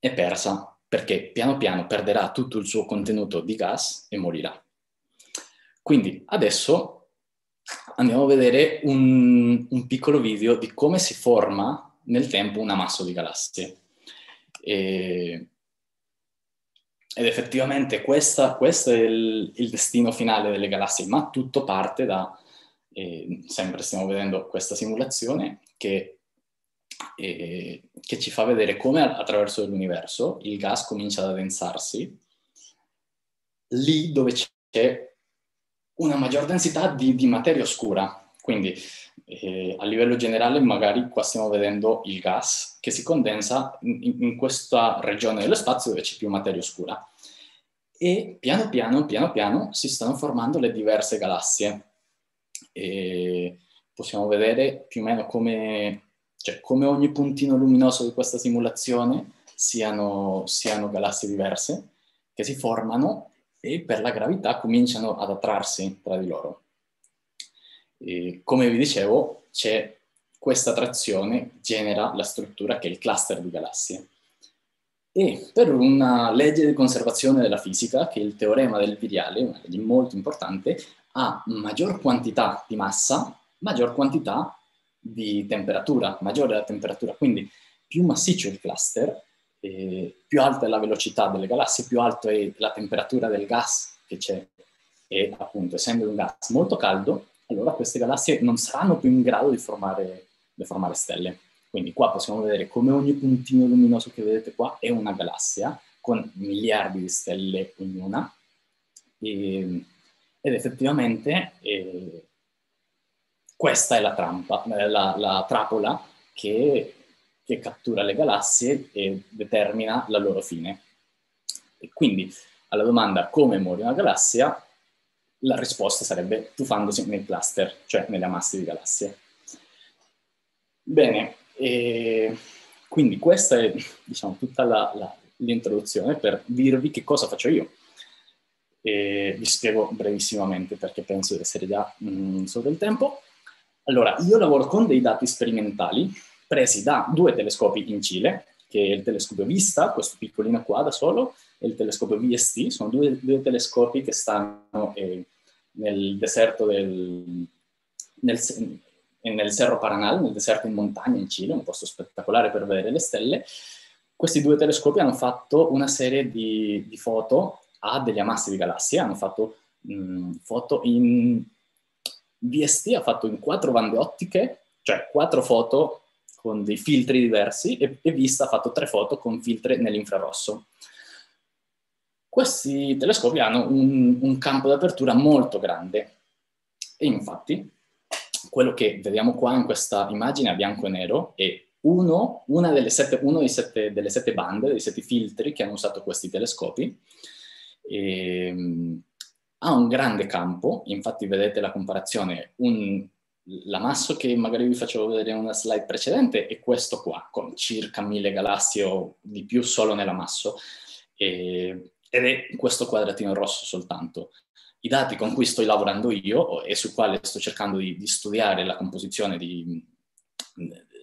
è persa perché piano piano perderà tutto il suo contenuto di gas e morirà. Quindi adesso andiamo a vedere un, un piccolo video di come si forma nel tempo un amasso di galassie. E, ed effettivamente questo è il, il destino finale delle galassie, ma tutto parte da eh, sempre stiamo vedendo questa simulazione che, eh, che, ci fa vedere come attraverso l'universo il gas comincia ad addensarsi lì dove c'è una maggior densità di, di materia oscura. Quindi eh, a livello generale magari qua stiamo vedendo il gas che si condensa in, in questa regione dello spazio dove c'è più materia oscura. E piano piano, piano piano si stanno formando le diverse galassie e possiamo vedere più o meno come, cioè, come ogni puntino luminoso di questa simulazione siano, siano galassie diverse che si formano e per la gravità cominciano ad attrarsi tra di loro. E come vi dicevo, c'è questa attrazione genera la struttura che è il cluster di galassie. E per una legge di conservazione della fisica, che è il teorema del viriale, una legge molto importante, ha maggior quantità di massa, maggior quantità di temperatura, maggiore la temperatura. Quindi più massiccio il cluster, eh, più alta è la velocità delle galassie, più alta è la temperatura del gas che c'è. E appunto, essendo un gas molto caldo, allora queste galassie non saranno più in grado di formare, di formare stelle. Quindi qua possiamo vedere come ogni puntino luminoso che vedete qua è una galassia con miliardi di stelle ognuna. E ehm, ed effettivamente eh, questa è la, trampa, eh, la, la trappola che, che, cattura le galassie e determina la loro fine. E quindi alla domanda come muore una galassia, la risposta sarebbe tuffandosi nel cluster, cioè nelle masse di galassie. Bene, quindi questa è diciamo, tutta la, l'introduzione per dirvi che cosa faccio io e vi spiego brevissimamente perché penso di essere già mh, mm, sopra il tempo. Allora, io lavoro con dei dati sperimentali presi da due telescopi in Cile, che è il telescopio Vista, questo piccolino qua da solo, e il telescopio VST, sono due, due telescopi che stanno eh, nel deserto del... Nel, eh, nel Cerro Paranal, nel deserto in montagna in Cile, un posto spettacolare per vedere le stelle. Questi due telescopi hanno fatto una serie di, di foto a degli ammassi di galassie, hanno fatto mh, mm, foto in... VST ha fatto in quattro bande ottiche, cioè quattro foto con dei filtri diversi e, e Vista ha fatto tre foto con filtri nell'infrarosso. Questi telescopi hanno un, un campo d'apertura molto grande e infatti quello che vediamo qua in questa immagine a bianco e nero è uno, una delle sette, uno dei sette, delle sette bande, dei sette filtri che hanno usato questi telescopi e, ehm, ha un grande campo, infatti vedete la comparazione, un, l'amasso che magari vi facevo vedere in una slide precedente è questo qua, con circa mille galassie o di più solo nell'amasso, e, ehm, ed è questo quadratino rosso soltanto. I dati con cui sto lavorando io e su quale sto cercando di, di studiare la composizione di,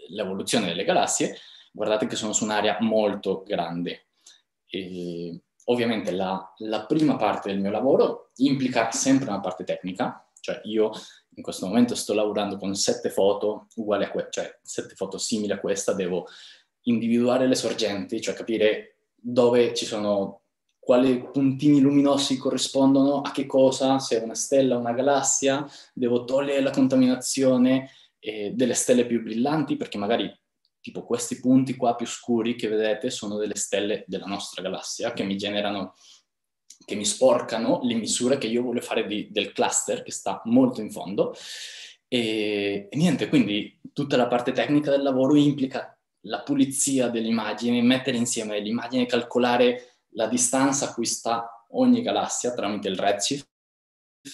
l'evoluzione delle galassie, guardate che sono su un'area molto grande. E ehm, ovviamente la, la, prima parte del mio lavoro implica sempre una parte tecnica, cioè io in questo momento sto lavorando con sette foto uguali a que- cioè sette foto simili a questa, devo individuare le sorgenti, cioè capire dove ci sono, quali puntini luminosi corrispondono a che cosa, se è una stella, una galassia, devo togliere la contaminazione eh, delle stelle più brillanti perché magari tipo questi punti qua più scuri che vedete sono delle stelle della nostra galassia che mi generano, che mi sporcano le misure che io voglio fare di, del cluster che sta molto in fondo. E, e niente, quindi tutta la parte tecnica del lavoro implica la pulizia dell'immagine, mettere insieme l'immagine, calcolare la distanza a cui sta ogni galassia tramite il redshift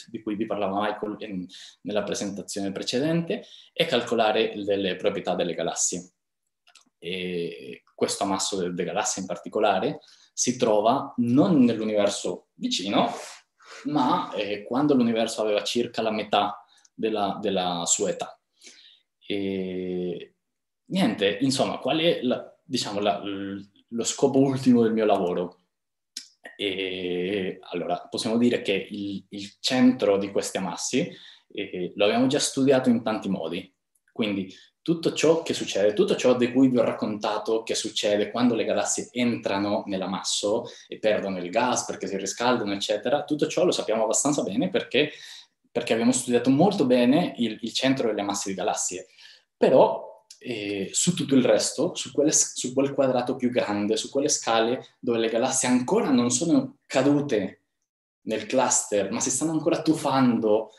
di cui vi parlava Michael in, ehm, nella presentazione precedente e calcolare le, le proprietà delle galassie e questo ammasso delle galassie in particolare si trova non nell'universo vicino, ma eh, quando l'universo aveva circa la metà della, della sua età. E, niente, insomma, qual è la, diciamo, la, lo scopo ultimo del mio lavoro? E, allora, possiamo dire che il, il centro di questi ammassi eh, lo abbiamo già studiato in tanti modi, quindi tutto ciò che succede, tutto ciò di cui vi ho raccontato che succede quando le galassie entrano nell'amasso e perdono il gas perché si riscaldano, eccetera, tutto ciò lo sappiamo abbastanza bene perché, perché abbiamo studiato molto bene il, il, centro delle masse di galassie. Però eh, su tutto il resto, su, quelle, su quel quadrato più grande, su quelle scale dove le galassie ancora non sono cadute nel cluster, ma si stanno ancora tuffando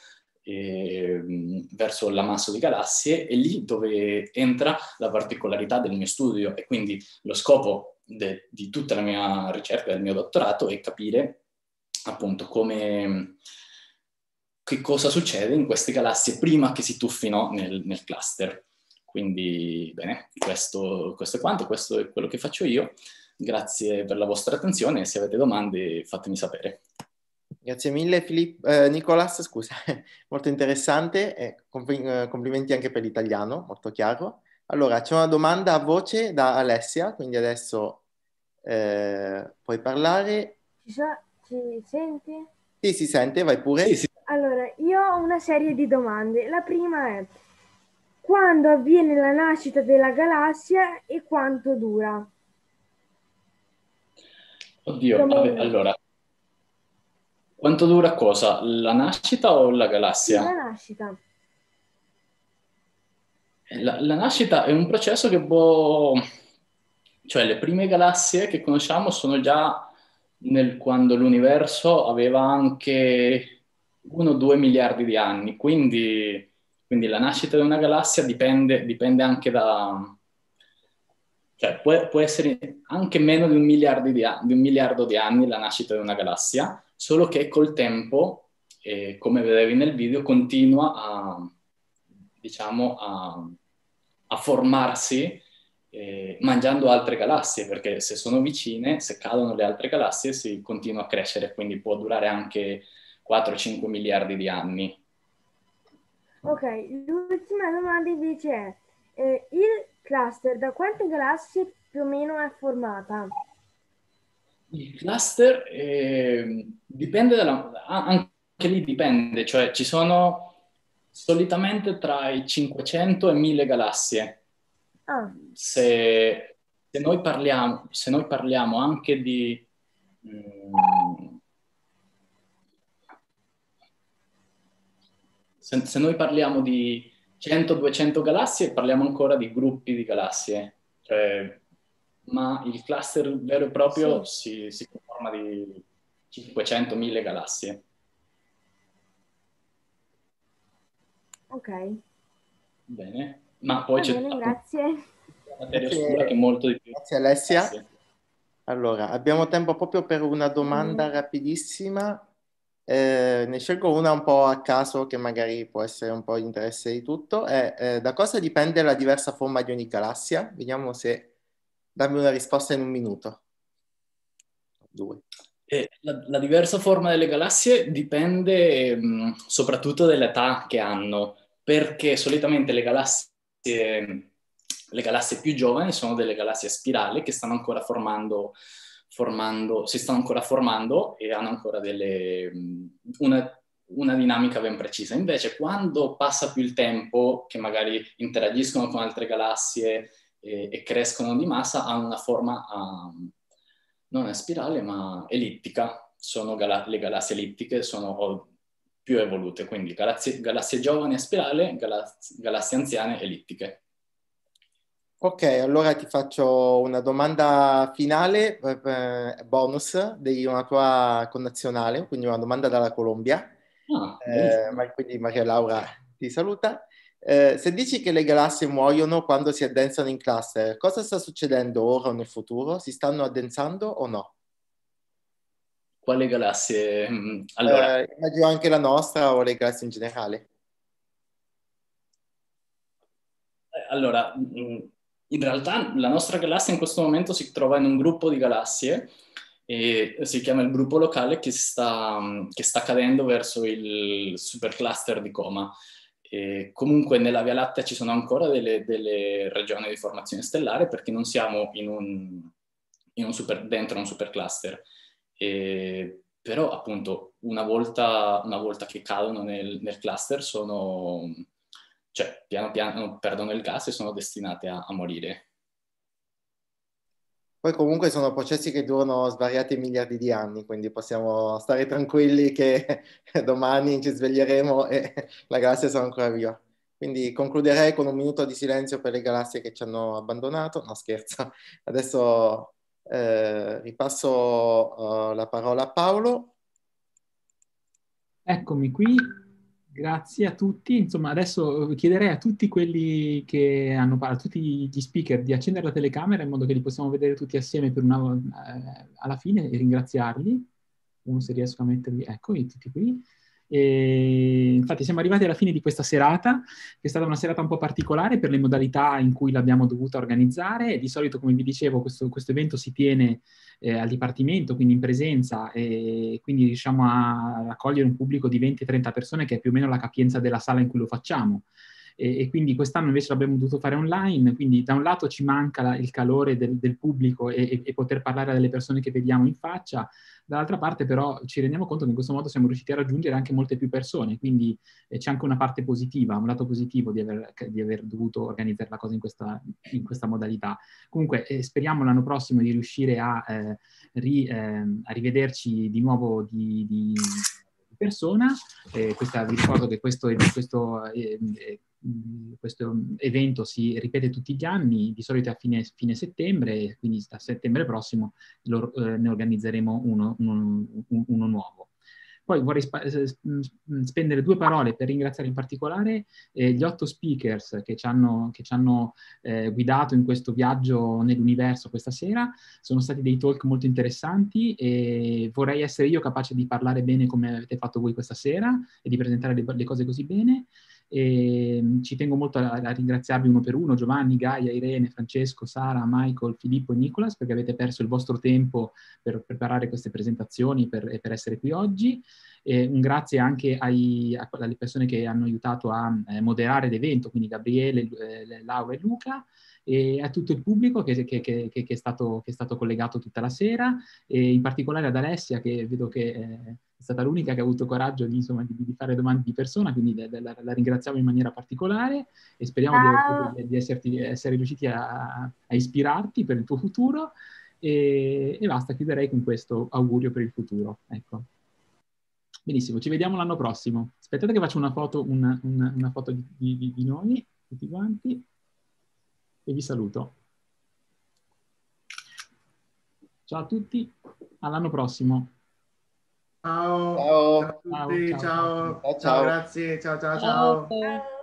Ehm, verso l'ammasso di galassie è lì dove entra la particolarità del mio studio e quindi lo scopo de, di tutta la mia ricerca, del mio dottorato, è capire appunto come che cosa succede in queste galassie prima che si tuffino nel, nel cluster. Quindi, bene, questo, questo, è quanto, questo è quello che faccio io. Grazie per la vostra attenzione e se avete domande fatemi sapere. Grazie mille Filippo, eh, Nicolas, scusa, molto interessante e eh, eh, complimenti anche per l'italiano, molto chiaro. Allora, c'è una domanda a voce da Alessia, quindi adesso eh, puoi parlare. Ci, ci senti? Sì, si sente, vai pure. Sì, sì. Allora, io ho una serie di domande. La prima è quando avviene la nascita della galassia e quanto dura? Oddio, vabbè, allora, quanto dura cosa? La nascita o la galassia? La nascita. Eh, la, la nascita è un processo che può... Cioè le prime galassie che conosciamo sono già nel quando l'universo aveva anche 1-2 miliardi di anni, quindi, quindi, la nascita di una galassia dipende, dipende anche da... cioè può, può, essere anche meno di un, di, di un miliardo di anni la nascita di una galassia, solo che col tempo, eh, come vedevi nel video, continua a, diciamo, a, a formarsi eh, mangiando altre galassie, perché se sono vicine, se cadono le altre galassie, si continua a crescere, quindi può durare anche 4-5 miliardi di anni. Ok, l'ultima domanda invece è, eh, il cluster da quante galassie più o meno è formata? Il cluster eh, dipende dalla, anche lì dipende, cioè ci sono solitamente tra i 500 e 1000 galassie. Ah. Se, se, noi parliamo, se, noi parliamo, anche di... Mm, se, se, noi parliamo di 100-200 galassie, parliamo ancora di gruppi di galassie. Cioè, ma il cluster vero e proprio sì. si, si conforma di 500.000 galassie. Ok. Bene, ma poi Va c'è... Bene, grazie. Grazie, grazie Alessia. Grazie. Allora, abbiamo tempo proprio per una domanda mm. rapidissima. Eh, ne scelgo una un po' a caso che magari può essere un po' di interesse di tutto. È, eh, da cosa dipende la diversa forma di ogni galassia? Vediamo se Dammi una risposta in un minuto. Due. Eh, la, la, diversa forma delle galassie dipende mh, mm, soprattutto dall'età che hanno, perché solitamente le galassie, le galassie più giovani sono delle galassie spirali che stanno ancora formando Formando, si stanno ancora formando e hanno ancora delle, mm, una, una, dinamica ben precisa. Invece, quando passa più il tempo, che magari interagiscono con altre galassie e, e crescono di massa hanno una forma um, non a spirale ma ellittica. Sono gal- le galassie ellittiche sono più evolute, quindi galassie, galassie giovani a spirale, galassie, galassie anziane ellittiche. Ok, allora ti faccio una domanda finale, eh, eh, bonus di una tua connazionale, quindi una domanda dalla Colombia. Ah, eh, quindi Maria Laura ti saluta. Eh, se dici che le galassie muoiono quando si addensano in cluster, cosa sta succedendo ora o nel futuro? Si stanno addensando o no? Quale galassie? Mm, allora... Eh, immagino anche la nostra o le galassie in generale. Eh, allora, mm, in realtà la nostra galassia in questo momento si trova in un gruppo di galassie e si chiama il gruppo locale che sta, mm, che sta cadendo verso il supercluster di Coma. E comunque nella Via Lattea ci sono ancora delle, delle, regioni di formazione stellare perché non siamo in un, in un super, dentro un supercluster. E, però appunto una volta, una volta che cadono nel, nel, cluster sono, cioè piano piano perdono il gas e sono destinate a, a morire. Poi comunque sono processi che durano svariati miliardi di anni, quindi possiamo stare tranquilli che domani ci sveglieremo e la galassia sarà ancora viva. Quindi concluderei con un minuto di silenzio per le galassie che ci hanno abbandonato. No, scherzo. Adesso eh, ripasso uh, la parola a Paolo. Eccomi qui. Grazie a tutti. Insomma, adesso chiederei a tutti quelli che hanno parlato, tutti gli speaker, di accendere la telecamera in modo che li possiamo vedere tutti assieme una, eh, alla fine e ringraziarli. Uno se riesco a metterli, eccoli tutti qui. E infatti siamo arrivati alla fine di questa serata, che è stata una serata un po' particolare per le modalità in cui l'abbiamo dovuta organizzare. Di solito, come vi dicevo, questo, questo evento si tiene eh, al Dipartimento, quindi in presenza, e quindi riusciamo a raccogliere un pubblico di 20-30 persone, che è più o meno la capienza della sala in cui lo facciamo. E, e, quindi quest'anno invece l'abbiamo dovuto fare online, quindi da un lato ci manca la, il calore del, del pubblico e, e, poter parlare alle persone che vediamo in faccia, Dall'altra parte però ci rendiamo conto che in questo modo siamo riusciti a raggiungere anche molte più persone, quindi eh, c'è anche una parte positiva, un lato positivo di aver, di aver dovuto organizzare la cosa in questa, in questa modalità. Comunque eh, speriamo l'anno prossimo di riuscire a, eh, ri, ehm, a rivederci di nuovo di, di persona. Eh, questa, vi ricordo che questo, questo eh, eh questo evento si ripete tutti gli anni, di solito a fine, fine settembre, quindi a settembre prossimo lo, eh, ne organizzeremo uno, uno, uno nuovo. Poi vorrei spa- spendere due parole per ringraziare in particolare eh, gli otto speakers che ci hanno, che ci hanno eh, guidato in questo viaggio nell'universo questa sera. Sono stati dei talk molto interessanti e vorrei essere io capace di parlare bene come avete fatto voi questa sera e di presentare le, le cose così bene. E ehm, ci tengo molto a, a, ringraziarvi uno per uno, Giovanni, Gaia, Irene, Francesco, Sara, Michael, Filippo e Nicolas, perché avete perso il vostro tempo per preparare queste presentazioni per, e per essere qui oggi. E un grazie anche ai, a, alle persone che hanno aiutato a eh, moderare l'evento, quindi Gabriele, eh, Laura e Luca e a tutto il pubblico che, che, che, è stato, che, è stato, collegato tutta la sera e in particolare ad Alessia che vedo che eh, è stata l'unica che ha avuto coraggio di, insomma, di, di fare domande di persona, quindi la, la, la, ringraziamo in maniera particolare e speriamo di, di esserti, essere riusciti a, a, ispirarti per il tuo futuro e, e, basta, chiuderei con questo augurio per il futuro. Ecco. Benissimo, ci vediamo l'anno prossimo. Aspettate che faccio una foto, una, una, una foto di, di noi, tutti quanti e vi saluto. Ciao a tutti, all'anno prossimo. Ciao, ciao, ciao, ciao, ciao. ciao. ciao grazie, ciao ciao ciao. ciao.